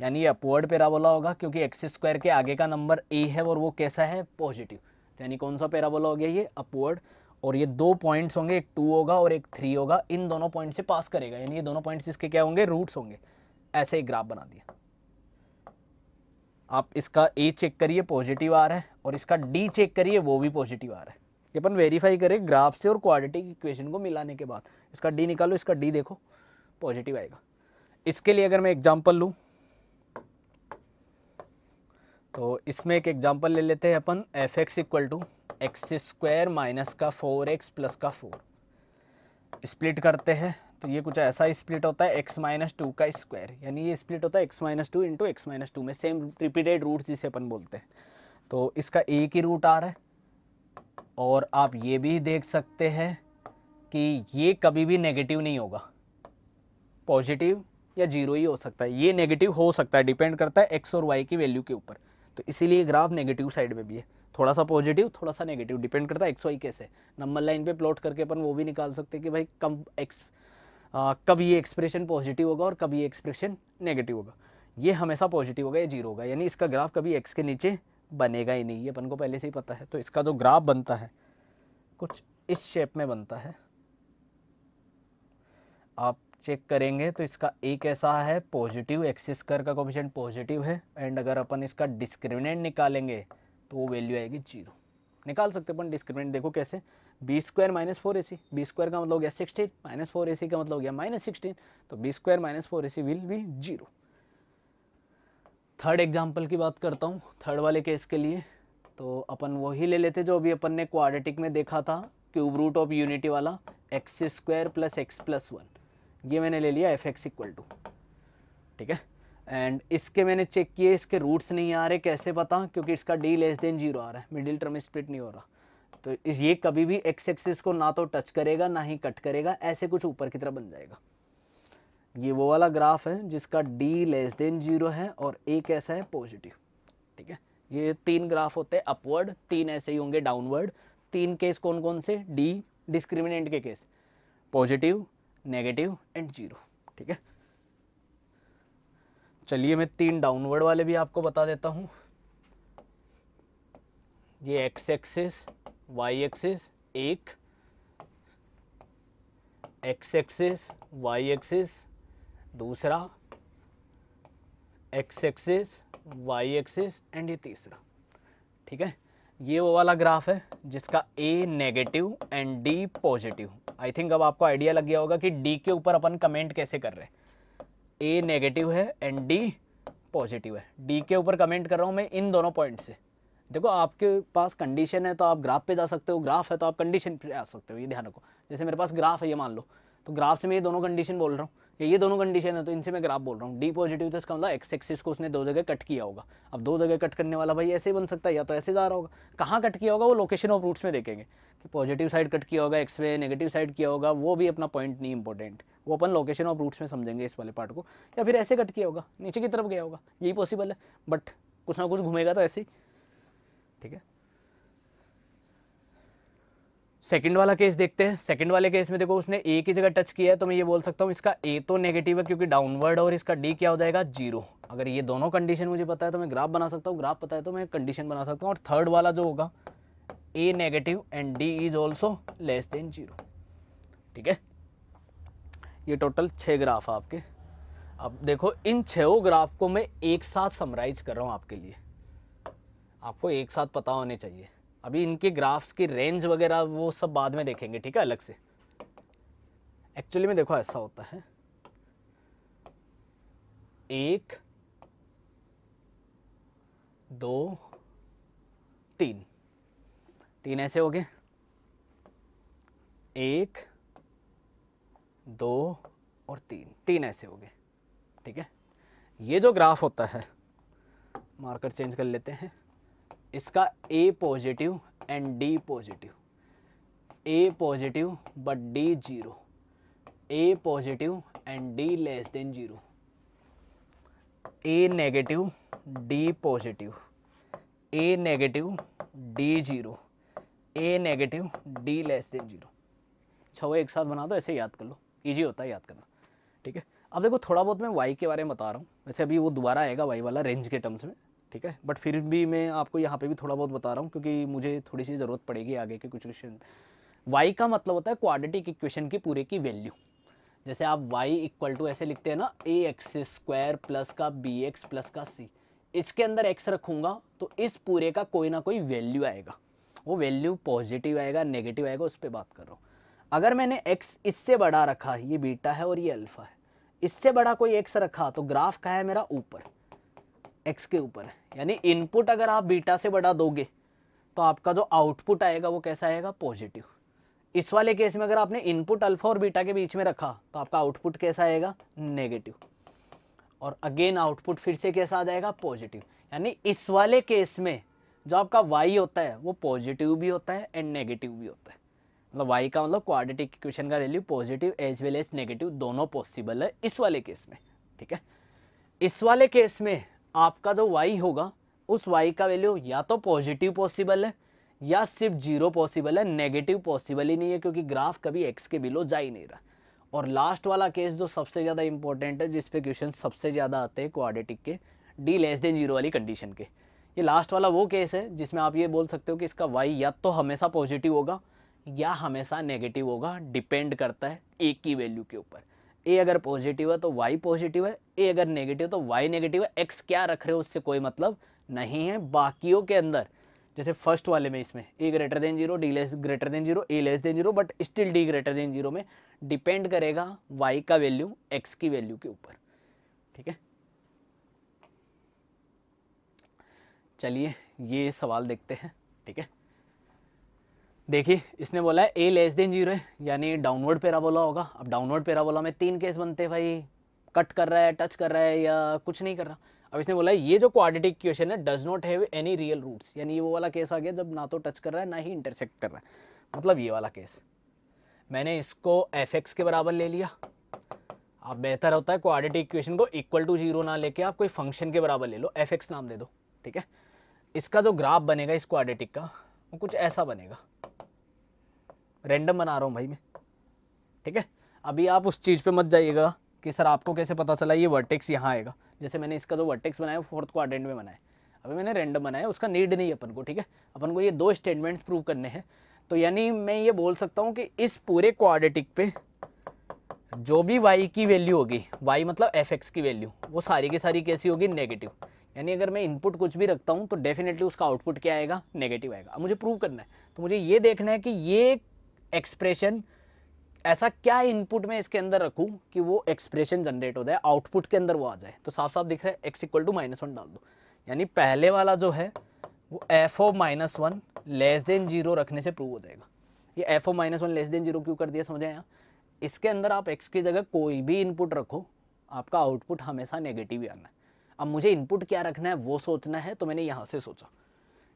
यानी ये अपवर्ड पेराबोला होगा क्योंकि एक्स स्क्वायर के आगे का नंबर ए है और वो कैसा है पॉजिटिव तो यानी कौन सा पेराबोला हो गया ये अपवर्ड और ये दो पॉइंट्स होंगे एक टू होगा और एक थ्री होगा इन दोनों पॉइंट से पास करेगा यानी ये दोनों पॉइंट्स इसके क्या होंगे रूट्स होंगे ऐसे ही ग्राफ बना दिया आप इसका ए चेक करिए पॉजिटिव आ रहा है और इसका डी चेक करिए वो भी पॉजिटिव आ रहा है ये अपन वेरीफाई करें ग्राफ से और क्वाड्रेटिक इक्वेशन को मिलाने के बाद इसका डी निकालो इसका डी देखो पॉजिटिव आएगा इसके लिए अगर मैं एग्जाम्पल लूँ तो इसमें एक एग्जांपल ले लेते हैं अपन f x equal to x square minus का फोर एक्स प्लस का फोर स्प्लिट करते हैं तो ये कुछ ऐसा स्प्लिट होता है एक्स माइनस टू का स्क्वायर यानी ये स्प्लिट होता है x minus two into x minus two में सेम रिपीटेड रूट जिसे अपन बोलते हैं तो इसका एक ही रूट आ रहा है और आप ये भी देख सकते हैं कि ये कभी भी नेगेटिव नहीं होगा पॉजिटिव या जीरो ही हो सकता है ये नेगेटिव हो सकता है डिपेंड करता है एक्स और वाई की वैल्यू के ऊपर तो इसीलिए ग्राफ नेगेटिव साइड में भी है थोड़ा सा पॉजिटिव थोड़ा सा नेगेटिव डिपेंड करता है एक्स वाई कैसे नंबर लाइन पे प्लॉट करके अपन वो भी निकाल सकते हैं कि भाई कम एक्स कब ये एक्सप्रेशन पॉजिटिव होगा और कब ये एक्सप्रेशन नेगेटिव होगा ये हमेशा पॉजिटिव होगा या जीरो होगा यानी इसका ग्राफ कभी एक्स के नीचे बनेगा ही नहीं ये अपन को पहले से ही पता है तो इसका जो ग्राफ बनता है कुछ इस शेप में बनता है आप चेक करेंगे तो इसका ए कैसा है पॉजिटिव एक्सिस कर का कोफिशेंट पॉजिटिव है एंड अगर अपन इसका डिस्क्रिमिनेंट निकालेंगे तो वो वैल्यू आएगी जीरो निकाल सकते अपन डिस्क्रिमिनेंट देखो कैसे b square minus four a c b square का मतलब हो गया sixteen minus four a c का मतलब हो गया माइनस सिक्सटीन तो b square minus four a c will be zero third example की बात करता हूँ थर्ड वाले केस के लिए तो अपन वही ले लेते जो अभी अपन ने क्वाड्रेटिक में देखा था क्यूब रूट ऑफ यूनिटी वाला x square plus x plus one ये मैंने ले लिया एफ एक्स इक्वल टू ठीक है एंड इसके मैंने चेक किए इसके रूट्स नहीं आ रहे कैसे पता क्योंकि इसका डी लेस देन जीरो आ रहा है मिडिल टर्म स्प्लिट नहीं हो रहा तो इस ये कभी भी एक्स एक्सिस को ना तो टच करेगा ना ही कट करेगा ऐसे कुछ ऊपर की तरफ बन जाएगा ये वो वाला ग्राफ है जिसका डी लेस देन जीरो है और एक ऐसा है पॉजिटिव ठीक है ये तीन ग्राफ होते हैं अपवर्ड तीन ऐसे ही होंगे डाउनवर्ड तीन केस कौन कौन से डी डिस्क्रिमिनेंट के case positive negative and zero ठीक है चलिए मैं तीन डाउनवर्ड वाले भी आपको बता देता हूँ ये एक्स एक्सिस वाई एक्सिस एक एक्स एक्सिस वाई एक्सिस दूसरा x axis y axis and ये तीसरा ठीक है ये वो वाला ग्राफ है जिसका a negative and d positive I think अब आपको आइडिया लग गया होगा कि डी के ऊपर अपन कमेंट कैसे कर रहे हैं ए नेगेटिव है एंड डी पॉजिटिव है डी के ऊपर कमेंट कर रहा हूँ मैं इन दोनों पॉइंट से देखो आपके पास कंडीशन है तो आप ग्राफ पे जा सकते हो ग्राफ है तो आप कंडीशन पे आ सकते हो ये ध्यान रखो जैसे मेरे पास ग्राफ है ये मान लो तो ग्राफ से मैं ये दोनों कंडीशन बोल रहा हूँ ये दोनों कंडीशन है तो इनसे मैं ग्राफ बोल रहा हूँ डी पॉजिटिव तो इसका मतलब एक्स एक्सिस को उसने दो जगह कट किया होगा अब दो जगह कट करने वाला भाई ऐसे बन सकता है या तो ऐसे जा रहा होगा कहाँ कट किया होगा वो लोकेशन ऑफ रूट्स में देखेंगे कि पॉजिटिव साइड कट किया होगा एक्स में नेगेटिव साइड किया होगा वो भी अपना पॉइंट नहीं इंपॉर्टेंट वो अपन लोकेशन ऑफ रूट्स में समझेंगे इस वाले पार्ट को या फिर ऐसे कट किया होगा नीचे की तरफ गया होगा यही पॉसिबल है बट कुछ ना कुछ घूमेगा तो ऐसे ही ठीक है सेकंड वाला केस देखते हैं सेकंड वाले केस में देखो उसने ए की जगह टच किया है तो मैं ये बोल सकता हूँ इसका ए तो नेगेटिव है क्योंकि डाउनवर्ड और इसका डी क्या हो जाएगा जीरो अगर ये दोनों कंडीशन मुझे पता है तो मैं ग्राफ बना सकता हूँ ग्राफ पता है तो मैं कंडीशन बना सकता हूँ और थर्ड वाला जो होगा a negative and d is also less than zero ठीक है ये टोटल छः ग्राफ आपके अब देखो इन छो ग्राफ को मैं एक साथ समराइज कर रहा हूँ आपके लिए आपको एक साथ पता होने चाहिए अभी इनके ग्राफ्स की रेंज वगैरह वो सब बाद में देखेंगे ठीक है अलग से एक्चुअली में देखो ऐसा होता है एक दो तीन तीन ऐसे हो गए एक दो और तीन तीन ऐसे हो गए ठीक है ये जो ग्राफ होता है मार्कर चेंज कर लेते हैं इसका a positive and d positive a positive but d zero a positive and d less than zero a negative d positive a negative d zero a negative d less than zero छो एक साथ बना दो ऐसे याद कर लो easy होता है याद करना ठीक है अब देखो थोड़ा बहुत मैं वाई के बारे में बता रहा हूँ वैसे अभी वो दोबारा आएगा वाई वाला रेंज के टर्म्स में ठीक है बट फिर भी मैं आपको यहाँ पे भी थोड़ा बहुत बता रहा हूँ क्योंकि मुझे थोड़ी सी ज़रूरत पड़ेगी आगे के कुछ क्वेश्चन वाई का मतलब होता है क्वाड्रेटिक इक्वेशन की पूरे की वैल्यू जैसे आप वाई इक्वल टू ऐसे लिखते हैं ना ए एक्स स्क्वायर प्लस का बी एक्स प्लस का सी इसके अंदर एक्स रखूँगा तो इस पूरे का कोई ना कोई वैल्यू आएगा वो वैल्यू पॉजिटिव आएगा नेगेटिव आएगा उस पर बात कर रहा हूँ अगर मैंने एक्स इससे बड़ा रखा ये बीटा है और ये अल्फ़ा है इससे बड़ा कोई एक्स रखा तो ग्राफ का है मेरा ऊपर एक्स के ऊपर यानी इनपुट अगर आप बीटा से बड़ा दोगे तो आपका जो आउटपुट आएगा वो कैसा आएगा पॉजिटिव इस वाले केस में अगर आपने इनपुट अल्फा और बीटा के बीच में रखा तो आपका आउटपुट कैसा आएगा नेगेटिव और अगेन आउटपुट फिर से कैसा आ जाएगा पॉजिटिव यानी इस वाले केस में जो आपका वाई होता है वो पॉजिटिव भी होता है एंड नेगेटिव भी होता है मतलब वाई का मतलब क्वाड्रेटिक इक्वेशन का value positive as well as negative दोनों पॉसिबल है इस वाले केस में ठीक है इस वाले केस में आपका जो वाई होगा उस वाई का वैल्यू या तो पॉजिटिव पॉसिबल है या सिर्फ जीरो पॉसिबल है नेगेटिव पॉसिबल ही नहीं है क्योंकि ग्राफ कभी एक्स के बिलो जा ही नहीं रहा और लास्ट वाला केस जो सबसे ज़्यादा इंपॉर्टेंट है जिसपे क्वेश्चन सबसे ज़्यादा आते हैं क्वाड्रेटिक के डी लेस देन जीरो वाली कंडीशन के ये लास्ट वाला वो केस है जिसमें आप ये बोल सकते हो कि इसका वाई या तो हमेशा पॉजिटिव होगा या हमेशा नेगेटिव होगा डिपेंड करता है एक की वैल्यू के ऊपर ए अगर पॉजिटिव है तो वाई पॉजिटिव है ए अगर नेगेटिव तो वाई नेगेटिव है एक्स क्या रख रहे हो उससे कोई मतलब नहीं है बाकियों के अंदर जैसे फर्स्ट वाले में इसमें a greater than zero d less greater than zero a less than zero but still d greater than zero में डिपेंड करेगा वाई का वैल्यू एक्स की वैल्यू के ऊपर ठीक है चलिए ये सवाल देखते हैं ठीक है देखिए इसने बोला है ए लेस देन जीरो है यानी डाउनवर्ड पेराबोला होगा अब डाउनवर्ड पेराबोला में तीन केस बनते हैं भाई कट कर रहा है टच कर रहा है या कुछ नहीं कर रहा अब इसने बोला है ये जो क्वाड्रेटिक इक्वेशन है does not have any real roots यानी वो वाला केस आ गया जब ना तो टच कर रहा है ना ही इंटरसेक्ट कर रहा है मतलब ये वाला केस मैंने इसको एफ एक्स के बराबर ले लिया आप बेहतर होता है क्वाड्रेटिक इक्वेशन को इक्वल टू जीरो ना लेके आप कोई फंक्शन के बराबर ले लो एफ एक्स नाम दे दो ठीक है इसका जो ग्राफ बनेगा इस क्वाड्रेटिक का वो कुछ ऐसा बनेगा रेंडम बना रहा हूँ भाई मैं ठीक है अभी आप उस चीज़ पे मत जाइएगा कि सर आपको कैसे पता चला ये वर्टेक्स यहाँ आएगा जैसे मैंने इसका जो वर्टेक्स बनाया फोर्थ क्वारेंट में बनाया अभी मैंने रेंडम बनाया उसका नीड नहीं अपन को ठीक है अपन को ये दो स्टेटमेंट्स प्रूव करने हैं तो यानी मैं ये बोल सकता हूँ कि इस पूरे क्वाडेटिक पे जो भी y की वैल्यू होगी y मतलब एफ की वैल्यू वो सारी की सारी कैसी होगी नेगेटिव यानी अगर मैं इनपुट कुछ भी रखता हूँ तो डेफिनेटली उसका आउटपुट क्या आएगा नेगेटिव आएगा अब मुझे प्रूव करना है तो मुझे ये देखना है कि ये एक्सप्रेशन ऐसा क्या इनपुट में इसके अंदर रखूं कि वो एक्सप्रेशन जनरेट हो जाए आउटपुट के अंदर वो आ जाए तो साफ साफ दिख रहा है x equal to minus one डाल दो यानी पहले वाला जो है वो f of minus one less than zero रखने से प्रूव हो जाएगा ये f of minus one less than zero क्यों कर दिया समझ आया इसके अंदर आप एक्स की जगह कोई भी इनपुट रखो आपका आउटपुट हमेशा नेगेटिव ही आना है अब मुझे इनपुट क्या रखना है वो सोचना है तो मैंने यहाँ से सोचा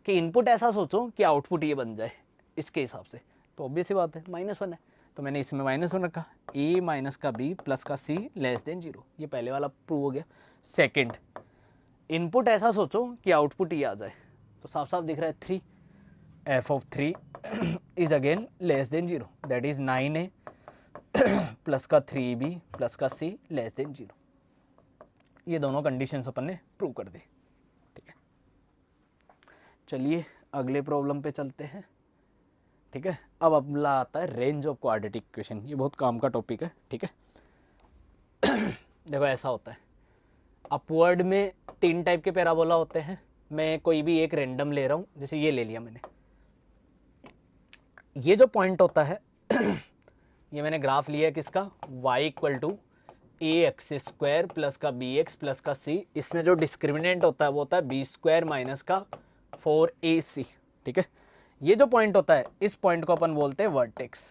कि इनपुट ऐसा सोचो कि आउटपुट ये बन जाए इसके हिसाब से तो ऑब्वियस ही बात है माइनस वन है तो मैंने इसमें माइनस वन रखा ए माइनस का बी प्लस का सी लेस देन जीरो ये पहले वाला प्रूव हो गया सेकंड इनपुट ऐसा सोचो कि आउटपुट ये आ जाए तो साफ साफ दिख रहा है three f of three is again less than zero that is nine a plus का थ्री बी प्लस का सी लेस देन जीरो ये दोनों कंडीशंस अपन ने प्रूव कर दी ठीक है चलिए अगले प्रॉब्लम पे चलते हैं ठीक है अब अगला आता है रेंज ऑफ क्वाड्रेटिक इक्वेशन ये बहुत काम का टॉपिक है ठीक है देखो ऐसा होता है अपवर्ड में तीन टाइप के पैराबोला होते हैं मैं कोई भी एक रेंडम ले रहा हूँ जैसे ये ले लिया मैंने ये जो पॉइंट होता है ये मैंने ग्राफ लिया है किसका Y equal to a x square plus का बी एक्स प्लस का सी इसमें जो डिस्क्रिमिनेंट होता है वो होता है बी स्क्वायर माइनस का फोर ए सी ठीक है ये जो पॉइंट होता है इस पॉइंट को अपन बोलते हैं वर्टेक्स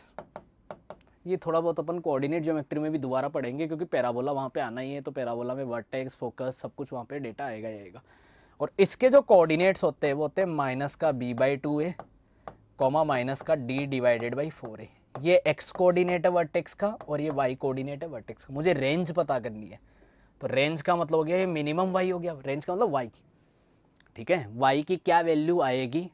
ये थोड़ा बहुत अपन कोऑर्डिनेट ज्योमेट्री में भी दोबारा पढ़ेंगे क्योंकि पैराबोला वहाँ पे आना ही है तो पैराबोला में वर्टेक्स फोकस सब कुछ वहाँ पे डेटा आएगा ही आएगा और इसके जो कोऑर्डिनेट्स होते हैं वो होते हैं माइनस का b by two a comma minus का d divided by four a ये एक्स कोऑर्डिनेट है वर्टेक्स का और ये वाई कोऑर्डिनेट है वर्टेक्स का मुझे रेंज पता करनी है तो रेंज का मतलब हो गया ये मिनिमम वाई हो गया रेंज का मतलब वाई की ठीक है वाई की क्या वैल्यू आएगी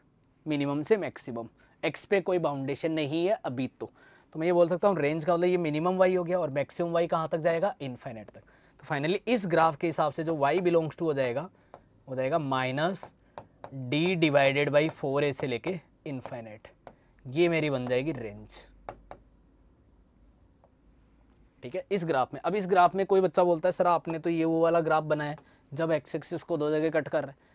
मिनिमम से मैक्सिमम एक्स पे कोई बाउंडेशन नहीं है अभी तो तो मैं ये बोल सकता हूँ रेंज का मतलब ये मिनिमम वाई हो गया और मैक्सिमम वाई कहाँ तक जाएगा इन्फाइनेट तक तो फाइनली इस ग्राफ के हिसाब से जो वाई बिलोंग्स टू हो जाएगा हो जाएगा minus d divided by four a से लेके इन्फाइनेट ये मेरी बन जाएगी रेंज ठीक है इस ग्राफ में अब इस ग्राफ में कोई बच्चा बोलता है सर आपने तो ये वो वाला ग्राफ बनाया जब एक्स एक्सिस को दो जगह कट कर रहा है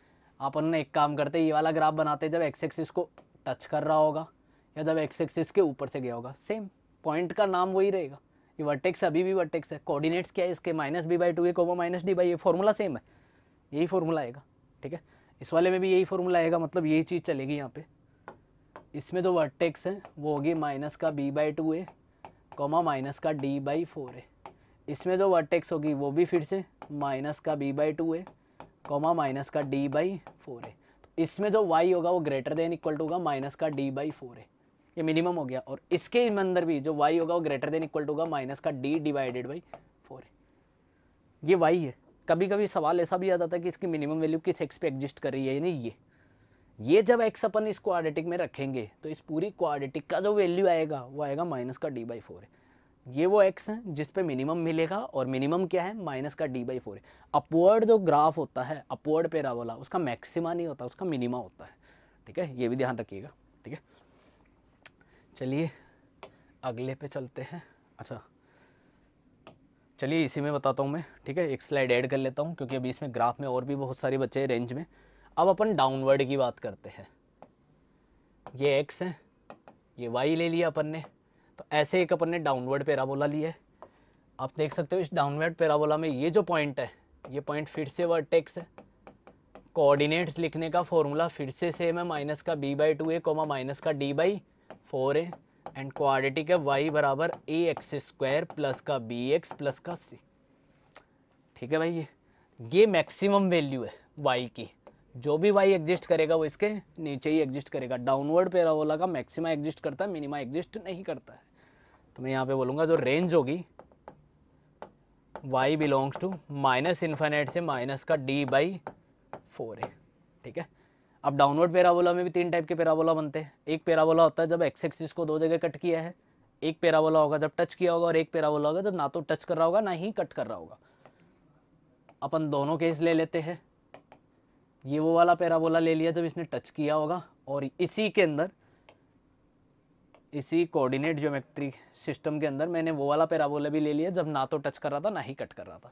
अपन एक काम करते ये वाला ग्राफ बनाते जब एक्स एक्सिस को टच कर रहा होगा या जब एक्स एक्सिस के ऊपर से गया होगा सेम पॉइंट का नाम वही रहेगा ये वर्टेक्स अभी भी वर्टेक्स है कोऑर्डिनेट्स क्या है इसके minus b by two a comma minus d by ये फॉर्मूला सेम है यही फॉर्मूला आएगा ठीक है इस वाले में भी यही फॉर्मूला आएगा मतलब यही चीज़ चलेगी यहाँ पे इसमें जो वर्टेक्स है वो होगी माइनस का b by two a comma minus का डी बाई फोर ए इसमें जो वर्टेक्स होगी वो भी फिर से माइनस का b by two a comma minus का डी बाई फोर है तो इसमें जो वाई होगा वो ग्रेटर देन इक्वल टू होगा माइनस का डी बाई फोर है ये मिनिमम हो गया और इसके अंदर भी जो वाई होगा वो ग्रेटर देन इक्वल टू होगा माइनस का डी डिवाइडेड बाई फोर है ये वाई है कभी कभी सवाल ऐसा भी आ जाता है कि इसकी मिनिमम वैल्यू किस एक्स पे एग्जिस्ट कर रही है यानी ये ये जब एक्स अपन इस क्वाड्रेटिक में रखेंगे तो इस पूरी क्वाड्रेटिक का जो वैल्यू आएगा वो आएगा माइनस का डी बाई फोर है ये वो एक्स है जिस पे मिनिमम मिलेगा और मिनिमम क्या है माइनस का डी बाई फोर अपवर्ड जो ग्राफ होता है अपवर्ड वाला उसका मैक्सिमा नहीं होता उसका मिनिमा होता है ठीक है ये भी ध्यान रखिएगा ठीक है चलिए अगले पे चलते हैं अच्छा चलिए इसी में बताता हूँ मैं ठीक है एक स्लाइड ऐड कर लेता हूँ क्योंकि अभी इसमें ग्राफ में और भी बहुत सारे बच्चे हैं रेंज में अब अपन डाउनवर्ड की बात करते हैं ये एक्स है ये वाई ले लिया अपन ने तो ऐसे एक अपन ने डाउनवर्ड पैराबोला लिया है आप देख सकते हो इस डाउनवर्ड पैराबोला में ये जो पॉइंट है ये पॉइंट फिर से वर्टेक्स है कोऑर्डिनेट्स लिखने का फॉर्मूला फिर से सेम है माइनस का b by two a comma minus का d by four A and quadratic है वाई बराबर ए एक्स स्क्वायर प्लस का बी एक्स प्लस का सी ठीक है भाई ये ये मैक्सिमम वैल्यू है वाई की जो भी वाई एग्जिस्ट करेगा वो इसके नीचे ही एग्जिस्ट करेगा डाउनवर्ड पैराबोला का मैक्सिमा एग्जिस्ट करता है मिनिमा एग्जिस्ट नहीं करता है तो मैं यहाँ पे बोलूँगा जो रेंज होगी y belongs to minus infinite से माइनस का d बाई फोर है ठीक है अब डाउनवर्ड पेराबोला में भी तीन टाइप के पेराबोला बनते हैं एक पेराबोला होता है जब x एक्सिस को दो जगह कट किया है एक पेराबोला होगा जब टच किया होगा और एक पेराबोला होगा जब ना तो टच कर रहा होगा ना ही कट कर रहा होगा अपन दोनों केस ले लेते हैं ये वो वाला पेराबोला ले लिया जब इसने टच किया होगा और इसी के अंदर इसी कोऑर्डिनेट ज्योमेट्री सिस्टम के अंदर मैंने वो वाला पैराबोला भी ले लिया जब ना तो टच कर रहा था ना ही कट कर रहा था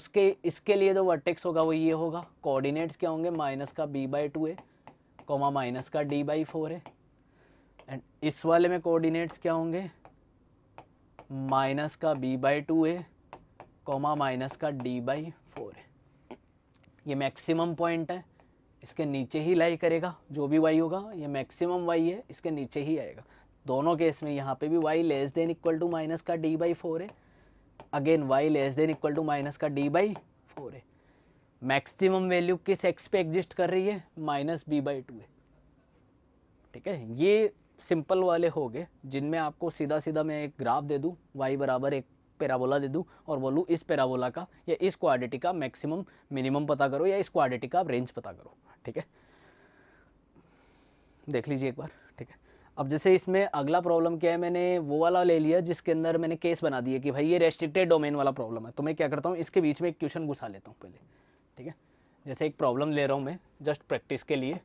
उसके इसके लिए जो वर्टेक्स होगा वो ये होगा कोऑर्डिनेट्स क्या होंगे माइनस का बी बाई टू है कॉमा माइनस का डी बाई फोर है एंड इस वाले में कोऑर्डिनेट्स क्या होंगे माइनस का बी बाई टू है कॉमा माइनस का डी बाई फोर है ये मैक्सिमम पॉइंट है इसके नीचे ही लाई करेगा जो भी वाई होगा ये मैक्सिमम वाई है इसके नीचे ही आएगा दोनों केस में यहाँ पे भी y less than equal to minus का डी बाई फोर है again y less than equal to minus का डी बाई फोर है मैक्सिमम वैल्यू किस एक्स पे एग्जिस्ट कर रही है माइनस बी बाई टू है ठीक है ये सिंपल वाले हो गए जिनमें आपको सीधा सीधा मैं एक ग्राफ दे दूँ वाई बराबर एक पैराबोला दे दूँ और बोलूँ इस पैराबोला का या इस क्वाडिटी का मैक्सिमम मिनिमम पता करो या इस क्वाडिटी का रेंज पता करो ठीक है देख लीजिए एक बार अब जैसे इसमें अगला प्रॉब्लम क्या है मैंने वो वाला ले लिया जिसके अंदर मैंने केस बना दिया कि भाई ये रेस्ट्रिक्टेड डोमेन वाला प्रॉब्लम है तो मैं क्या करता हूँ इसके बीच में एक क्वेश्चन घुसा लेता हूँ पहले ठीक है जैसे एक प्रॉब्लम ले रहा हूँ मैं जस्ट प्रैक्टिस के लिए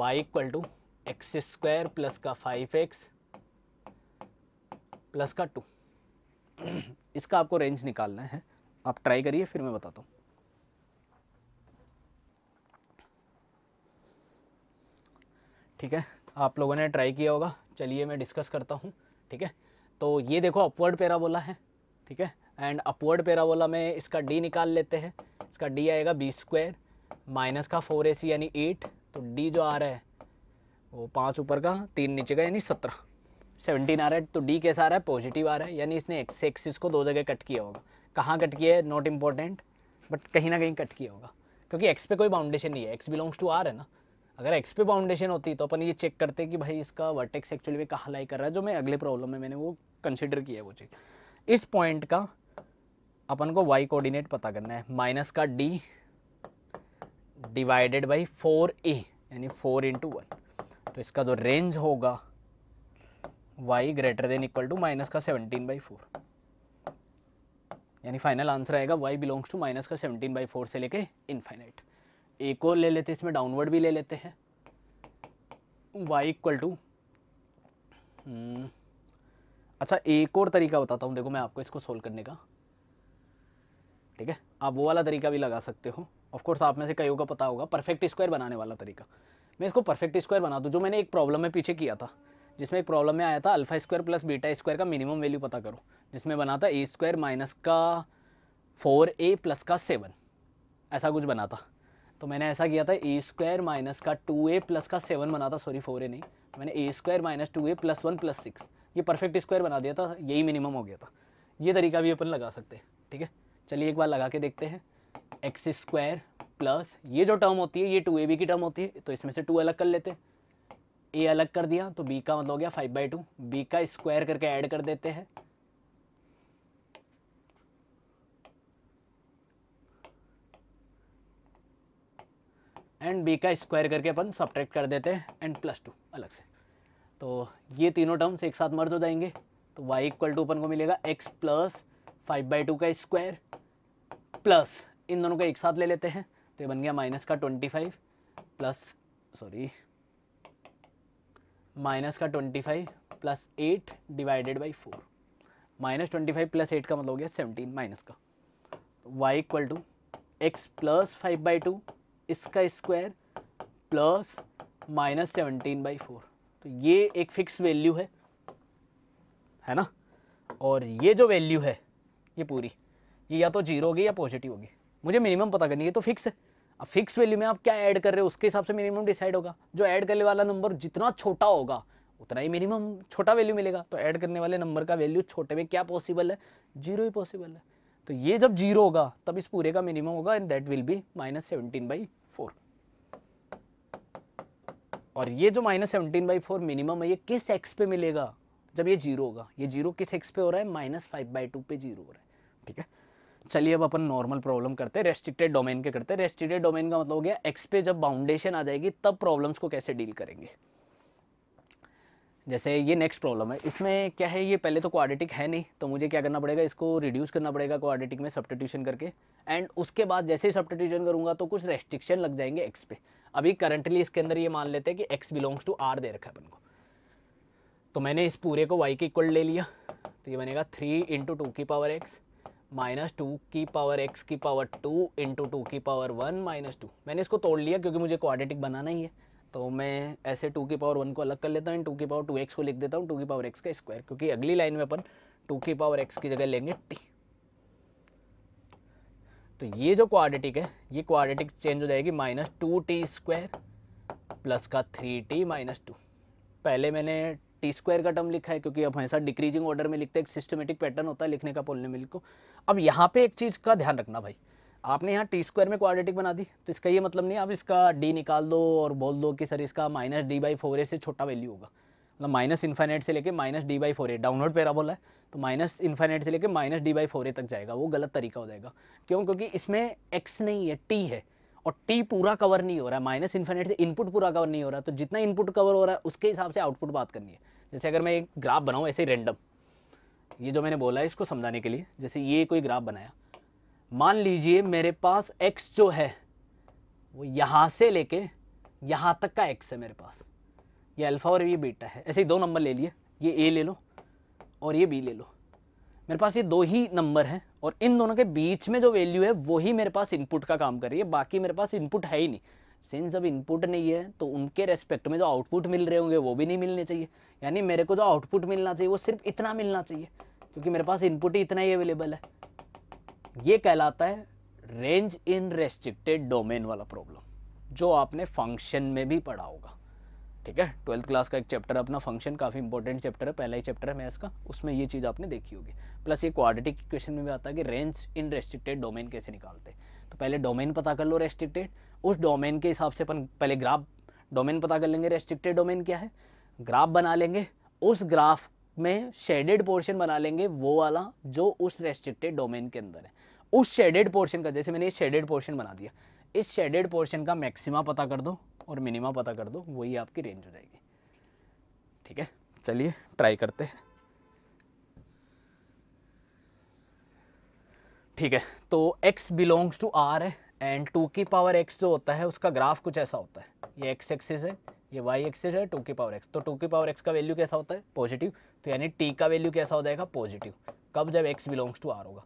y equal to x square plus का फाइव एक्स प्लस का टू इसका आपको रेंज निकालना है आप ट्राई करिए फिर मैं बताता हूँ ठीक है आप लोगों ने ट्राई किया होगा चलिए मैं डिस्कस करता हूँ ठीक है तो ये देखो अपवर्ड पेराबोला है ठीक है एंड अपवर्ड पेराबोला में इसका डी निकाल लेते हैं इसका डी आएगा बी स्क्वायर माइनस का फोर ए सी यानी एट तो डी जो आ रहा है वो पाँच ऊपर का तीन नीचे का यानी सत्रह सेवनटीन आ रहा है तो डी कैसा आ रहा है पॉजिटिव आ रहा है यानी इसने एक्स एक्सिस को दो जगह कट किया होगा कहाँ कट किया है नॉट इम्पॉर्टेंट बट कहीं ना कहीं कट किया होगा क्योंकि एक्स पे कोई बाउंडेशन नहीं है एक्स बिलोंग्स टू आर है ना अगर एक्स पे बाउंडेशन होती तो अपन ये चेक करते कि भाई इसका वर्टेक्स एक्चुअली में कहाँ लाई कर रहा है जो मैं अगले प्रॉब्लम में मैंने वो कंसिडर किया है वो चीज़ इस पॉइंट का अपन को वाई कोऑर्डिनेट पता करना है माइनस का d divided by four a यानी फोर इंटू वन तो इसका जो रेंज होगा y greater than equal to minus का सेवनटीन बाई फोर यानी फाइनल आंसर आएगा वाई बिलोंग्स टू माइनस का सेवनटीन बाई फोर से लेके इनफाइनाइट एक और ले लेते हैं इसमें डाउनवर्ड भी ले लेते हैं वाई इक्वल टू अच्छा एक और तरीका बताता हूँ देखो मैं आपको इसको सोल्व करने का ठीक है आप वो वाला तरीका भी लगा सकते हो ऑफकोर्स आप में से कईयों का पता होगा परफेक्ट स्क्वायर बनाने वाला तरीका मैं इसको परफेक्ट स्क्वायर बना दूँ जो मैंने एक प्रॉब्लम में पीछे किया था जिसमें एक प्रॉब्लम में आया था alpha square plus beta square का मिनिमम वैल्यू पता करो जिसमें बना था ए स्क्वायर माइनस का फोर ए प्लस का सेवन ऐसा कुछ बना था तो मैंने ऐसा किया था ए स्क्वायर माइनस का टू ए प्लस का सेवन बना था सॉरी फोर ए नहीं तो मैंने a square minus two a plus one plus six ये परफेक्ट स्क्वायर बना दिया था यही मिनिमम हो गया था ये तरीका भी अपन लगा सकते हैं ठीक है चलिए एक बार लगा के देखते हैं एक्स स्क्वायर प्लस ये जो टर्म होती है ये टू ए बी की टर्म होती है तो इसमें से टू अलग कर लेते हैं ए अलग कर दिया तो बी का मतलब हो गया फाइव बाई टू बी का स्क्वायर करके ऐड कर देते हैं एंड बी का स्क्वायर करके अपन सब्ट्रैक्ट कर देते हैं एंड प्लस टू अलग से तो ये तीनों टर्म्स एक साथ मर्ज हो जाएंगे तो वाई इक्वल टू अपन को मिलेगा x plus five by two का स्क्वायर प्लस इन दोनों का एक साथ ले लेते हैं तो ये बन गया माइनस का twenty five plus sorry minus का twenty five plus eight divided by four minus twenty five plus eight का मतलब हो गया सेवनटीन माइनस का y equal to x plus five by two इसका square plus minus seventeen by four तो ये एक फिक्स वैल्यू है है ना और ये जो वैल्यू है ये पूरी ये या तो जीरो होगी या पॉजिटिव होगी मुझे मिनिमम पता करनी है तो फिक्स है अब फिक्स वैल्यू में आप क्या ऐड कर रहे हो उसके हिसाब से मिनिमम डिसाइड होगा जो ऐड करने वाला नंबर जितना छोटा होगा उतना ही मिनिमम छोटा वैल्यू मिलेगा तो ऐड करने वाले नंबर का वैल्यू छोटे में क्या पॉसिबल है जीरो ही पॉसिबल है तो ये जब जीरो होगा तब इस पूरे का मिनिमम होगा and that will be minus seventeen by और ये जो minus seventeen by four minimum है ये किस एक्स पे मिलेगा जब ये जीरो होगा ये जीरो किस एक्स पे हो रहा है माइनस फाइव बाई टू पे जीरो हो रहा है ठीक है चलिए अब अपन नॉर्मल प्रॉब्लम करते हैं रेस्ट्रिक्टेड डोमेन के करते हैं रेस्ट्रिक्टेड डोमेन का मतलब हो गया एक्स पे जब बाउंडेशन आ जाएगी तब प्रॉब्लम्स को कैसे डील करेंगे जैसे ये नेक्स्ट प्रॉब्लम है इसमें क्या है ये पहले तो क्वाड्रेटिक है नहीं तो मुझे क्या करना पड़ेगा इसको रिड्यूस करना पड़ेगा क्वाड्रेटिक में सब्सटीट्यूशन करके एंड उसके बाद जैसे ही सब्सटीट्यूशन करूँगा तो कुछ रेस्ट्रिक्शन लग जाएंगे एक्स पे अभी करंटली इसके अंदर ये मान लेते हैं कि एक्स बिलोंग्स टू आर दे रखा है अपन को तो मैंने इस पूरे को वाई के इक्वल ले लिया तो ये बनेगा थ्री इंटू टू की पावर एक्स माइनस टू की पावर एक्स की पावर टू इंटू टू की पावर वन माइनस टू मैंने इसको तोड़ लिया क्योंकि मुझे क्वाड्रेटिक बनाना ही है तो मैं ऐसे टू की पावर वन को अलग कर लेता हूँ टू की पावर टू एक्स को लिख देता हूँ टू की पावर एक्स का स्क्वायर क्योंकि अगली लाइन में अपन टू की पावर एक्स की जगह लेंगे टी तो ये जो क्वाड्रेटिक है ये क्वाड्रेटिक चेंज हो जाएगी minus two t square plus का थ्री टी माइनस टू पहले मैंने टी स्क्वायर का टर्म लिखा है क्योंकि अब हमेशा डिक्रीजिंग ऑर्डर में लिखते हैं एक सिस्टमेटिक पैटर्न होता है लिखने का पोलने मिल को अब यहाँ पे एक चीज़ का ध्यान रखना भाई आपने यहाँ टी स्क्वायर में क्वाड्रेटिक बना दी तो इसका ये मतलब नहीं आप इसका डी निकाल दो और बोल दो कि सर इसका minus d by four a से छोटा वैल्यू होगा मतलब माइनस इन्फाइनेट से लेके minus d by four a downward बोला है तो माइनस इन्फाइनेट से लेके minus d by four a तक जाएगा वो गलत तरीका हो जाएगा क्यों क्योंकि इसमें एक्स नहीं है टी है और टी पूरा कवर नहीं हो रहा है माइनस इन्फाइनेट से इनपुट पूरा कवर नहीं हो रहा तो जितना इनपुट कवर हो रहा है उसके हिसाब से आउटपुट बात करनी है जैसे अगर मैं एक ग्राफ बनाऊँ ऐसे रेंडम ये जो मैंने बोला है इसको समझाने के लिए जैसे ये कोई ग्राफ बनाया मान लीजिए मेरे पास एक्स जो है वो यहाँ से लेके यहाँ तक का एक्स है मेरे पास ये अल्फ़ा और ये बीटा है ऐसे ही दो नंबर ले लिए ये ए ले लो और ये बी ले लो मेरे पास ये दो ही नंबर हैं और इन दोनों के बीच में जो वैल्यू है वही मेरे पास इनपुट का काम कर रही है बाकी मेरे पास इनपुट है ही नहीं सिंस अब इनपुट नहीं है तो उनके रेस्पेक्ट में जो आउटपुट मिल रहे होंगे वो भी नहीं मिलने चाहिए यानी मेरे को जो आउटपुट मिलना चाहिए वो सिर्फ इतना मिलना चाहिए क्योंकि मेरे पास इनपुट ही इतना ही अवेलेबल है ये कहलाता है रेंज इन रेस्ट्रिक्टेड डोमेन वाला प्रॉब्लम जो आपने फंक्शन में भी पढ़ा होगा ठीक है ट्वेल्थ क्लास का एक चैप्टर अपना फंक्शन काफ़ी इंपॉर्टेंट चैप्टर है पहला ही चैप्टर है मैथ्स का उसमें ये चीज़ आपने देखी होगी प्लस ये क्वाड्रेटिक इक्वेशन में भी आता है कि रेंज इन रेस्ट्रिक्टेड डोमेन कैसे निकालते तो पहले डोमेन पता कर लो रेस्ट्रिक्टेड उस डोमेन के हिसाब से अपन पहले ग्राफ डोमेन पता कर लेंगे रेस्ट्रिक्टेड डोमेन क्या है ग्राफ बना लेंगे उस ग्राफ में शेडेड पोर्शन बना लेंगे वो वाला जो उस रेस्ट्रिक्टेड डोमेन के अंदर है उस शेडेड पोर्शन का जैसे मैंने ये शेडेड पोर्शन बना दिया इस शेडेड पोर्शन का मैक्सिमा पता कर दो और मिनिमा पता कर दो वही आपकी रेंज हो जाएगी ठीक है चलिए ट्राई करते हैं ठीक है तो x बिलोंग्स टू r है एंड टू की पावर x जो होता है उसका ग्राफ कुछ ऐसा होता है ये x एक्सिस है ये y एक्सिस है टू की पावर x तो टू की पावर x का वैल्यू कैसा होता है पॉजिटिव तो यानी t का वैल्यू कैसा हो जाएगा पॉजिटिव कब जब x बिलोंग्स टू r होगा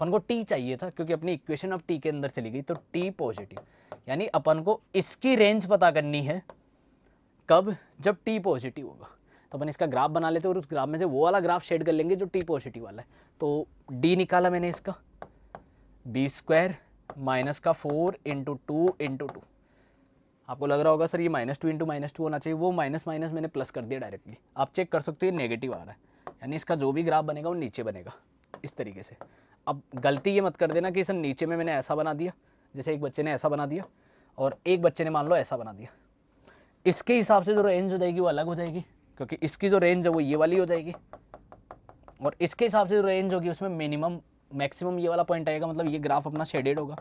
अपन को टी चाहिए था क्योंकि अपनी इक्वेशन अब टी के अंदर चली गई तो टी पॉजिटिव यानी अपन को इसकी रेंज पता करनी है कब जब टी पॉजिटिव होगा तो अपन इसका ग्राफ बना लेते हैं और उस ग्राफ में से वो वाला ग्राफ शेड कर लेंगे जो टी पॉजिटिव वाला है तो डी निकाला मैंने इसका बी स्क्वायर माइनस का four into two into two आपको लग रहा होगा सर ये minus two into minus two होना चाहिए वो माइनस माइनस मैंने प्लस कर दिया डायरेक्टली आप चेक कर सकते हो ये नेगेटिव आ रहा है यानी इसका जो भी ग्राफ बनेगा वो नीचे बनेगा इस तरीके से अब गलती ये मत कर देना कि सर नीचे में मैंने ऐसा बना दिया जैसे एक बच्चे ने ऐसा बना दिया और एक बच्चे ने मान लो ऐसा बना दिया इसके हिसाब से जो रेंज हो जाएगी वो अलग हो जाएगी क्योंकि इसकी जो रेंज है वो ये वाली हो जाएगी और इसके हिसाब से जो रेंज होगी उसमें मिनिमम मैक्सिमम ये वाला पॉइंट आएगा मतलब ये ग्राफ अपना शेडेड होगा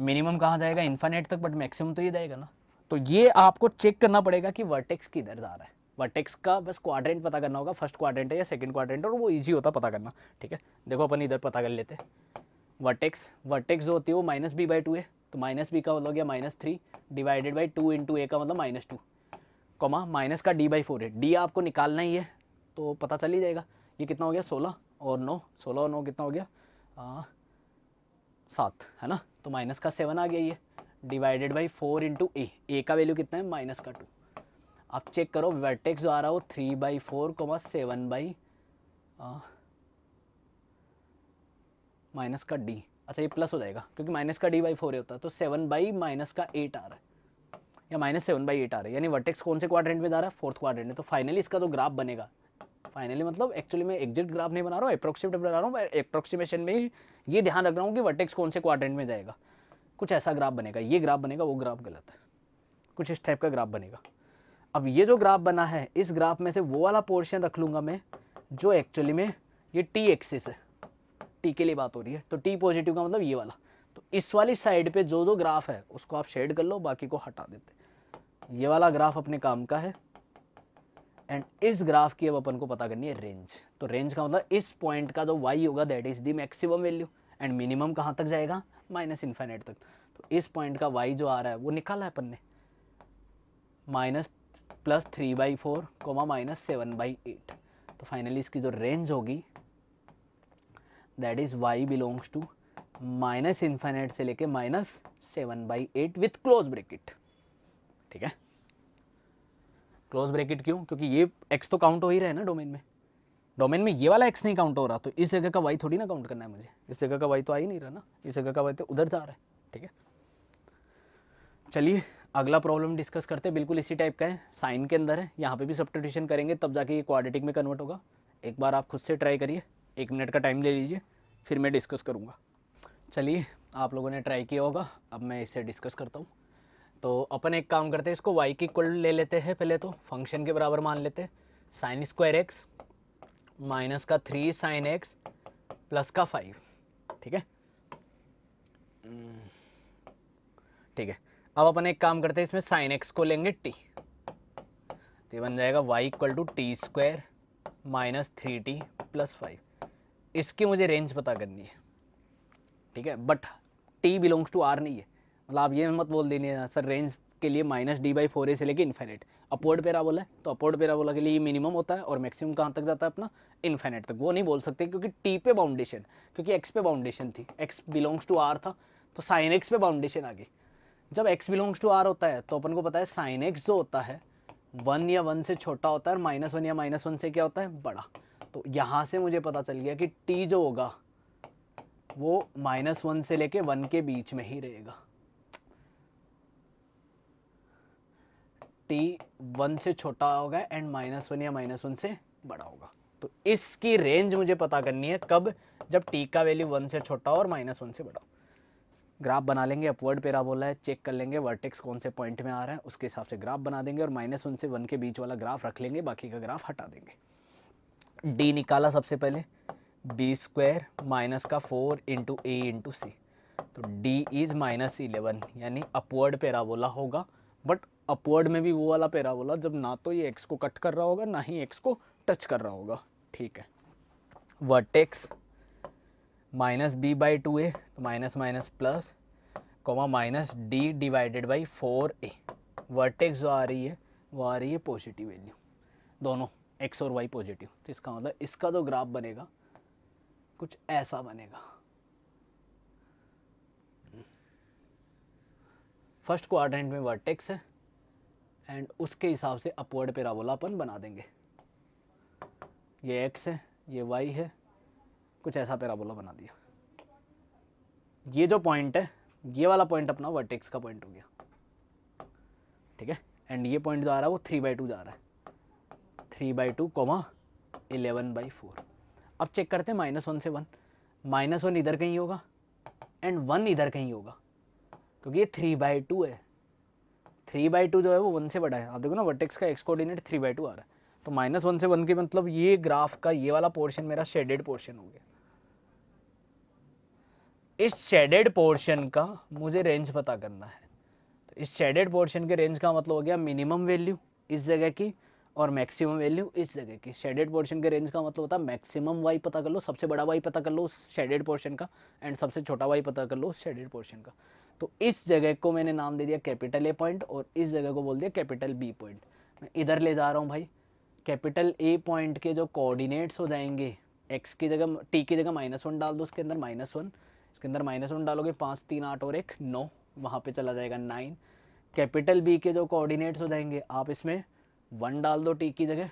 मिनिमम कहाँ जाएगा इन्फानेट तक बट मैक्सिमम तो ये जाएगा ना तो ये आपको चेक करना पड़ेगा कि वर्टेक्स किधर जा रहा है वर्टेक्स का बस क्वाड्रेंट पता करना होगा फर्स्ट क्वाड्रेंट है या सेकंड क्वाड्रेंट और वो इजी होता पता करना ठीक है देखो अपन इधर पता कर लेते हैं वर्टेक्स वर्टेक्स जो होती है वो माइनस बी बाई टू है तो माइनस बी का मतलब हो गया minus three divided by two into a का मतलब माइनस टू कॉमा माइनस का डी बाई फोर है डी आपको निकालना ही है तो पता चल ही जाएगा ये कितना हो गया सोलह और नौ सोलह और नौ कितना हो गया सात है ना तो माइनस का सेवन आ गया ये divided by four into a a का वैल्यू कितना है माइनस का टू आप चेक करो वर्टेक्स जो आ रहा है वो three by four comma seven by minus का डी अच्छा ये प्लस हो जाएगा क्योंकि माइनस का डी बाई फोर होता है तो सेवन बाई माइनस का एट आ रहा है या माइनस सेवन बाई एट आ रहा है यानी वर्टेक्स कौन से क्वाड्रेंट में जा रहा है फोर्थ क्वाड्रेंट में तो फाइनली इसका जो तो ग्राफ बनेगा फाइनली मतलब एक्चुअली मैं एग्जिट ग्राफ नहीं बना रहा हूँ अप्रोक्सीमेट बना रहा हूँ अप्रोक्सीमेशन में ही ये ध्यान रख रहा हूँ कि वर्टेक्स कौन से क्वाड्रेंट में जाएगा कुछ ऐसा ग्राफ बनेगा ये ग्राफ बनेगा वो ग्राफ गलत है कुछ इस टाइप का ग्राफ बनेगा अब ये जो ग्राफ बना है इस ग्राफ में से वो वाला पोर्शन रख लूँगा मैं जो एक्चुअली में ये टी एक्सिस है टी के लिए बात हो रही है तो टी पॉजिटिव का मतलब ये वाला तो इस वाली साइड पे जो जो ग्राफ है उसको आप शेड कर लो बाकी को हटा देते ये वाला ग्राफ अपने काम का है एंड इस ग्राफ की अब अपन को पता करनी है रेंज तो रेंज का मतलब इस पॉइंट का जो वाई होगा that is the maximum value and minimum कहाँ तक जाएगा माइनस इन्फाइनेट तक तो इस पॉइंट का वाई जो आ रहा है वो निकाला है अपन ने minus plus three by four comma minus seven by eight तो फाइनली इसकी जो रेंज होगी that is y belongs to minus infinite से लेके minus seven by eight with close bracket ठीक है क्लोज ब्रेकिट क्यों क्योंकि ये एक्स तो काउंट हो ही रहा है ना डोमेन में डोमेन में ये वाला एक्स नहीं काउंट हो रहा तो इस जगह का वाई थोड़ी ना काउंट करना है मुझे इस जगह का वाई तो आ ही नहीं रहा ना इस जगह का वाई तो उधर जा रहा है ठीक है चलिए अगला प्रॉब्लम डिस्कस करते हैं बिल्कुल इसी टाइप का है साइन के अंदर है यहाँ पे भी सब्सटीट्यूशन करेंगे तब जाके ये क्वाड्रेटिक में कन्वर्ट होगा एक बार आप खुद से ट्राई करिए एक मिनट का टाइम ले लीजिए फिर मैं डिस्कस करूँगा चलिए आप लोगों ने ट्राई किया होगा अब मैं इसे डिस्कस करता हूँ तो अपन एक काम करते हैं इसको वाई की इक्वल ले लेते हैं पहले तो फंक्शन के बराबर मान लेते हैं साइन स्क्वायर एक्स माइनस का थ्री साइन एक्स प्लस का फाइव ठीक है हम्म, ठीक है अब अपन एक काम करते हैं इसमें साइन एक्स को लेंगे टी तो ये बन जाएगा y equal to t square minus three t plus five इसकी मुझे रेंज पता करनी है ठीक है but t belongs to R नहीं है मतलब आप ये मत बोल देनी है सर रेंज के लिए minus d by four a से लेके इन्फाइनेट अपवर्ड पेराबोला है तो अपवर्ड पेराबोला के लिए मिनिमम होता है और मैक्सिमम कहाँ तक जाता है अपना इन्फाइनेट तक वो नहीं बोल सकते क्योंकि टी पे बाउंडेशन क्योंकि एक्स पे बाउंडेशन थी एक्स बिलोंग्स टू आर था तो साइन एक्स पे बाउंडेशन आ गई जब एक्स बिलोंग्स टू आर होता है तो अपन को पता है साइन एक्स जो होता है वन या वन से छोटा होता है और माइनस वन या माइनस वन से क्या होता है बड़ा तो यहाँ से मुझे पता चल गया कि टी जो होगा वो माइनस वन से लेके वन के बीच में ही रहेगा टी वन से छोटा होगा एंड माइनस वन या माइनस वन से बड़ा होगा तो इसकी रेंज मुझे पता करनी है कब जब टी का वैल्यू वन से छोटा और माइनस वन से बड़ा ग्राफ बना लेंगे अपवर्ड पे बोला है चेक कर लेंगे वर्टेक्स कौन से पॉइंट में आ रहा है उसके हिसाब से ग्राफ बना देंगे और माइनस वन से वन के बीच वाला ग्राफ रख लेंगे बाकी का ग्राफ हटा देंगे डी निकाला सबसे पहले बी स्क्वायर माइनस का four into a into c तो डी इज माइनस इलेवन यानी अपवर्ड पेराबोला होगा बट अपवर्ड में भी वो वाला पेराबोला जब ना तो ये एक्स को कट कर रहा होगा ना ही एक्स को टच कर रहा होगा ठीक है vertex minus b by two ए तो minus minus plus comma minus d divided by four a vertex जो आ रही है वो आ रही है पॉजिटिव वैल्यू दोनों एक्स और वाई पॉजिटिव तो इसका मतलब इसका जो ग्राफ बनेगा कुछ ऐसा बनेगा फर्स्ट क्वाड्रेंट में वर्टेक्स है एंड उसके हिसाब से अपवर्ड पेराबोला अपन बना देंगे ये एक्स है ये वाई है कुछ ऐसा पैराबोला बना दिया ये जो पॉइंट है ये वाला पॉइंट अपना वर्टेक्स का पॉइंट हो गया ठीक है एंड ये पॉइंट जो आ रहा है वो थ्री बाई टू जा रहा है three by two comma eleven by four अब चेक करते हैं माइनस वन से वन माइनस वन इधर कहीं होगा एंड वन इधर कहीं होगा क्योंकि ये थ्री बाई टू है थ्री बाई टू जो है वो वन से बड़ा है आप देखो ना वर्टेक्स का x coordinate three by two आ रहा है तो माइनस वन से वन के मतलब ये ग्राफ का ये वाला पोर्शन मेरा शेडेड पोर्शन हो गया इस शेडेड पोर्शन का मुझे रेंज पता करना है तो इस शेडेड पोर्शन के रेंज का मतलब हो गया मिनिमम वैल्यू इस जगह की और मैक्सिमम वैल्यू इस जगह की शेडेड पोर्शन के रेंज का मतलब होता है मैक्सिमम वाई पता कर लो सबसे बड़ा वाई पता कर लो उस शेडेड पोर्शन का एंड सबसे छोटा वाई पता कर लो उस शेडेड पोर्शन का तो इस जगह को मैंने नाम दे दिया कैपिटल ए पॉइंट और इस जगह को बोल दिया कैपिटल बी पॉइंट मैं इधर ले जा रहा हूँ भाई कैपिटल ए पॉइंट के जो कोऑर्डिनेट्स हो जाएंगे एक्स की जगह टी की जगह माइनस वन डाल दो उसके अंदर माइनस वन उसके अंदर माइनस वन डालोगे पाँच तीन आठ और एक नौ वहाँ पे चला जाएगा नाइन कैपिटल बी के जो कोऑर्डिनेट्स हो जाएंगे आप इसमें वन डाल दो टी की जगह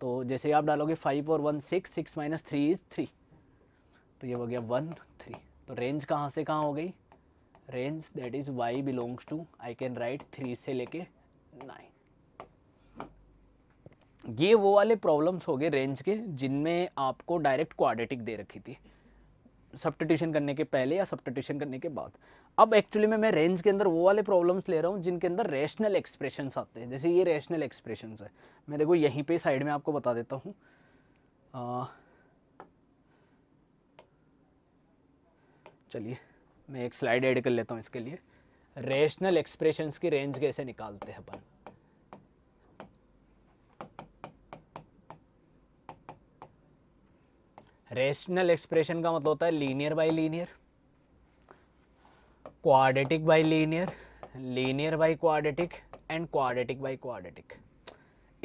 तो जैसे आप डालोगे फाइव और one six six minus three is three तो ये हो गया वन थ्री तो रेंज कहाँ से कहाँ हो गई range that is y belongs to I can write three से लेके नाइन ये वो वाले प्रॉब्लम्स हो गए रेंज के जिनमें आपको डायरेक्ट क्वाड्रेटिक दे रखी थी सब्सटीट्यूशन करने के पहले या सब्सटीट्यूशन करने के बाद अब एक्चुअली में मैं रेंज के अंदर वो वाले प्रॉब्लम्स ले रहा हूँ जिनके अंदर रेशनल एक्सप्रेशन आते हैं जैसे ये रेशनल एक्सप्रेशन है मैं देखो यहीं पे साइड में आपको बता देता हूँ चलिए मैं एक स्लाइड ऐड कर लेता हूँ इसके लिए रेशनल एक्सप्रेशन की रेंज कैसे निकालते हैं अपन रेशनल एक्सप्रेशन का मतलब होता है linear by linear quadratic by linear linear by quadratic and quadratic by quadratic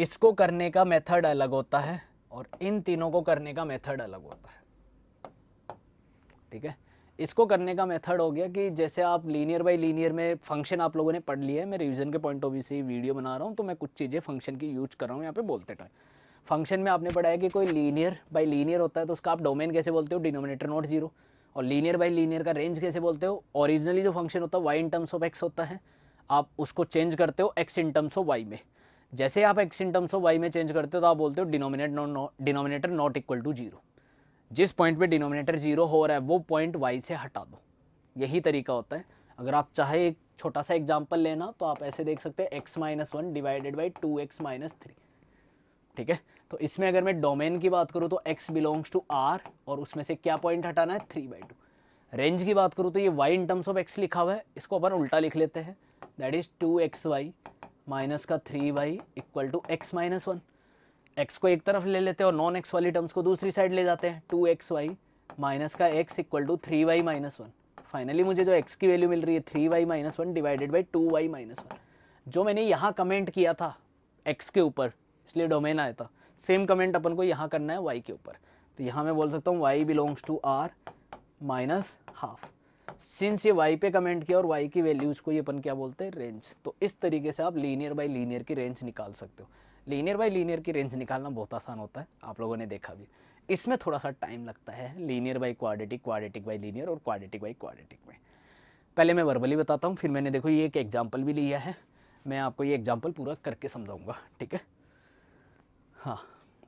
इसको करने का मेथड अलग होता है और इन तीनों को करने का मेथड अलग होता है ठीक है इसको करने का मेथड हो गया कि जैसे आप लीनियर बाई लीनियर में फंक्शन आप लोगों ने पढ़ लिया है मैं रिवीजन के पॉइंट ऑफ व्यू से वीडियो बना रहा हूँ तो मैं कुछ चीज़ें फंक्शन की यूज कर रहा हूँ यहाँ पे बोलते टाइम फंक्शन में आपने पढ़ा है कि कोई लीनियर बाई लीनियर होता है तो उसका आप डोमेन कैसे बोलते हो डिनोमिनेटर नॉट जीरो और लीनियर बाई लीनियर का रेंज कैसे बोलते हो ओरिजिनली जो फंक्शन होता है y in terms of x होता है आप उसको चेंज करते हो x in terms of y में जैसे आप x in terms of y में चेंज करते हो तो आप बोलते हो denominate denominator not equal to zero जिस पॉइंट पे डिनोमिनेटर जीरो हो रहा है वो पॉइंट वाई से हटा दो यही तरीका होता है अगर आप चाहे एक छोटा सा एग्जाम्पल लेना तो आप ऐसे देख सकते हैं x minus one divided by two x minus three ठीक है तो इसमें अगर मैं डोमेन की बात करूँ तो एक्स बिलोंग्स टू आर और उसमें से क्या पॉइंट हटाना है थ्री बाई टू रेंज की बात करूँ तो ये y in terms of x लिखा हुआ है इसको अपन उल्टा लिख लेते हैं that is two x y minus का three y equal to x minus one x को एक तरफ ले लेते हैं और नॉन एक्स वाली टर्म्स को दूसरी साइड ले जाते हैं टू एक्स वाई माइनस का x equal to three y minus one finally मुझे जो एक्स की वैल्यू मिल रही है three y minus one divided by two y minus one जो मैंने यहाँ कमेंट किया था एक्स के ऊपर इसलिए डोमेन आया था सेम कमेंट अपन को यहाँ करना है वाई के ऊपर तो यहाँ मैं बोल सकता हूँ y belongs to R minus half since ये वाई पे कमेंट किया और वाई की वैल्यूज़ को ये अपन क्या बोलते हैं रेंज तो इस तरीके से आप लीनियर बाई लीनियर की रेंज निकाल सकते हो लीनियर बाई लीनियर की रेंज निकालना बहुत आसान होता है आप लोगों ने देखा भी इसमें थोड़ा सा टाइम लगता है linear by quadratic quadratic by linear और क्वाडिटिक बाई क्वाडिटिक में पहले मैं वर्बली बताता हूँ फिर मैंने देखो ये एक एग्जाम्पल भी लिया है मैं आपको ये एग्जाम्पल पूरा करके समझाऊंगा ठीक है हाँ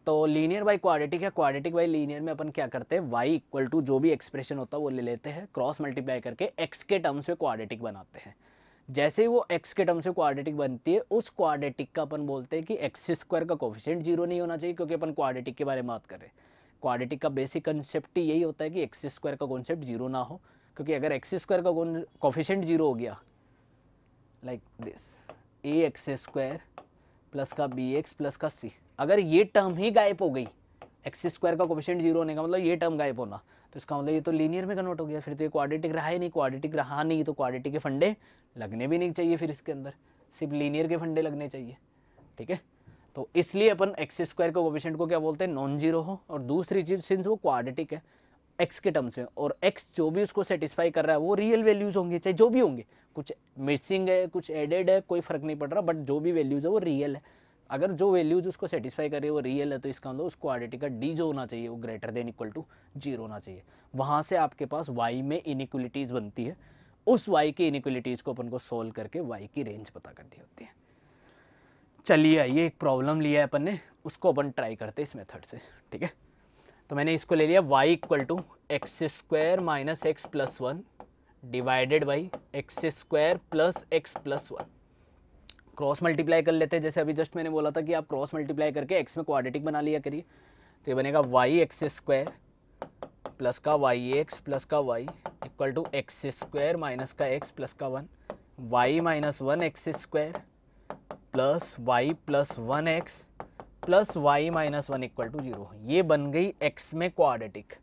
तो लीनियर बाई क्वाडिटिक है क्वाडिटिक बाई लीनियर में अपन क्या करते हैं वाई इक्वल टू जो भी एक्सप्रेशन होता है वो ले लेते हैं क्रॉस मल्टीप्लाई करके एक्स के टर्म्स में क्वाडिटिक बनाते हैं जैसे ही वो एक्स के टर्म से क्वाडिटिक बनती है उस क्वाडिटिक का अपन बोलते हैं कि एक्स स्क्वायर का कोफिशेंट जीरो नहीं होना चाहिए क्योंकि अपन क्वाडिटिक के बारे में बात करें क्वाडिटिक का बेसिक कंसेप्ट ही यही होता है कि एक्स स्क्वायर का कॉन्सेप्ट जीरो ना हो क्योंकि अगर एक्स स्क्वायर का कोफिशेंट जीरो हो गया like this A x square plus का बी एक्स प्लस का सी अगर ये टर्म ही गायब हो गई एक्स स्क्वायर का कोफिशियंट जीरो होने का मतलब ये टर्म गायब होना तो इसका मतलब ये तो लीनियर में कन्वर्ट हो गया फिर तो ये क्वाड्रेटिक रहा ही नहीं क्वाड्रेटिक रहा नहीं तो क्वाड्रेटिक के फंडे लगने भी नहीं चाहिए फिर इसके अंदर सिर्फ लीनियर के फंडे लगने चाहिए ठीक है तो इसलिए अपन एक्स स्क्वायर के कोफिशियंट को क्या बोलते हैं नॉन जीरो हो और दूसरी चीज़ सिंस वो क्वाड्रेटिक है एक्स के टर्म्स में और एक्स जो भी उसको सेटिस्फाई कर रहा है वो रियल वैल्यूज़ होंगे चाहे जो भी होंगे कुछ मिसिंग है कुछ एडेड है कोई फर्क नहीं पड़ रहा बट जो भी वैल्यूज़ है वो रियल है अगर जो वैल्यूज उसको सेटिस्फाई करे वो रियल है तो इसका मतलब उसको आर का डी जो होना चाहिए वो greater than equal to zero होना चाहिए वहाँ से आपके पास वाई में इनिक्वलिटीज़ बनती है उस वाई की इनिक्वलिटीज़ को अपन को सोल्व करके वाई की रेंज पता करनी होती है चलिए ये एक प्रॉब्लम लिया है अपन ने उसको अपन ट्राई करते इस मेथड से ठीक है तो मैंने इसको ले लिया y equal to x square minus x plus one divided by x square plus x plus one cross multiply कर लेते हैं जैसे अभी जस्ट मैंने बोला था कि आप क्रॉस मल्टीप्लाई करके एक्स में क्वाड्रेटिक बना लिया करिए तो ये बनेगा वाई एक्स स्क्वायर प्लस का वाई एक्स प्लस का y equal to x square minus का एक्स प्लस का one y minus one x square plus y plus one x plus y minus one equal to zero ये बन गई x में quadratic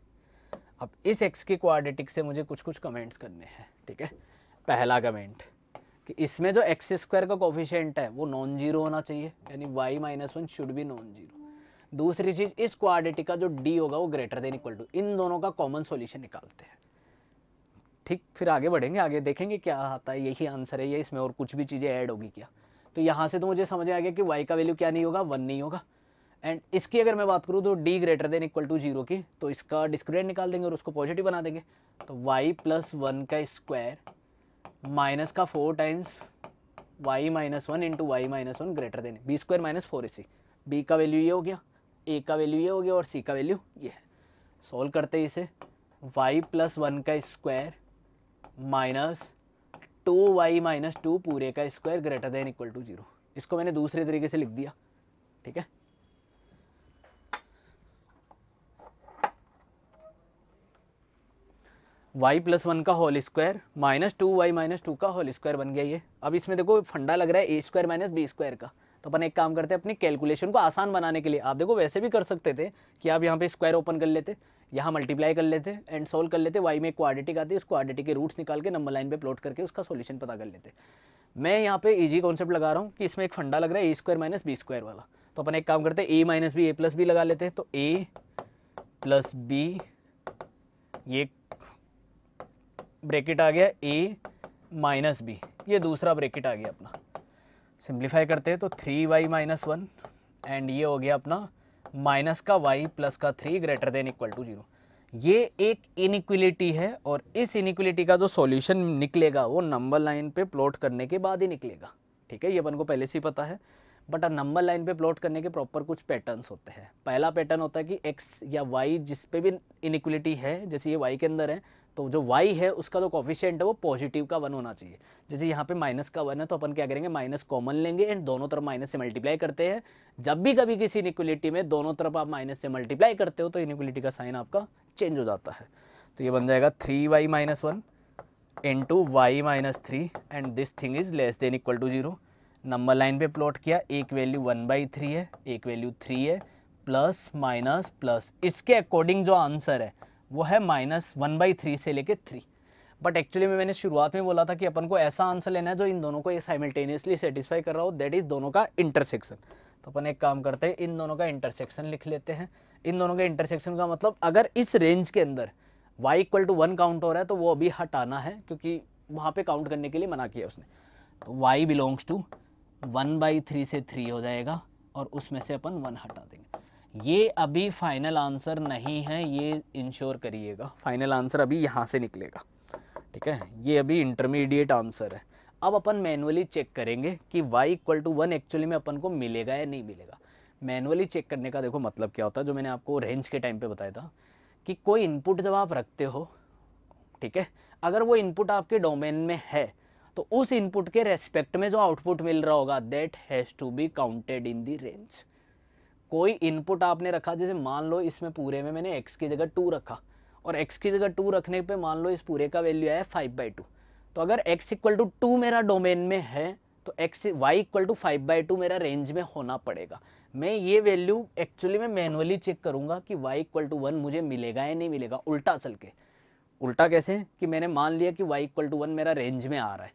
अब इस x के क्वाड्रेटिक से मुझे कुछ कुछ कमेंट्स करने हैं ठीक है पहला कमेंट कि इसमें जो एक्स स्क्वायर का कोफिशेंट है वो नॉन जीरो होना चाहिए यानी वाई माइनस वन शुड भी नॉन जीरो दूसरी चीज इस क्वाडिटी का जो डी होगा वो ग्रेटर देन इक्वल टू इन दोनों का कॉमन सोल्यूशन निकालते हैं ठीक फिर आगे बढ़ेंगे आगे देखेंगे क्या आता है यही आंसर है ये इसमें और कुछ भी चीज़ें ऐड होगी क्या तो यहाँ से तो मुझे समझ आ गया कि वाई का वैल्यू क्या नहीं होगा वन नहीं होगा एंड इसकी अगर मैं बात करूँ तो D greater than equal to zero की तो इसका डिस्क्रिडेंट निकाल देंगे और उसको पॉजिटिव बना देंगे तो वाई प्लस वन का स्क्वायर माइनस का four times y minus one into y minus one greater than b square minus four a c b का वैल्यू ये हो गया ए का वैल्यू ये हो गया और सी का वैल्यू ये है सॉल्व करते हैं इसे वाई प्लस वन का square minus two y minus two पूरे का square greater than equal to zero इसको मैंने दूसरे तरीके से लिख दिया ठीक है वाई प्लस वन का whole square minus two y minus two का होल स्क्वायर बन गया ये अब इसमें देखो फंडा लग रहा है a square minus b square का तो अपन एक काम करते हैं अपनी कैलकुलेशन को आसान बनाने के लिए आप देखो वैसे भी कर सकते थे कि आप यहाँ पे स्क्वायर ओपन कर लेते यहाँ मल्टीप्लाई कर लेते एंड सोल्व कर लेते वाई में एक क्वाडिटिक आती है उस क्वाडिटी के रूट्स निकाल के नंबर लाइन पे प्लॉट करके उसका सोल्यूशन पता कर लेते मैं यहाँ पे ईजी कॉन्सेप्ट लगा रहा हूँ कि इसमें एक फंडा लग रहा है a square minus b square वाला तो अपन एक काम करते हैं a minus b a plus b लगा लेते हैं तो ए प्लस बी ये ब्रेकेट आ गया ए माइनस बी ये दूसरा ब्रेकेट आ गया अपना सिंप्लीफाई करते हैं तो three y minus one and ये हो गया अपना माइनस का वाई प्लस का three greater than equal to zero ये एक इनिक्वलिटी है और इस इनिक्वलिटी का जो सॉल्यूशन निकलेगा वो नंबर लाइन पे प्लॉट करने के बाद ही निकलेगा ठीक है ये अपन को पहले से ही पता है बट नंबर लाइन पे प्लॉट करने के प्रॉपर कुछ पैटर्न्स होते हैं पहला पैटर्न होता है कि एक्स या वाई जिस पे भी इनिक्वलिटी है जैसे ये वाई के अंदर है तो जो वाई है उसका जो कॉफिशियंट है वो पॉजिटिव का वन होना चाहिए जैसे यहाँ पे माइनस का वन है तो अपन क्या करेंगे माइनस कॉमन लेंगे एंड दोनों तरफ माइनस से मल्टीप्लाई करते हैं जब भी कभी किसी इनिक्वलिटी में दोनों तरफ आप माइनस से मल्टीप्लाई करते हो तो इनिक्वलिटी का साइन आपका चेंज हो जाता है तो ये बन जाएगा three y minus one into y minus three and this thing is less than equal to zero number line पे प्लॉट किया एक वैल्यू वन बाई थ्री है एक वैल्यू थ्री है प्लस माइनस प्लस इसके अकॉर्डिंग जो answer है वो है माइनस वन बाई थ्री से लेके थ्री बट एक्चुअली में मैंने शुरुआत में बोला था कि अपन को ऐसा आंसर लेना है जो इन दोनों को साइमल्टेनियसली सेटिस्फाई कर रहा हो दैट इज़ दोनों का इंटरसेक्शन तो अपन एक काम करते हैं इन दोनों का इंटरसेक्शन लिख लेते हैं इन दोनों के इंटरसेक्शन का मतलब अगर इस रेंज के अंदर y equal to one count हो रहा है तो वो अभी हटाना है क्योंकि वहाँ पे काउंट करने के लिए मना किया उसने तो y belongs to one by three से थ्री हो जाएगा और उसमें से अपन वन हटा देंगे ये अभी फाइनल आंसर नहीं है ये इंश्योर करिएगा फाइनल आंसर अभी यहाँ से निकलेगा ठीक है ये अभी इंटरमीडिएट आंसर है अब अपन मैनुअली चेक करेंगे कि y equal to one actually में अपन को मिलेगा या नहीं मिलेगा मैनुअली चेक करने का देखो मतलब क्या होता है जो मैंने आपको रेंज के टाइम पे बताया था कि कोई इनपुट जब आप रखते हो ठीक है अगर वो इनपुट आपके डोमेन में है तो उस इनपुट के रेस्पेक्ट में जो आउटपुट मिल रहा होगा that has to be counted in the range कोई इनपुट आपने रखा जैसे मान लो इसमें पूरे में मैंने एक्स की जगह टू रखा और एक्स की जगह टू रखने पर मान लो इस पूरे का वैल्यू आया फाइव बाई टू तो अगर एक्स इक्वल टू टू मेरा डोमेन में है तो x y equal to five by two मेरा रेंज में होना पड़ेगा मैं ये वैल्यू एक्चुअली मैं मैनुअली चेक करूँगा कि वाई इक्वल टू वन मुझे मिलेगा या नहीं मिलेगा उल्टा चल के उल्टा कैसे कि मैंने मान लिया कि वाई इक्वल टू वन मेरा रेंज में आ रहा है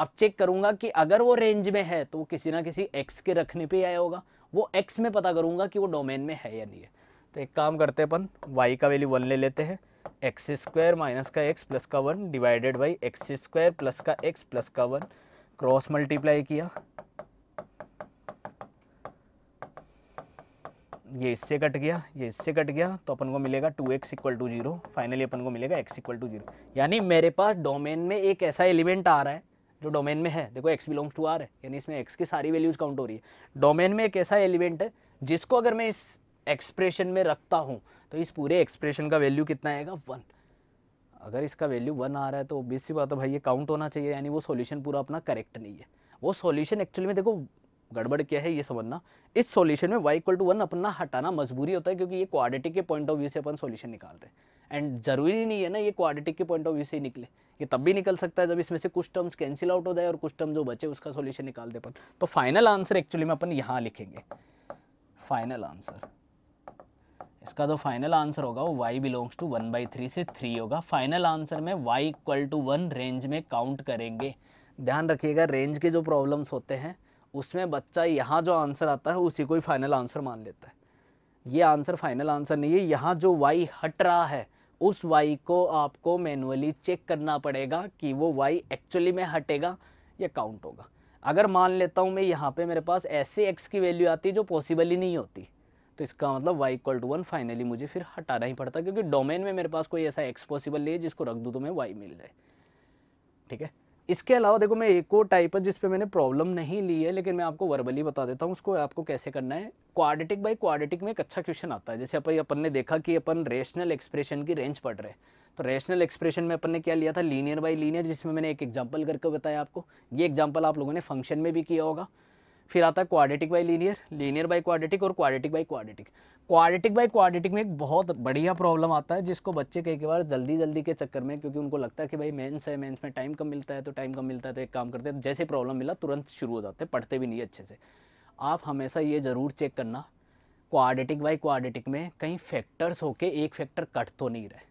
अब चेक करूंगा कि अगर वो रेंज में है तो वो किसी ना किसी एक्स के रखने पर आया होगा वो एक्स में पता करूँगा कि वो डोमेन में है या नहीं है तो एक काम करते हैं अपन वाई का वैल्यू वन ले लेते हैं एक्स स्क्वायर माइनस का एक्स प्लस का one divided by x square plus का एक्स प्लस का वन क्रॉस मल्टीप्लाई किया ये इससे कट गया ये इससे कट गया तो अपन को मिलेगा two x equal to zero finally अपन को मिलेगा एक्स इक्वल टू जीरो यानी मेरे पास डोमेन में एक ऐसा एलिमेंट आ रहा है जो तो डोमेन में है देखो एक्स बिलोंग्स टू आर है यानी इसमें एक्स की सारी वैल्यूज़ काउंट हो रही है डोमेन में एक ऐसा एलिमेंट है जिसको अगर मैं इस एक्सप्रेशन में रखता हूँ तो इस पूरे एक्सप्रेशन का वैल्यू कितना आएगा वन अगर इसका वैल्यू वन आ रहा है तो बीस सी बात है भाई ये काउंट होना चाहिए यानी वो सोल्यूशन पूरा अपना करेक्ट नहीं है वो सोल्यूशन एक्चुअली में देखो गड़बड़ क्या है ये समझना इस सोल्यूशन में वाई इक्वल टू वन अपना हटाना मजबूरी होता है क्योंकि ये क्वाडिटी के पॉइंट ऑफ व्यू से अपन सोल्यूशन निकाल रहे हैं एंड ज़रूरी नहीं है ना ये क्वाडिटी के पॉइंट ऑफ व्यू से ही निकले ये तब भी निकल सकता है जब इसमें से कुछ टर्म्स कैंसिल आउट हो जाए और कुछ टर्म जो बचे उसका सोल्यूशन निकाल दे अपन तो फाइनल आंसर एक्चुअली में अपन यहाँ लिखेंगे फाइनल आंसर इसका जो फाइनल आंसर होगा वो y belongs to one by three से थ्री होगा फाइनल आंसर में y equal to one range में काउंट करेंगे ध्यान रखिएगा रेंज के जो प्रॉब्लम्स होते हैं उसमें बच्चा यहाँ जो आंसर आता है उसी को ही फाइनल आंसर मान लेता है ये आंसर फाइनल आंसर नहीं है यहाँ जो वाई हट रहा है उस वाई को आपको मैनुअली चेक करना पड़ेगा कि वो वाई एक्चुअली में हटेगा या काउंट होगा अगर मान लेता हूँ मैं यहाँ पे मेरे पास ऐसे एक्स की वैल्यू आती है जो पॉसिबल ही नहीं होती तो इसका मतलब y equal to one finally मुझे फिर हटाना ही पड़ता क्योंकि डोमेन में मेरे पास कोई ऐसा एक्स पॉसिबल नहीं है जिसको रख दूँ तो मैं वाई मिल जाए ठीक है इसके अलावा देखो मैं एक और टाइप है जिसपे मैंने प्रॉब्लम नहीं ली है लेकिन मैं आपको वर्बली बता देता हूँ उसको आपको कैसे करना है क्वाडिटिक बाई क्वाडिटिक में एक अच्छा क्वेश्चन आता है जैसे अपन अपन ने देखा कि अपन रेशनल एक्सप्रेशन की रेंज पढ़ रहे तो रेशनल एक्सप्रेशन में अपन ने क्या लिया था लीनियर बाई लीनियर जिसमें मैंने एक एग्जाम्पल करके बताया आपको ये एग्जाम्पल आप लोगों ने फंक्शन में भी किया होगा फिर आता है quadratic by linear linear by quadratic और quadratic by quadratic quadratic by quadratic में एक बहुत बढ़िया प्रॉब्लम आता है जिसको बच्चे कई बार जल्दी जल्दी के चक्कर में क्योंकि उनको लगता है कि भाई मेंस है मेंस में टाइम कम मिलता है तो टाइम कम मिलता है तो एक काम करते हैं जैसे प्रॉब्लम मिला तुरंत शुरू हो जाते हैं पढ़ते भी नहीं अच्छे से आप हमेशा ये ज़रूर चेक करना क्वाड्रेटिक बाई क्वाड्रेटिक में कहीं फैक्टर्स होके एक फैक्टर कट तो नहीं रहे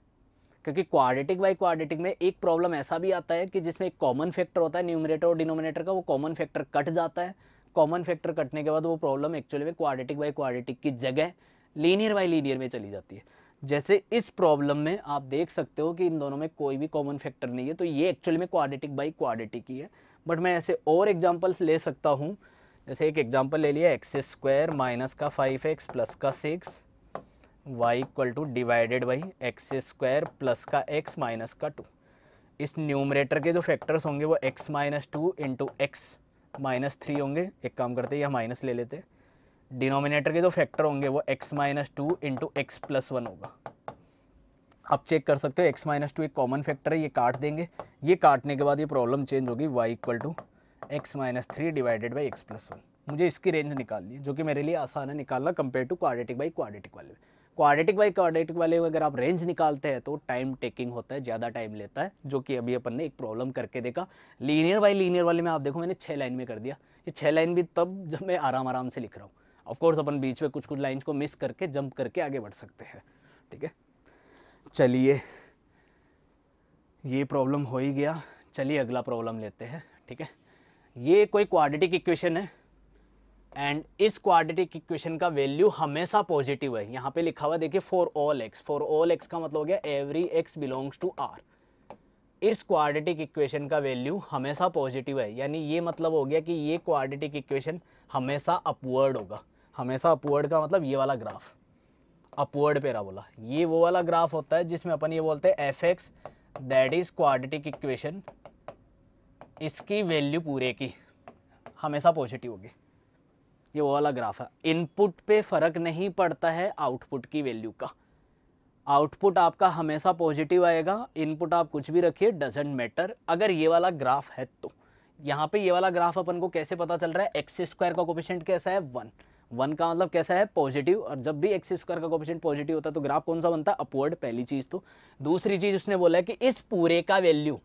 क्योंकि क्वाड्रेटिक बाई क्वाड्रेटिक में एक प्रॉब्लम ऐसा भी आता है कि जिसमें एक कॉमन फैक्टर होता है न्यूमिनेटर और डिनोमिनेटर का वो कॉमन फैक्टर कट जाता है कॉमन फैक्टर कटने के बाद वो प्रॉब्लम एक्चुअली में क्वाड्रेटिक बाई क्वाड्रेटिक की जगह लीनियर बाई लीनियर में चली जाती है जैसे इस प्रॉब्लम में आप देख सकते हो कि इन दोनों में कोई भी कॉमन फैक्टर नहीं है तो ये एक्चुअली में क्वाडिटिक बाई क्वाडिटिक ही है बट मैं ऐसे और एग्जाम्पल्स ले सकता हूँ जैसे एक एग्जाम्पल ले लिया एक्स स्क्वायर माइनस का फाइव एक्स प्लस का six y equal to divided by x square plus का एक्स माइनस का टू इस न्यूमरेटर के जो फैक्टर्स होंगे वो x minus two into x minus three होंगे एक काम करते हैं या माइनस ले लेते हैं डिनोमिनेटर के जो फैक्टर होंगे वो x minus two into x plus one होगा आप चेक कर सकते हो एक्स माइनस टू एक कॉमन फैक्टर है ये काट देंगे ये काटने के बाद ये प्रॉब्लम चेंज होगी y equal to x minus three divided by x plus one मुझे इसकी रेंज निकालनी है जो कि मेरे लिए आसान है निकालना compare to quadratic by quadratic वाले क्वाड्रेटिक बाई क्वाड्रेटिक वाले अगर आप रेंज निकालते हैं तो टाइम टेकिंग होता है ज़्यादा टाइम लेता है जो कि अभी अपन ने एक प्रॉब्लम करके देखा लीनियर बाई लीनियर वाले में आप देखो मैंने छः लाइन में कर दिया ये छः लाइन भी तब जब मैं आराम आराम से लिख रहा हूँ ऑफकोर्स अपन बीच में कुछ कुछ लाइन्स को मिस करके जंप करके आगे बढ़ सकते हैं ठीक है चलिए ये प्रॉब्लम हो ही गया चलिए अगला प्रॉब्लम लेते हैं ठीक है ये कोई क्वाड्रेटिक इक्वेशन है एंड इस क्वाड्रेटिक इक्वेशन का वैल्यू हमेशा पॉजिटिव है यहाँ पे लिखा हुआ देखिए for all x for all x का मतलब हो गया every x belongs to R इस क्वाड्रेटिक इक्वेशन का वैल्यू हमेशा पॉजिटिव है यानी ये मतलब हो गया कि ये क्वाड्रेटिक इक्वेशन हमेशा अपवर्ड होगा हमेशा अपवर्ड का मतलब ये वाला ग्राफ अपवर्ड पेराबोला ये वो वाला ग्राफ होता है जिसमें अपन ये बोलते हैं f x that is quadratic equation इसकी वैल्यू पूरे की हमेशा पॉजिटिव होगी ये वो वाला ग्राफ है इनपुट पे फ़र्क नहीं पड़ता है आउटपुट की वैल्यू का आउटपुट आपका हमेशा पॉजिटिव आएगा इनपुट आप कुछ भी रखिए डजेंट मैटर अगर ये वाला ग्राफ है तो यहाँ पे ये वाला ग्राफ अपन को कैसे पता चल रहा है एक्स स्क्वायर का कोपिशेंट कैसा है वन वन का मतलब कैसा है पॉजिटिव और जब भी एक्स स्क्वायर का कोफिशियंट पॉजिटिव होता है तो ग्राफ कौन सा बनता है अपवर्ड पहली चीज़ तो दूसरी चीज़ उसने बोला है कि इस पूरे का वैल्यू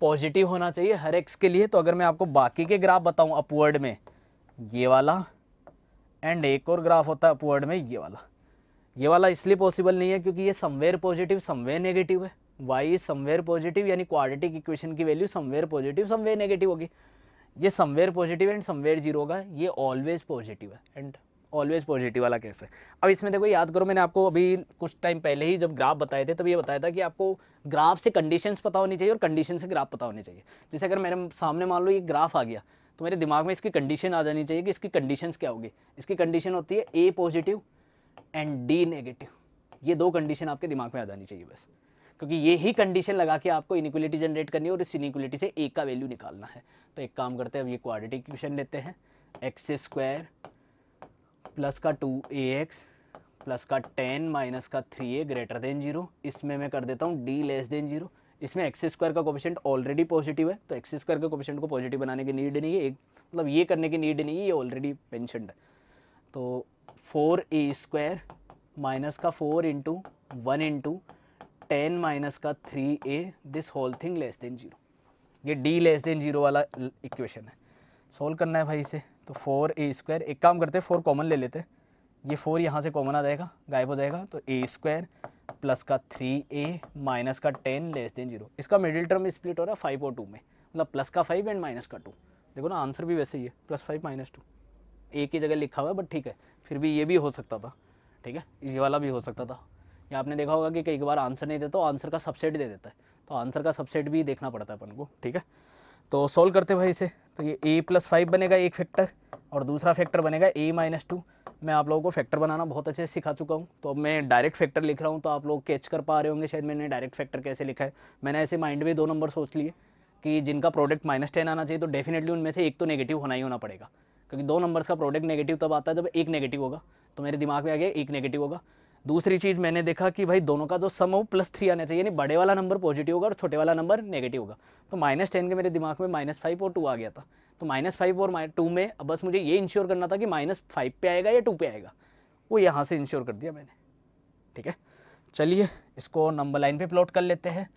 पॉजिटिव होना चाहिए हर एक्स के लिए तो अगर मैं आपको बाकी के ग्राफ बताऊं अपवर्ड में ये वाला एंड एक और ग्राफ होता है अपवर्ड में ये वाला ये वाला इसलिए पॉसिबल नहीं है क्योंकि ये समवेयर पॉजिटिव समवेयर नेगेटिव है वाई समवेयर पॉजिटिव यानी क्वाड्रेटिक इक्वेशन की value somewhere positive somewhere negative होगी ये somewhere positive and somewhere zero होगा ये ऑलवेज पॉजिटिव है एंड ऑलवेज पॉजिटिव वाला कैसे है अब इसमें देखो याद करो मैंने आपको अभी कुछ टाइम पहले ही जब ग्राफ बताए थे तब ये बताया था कि आपको ग्राफ से कंडीशंस पता होनी चाहिए और कंडीशन से ग्राफ पता होनी चाहिए जैसे अगर मेरे सामने मान लो ये ग्राफ आ गया तो मेरे दिमाग में इसकी कंडीशन आ जानी चाहिए कि इसकी कंडीशन क्या होगी इसकी कंडीशन होती है a positive and d negative ये दो कंडीशन आपके दिमाग में आ जानी चाहिए बस क्योंकि ये ही कंडीशन लगा के आपको इनिक्वलिटी जनरेट करनी है और इस इनिक्वलिटी से एक का वैल्यू निकालना है तो एक काम करते हैं अब ये क्वाड्रेटिक इक्वेशन लेते हैं एक्स स्क्वायर प्लस का टू ए एक्स प्लस का टेन माइनस का three a greater than zero इसमें मैं कर देता हूँ डी लेस देन जीरो इसमें एक्स स्क्वायर का कोपिशेंट ऑलरेडी पॉजिटिव है तो एक्स स्क्वायर का कोपिशेंट को पॉजिटिव बनाने की नीड नहीं है एक मतलब ये करने की नीड नहीं है ये ऑलरेडी पेंशन है तो फोर ए स्क्वायर माइनस का four into one into ten minus का three a this whole thing less than zero ये डी लेस देन जीरो वाला इक्वेशन है सोल्व करना है भाई इसे तो फोर ए स्क्वायर एक काम करते हैं फोर कॉमन ले लेते हैं ये फोर यहाँ से कॉमन आ जाएगा गायब हो जाएगा तो ए स्क्वायर प्लस का थ्री ए माइनस का टेन लेस देन जीरो इसका मिडिल टर्म स्प्लिट हो रहा है फाइव और टू में मतलब प्लस का फाइव एंड माइनस का टू देखो ना आंसर भी वैसे ही है plus five minus two a की जगह लिखा हुआ है बट ठीक है फिर भी ये भी हो सकता था ठीक है ये वाला भी हो सकता था या आपने देखा होगा कि कई बार आंसर नहीं देता तो आंसर का सबसेट दे देता है तो आंसर का सबसेट भी देखना पड़ता है अपन को ठीक है तो सोल्व करते भाई इसे तो ये ए प्लस फाइव बनेगा एक फैक्टर और दूसरा फैक्टर बनेगा ए माइनस टू मैं आप लोगों को फैक्टर बनाना बहुत अच्छे से सिखा चुका हूँ तो अब मैं डायरेक्ट फैक्टर लिख रहा हूँ तो आप लोग कैच कर पा रहे होंगे शायद मैंने डायरेक्ट फैक्टर कैसे लिखा है मैंने ऐसे माइंड में दो नंबर सोच लिए कि जिनका प्रोडक्ट माइनस टेन आना चाहिए तो डेफिनेटली उनमें से एक तो नेगेटिव होना ही होना पड़ेगा क्योंकि दो नंबर्स का प्रोडक्ट नेगेटिव तब आता है जब एक नेगेटिव होगा तो मेरे दिमाग में आ गया एक नेगेटिव होगा दूसरी चीज़ मैंने देखा कि भाई दोनों का जो सम हो प्लस थ्री आना चाहिए यानी बड़े वाला नंबर पॉजिटिव होगा और छोटे वाला नंबर नेगेटिव होगा तो माइनस टेन के मेरे दिमाग में माइनस फाइव और टू आ गया था तो माइनस फाइव और टू में अब बस मुझे ये इंश्योर करना था कि माइनस फाइव पे आएगा या टू पे आएगा वो यहाँ से इंश्योर कर दिया मैंने ठीक है चलिए इसको नंबर लाइन पे प्लॉट कर लेते हैं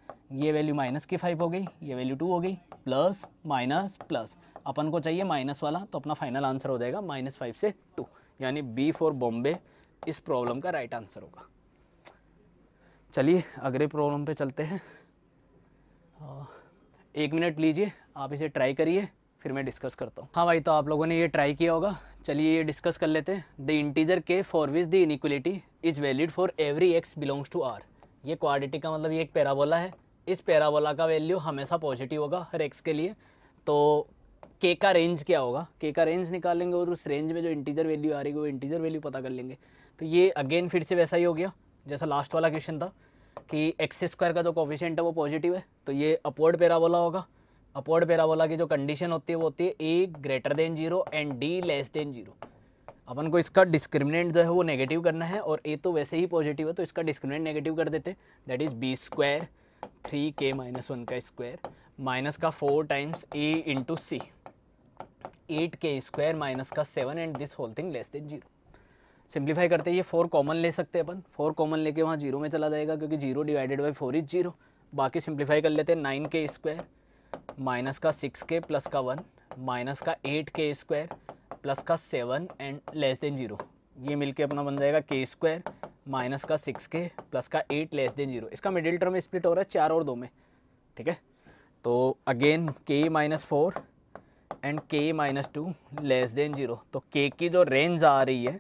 ये वैल्यू माइनस की फाइव हो गई ये वैल्यू टू हो गई प्लस माइनस प्लस अपन को चाहिए माइनस वाला तो अपना फाइनल आंसर हो जाएगा माइनस फाइव से टू यानी बी फॉर बॉम्बे इस प्रॉब्लम का राइट आंसर होगा चलिए अगले प्रॉब्लम पे चलते हैं एक मिनट लीजिए आप इसे ट्राई करिए फिर मैं डिस्कस करता हूँ हाँ भाई तो आप लोगों ने ये ट्राई किया होगा चलिए ये डिस्कस कर लेते हैं the integer k for which the inequality is valid for every x belongs to R ये क्वाडिटी का मतलब ये एक पैराबोला है इस पैराबोला का वैल्यू हमेशा पॉजिटिव होगा हर एक्स के लिए तो के का रेंज क्या होगा के का रेंज निकालेंगे और उस रेंज में जो इंटीजर वैल्यू आ रही है वो इंटीजर वैल्यू पता कर लेंगे तो ये अगेन फिर से वैसा ही हो गया जैसा लास्ट वाला क्वेश्चन था कि एक्स स्क्वायर का जो कोफिशेंट है वो पॉजिटिव है तो ये अपवर्ड पेराबोला होगा अपवर्ड पेराबोला की जो कंडीशन होती है वो होती है a greater than zero and d less than zero अपन को इसका डिस्क्रिमिनेंट जो है वो नेगेटिव करना है और ए तो वैसे ही पॉजिटिव है तो इसका डिस्क्रिमिनेंट नेगेटिव कर देते that is b square three k minus one का स्क्वायर माइनस का four times a into c eight k square minus का seven and this whole thing less than zero simplify करते ये फोर कॉमन ले सकते हैं अपन फोर कॉमन लेके वहाँ जीरो में चला जाएगा क्योंकि zero divided by four is zero बाकी सिंप्लीफाई कर लेते हैं नाइन के स्क्वायर माइनस का सिक्स के प्लस का वन माइनस का एट के स्क्वायर प्लस का seven and less than zero ये मिलके अपना बन जाएगा के स्क्वायर माइनस का सिक्स के प्लस का एट लेस देन जीरो इसका मिडिल टर्म स्प्लिट हो रहा है चार और दो में ठीक है तो again k minus four and k minus two less than zero तो के की जो रेंज आ रही है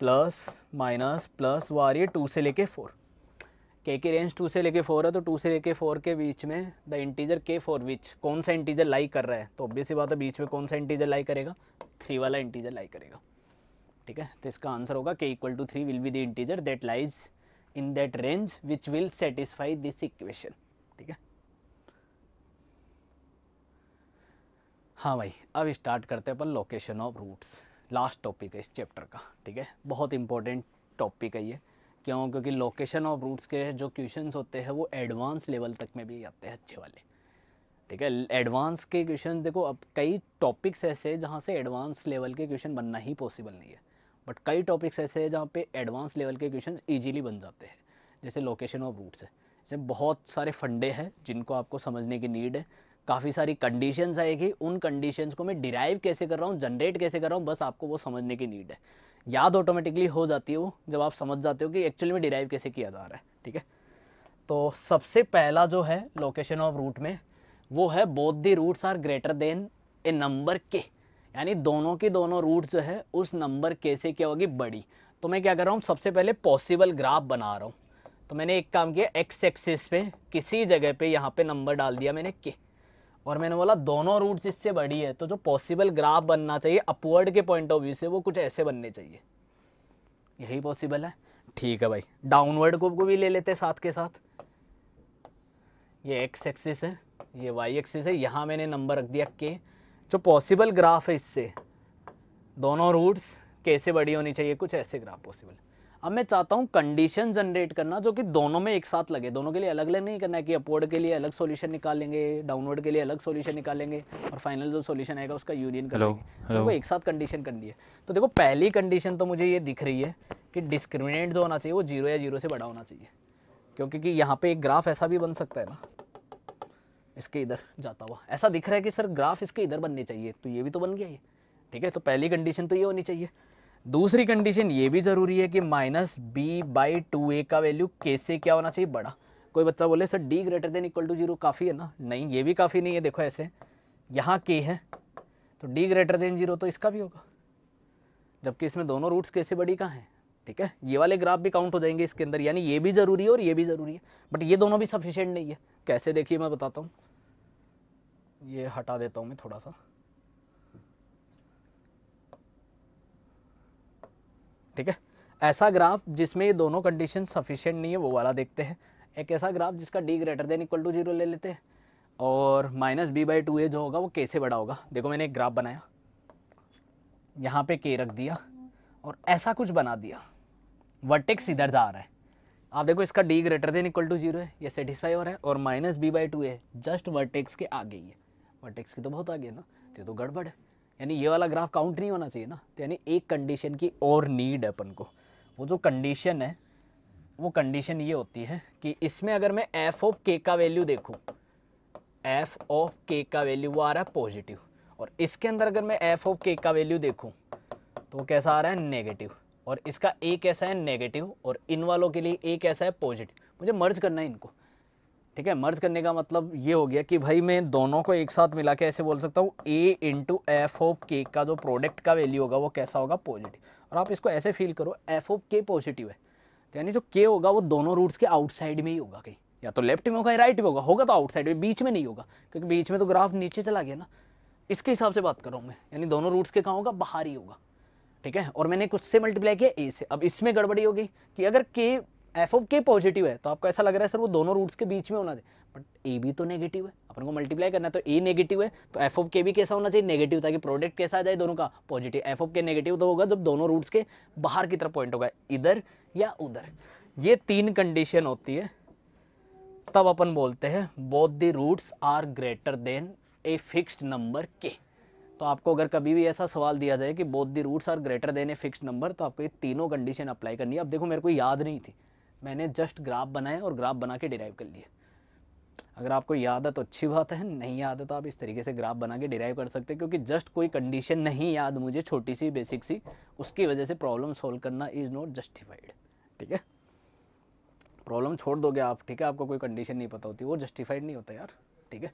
प्लस माइनस प्लस वो आ रही है टू से लेके फोर के की रेंज टू से लेके फोर है तो टू से लेके फोर के बीच में the integer k for which कौन सा इंटीजर लाई कर रहा है तो ऑब्वियसली बात है बीच में कौन सा इंटीजर लाई करेगा थ्री वाला इंटीजर लाई करेगा ठीक है तो इसका आंसर होगा k equal to three will be the integer that lies in that range which will satisfy this equation ठीक है हाँ भाई अब स्टार्ट करते हैं अपन location of roots last topic है इस चैप्टर का ठीक है बहुत इंपॉर्टेंट टॉपिक है ये क्यों क्योंकि लोकेशन ऑफ रूट्स के जो क्वेश्चन होते हैं वो एडवांस लेवल तक में भी आते हैं अच्छे वाले ठीक है एडवांस के क्वेश्चन देखो अब कई टॉपिक्स ऐसे जहाँ से एडवांस लेवल के क्वेश्चन बनना ही पॉसिबल नहीं है बट कई टॉपिक्स ऐसे हैं जहाँ पे एडवांस लेवल के क्वेश्चन ईजिली बन जाते हैं जैसे लोकेशन ऑफ रूट्स है इसमें बहुत सारे फंडे हैं जिनको आपको समझने की नीड है काफ़ी सारी कंडीशंस आएगी उन कंडीशंस को मैं डिराइव कैसे कर रहा हूँ जनरेट कैसे कर रहा हूँ बस आपको वो समझने की नीड है याद ऑटोमेटिकली हो जाती है वो जब आप समझ जाते हो कि एक्चुअली में डिराइव कैसे किया जा रहा है ठीक है तो सबसे पहला जो है लोकेशन ऑफ रूट में वो है both the roots are greater than a number k यानी दोनों की दोनों रूट जो है उस नंबर के से क्या होगी बड़ी तो मैं क्या कर रहा हूँ सबसे पहले पॉसिबल ग्राफ बना रहा हूँ तो मैंने एक काम किया एक्स एक्सिस पे किसी जगह पे यहाँ पे नंबर डाल दिया मैंने के और मैंने बोला दोनों रूट्स इससे बड़ी है तो जो पॉसिबल ग्राफ बनना चाहिए अपवर्ड के पॉइंट ऑफ व्यू से वो कुछ ऐसे बनने चाहिए यही पॉसिबल है ठीक है भाई डाउनवर्ड को भी ले लेते हैं साथ के साथ ये एक्स एक्सिस है ये वाई एक्सिस है यहाँ मैंने नंबर रख दिया के जो पॉसिबल ग्राफ है इससे दोनों रूट्स कैसे बड़ी होनी चाहिए कुछ ऐसे ग्राफ पॉसिबल है अब मैं चाहता हूँ कंडीशन जनरेट करना जो कि दोनों में एक साथ लगे दोनों के लिए अलग अलग नहीं करना है कि अपवर्ड के लिए अलग सोल्यूशन निकालेंगे डाउनवर्ड के लिए अलग सोल्यूशन निकालेंगे और फाइनल जो सोल्यूशन आएगा उसका यूनियन कर लेंगे तो एक साथ कंडीशन करनी है तो देखो पहली कंडीशन तो मुझे ये दिख रही है कि डिस्क्रिमिनेट जो होना चाहिए वो जीरो या जीरो से बड़ा होना चाहिए क्योंकि कि यहाँ पे एक ग्राफ ऐसा भी बन सकता है ना इसके इधर जाता हुआ ऐसा दिख रहा है कि सर ग्राफ इसके इधर बनने चाहिए तो ये भी तो बन गया ये ठीक है तो पहली कंडीशन तो ये होनी चाहिए दूसरी कंडीशन ये भी ज़रूरी है कि minus b by two a का वैल्यू कैसे क्या होना चाहिए बड़ा कोई बच्चा बोले sir d greater than equal to zero काफ़ी है ना नहीं ये भी काफ़ी नहीं है देखो ऐसे यहाँ के है तो डी ग्रेटर देन जीरो तो इसका भी होगा जबकि इसमें दोनों रूट्स कैसे बड़ी का हैं ठीक है ये वाले ग्राफ भी काउंट हो जाएंगे इसके अंदर यानी ये भी ज़रूरी है और ये भी ज़रूरी है बट ये दोनों भी सफिशेंट नहीं है कैसे देखिए मैं बताता हूँ ये हटा देता हूँ मैं थोड़ा सा ठीक है ऐसा ग्राफ जिसमें ये दोनों कंडीशन सफिशेंट नहीं है वो वाला देखते हैं एक ऐसा ग्राफ जिसका d greater than equal to zero ले लेते हैं और minus b by two a जो होगा वो के से बड़ा होगा देखो मैंने एक ग्राफ बनाया यहाँ पे के रख दिया और ऐसा कुछ बना दिया वर्टेक्स इधर जा रहा है आप देखो इसका D greater than equal to zero है ये सेटिस्फाई हो रहा है और minus b by two a just vertex के आगे ही है वर्टेक्स की तो बहुत आगे है ना तो ये तो गड़बड़ है यानी ये वाला ग्राफ काउंट नहीं होना चाहिए ना तो यानी एक कंडीशन की और नीड है अपन को वो जो कंडीशन है वो कंडीशन ये होती है कि इसमें अगर मैं एफ ऑफ के का वैल्यू देखूँ एफ ऑफ के का वैल्यू वो आ रहा है पॉजिटिव और इसके अंदर अगर मैं एफ ऑफ के का वैल्यू देखूँ तो कैसा आ रहा है नेगेटिव और इसका एक ऐसा है नेगेटिव और इन वालों के लिए एक ऐसा है पॉजिटिव मुझे मर्ज करना है इनको ठीक है मर्ज करने का मतलब ये हो गया कि भाई मैं दोनों को एक साथ मिला के ऐसे बोल सकता हूँ ए इंटू एफ ऑफ के का जो प्रोडक्ट का वैल्यू होगा वो कैसा होगा पॉजिटिव और आप इसको ऐसे फील करो एफ ऑफ के पॉजिटिव है तो यानी जो के होगा वो दोनों रूट्स के आउटसाइड में ही होगा कहीं या तो लेफ्ट में होगा या राइट में होगा होगा तो आउटसाइड में बीच में नहीं होगा क्योंकि बीच में तो ग्राफ नीचे चला गया ना इसके हिसाब से बात कर रहा हूँ मैं यानी दोनों रूट्स के कहाँ होगा बाहर ही होगा ठीक है और मैंने कुछ से मल्टीप्लाई किया ए से अब इसमें गड़बड़ी हो गई कि अगर के एफ ऑफ के पॉजिटिव है तो आपको ऐसा लग रहा है सर वो दोनों रूट्स के बीच में होना चाहिए बट ए भी तो नेगेटिव है अपन को मल्टीप्लाई करना है तो ए नेगेटिव है तो एफ ऑफ के भी कैसा होना चाहिए नेगेटिव ताकि प्रोडक्ट कैसा आ जाए दोनों का positive f of k negative तो होगा जब दोनों रूट्स के बाहर की तरफ पॉइंट होगा इधर या उधर ये तीन कंडीशन होती है तब अपन बोलते हैं both the roots are greater than a fixed number k तो आपको अगर कभी भी ऐसा सवाल दिया जाए कि both the roots are greater than a fixed number तो आपको ये तीनों कंडीशन अप्लाई करनी है अब देखो मेरे को याद नहीं थी मैंने जस्ट ग्राफ बनाया और ग्राफ बना के डिराइव कर लिया अगर आपको याद है तो अच्छी बात है नहीं याद है तो आप इस तरीके से ग्राफ बना के डिराइव कर सकते हैं क्योंकि जस्ट कोई कंडीशन नहीं याद मुझे छोटी सी बेसिक सी उसकी वजह से प्रॉब्लम सॉल्व करना इज़ नॉट जस्टिफाइड ठीक है प्रॉब्लम छोड़ दोगे आप ठीक है आपको कोई कंडीशन नहीं पता होती वो जस्टिफाइड नहीं होता यार ठीक है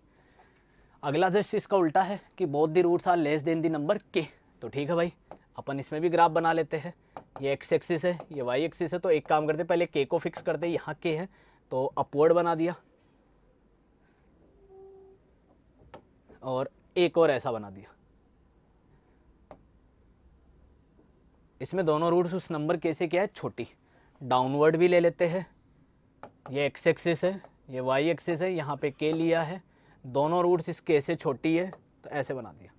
अगला जस्ट इसका उल्टा है कि both the roots are less than the number k तो ठीक है भाई अपन इसमें भी ग्राफ बना लेते हैं ये एक्स एक्सिस है ये वाई एक्सिस है तो एक काम करते पहले के को फिक्स करते यहाँ के है तो अपवर्ड बना दिया और एक और ऐसा बना दिया इसमें दोनों रूट्स उस नंबर के से क्या है छोटी डाउनवर्ड भी ले लेते हैं ये एक्स एक्सिस है ये वाई एक्सिस है यहाँ पे के लिया है दोनों रूट्स इस के से छोटी है तो ऐसे बना दिया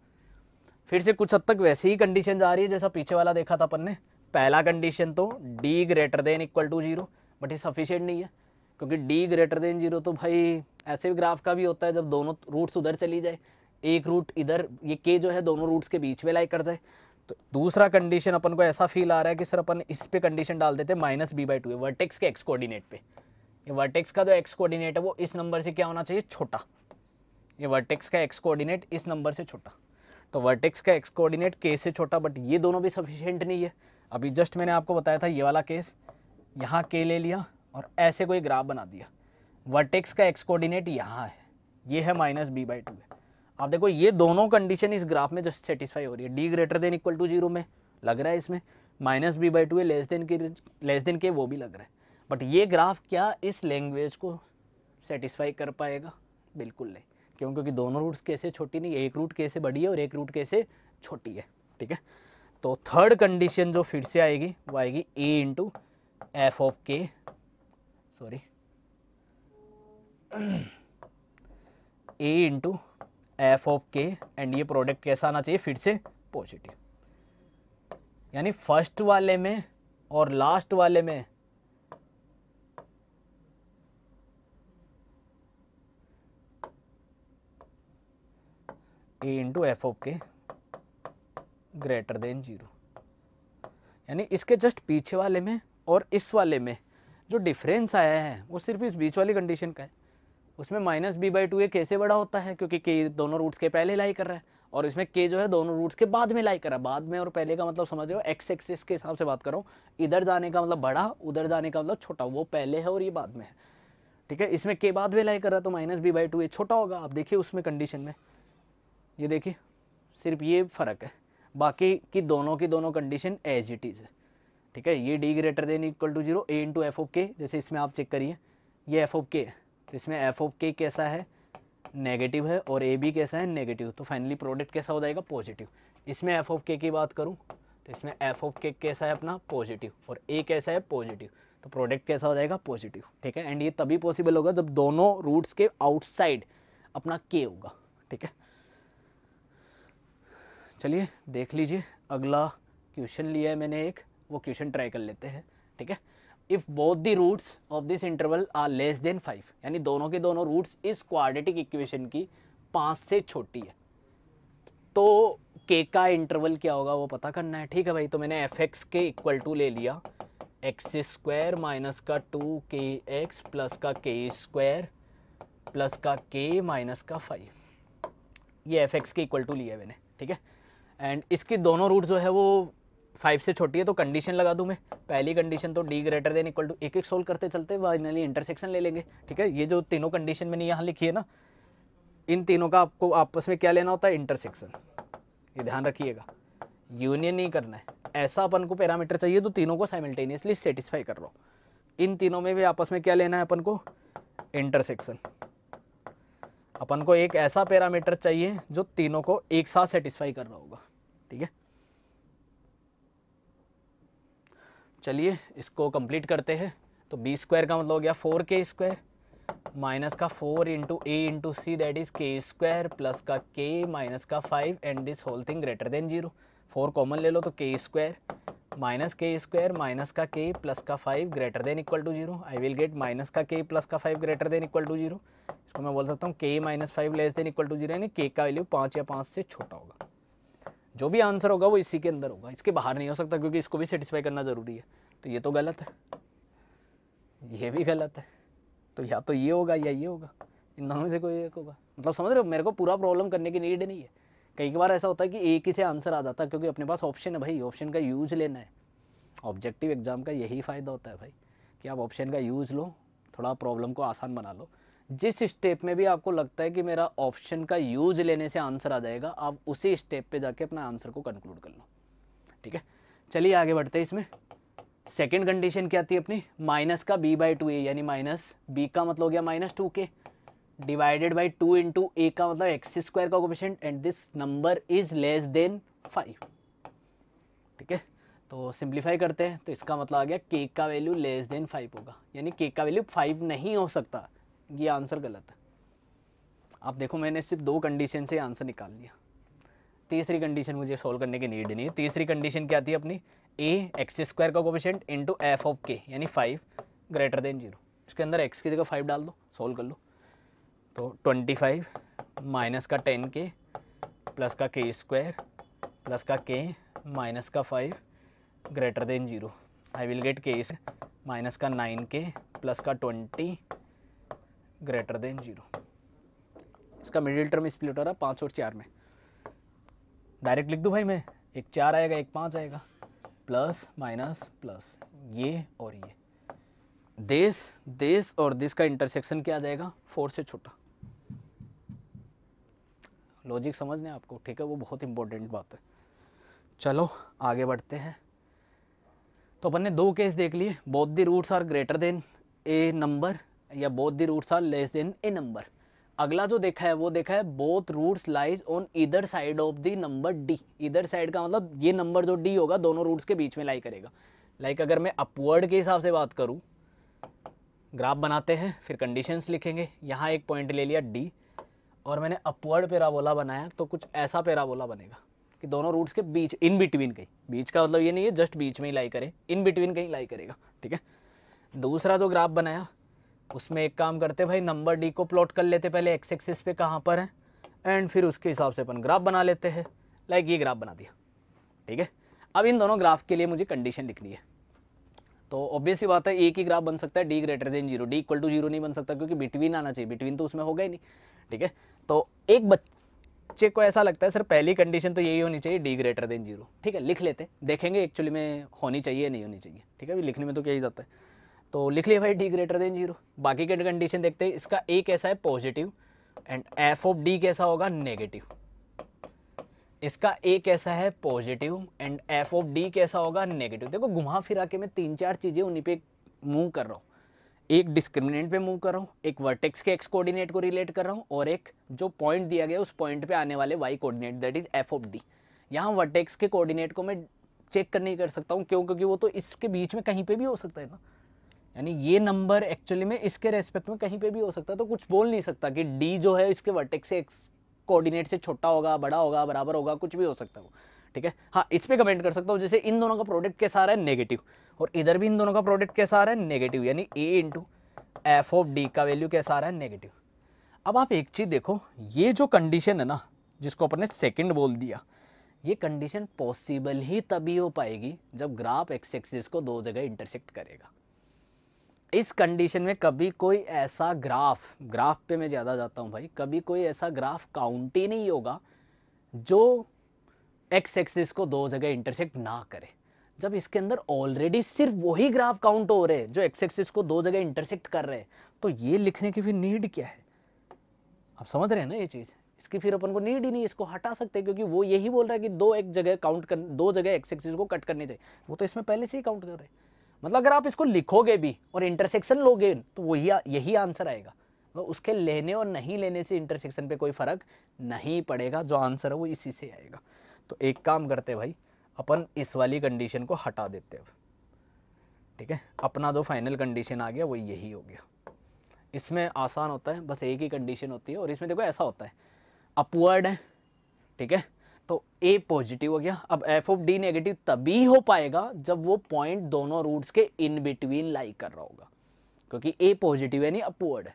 फिर से कुछ हद तक वैसे ही कंडीशन आ रही है जैसा पीछे वाला देखा था अपन ने पहला कंडीशन तो D greater than equal to zero but ये सफिशियंट नहीं है क्योंकि डी ग्रेटर देन जीरो तो भाई ऐसे भी ग्राफ का भी होता है जब दोनों रूट्स उधर चली जाए एक रूट इधर ये के जो है दोनों रूट्स के बीच में लाई कर जाए तो दूसरा कंडीशन अपन को ऐसा फील आ रहा है कि सर अपन इस पे कंडीशन डाल देते हैं minus b by two vertex के एक्स कोऑर्डिनेट पे ये वर्टेक्स का जो एक्स कोऑर्डिनेट है वो इस नंबर से क्या होना चाहिए छोटा ये वर्टेक्स का एक्स कोऑर्डिनेट इस नंबर से छोटा तो वर्टेक्स का एक्स कोऑर्डिनेट के से छोटा बट ये दोनों भी सफिशियंट नहीं है अभी जस्ट मैंने आपको बताया था ये वाला केस यहाँ के ले लिया और ऐसे कोई ग्राफ बना दिया वर्टेक्स का एक्स कोऑर्डिनेट यहाँ है ये है माइनस बी बाई टू आप देखो ये दोनों कंडीशन इस ग्राफ में जस्ट सेटिस्फाई हो रही है d greater than equal to zero में लग रहा है इसमें माइनस बी बाई टू है less than k less than k वो भी लग रहा है बट ये ग्राफ क्या इस लैंग्वेज को सेटिस्फाई कर पाएगा बिल्कुल नहीं क्यों क्योंकि दोनों रूट्स कैसे छोटी नहीं एक रूट कैसे बड़ी है और एक रूट कैसे छोटी है ठीक है तो थर्ड कंडीशन जो फिर से आएगी वो आएगी a into f of k sorry a into f of k and ये प्रोडक्ट कैसा आना चाहिए फिर से पॉजिटिव यानी फर्स्ट वाले में और लास्ट वाले में a into f of k greater than zero यानी इसके जस्ट पीछे वाले में और इस वाले में जो डिफरेंस आया है वो सिर्फ इस बीच वाली कंडीशन का है उसमें minus b by two a कैसे बड़ा होता है क्योंकि के दोनों रूट्स के पहले लाई कर रहा है और इसमें के जो है दोनों रूट्स के बाद में लाई कर रहा है बाद में और पहले का मतलब समझ रहे हो एक्स एक्सिस के हिसाब से बात करो इधर जाने का मतलब बड़ा उधर जाने का मतलब छोटा वो पहले है और ये बाद में है ठीक है इसमें के बाद में लाई कर रहा है तो minus b by two a छोटा होगा आप देखिए उसमें कंडीशन में ये देखिए सिर्फ ये फ़र्क है बाकी की दोनों की दोनों कंडीशन एज इट इज़ है ठीक है ये d greater than equal to zero a into f of k जैसे इसमें आप चेक करिए ये एफ ओफ के है तो इसमें एफ ओफ के कैसा है नेगेटिव है और ए बी कैसा है नेगेटिव तो फाइनली प्रोडक्ट कैसा हो जाएगा पॉजिटिव इसमें एफ ओफ के की बात करूँ तो इसमें एफ ओफ के कैसा है अपना पॉजिटिव और ए कैसा है पॉजिटिव तो प्रोडक्ट कैसा हो जाएगा पॉजिटिव ठीक है एंड ये तभी पॉसिबल होगा जब दोनों रूट्स के आउटसाइड अपना के होगा ठीक है चलिए देख लीजिए अगला क्वेश्चन लिया है मैंने एक वो क्वेश्चन ट्राई कर लेते हैं ठीक है if both the roots of this interval are less than five यानी दोनों के दोनों रूट्स इस क्वाड्रेटिक इक्वेशन की पाँच से छोटी है तो के का इंटरवल क्या होगा वो पता करना है ठीक है भाई तो मैंने एफ एक्स के इक्वल टू ले लिया एक्स स्क्वायर माइनस का टू के एक्स प्लस का के स्क्वायर प्लस का के माइनस का फाइव ये एफ एक्स के इक्वल टू लिया मैंने ठीक है एंड इसकी दोनों रूट जो है वो फाइव से छोटी है तो कंडीशन लगा दूँ मैं पहली कंडीशन तो D greater than equal to एक एक सोल्व करते चलते फाइनली इंटरसेक्शन ले लेंगे ठीक है ये जो तीनों कंडीशन मैंने यहाँ लिखी है ना इन तीनों का आपको आपस में क्या लेना होता है इंटरसेक्शन ये ध्यान रखिएगा यूनियन नहीं करना है ऐसा अपन को पैरामीटर चाहिए तो तीनों को साइमल्टेनियसली सेटिस्फाई कर लो इन तीनों में भी आपस में क्या लेना है अपन को इंटरसेक्शन अपन को एक ऐसा पैरामीटर चाहिए जो तीनों को एक साथ सेटिस्फाई कर रहा होगा ठीक है चलिए इसको कंप्लीट करते हैं तो बी स्क्वायर का मतलब हो गया फोर के स्क्वायर माइनस का four into a into c that is k square plus का के माइनस का five and this whole thing greater than zero four common ले लो तो k square minus k square minus का k plus का five greater than equal to zero I will get minus का k plus का five greater than equal to zero इसको मैं बोल सकता हूँ के minus five less than equal to zero यानी के का वैल्यू पाँच या पाँच से छोटा होगा जो भी आंसर होगा वो इसी के अंदर होगा इसके बाहर नहीं हो सकता क्योंकि इसको भी सेटिस्फाई करना ज़रूरी है तो ये तो गलत है ये भी गलत है तो या तो ये होगा या ये होगा इन दोनों में से कोई एक होगा मतलब समझ रहे हो मेरे को पूरा प्रॉब्लम करने की नीड नहीं है कई बार ऐसा होता है कि एक ही से आंसर आ जाता है क्योंकि अपने पास ऑप्शन है भाई ऑप्शन का यूज लेना है ऑब्जेक्टिव एग्ज़ाम का यही फ़ायदा होता है भाई कि आप ऑप्शन का यूज़ लो थोड़ा प्रॉब्लम को आसान बना लो जिस स्टेप में भी आपको लगता है कि मेरा ऑप्शन का यूज लेने से आंसर आ जाएगा आप उसी स्टेप पे जाके अपना आंसर को कंक्लूड कर लो ठीक है चलिए आगे बढ़ते हैं इसमें सेकेंड कंडीशन क्या थी अपनी माइनस का बी बाई टू ए यानी माइनस बी का मतलब हो गया minus two k divided by two into a का मतलब एक्स स्क्वायर का coefficient and this number is less than five ठीक है तो सिंप्लीफाई करते हैं तो इसका मतलब आ गया केक का वैल्यू लेस देन फाइव होगा यानी केक का वैल्यू फाइव नहीं हो सकता ये आंसर गलत है आप देखो मैंने सिर्फ दो कंडीशन से आंसर निकाल लिया तीसरी कंडीशन मुझे सॉल्व करने की नीड नहीं है तीसरी कंडीशन क्या थी अपनी ए एक्स स्क्वायर का इन इंटू एफ ऑफ के यानी फाइव ग्रेटर देन जीरो इसके अंदर एक्स की जगह फाइव डाल दो सॉल्व कर लो तो ट्वेंटी फाइव माइनस का टेन के प्लस का के स्क्वायर प्लस का के माइनस का five greater than zero I will get k minus का नाइन के प्लस का ट्वेंटी ग्रेटर देन जीरो इसका मिडिल टर्म स्प्लिट हो रहा है पाँच और चार में डायरेक्ट लिख दूँ भाई मैं एक चार आएगा एक पाँच आएगा प्लस माइनस प्लस ये और ये देश देश और देश का इंटरसेक्शन क्या आ जाएगा फोर से छोटा लॉजिक समझने आपको ठीक है वो बहुत इंपॉर्टेंट बात है चलो आगे बढ़ते हैं तो अपन ने दो केस देख लिए both the roots are greater than a number या both the roots are less than a number अगला जो देखा है वो देखा है बोथ रूट्स लाइज ऑन इधर side of the number d इधर साइड का मतलब ये नंबर जो डी होगा दोनों रूट्स के बीच में लाई करेगा लाइक like अगर मैं अपवर्ड के हिसाब से बात करूँ ग्राफ बनाते हैं फिर कंडीशंस लिखेंगे यहाँ एक पॉइंट ले लिया डी और मैंने अपवर्ड पेराबोला बनाया तो कुछ ऐसा पेराबोला बनेगा कि दोनों रूट्स के बीच इन बिटवीन कहीं बीच का मतलब ये नहीं है जस्ट बीच में ही लाई करें इन बिटवीन कहीं लाई करेगा ठीक है दूसरा जो ग्राफ बनाया उसमें एक काम करते भाई नंबर डी को प्लॉट कर लेते पहले एक्स एक्सिस पे कहाँ पर है एंड फिर उसके हिसाब से अपन ग्राफ बना लेते हैं लाइक ये ग्राफ बना दिया ठीक है अब इन दोनों ग्राफ के लिए मुझे कंडीशन लिखनी है तो ऑब्वियस ही बात है एक ही ग्राफ बन सकता है d greater than zero d equal to zero नहीं बन सकता क्योंकि बिटवीन आना चाहिए बिटवीन तो उसमें होगा ही नहीं ठीक है तो एक बच्चे को ऐसा लगता है सर पहली कंडीशन तो यही होनी चाहिए डी ग्रेटर देन जीरो ठीक है लिख लेते देखेंगे एक्चुअली में होनी चाहिए नहीं होनी चाहिए ठीक है अभी लिखने में तो क्या ही जाता है तो लिख लिया भाई डी ग्रेटर देन जीरो बाकी के कंडीशन देखते हैं इसका ए कैसा है positive and f of d कैसा होगा नेगेटिव इसका ए कैसा है positive and f of d कैसा होगा नेगेटिव देखो घुमा फिरा के मैं तीन चार चीज़ें उन्हीं पे मूव कर रहा हूँ एक डिस्क्रिमिनेंट पे मूव कर रहा हूँ एक वर्टेक्स के एक्स कोऑर्डिनेट को रिलेट कर रहा हूँ और एक जो पॉइंट दिया गया उस पॉइंट पे आने वाले y coordinate that is f of d यहाँ वर्टेक्स के कोऑर्डिनेट को मैं चेक कर नहीं कर सकता हूँ क्यों क्योंकि वो तो इसके बीच में कहीं पे भी हो सकता है ना यानी ये नंबर एक्चुअली में इसके रेस्पेक्ट में कहीं पे भी हो सकता है तो कुछ बोल नहीं सकता कि डी जो है इसके वर्टेक्स से कोऑर्डिनेट से छोटा होगा बड़ा होगा बराबर होगा कुछ भी हो सकता हो ठीक है हाँ इस पर कमेंट कर सकता हूँ जैसे इन दोनों का प्रोडक्ट कैसा आ रहा है नेगेटिव और इधर भी इन दोनों का प्रोडक्ट कैसा आ रहा है नेगेटिव यानी a into f of d का वैल्यू कैसा आ रहा है नेगेटिव अब आप एक चीज़ देखो ये जो कंडीशन है ना जिसको अपन ने सेकेंड बोल दिया ये कंडीशन पॉसिबल ही तभी हो पाएगी जब ग्राफ एक्स एक्सिस को दो जगह इंटरसेक्ट करेगा इस कंडीशन में कभी कोई ऐसा ग्राफ ग्राफ पे मैं ज़्यादा जाता हूँ भाई कभी कोई ऐसा ग्राफ काउंट ही नहीं होगा जो एक्स एक्सिस को दो जगह इंटरसेक्ट ना करे जब इसके अंदर ऑलरेडी सिर्फ वही ग्राफ काउंट हो रहे हैं जो एक्स एक्सिस को दो जगह इंटरसेक्ट कर रहे हैं तो ये लिखने की फिर नीड क्या है आप समझ रहे हैं ना ये चीज़ इसकी फिर अपन को नीड ही नहीं इसको हटा सकते क्योंकि वो यही बोल रहा है कि दो एक जगह काउंट कर दो जगह एक्स एक्सिस को कट करनी चाहिए वो तो इसमें पहले से ही काउंट कर रहे हैं मतलब अगर आप इसको लिखोगे भी और इंटरसेक्शन लोगे तो वही यही आंसर आएगा तो उसके लेने और नहीं लेने से इंटरसेक्शन पे कोई फ़र्क नहीं पड़ेगा जो आंसर है वो इसी से आएगा तो एक काम करते भाई अपन इस वाली कंडीशन को हटा देते हैं ठीक है अपना जो फाइनल कंडीशन आ गया वो यही हो गया इसमें आसान होता है बस एक ही कंडीशन होती है और इसमें देखो ऐसा होता है अपवर्ड है ठीक है तो ए पॉजिटिव हो गया अब एफ ऑफ डी नेगेटिव तभी हो पाएगा जब वो पॉइंट दोनों रूट्स के इन बिटवीन लाई कर रहा होगा क्योंकि ए पॉजिटिव यानी अपवर्ड है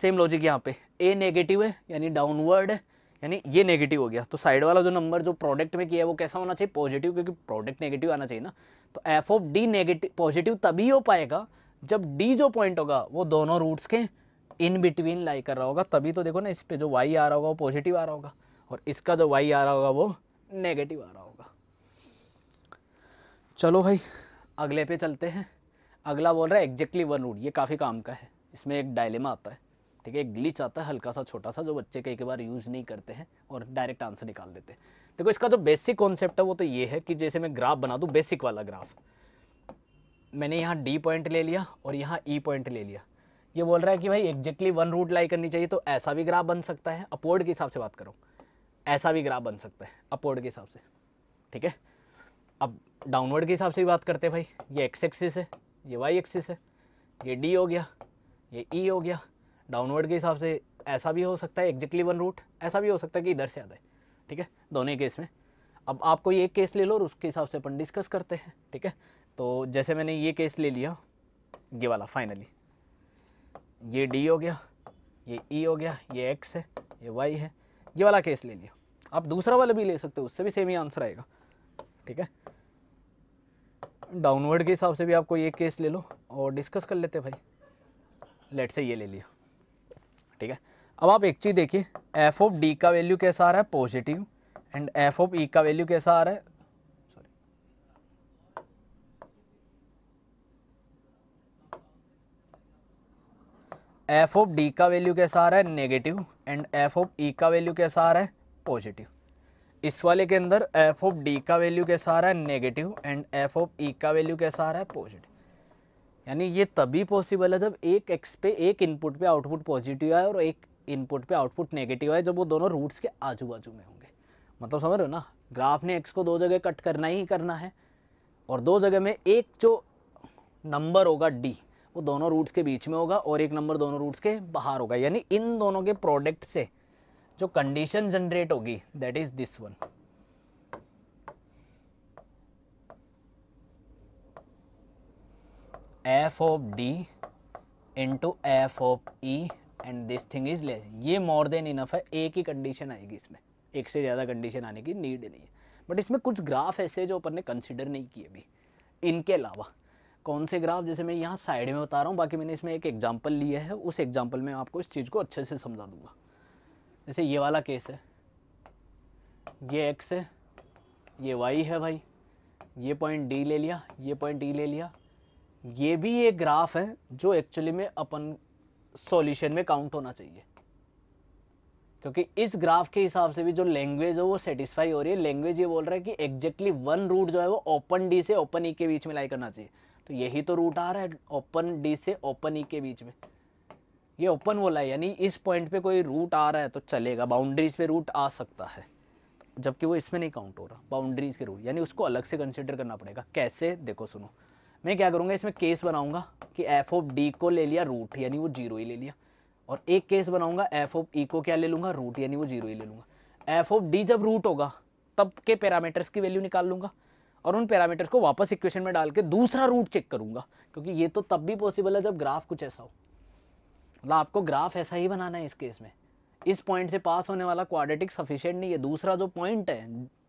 सेम लॉजिक यहाँ पे ए नेगेटिव है यानी डाउनवर्ड है यानी ये नेगेटिव हो गया तो साइड वाला जो नंबर जो प्रोडक्ट में किया है वो कैसा होना चाहिए पॉजिटिव क्योंकि प्रोडक्ट नेगेटिव आना चाहिए ना तो f of d negative positive तभी हो पाएगा जब डी जो पॉइंट होगा वो दोनों रूट्स के इन बिटवीन लाई कर रहा होगा तभी तो देखो ना इस पर जो वाई आ रहा होगा वो पॉजिटिव आ रहा होगा और इसका जो वाई आ रहा होगा वो नेगेटिव आ रहा होगा चलो भाई अगले पे चलते हैं अगला बोल रहा है एग्जैक्टली वन रूट ये काफ़ी काम का है इसमें एक डायलेमा आता है ठीक है एक ग्लिच आता है हल्का सा छोटा सा जो बच्चे कई कई बार यूज़ नहीं करते हैं और डायरेक्ट आंसर निकाल देते हैं देखो इसका जो बेसिक कॉन्सेप्ट है वो तो ये है कि जैसे मैं ग्राफ बना दूँ बेसिक वाला ग्राफ मैंने यहाँ डी पॉइंट ले लिया और यहाँ ई e पॉइंट ले लिया ये बोल रहा है कि भाई एग्जैक्टली वन रूट लाई करनी चाहिए तो ऐसा भी ग्राफ बन सकता है अपवर्ड के हिसाब से बात करूँ ऐसा भी ग्राफ बन सकता है अपवर्ड के हिसाब से ठीक है अब डाउनवर्ड के हिसाब से भी बात करते हैं भाई ये एक्स एक्सिस है ये वाई एक्सिस है ये डी हो गया ये ई e हो गया डाउनवर्ड के हिसाब से ऐसा भी हो सकता है एग्जैक्टली वन रूट ऐसा भी हो सकता है कि इधर से आता है ठीक है दोनों केस में अब आप कोई एक केस ले लो और उसके हिसाब से अपन डिस्कस करते हैं ठीक है तो जैसे मैंने ये केस ले लिया ये वाला फाइनली ये डी हो गया ये ई e हो गया ये एक्स है ये वाई है ये वाला केस ले लिया आप दूसरा वाला भी ले सकते हो उससे भी सेम ही आंसर आएगा ठीक है डाउनवर्ड के हिसाब से भी आपको ये केस ले लो और डिस्कस कर लेते भाई लेट से ये ले लिया ठीक है अब आप एक चीज़ देखिए एफ ऑफ डी का वैल्यू कैसा आ रहा है positive and f of e का वैल्यू कैसा आ रहा है एफ ऑफ डी का वैल्यू कैसा आ रहा है negative and f of e का वैल्यू कैसा आ रहा है पॉजिटिव इस वाले के अंदर एफ ऑफ डी का वैल्यू कैसा आ रहा है negative and f of e का वैल्यू कैसा आ रहा है पॉजिटिव यानी ये तभी पॉसिबल है जब एक एक्स पे एक इनपुट पे आउटपुट पॉजिटिव है और एक इनपुट पे आउटपुट नेगेटिव है जब वो दोनों रूट्स के आजू बाजू में होंगे मतलब समझ रहे हो ना ग्राफ ने एक्स को दो जगह कट करना ही करना है और दो जगह में एक जो नंबर होगा डी वो दोनों रूट्स के बीच में होगा और एक नंबर दोनों रूट्स के बाहर होगा यानी इन दोनों के प्रोडक्ट से जो कंडीशन जनरेट होगी that is this one f of d into f of e and this thing is less ये मोर देन इनफ है एक ही कंडीशन आएगी इसमें एक से ज़्यादा कंडीशन आने की नीड नहीं है बट इसमें कुछ ग्राफ ऐसे जो अपन ने कंसिडर नहीं किए अभी इनके अलावा कौन से ग्राफ जैसे मैं यहाँ साइड में बता रहा हूँ बाकी मैंने इसमें एक एग्जाम्पल लिया है उस एग्जाम्पल में आपको इस चीज़ को अच्छे से समझा दूंगा जैसे ये वाला केस है ये एक्स है ये वाई है भाई ये पॉइंट डी ले लिया ये पॉइंट ई e ले लिया ये भी एक ग्राफ है जो एक्चुअली में अपन सॉल्यूशन में काउंट होना चाहिए क्योंकि इस ग्राफ के हिसाब से भी जो लैंग्वेज है वो सेटिस्फाई हो रही है लैंग्वेज ये बोल रहा है कि एग्जैक्टली वन रूट जो है वो ओपन डी से ओपन ई e के बीच में लाई करना चाहिए तो यही तो रूट आ रहा है ओपन डी से ओपन ई e के बीच में ये ओपन वाला है यानी इस पॉइंट पे कोई रूट आ रहा है तो चलेगा बाउंड्रीज पे रूट आ सकता है जबकि वो इसमें नहीं काउंट हो रहा बाउंड्रीज के रूट यानी उसको अलग से कंसिडर करना पड़ेगा कैसे देखो सुनो मैं क्या करूँगा इसमें केस बनाऊँगा कि एफ ऑफ डी को ले लिया रूट यानी वो जीरो ही ले लिया और एक केस बनाऊँगा एफ ऑफ ई e को क्या ले लूँगा रूट यानी वो जीरो ही ले लूँगा एफ ऑफ डी जब रूट होगा तब के पैरामीटर्स की वैल्यू निकाल लूँगा और उन पैरामीटर्स को वापस इक्वेशन में डाल के दूसरा रूट चेक करूंगा क्योंकि ये तो तब भी पॉसिबल है जब ग्राफ कुछ ऐसा हो मतलब आपको ग्राफ ऐसा ही बनाना है इस केस में इस पॉइंट से पास होने वाला क्वाड्रेटिक सफिशियंट नहीं है दूसरा जो पॉइंट है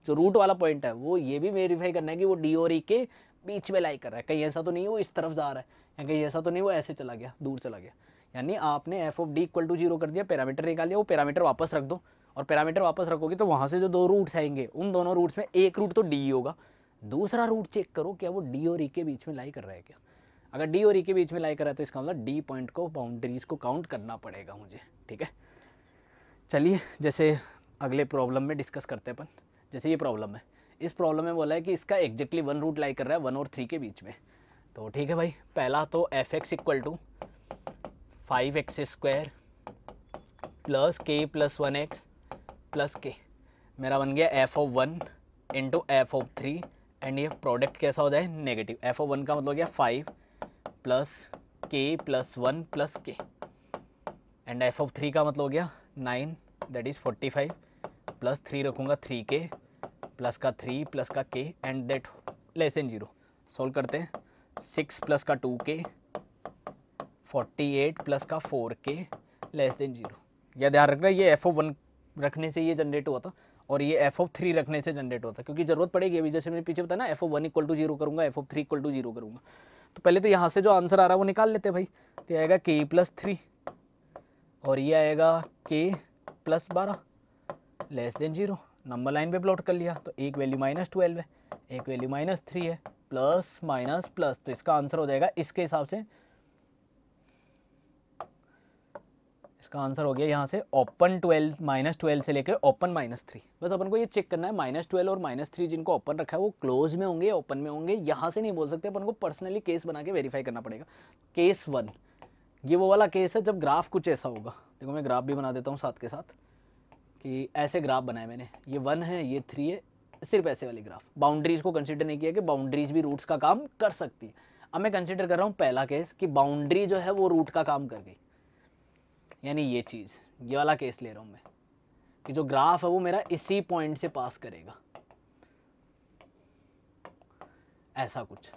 जो रूट वाला पॉइंट है वो ये भी वेरीफाई करना है कि वो डी और ई e के बीच में लाई कर रहा है कहीं ऐसा तो नहीं वो इस तरफ जा रहा है या कहीं ऐसा तो नहीं वो ऐसे चला गया दूर चला गया यानी आपने f of d equal to zero कर दिया पैरामीटर निकाल लिया वो पैरामीटर वापस रख दो और पैरामीटर वापस रखोगे तो वहाँ से जो दो रूट्स आएंगे उन दोनों रूट्स में एक रूट तो डी होगा दूसरा रूट चेक करो क्या वो डी और ई e के बीच में लाई कर रहा है क्या अगर डी और ई e के बीच में लाई कर रहा है तो इसका मतलब डी पॉइंट को बाउंड्रीज को काउंट करना पड़ेगा मुझे ठीक है चलिए जैसे अगले प्रॉब्लम में डिस्कस करते हैं अपन जैसे ये प्रॉब्लम है इस प्रॉब्लम में बोला है कि इसका एग्जैक्टली वन रूट लाई कर रहा है वन और थ्री के बीच में तो ठीक है भाई पहला तो f x equal to five x square plus k plus one x plus k मेरा बन गया f of one into f of three and ये प्रोडक्ट कैसा हो जाए नेगेटिव एफ ओ वन का मतलब हो गया five plus k plus one plus k and f of three का मतलब हो गया nine that is forty five plus three रखूँगा थ्री के प्लस का थ्री प्लस का k and that less than zero solve करते हैं सिक्स प्लस का two k forty eight plus का four k less than zero यह ध्यान रखना ये एफ ओ वन रखने से ये जनरेट हुआ था और ये एफ ऑफ थ्री रखने से जनरेट होता है क्योंकि जरूरत पड़ेगी अभी जैसे मैंने पीछे बताया ना f of one equal to zero करूँगा f of three equal to zero करूँगा तो पहले तो यहाँ से जो आंसर आ रहा है वो निकाल लेते भाई तो आएगा के प्लस थ्री और ये आएगा के प्लस बारह less than zero number line पे प्लॉट कर लिया तो एक वैल्यू माइनस ट्वेल्व है एक वैल्यू माइनस थ्री है प्लस माइनस प्लस तो इसका आंसर हो जाएगा इसके हिसाब से इसका आंसर हो गया यहाँ से ओपन ट्वेल्व माइनस ट्वेल्व से लेकर ओपन माइनस थ्री बस अपन को ये चेक करना है माइनस ट्वेल्व और माइनस थ्री जिनको ओपन रखा है वो क्लोज में होंगे ओपन में होंगे यहाँ से नहीं बोल सकते अपन को पर्सनली केस बना के वेरीफाई करना पड़ेगा केस वन ये वो वाला केस है जब ग्राफ कुछ ऐसा होगा देखो मैं ग्राफ भी बना देता हूँ साथ के साथ कि ऐसे ग्राफ बनाए मैंने ये वन है ये थ्री है सिर्फ ऐसे वाली ग्राफ बाउंड्रीज को कंसिडर नहीं किया कि बाउंड्रीज भी रूट्स का काम कर सकती है अब मैं कंसिडर कर रहा हूँ पहला केस कि बाउंड्री जो है वो रूट का काम कर गई यानी ये चीज़ ये वाला केस ले रहा हूँ मैं कि जो ग्राफ है वो मेरा इसी पॉइंट से पास करेगा ऐसा कुछ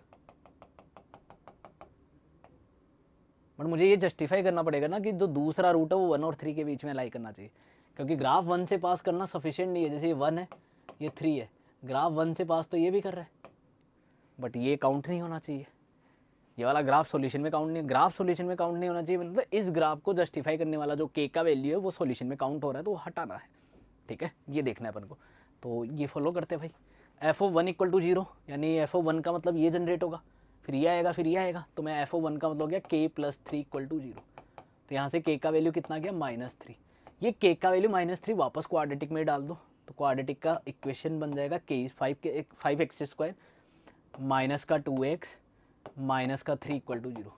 बट मुझे ये जस्टिफाई करना पड़ेगा ना कि जो दूसरा रूट है वो वन और थ्री के बीच में लाई करना चाहिए क्योंकि ग्राफ वन से पास करना सफिशियंट नहीं है जैसे ये वन है ये थ्री है ग्राफ वन से पास तो ये भी कर रहा है बट ये काउंट नहीं होना चाहिए ये वाला ग्राफ सॉल्यूशन में काउंट नहीं ग्राफ सॉल्यूशन में काउंट नहीं होना चाहिए मतलब इस ग्राफ को जस्टिफाई करने वाला जो के का वैल्यू है वो सॉल्यूशन में काउंट हो रहा है तो वो हटाना है ठीक है ये देखना है अपन को तो ये फॉलो करते हैं भाई f of one equal to zero यानी एफ ओ वन का मतलब ये जनरेट होगा फिर ये आएगा फिर ये आएगा तो मैं एफ ओ वन का मतलब हो गया k plus three equal to zero तो यहाँ से के का वैल्यू कितना गया माइनस थ्री ये के का वैल्यू माइनस थ्री वापस क्वाड्रेटिक में डाल दो तो क्वाड्रेटिक का इक्वेशन बन जाएगा के फाइव के फाइव एक्स स्क्वायर माइनस का टू एक्स माइनस का थ्री इक्वल टू जीरो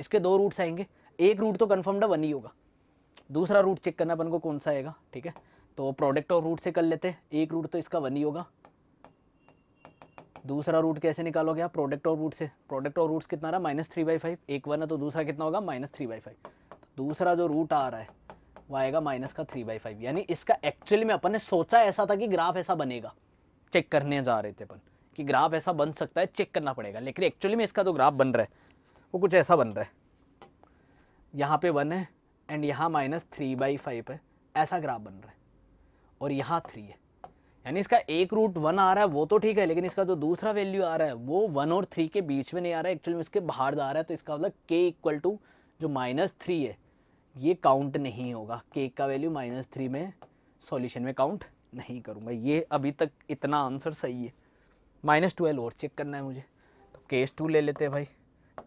इसके दो रूट्स आएंगे एक रूट तो कन्फर्मड वन ही होगा दूसरा रूट चेक करना अपन को कौन सा आएगा ठीक है तो प्रोडक्ट और रूट से कर लेते हैं एक रूट तो इसका वन ही होगा दूसरा रूट कैसे निकालोगे आप प्रोडक्ट और रूट से प्रोडक्ट और रूट्स कितना रहा माइनस थ्री बाई फाइव एक वन है तो दूसरा कितना होगा माइनस थ्री बाई फाइव तो दूसरा जो रूट आ रहा है वो आएगा माइनस का थ्री बाई फाइव यानी इसका एक्चुअली में अपन ने सोचा ऐसा था कि ग्राफ ऐसा बनेगा चेक करने जा रहे थे अपन कि ग्राफ ऐसा बन सकता है चेक करना पड़ेगा लेकिन एक्चुअली में इसका जो तो ग्राफ बन रहा है वो कुछ ऐसा बन रहा है यहाँ पे वन है एंड यहाँ माइनस थ्री बाई फाइव है ऐसा ग्राफ बन रहा है और यहाँ थ्री है यानी इसका एक रूट वन आ रहा है वो तो ठीक है लेकिन इसका जो दूसरा वैल्यू आ रहा है वो वन और थ्री के बीच में नहीं आ रहा है एक्चुअली में उसके बाहर जा रहा है तो इसका मतलब के इक्वल टू जो माइनस थ्री है ये काउंट नहीं होगा के का वैल्यू माइनस थ्री में सॉल्यूशन में काउंट नहीं करूँगा ये अभी तक इतना आंसर सही है माइनस ट्वेल्व और चेक करना है मुझे तो केस टू ले लेते हैं भाई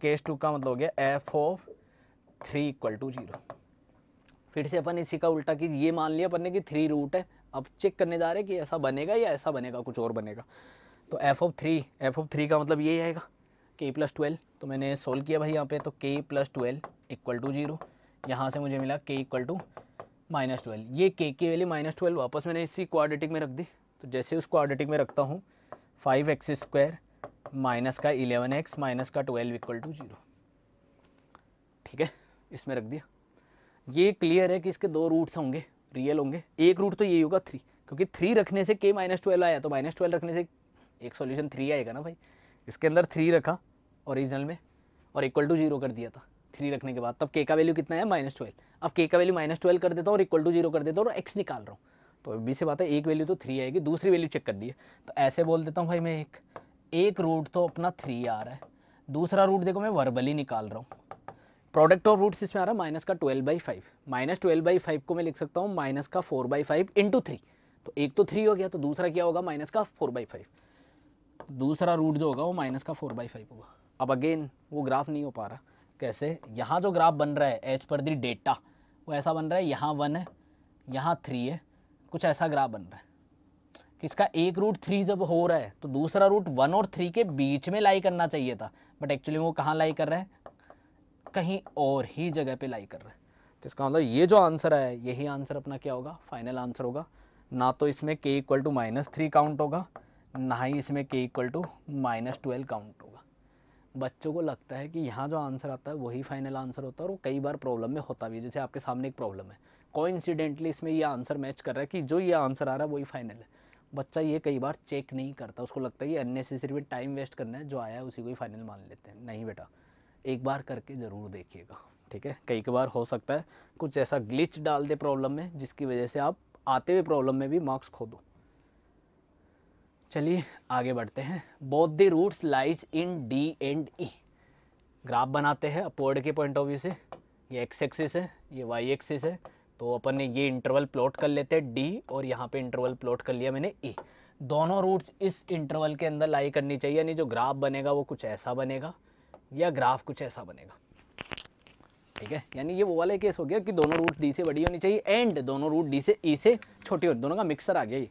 केस टू का मतलब हो गया f of three equal to zero फिर से अपन इसी का उल्टा कि ये मान लिया अपन ने कि थ्री रूट है अब चेक करने जा रहे हैं कि ऐसा बनेगा या ऐसा बनेगा कुछ और बनेगा तो f of three f of three का मतलब ये आएगा के प्लस ट्वेल्व तो मैंने सोल्व किया भाई यहाँ पे तो k plus twelve equal to zero यहाँ से मुझे मिला के इक्वल टू माइनस ट्वेल्व ये के के वाली माइनस ट्वेल्व वापस मैंने इसी क्वाड्रेटिक में रख दी तो जैसे उस क्वाड्रेटिक में रखता हूँ फाइव एक्स स्क्वायर माइनस का इलेवन एक्स माइनस का ट्वेल्व इक्वल टू जीरो ठीक है इसमें रख दिया ये क्लियर है कि इसके दो रूट्स होंगे रियल होंगे एक रूट तो यही होगा थ्री क्योंकि थ्री रखने से के माइनस ट्वेल्व आया तो माइनस ट्वेल्व रखने से एक सॉल्यूशन थ्री आएगा ना भाई इसके अंदर थ्री रखा ओरिजिनल में और इक्वल टू जीरो कर दिया था थ्री रखने के बाद तब के का वैल्यू कितना है माइनस ट्वेल्व अब के का वैल्यू माइनस ट्वेल्व कर देता हूँ और इक्वल टू जीरो कर देता हूँ और एक्स निकाल रहा हूँ तो बी से बात है एक वैल्यू तो थ्री आएगी दूसरी वैल्यू चेक कर दी है तो ऐसे बोल देता हूँ भाई मैं एक एक रूट तो अपना थ्री आ रहा है दूसरा रूट देखो मैं वर्बली निकाल रहा हूँ प्रोडक्ट ऑफ रूट्स इसमें आ रहा है माइनस का twelve by five minus twelve by five को मैं लिख सकता हूँ माइनस का four by five into three तो एक तो थ्री हो गया तो दूसरा क्या होगा माइनस का फोर बाई फाइव दूसरा रूट जो होगा वो माइनस का फोर बाई फाइव होगा अब अगेन वो ग्राफ नहीं हो पा रहा कैसे यहाँ जो ग्राफ बन रहा है एच पर दी डेटा वो ऐसा बन रहा है यहाँ वन है यहाँ थ्री है कुछ ऐसा ग्राफ बन रहा है कि इसका एक रूट थ्री जब हो रहा है तो दूसरा रूट वन और थ्री के बीच में लाई करना चाहिए था बट एक्चुअली वो कहाँ लाई कर रहे हैं कहीं और ही जगह पे लाई कर रहे हैं तो इसका मतलब ये जो आंसर है यही आंसर अपना क्या होगा फाइनल आंसर होगा ना तो इसमें k equal to minus three count होगा ना ही इसमें k equal to minus twelve count होगा बच्चों को लगता है कि यहाँ जो आंसर आता है वही फाइनल आंसर होता है और वो कई बार प्रॉब्लम में होता भी है जैसे आपके सामने एक प्रॉब्लम है कोइंसिडेंटली इसमें ये आंसर मैच कर रहा है कि जो ये आंसर आ रहा है वही फाइनल है बच्चा ये कई बार चेक नहीं करता उसको लगता है कि अननेसेसरी में टाइम वेस्ट करना है जो आया है उसी को ही फाइनल मान लेते हैं नहीं बेटा एक बार करके ज़रूर देखिएगा ठीक है कई बार हो सकता है कुछ ऐसा ग्लिच डाल दे प्रॉब्लम में जिसकी वजह से आप आते हुए प्रॉब्लम में भी मार्क्स खो दो चलिए आगे बढ़ते हैं both the roots lies in d and e graph बनाते हैं अपवर्ड के पॉइंट ऑफ व्यू से ये एक्स एक्सिस है ये वाई एक्सिस है तो अपन ने ये इंटरवल प्लॉट कर लेते हैं डी और यहाँ पे इंटरवल प्लॉट कर लिया मैंने ई e. दोनों रूट्स इस इंटरवल के अंदर लाई करनी चाहिए यानी जो ग्राफ बनेगा वो कुछ ऐसा बनेगा या ग्राफ कुछ ऐसा बनेगा ठीक है यानी ये वो वाला केस हो गया कि दोनों रूट डी से बड़ी होनी चाहिए एंड दोनों रूट डी से ई e से छोटी होनी दोनों का मिक्सर आ गया ये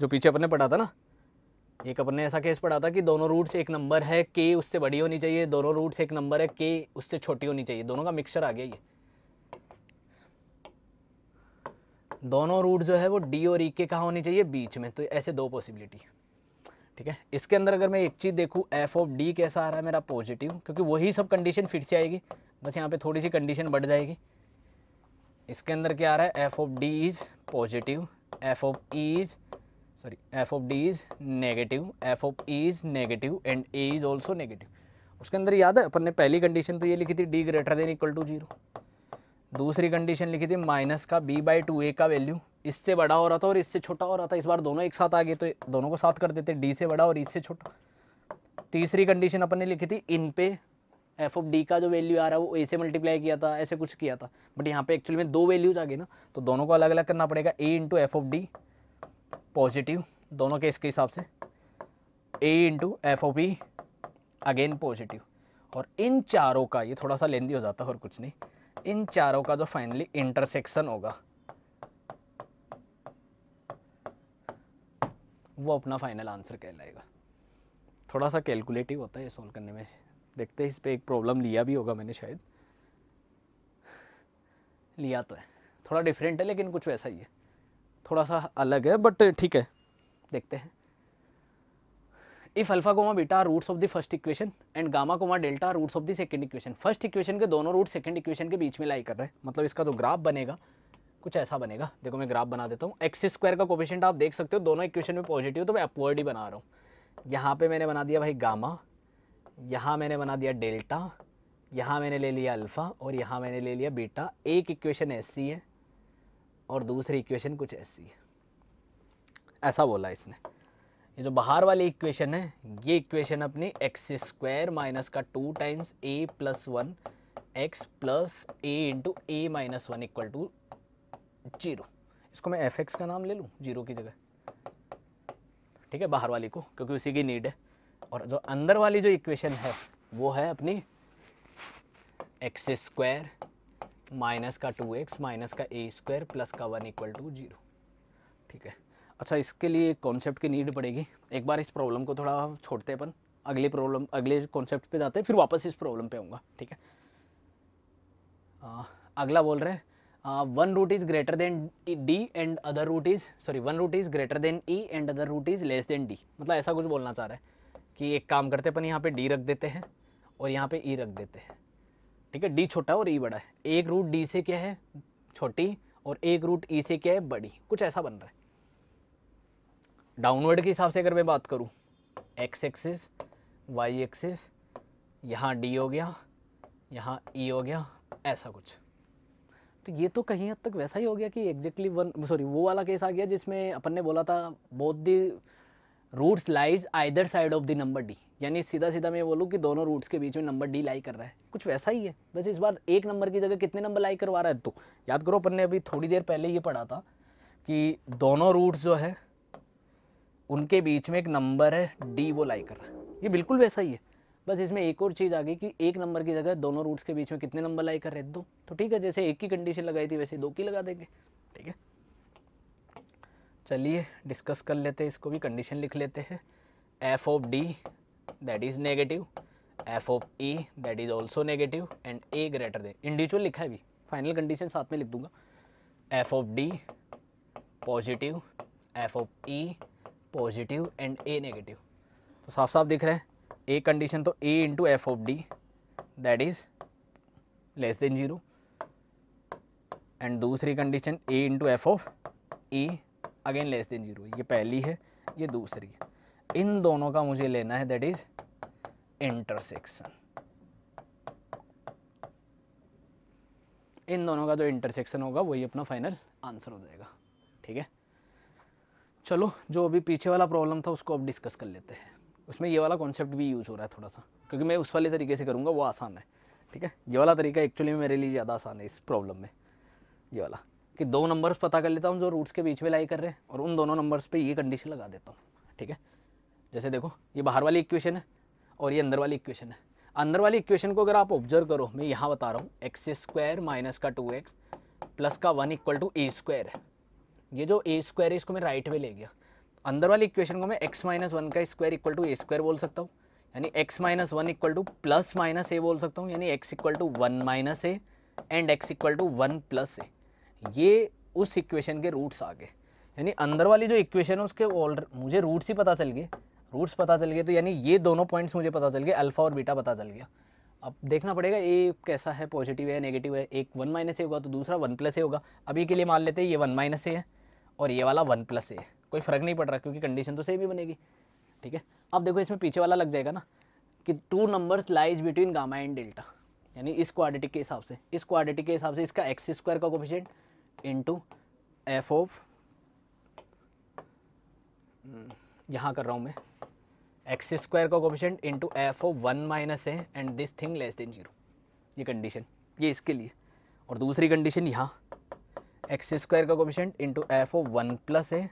जो पीछे अपन ने पढ़ा था ना एक अपन ने ऐसा केस पढ़ा था कि दोनों रूट्स एक नंबर है के उससे बड़ी होनी चाहिए दोनों रूट्स एक नंबर है के उससे छोटी होनी चाहिए दोनों का मिक्सर आ गया ये दोनों रूट जो है वो डी और ई e के कहाँ होनी चाहिए बीच में तो ऐसे दो पॉसिबिलिटी ठीक है इसके अंदर अगर मैं एक चीज़ देखूँ एफ ऑफ डी कैसा आ रहा है मेरा पॉजिटिव क्योंकि वही सब कंडीशन फिर से आएगी बस यहाँ पे थोड़ी सी कंडीशन बढ़ जाएगी इसके अंदर क्या आ रहा है f of d is positive f of e is sorry f of d is negative f of e is negative and a is also negative उसके अंदर याद है अपन ने पहली कंडीशन तो ये लिखी थी d greater than equal to zero दूसरी कंडीशन लिखी थी माइनस का बी बाई टू ए का वैल्यू इससे बड़ा हो रहा था और इससे छोटा हो रहा था इस बार दोनों एक साथ आ गए तो दोनों को साथ कर देते डी से बड़ा और इससे e छोटा तीसरी कंडीशन अपन ने लिखी थी इन पे एफ ऑफ डी का जो वैल्यू आ रहा है वो ए से मल्टीप्लाई किया था ऐसे कुछ किया था बट यहाँ पे एक्चुअली में दो वैल्यूज आ गए ना तो दोनों को अलग अलग करना पड़ेगा a into f of d positive दोनों केस के हिसाब से a into f of b again positive और इन चारों का ये थोड़ा सा लेंदी हो जाता है और कुछ नहीं इन चारों का जो फाइनली इंटरसेक्शन होगा वो अपना फाइनल आंसर कहलाएगा थोड़ा सा कैलकुलेटिव होता है ये सॉल्व करने में देखते हैं इस पर एक प्रॉब्लम लिया भी होगा मैंने शायद लिया तो है थोड़ा डिफरेंट है लेकिन कुछ वैसा ही है थोड़ा सा अलग है बट ठीक है देखते हैं if alpha comma beta roots of the first equation and gamma comma delta roots of the second equation first equation के दोनों रूट सेकंड इक्वेशन के बीच में लाई कर रहे हैं मतलब इसका तो ग्राफ बनेगा कुछ ऐसा बनेगा देखो मैं ग्राफ बना देता हूँ एक्स स्क्वायर का कोपिशेंट आप देख सकते हो दोनों इक्वेशन में पॉजिटिव तो मैं अपवर्ड ही बना रहा हूँ यहाँ पर मैंने बना दिया भाई गामा यहाँ मैंने बना दिया डेल्टा यहाँ मैंने ले लिया अल्फ़ा और यहाँ मैंने ले लिया बीटा एक इक्वेशन ऐसी है और दूसरी इक्वेशन कुछ ऐसी है ऐसा बोला इसने ये जो बाहर वाली इक्वेशन है ये इक्वेशन अपनी एक्स स्क्वायर माइनस का two times a plus one x plus a into a minus one equal to zero इसको मैं एफ एक्स का नाम ले लूँ जीरो की जगह ठीक है बाहर वाली को क्योंकि उसी की नीड है और जो अंदर वाली जो इक्वेशन है वो है अपनी एक्स स्क्वायर माइनस का टू एक्स माइनस का ए स्क्वायर प्लस का वन इक्वल टू जीरो ठीक है अच्छा इसके लिए एक कॉन्सेप्ट की नीड पड़ेगी एक बार इस प्रॉब्लम को थोड़ा छोड़ते अपन अगले प्रॉब्लम अगले कॉन्सेप्ट पे जाते हैं फिर वापस इस प्रॉब्लम पे आऊँगा ठीक है आ, अगला बोल रहे हैं one root is greater than d and other root is sorry one root is greater than e and other root is less than d मतलब ऐसा कुछ बोलना चाह रहा है कि एक काम करते अपन यहाँ पे डी रख देते हैं और यहाँ पे ई e रख देते हैं ठीक है डी छोटा और ई e बड़ा है एक रूट डी से क्या है छोटी और एक रूट ई e से क्या है बड़ी कुछ ऐसा बन रहा है डाउनवर्ड के हिसाब से अगर मैं बात करूँ एक्स एक्सिस वाई एक्सिस यहाँ डी हो गया यहाँ ई e हो गया ऐसा कुछ तो ये तो कहीं हद तक वैसा ही हो गया कि एग्जैक्टली वन सॉरी वो वाला केस आ गया जिसमें अपन ने बोला था both the roots lies either side of the number d यानी सीधा सीधा मैं बोलूँ कि दोनों रूट्स के बीच में नंबर डी लाई कर रहा है कुछ वैसा ही है बस इस बार एक नंबर की जगह कितने नंबर लाई करवा रहा है तो याद करो अपन ने अभी थोड़ी देर पहले ये पढ़ा था कि दोनों रूट्स जो है उनके बीच में एक नंबर है डी वो लाई कर रहा है ये बिल्कुल वैसा ही है बस इसमें एक और चीज़ आ गई कि एक नंबर की जगह दोनों रूट्स के बीच में कितने नंबर लाई कर रहे दो तो ठीक है जैसे एक की कंडीशन लगाई थी वैसे दो की लगा देंगे ठीक है चलिए डिस्कस कर लेते हैं इसको भी कंडीशन लिख लेते हैं f of d that is negative f of e that is also negative and a greater than individual लिखा है भी फाइनल कंडीशन साथ में लिख दूंगा f of d positive f of e positive and a negative तो साफ साफ दिख रहा है ए कंडीशन तो a into f of d that is less than zero and दूसरी कंडीशन a into f of a again less than zero ये पहली है ये दूसरी है इन दोनों का मुझे लेना है दैट इज़ इंटरसेक्शन इन दोनों का जो इंटरसेक्शन होगा वही अपना फाइनल आंसर हो जाएगा ठीक है चलो जो अभी पीछे वाला प्रॉब्लम था उसको अब डिस्कस कर लेते हैं उसमें ये वाला कॉन्सेप्ट भी यूज़ हो रहा है थोड़ा सा क्योंकि मैं उस वाले तरीके से करूँगा वो आसान है ठीक है ये वाला तरीका एक्चुअली मेरे लिए ज़्यादा आसान है इस प्रॉब्लम में ये वाला कि दो नंबर्स पता कर लेता हूँ जो रूट्स के बीच में लाई कर रहे हैं और उन दोनों नंबर्स पर ये कंडीशन लगा देता हूँ ठीक है जैसे देखो ये बाहर वाली इक्वेशन है और ये अंदर वाली इक्वेशन है अंदर वाली इक्वेशन को अगर आप ऑब्जर्व करो मैं यहाँ बता रहा हूँ एक्स स्क्वायर माइनस का टू एक्स प्लस का one equal to a square है ये जो ए स्क्वायर है इसको मैं राइट वे ले गया अंदर वाली इक्वेशन को मैं एक्स माइनस वन का square equal to a square बोल सकता हूँ यानी x minus one equal to plus minus a बोल सकता हूँ यानी x equal to one minus a and x equal to one plus a ये उस इक्वेशन के रूट्स आ गए यानी अंदर वाली जो इक्वेशन है उसके ऑल मुझे रूट्स ही पता चल गए रूट्स पता चल गए तो यानी ये दोनों पॉइंट्स मुझे पता चल गए अल्फ़ा और बीटा पता चल गया अब देखना पड़ेगा ए कैसा है पॉजिटिव है नेगेटिव है एक वन माइनस ए होगा तो दूसरा वन प्लस ए होगा अभी के लिए मान लेते हैं ये वन माइनस ए है और ये वाला वन प्लस ए कोई फ़र्क नहीं पड़ रहा क्योंकि कंडीशन तो सेम ही बनेगी ठीक है अब देखो इसमें पीछे वाला लग जाएगा ना कि two numbers lies between gamma and delta यानी इस क्वाडिटी के हिसाब से इस क्वाडिटी के हिसाब से इसका एक्स स्क्वायर का कोफिशेंट इंटू एफ ऑफ यहाँ कर रहा हूँ मैं एक्स स्क्वायर का coefficient into f of one minus है and this thing less than zero ये कंडीशन ये इसके लिए और दूसरी कंडीशन यहाँ एक्स स्क्वायर का coefficient into f of one plus है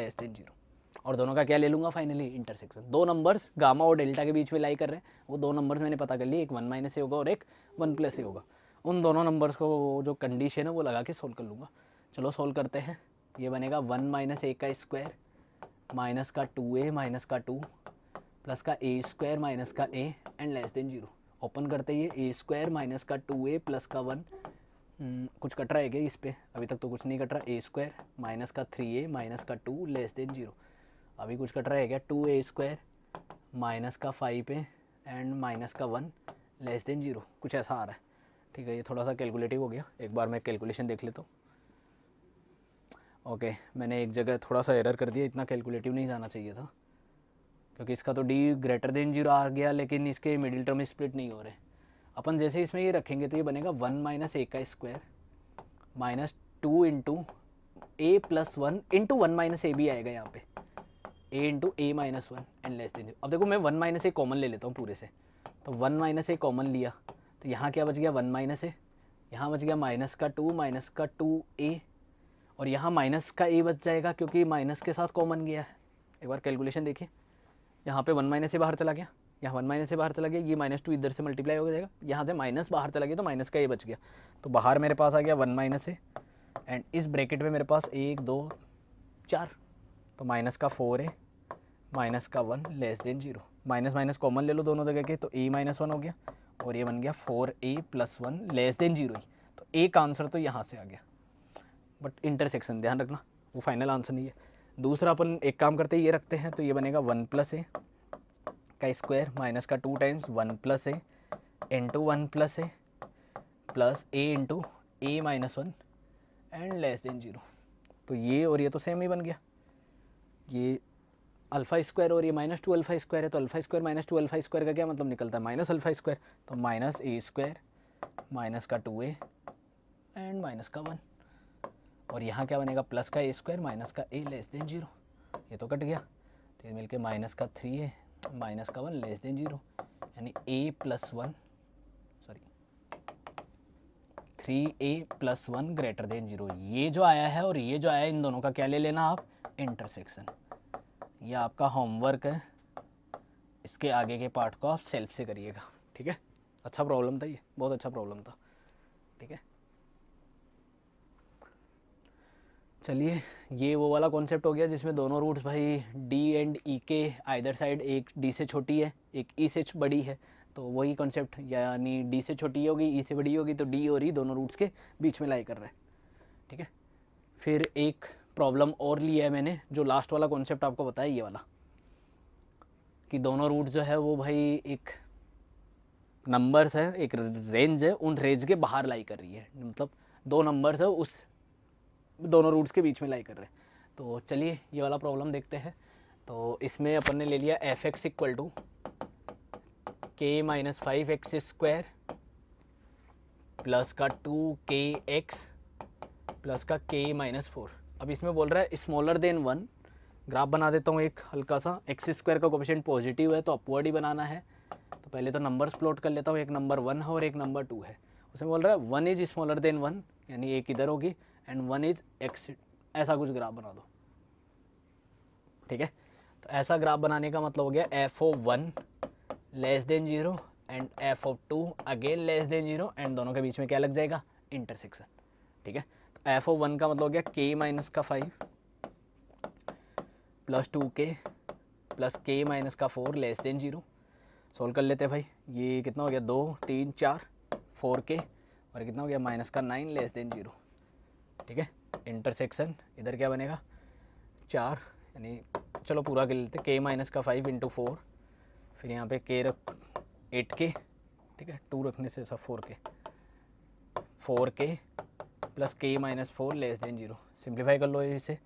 लेस देन जीरो और दोनों का क्या ले लूँगा फाइनली इंटरसेक्शन दो नंबर्स गामा और डेल्टा के बीच में लाई कर रहे हैं वो दो नंबर्स मैंने पता कर लिए एक वन माइनस ए होगा और एक वन प्लस ए होगा उन दोनों नंबर्स को जो कंडीशन है वो लगा के सोल्व कर लूँगा चलो सोल्व करते हैं ये बनेगा वन माइनस ए का स्क्वायर माइनस का टू ए माइनस का टू प्लस का ए स्क्वायर माइनस का a and less than zero open करते ही ए स्क्वायर माइनस का टू ए प्लस का वन हम्म, कुछ कट रहा है क्या इस पर अभी तक तो कुछ नहीं कट रहा ए स्क्वायर माइनस का थ्री ए माइनस का टू लेस देन जीरो अभी कुछ कट रहा है क्या टू ए स्क्वायर माइनस का फाइव ए एंड माइनस का वन लेस देन जीरो कुछ ऐसा आ रहा है ठीक है ये थोड़ा सा कैलकुलेटिव हो गया एक बार मैं कैलकुलेशन देख लेता हूँ ओके मैंने एक जगह थोड़ा सा एरर कर दिया इतना कैलकुलेटिव नहीं जाना चाहिए था क्योंकि इसका तो डी ग्रेटर देन जीरो आ गया लेकिन इसके मिडिल टर्म स्प्लिट नहीं हो रहे अपन जैसे इसमें ये रखेंगे तो ये बनेगा वन माइनस ए का square minus two into a plus one into one minus a भी आएगा यहाँ पे a into a minus one and less than अब देखो मैं वन माइनस ए कॉमन ले लेता हूँ पूरे से तो वन माइनस ए कॉमन लिया तो यहाँ क्या बच गया वन माइनस ए यहाँ बच गया माइनस का टू माइनस का टू ए और यहाँ माइनस का ए बच जाएगा क्योंकि माइनस के साथ कॉमन गया है एक बार कैलकुलेशन देखिए यहाँ पे वन माइनस ए बाहर चला गया यहाँ वन माइनस से बाहर चला गया ये माइनस टू इधर से मल्टीप्लाई हो जाएगा यहाँ से माइनस बाहर चला गया तो माइनस का ये बच गया तो बाहर मेरे पास आ गया वन माइनस है एंड इस ब्रैकेट में मेरे पास एक दो चार तो माइनस का फोर है माइनस का one less than zero minus minus common ले लो दोनों जगह के तो ए माइनस वन हो गया और ये बन गया four a plus one less than zero ही तो एक आंसर तो यहाँ से आ गया बट इंटरसेक्शन ध्यान रखना वो फाइनल आंसर नहीं है दूसरा अपन एक काम करते हैं ये रखते हैं तो ये बनेगा वन प्लस ए का स्क्वायर माइनस का two times one plus a into one plus a plus a into a minus one and less than zero तो ये और ये तो सेम ही बन गया ये अल्फ़ा स्क्वायर और ये माइनस टू अल्फ़ा स्क्वायर है तो alpha square minus two alpha square का क्या मतलब निकलता है माइनस अल्फ़ा स्क्वायर तो माइनस ए स्क्वायर माइनस का टू ए एंड माइनस का वन और यहाँ क्या बनेगा प्लस का ए स्क्वायर माइनस का ए लेस देन जीरो ये तो कट गया तो ये मिलके माइनस का थ्री है माइनस का वन लेस देन जीरो यानी a plus one sorry three a plus one greater than zero ये जो आया है और ये जो आया है इन दोनों का क्या ले लेना आप इंटरसेक्शन ये आपका होमवर्क है इसके आगे के पार्ट को आप सेल्फ से करिएगा ठीक है अच्छा प्रॉब्लम था ये बहुत अच्छा प्रॉब्लम था ठीक है चलिए ये वो वाला कॉन्सेप्ट हो गया जिसमें दोनों रूट्स भाई डी एंड ई के आइदर साइड एक डी से छोटी है एक ई e से बड़ी है तो वही कॉन्सेप्ट यानी डी से छोटी होगी ई e से बड़ी होगी तो डी और ई e दोनों रूट्स के बीच में लाई कर रहे हैं ठीक है फिर एक प्रॉब्लम और लिया है मैंने जो लास्ट वाला कॉन्सेप्ट आपको बताया ये वाला कि दोनों रूट जो है वो भाई एक नंबर्स है एक रेंज है उन रेंज के बाहर लाई कर रही है मतलब दो नंबर्स है उस दोनों रूट्स के बीच में लाई कर रहे हैं तो चलिए ये वाला प्रॉब्लम देखते हैं तो इसमें अपन ने ले लिया f x equal to k minus five x square plus का टू के एक्स प्लस का के माइनस फोर अब इसमें बोल रहा है स्मॉलर देन वन ग्राफ बना देता हूँ एक हल्का सा एक्स स्क्वायर का कोपेशन पॉजिटिव है तो अपवर्ड ही बनाना है तो पहले तो नंबर्स प्लॉट कर लेता हूँ एक नंबर वन है और एक नंबर टू है उसमें बोल रहा है one is smaller than one यानी एक इधर होगी एंड वन इज एक्स ऐसा कुछ ग्राफ बना दो ठीक है तो ऐसा ग्राफ बनाने का मतलब हो गया f of one less than zero and f of two again less than zero and दोनों के बीच में क्या लग जाएगा इंटरसेक्शन ठीक है तो एफ ओ वन का मतलब हो गया के माइनस का five plus two k plus k minus का four less than zero solve कर लेते हैं भाई ये कितना हो गया दो तीन चार फोर के और कितना हो गया माइनस का नाइन लेस देन जीरो ठीक है इंटरसेक्शन इधर क्या बनेगा चार यानी चलो पूरा के लेते के माइनस का फाइव इंटू फोर फिर यहाँ पे के रख एट के ठीक है टू रखने से सब फोर के four k plus k minus four less than zero simplify कर लो इसे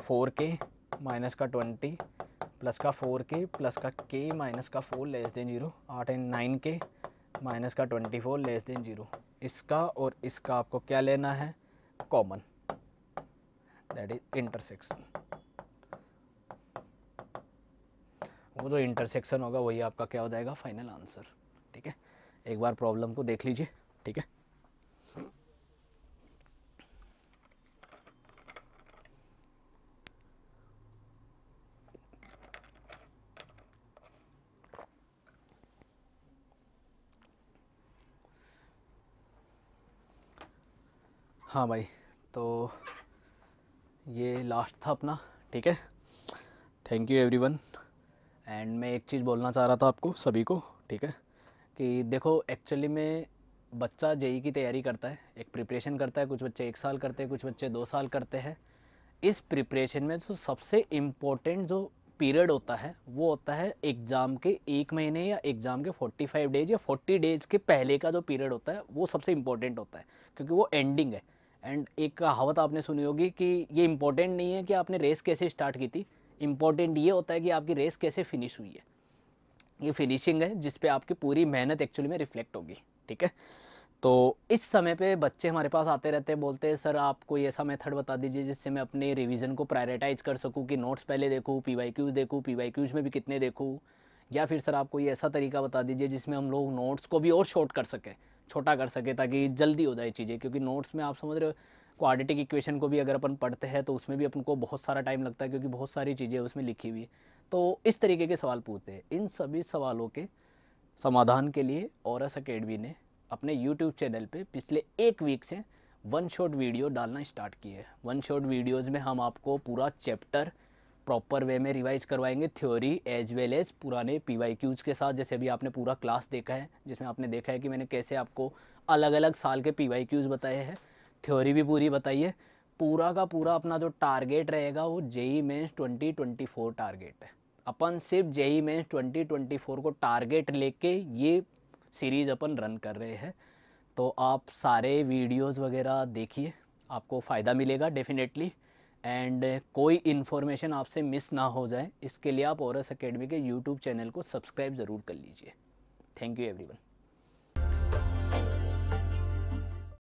फोर के माइनस का ट्वेंटी प्लस का फोर के प्लस का के माइनस का फोर लेस देन जीरो आठ एंड नाइन के माइनस का twenty four less than zero इसका और इसका आपको क्या लेना है common that is intersection वो जो इंटरसेक्शन होगा वही आपका क्या हो जाएगा फाइनल आंसर ठीक है एक बार प्रॉब्लम को देख लीजिए ठीक है हाँ भाई तो ये लास्ट था अपना ठीक है थैंक यू एवरीवन एंड मैं एक चीज़ बोलना चाह रहा था आपको सभी को ठीक है कि देखो एक्चुअली में बच्चा जेई की तैयारी करता है एक प्रिपरेशन करता है कुछ बच्चे एक साल करते हैं कुछ बच्चे दो साल करते हैं इस प्रिपरेशन में जो सबसे इम्पोर्टेंट जो पीरियड होता है वो होता है एग्ज़ाम के एक महीने या एग्ज़ाम के 45 डेज या 40 डेज के पहले का जो पीरियड होता है वो सबसे इम्पोर्टेंट होता है क्योंकि वो एंडिंग है एंड एक कहावत आपने सुनी होगी कि ये इंपॉर्टेंट नहीं है कि आपने रेस कैसे स्टार्ट की थी इम्पोर्टेंट ये होता है कि आपकी रेस कैसे फिनिश हुई है ये फिनिशिंग है जिस पे आपकी पूरी मेहनत एक्चुअली में रिफ्लेक्ट होगी ठीक है तो इस समय पे बच्चे हमारे पास आते रहते हैं बोलते हैं सर आप कोई ऐसा मेथड बता दीजिए जिससे मैं अपने रिवीजन को प्रायोरिटाइज कर सकूँ कि नोट्स पहले देखूँ पी वाई क्यूज़ देखूँ पी वाई क्यूज़ में भी कितने देखूँ या फिर सर आप कोई ऐसा तरीका बता दीजिए जिसमें हम लोग नोट्स को भी और शॉर्ट कर सकें छोटा कर सके ताकि जल्दी हो जाए चीज़ें क्योंकि नोट्स में आप समझ रहे हो क्वाड्रेटिक इक्वेशन को भी अगर अपन पढ़ते हैं तो उसमें भी अपन को बहुत सारा टाइम लगता है क्योंकि बहुत सारी चीज़ें उसमें लिखी हुई तो इस तरीके के सवाल पूछते हैं इन सभी सवालों के समाधान के लिए औरस अकेडमी ने अपने यूट्यूब चैनल पर पिछले एक वीक से वन शॉट वीडियो डालना स्टार्ट किए है वन शॉट वीडियोज़ में हम आपको पूरा चैप्टर प्रॉपर वे में रिवाइज करवाएंगे थ्योरी एज वेल एज पुराने पी वाई क्यूज़ के साथ जैसे अभी आपने पूरा क्लास देखा है जिसमें आपने देखा है कि मैंने कैसे आपको अलग अलग साल के पी वाई क्यूज़ बताए हैं थ्योरी भी पूरी बताइए पूरा का पूरा अपना जो टारगेट रहेगा वो जेई मेन्स 2024 टारगेट है अपन सिर्फ जेई मेन्स 2024 को टारगेट लेके ये सीरीज़ अपन रन कर रहे हैं तो आप सारे वीडियोस वगैरह देखिए आपको फ़ायदा मिलेगा डेफिनेटली एंड कोई इन्फॉर्मेशन आपसे मिस ना हो जाए इसके लिए आप औरस अकेडमी के यूट्यूब चैनल को सब्सक्राइब ज़रूर कर लीजिए थैंक यू एवरीवन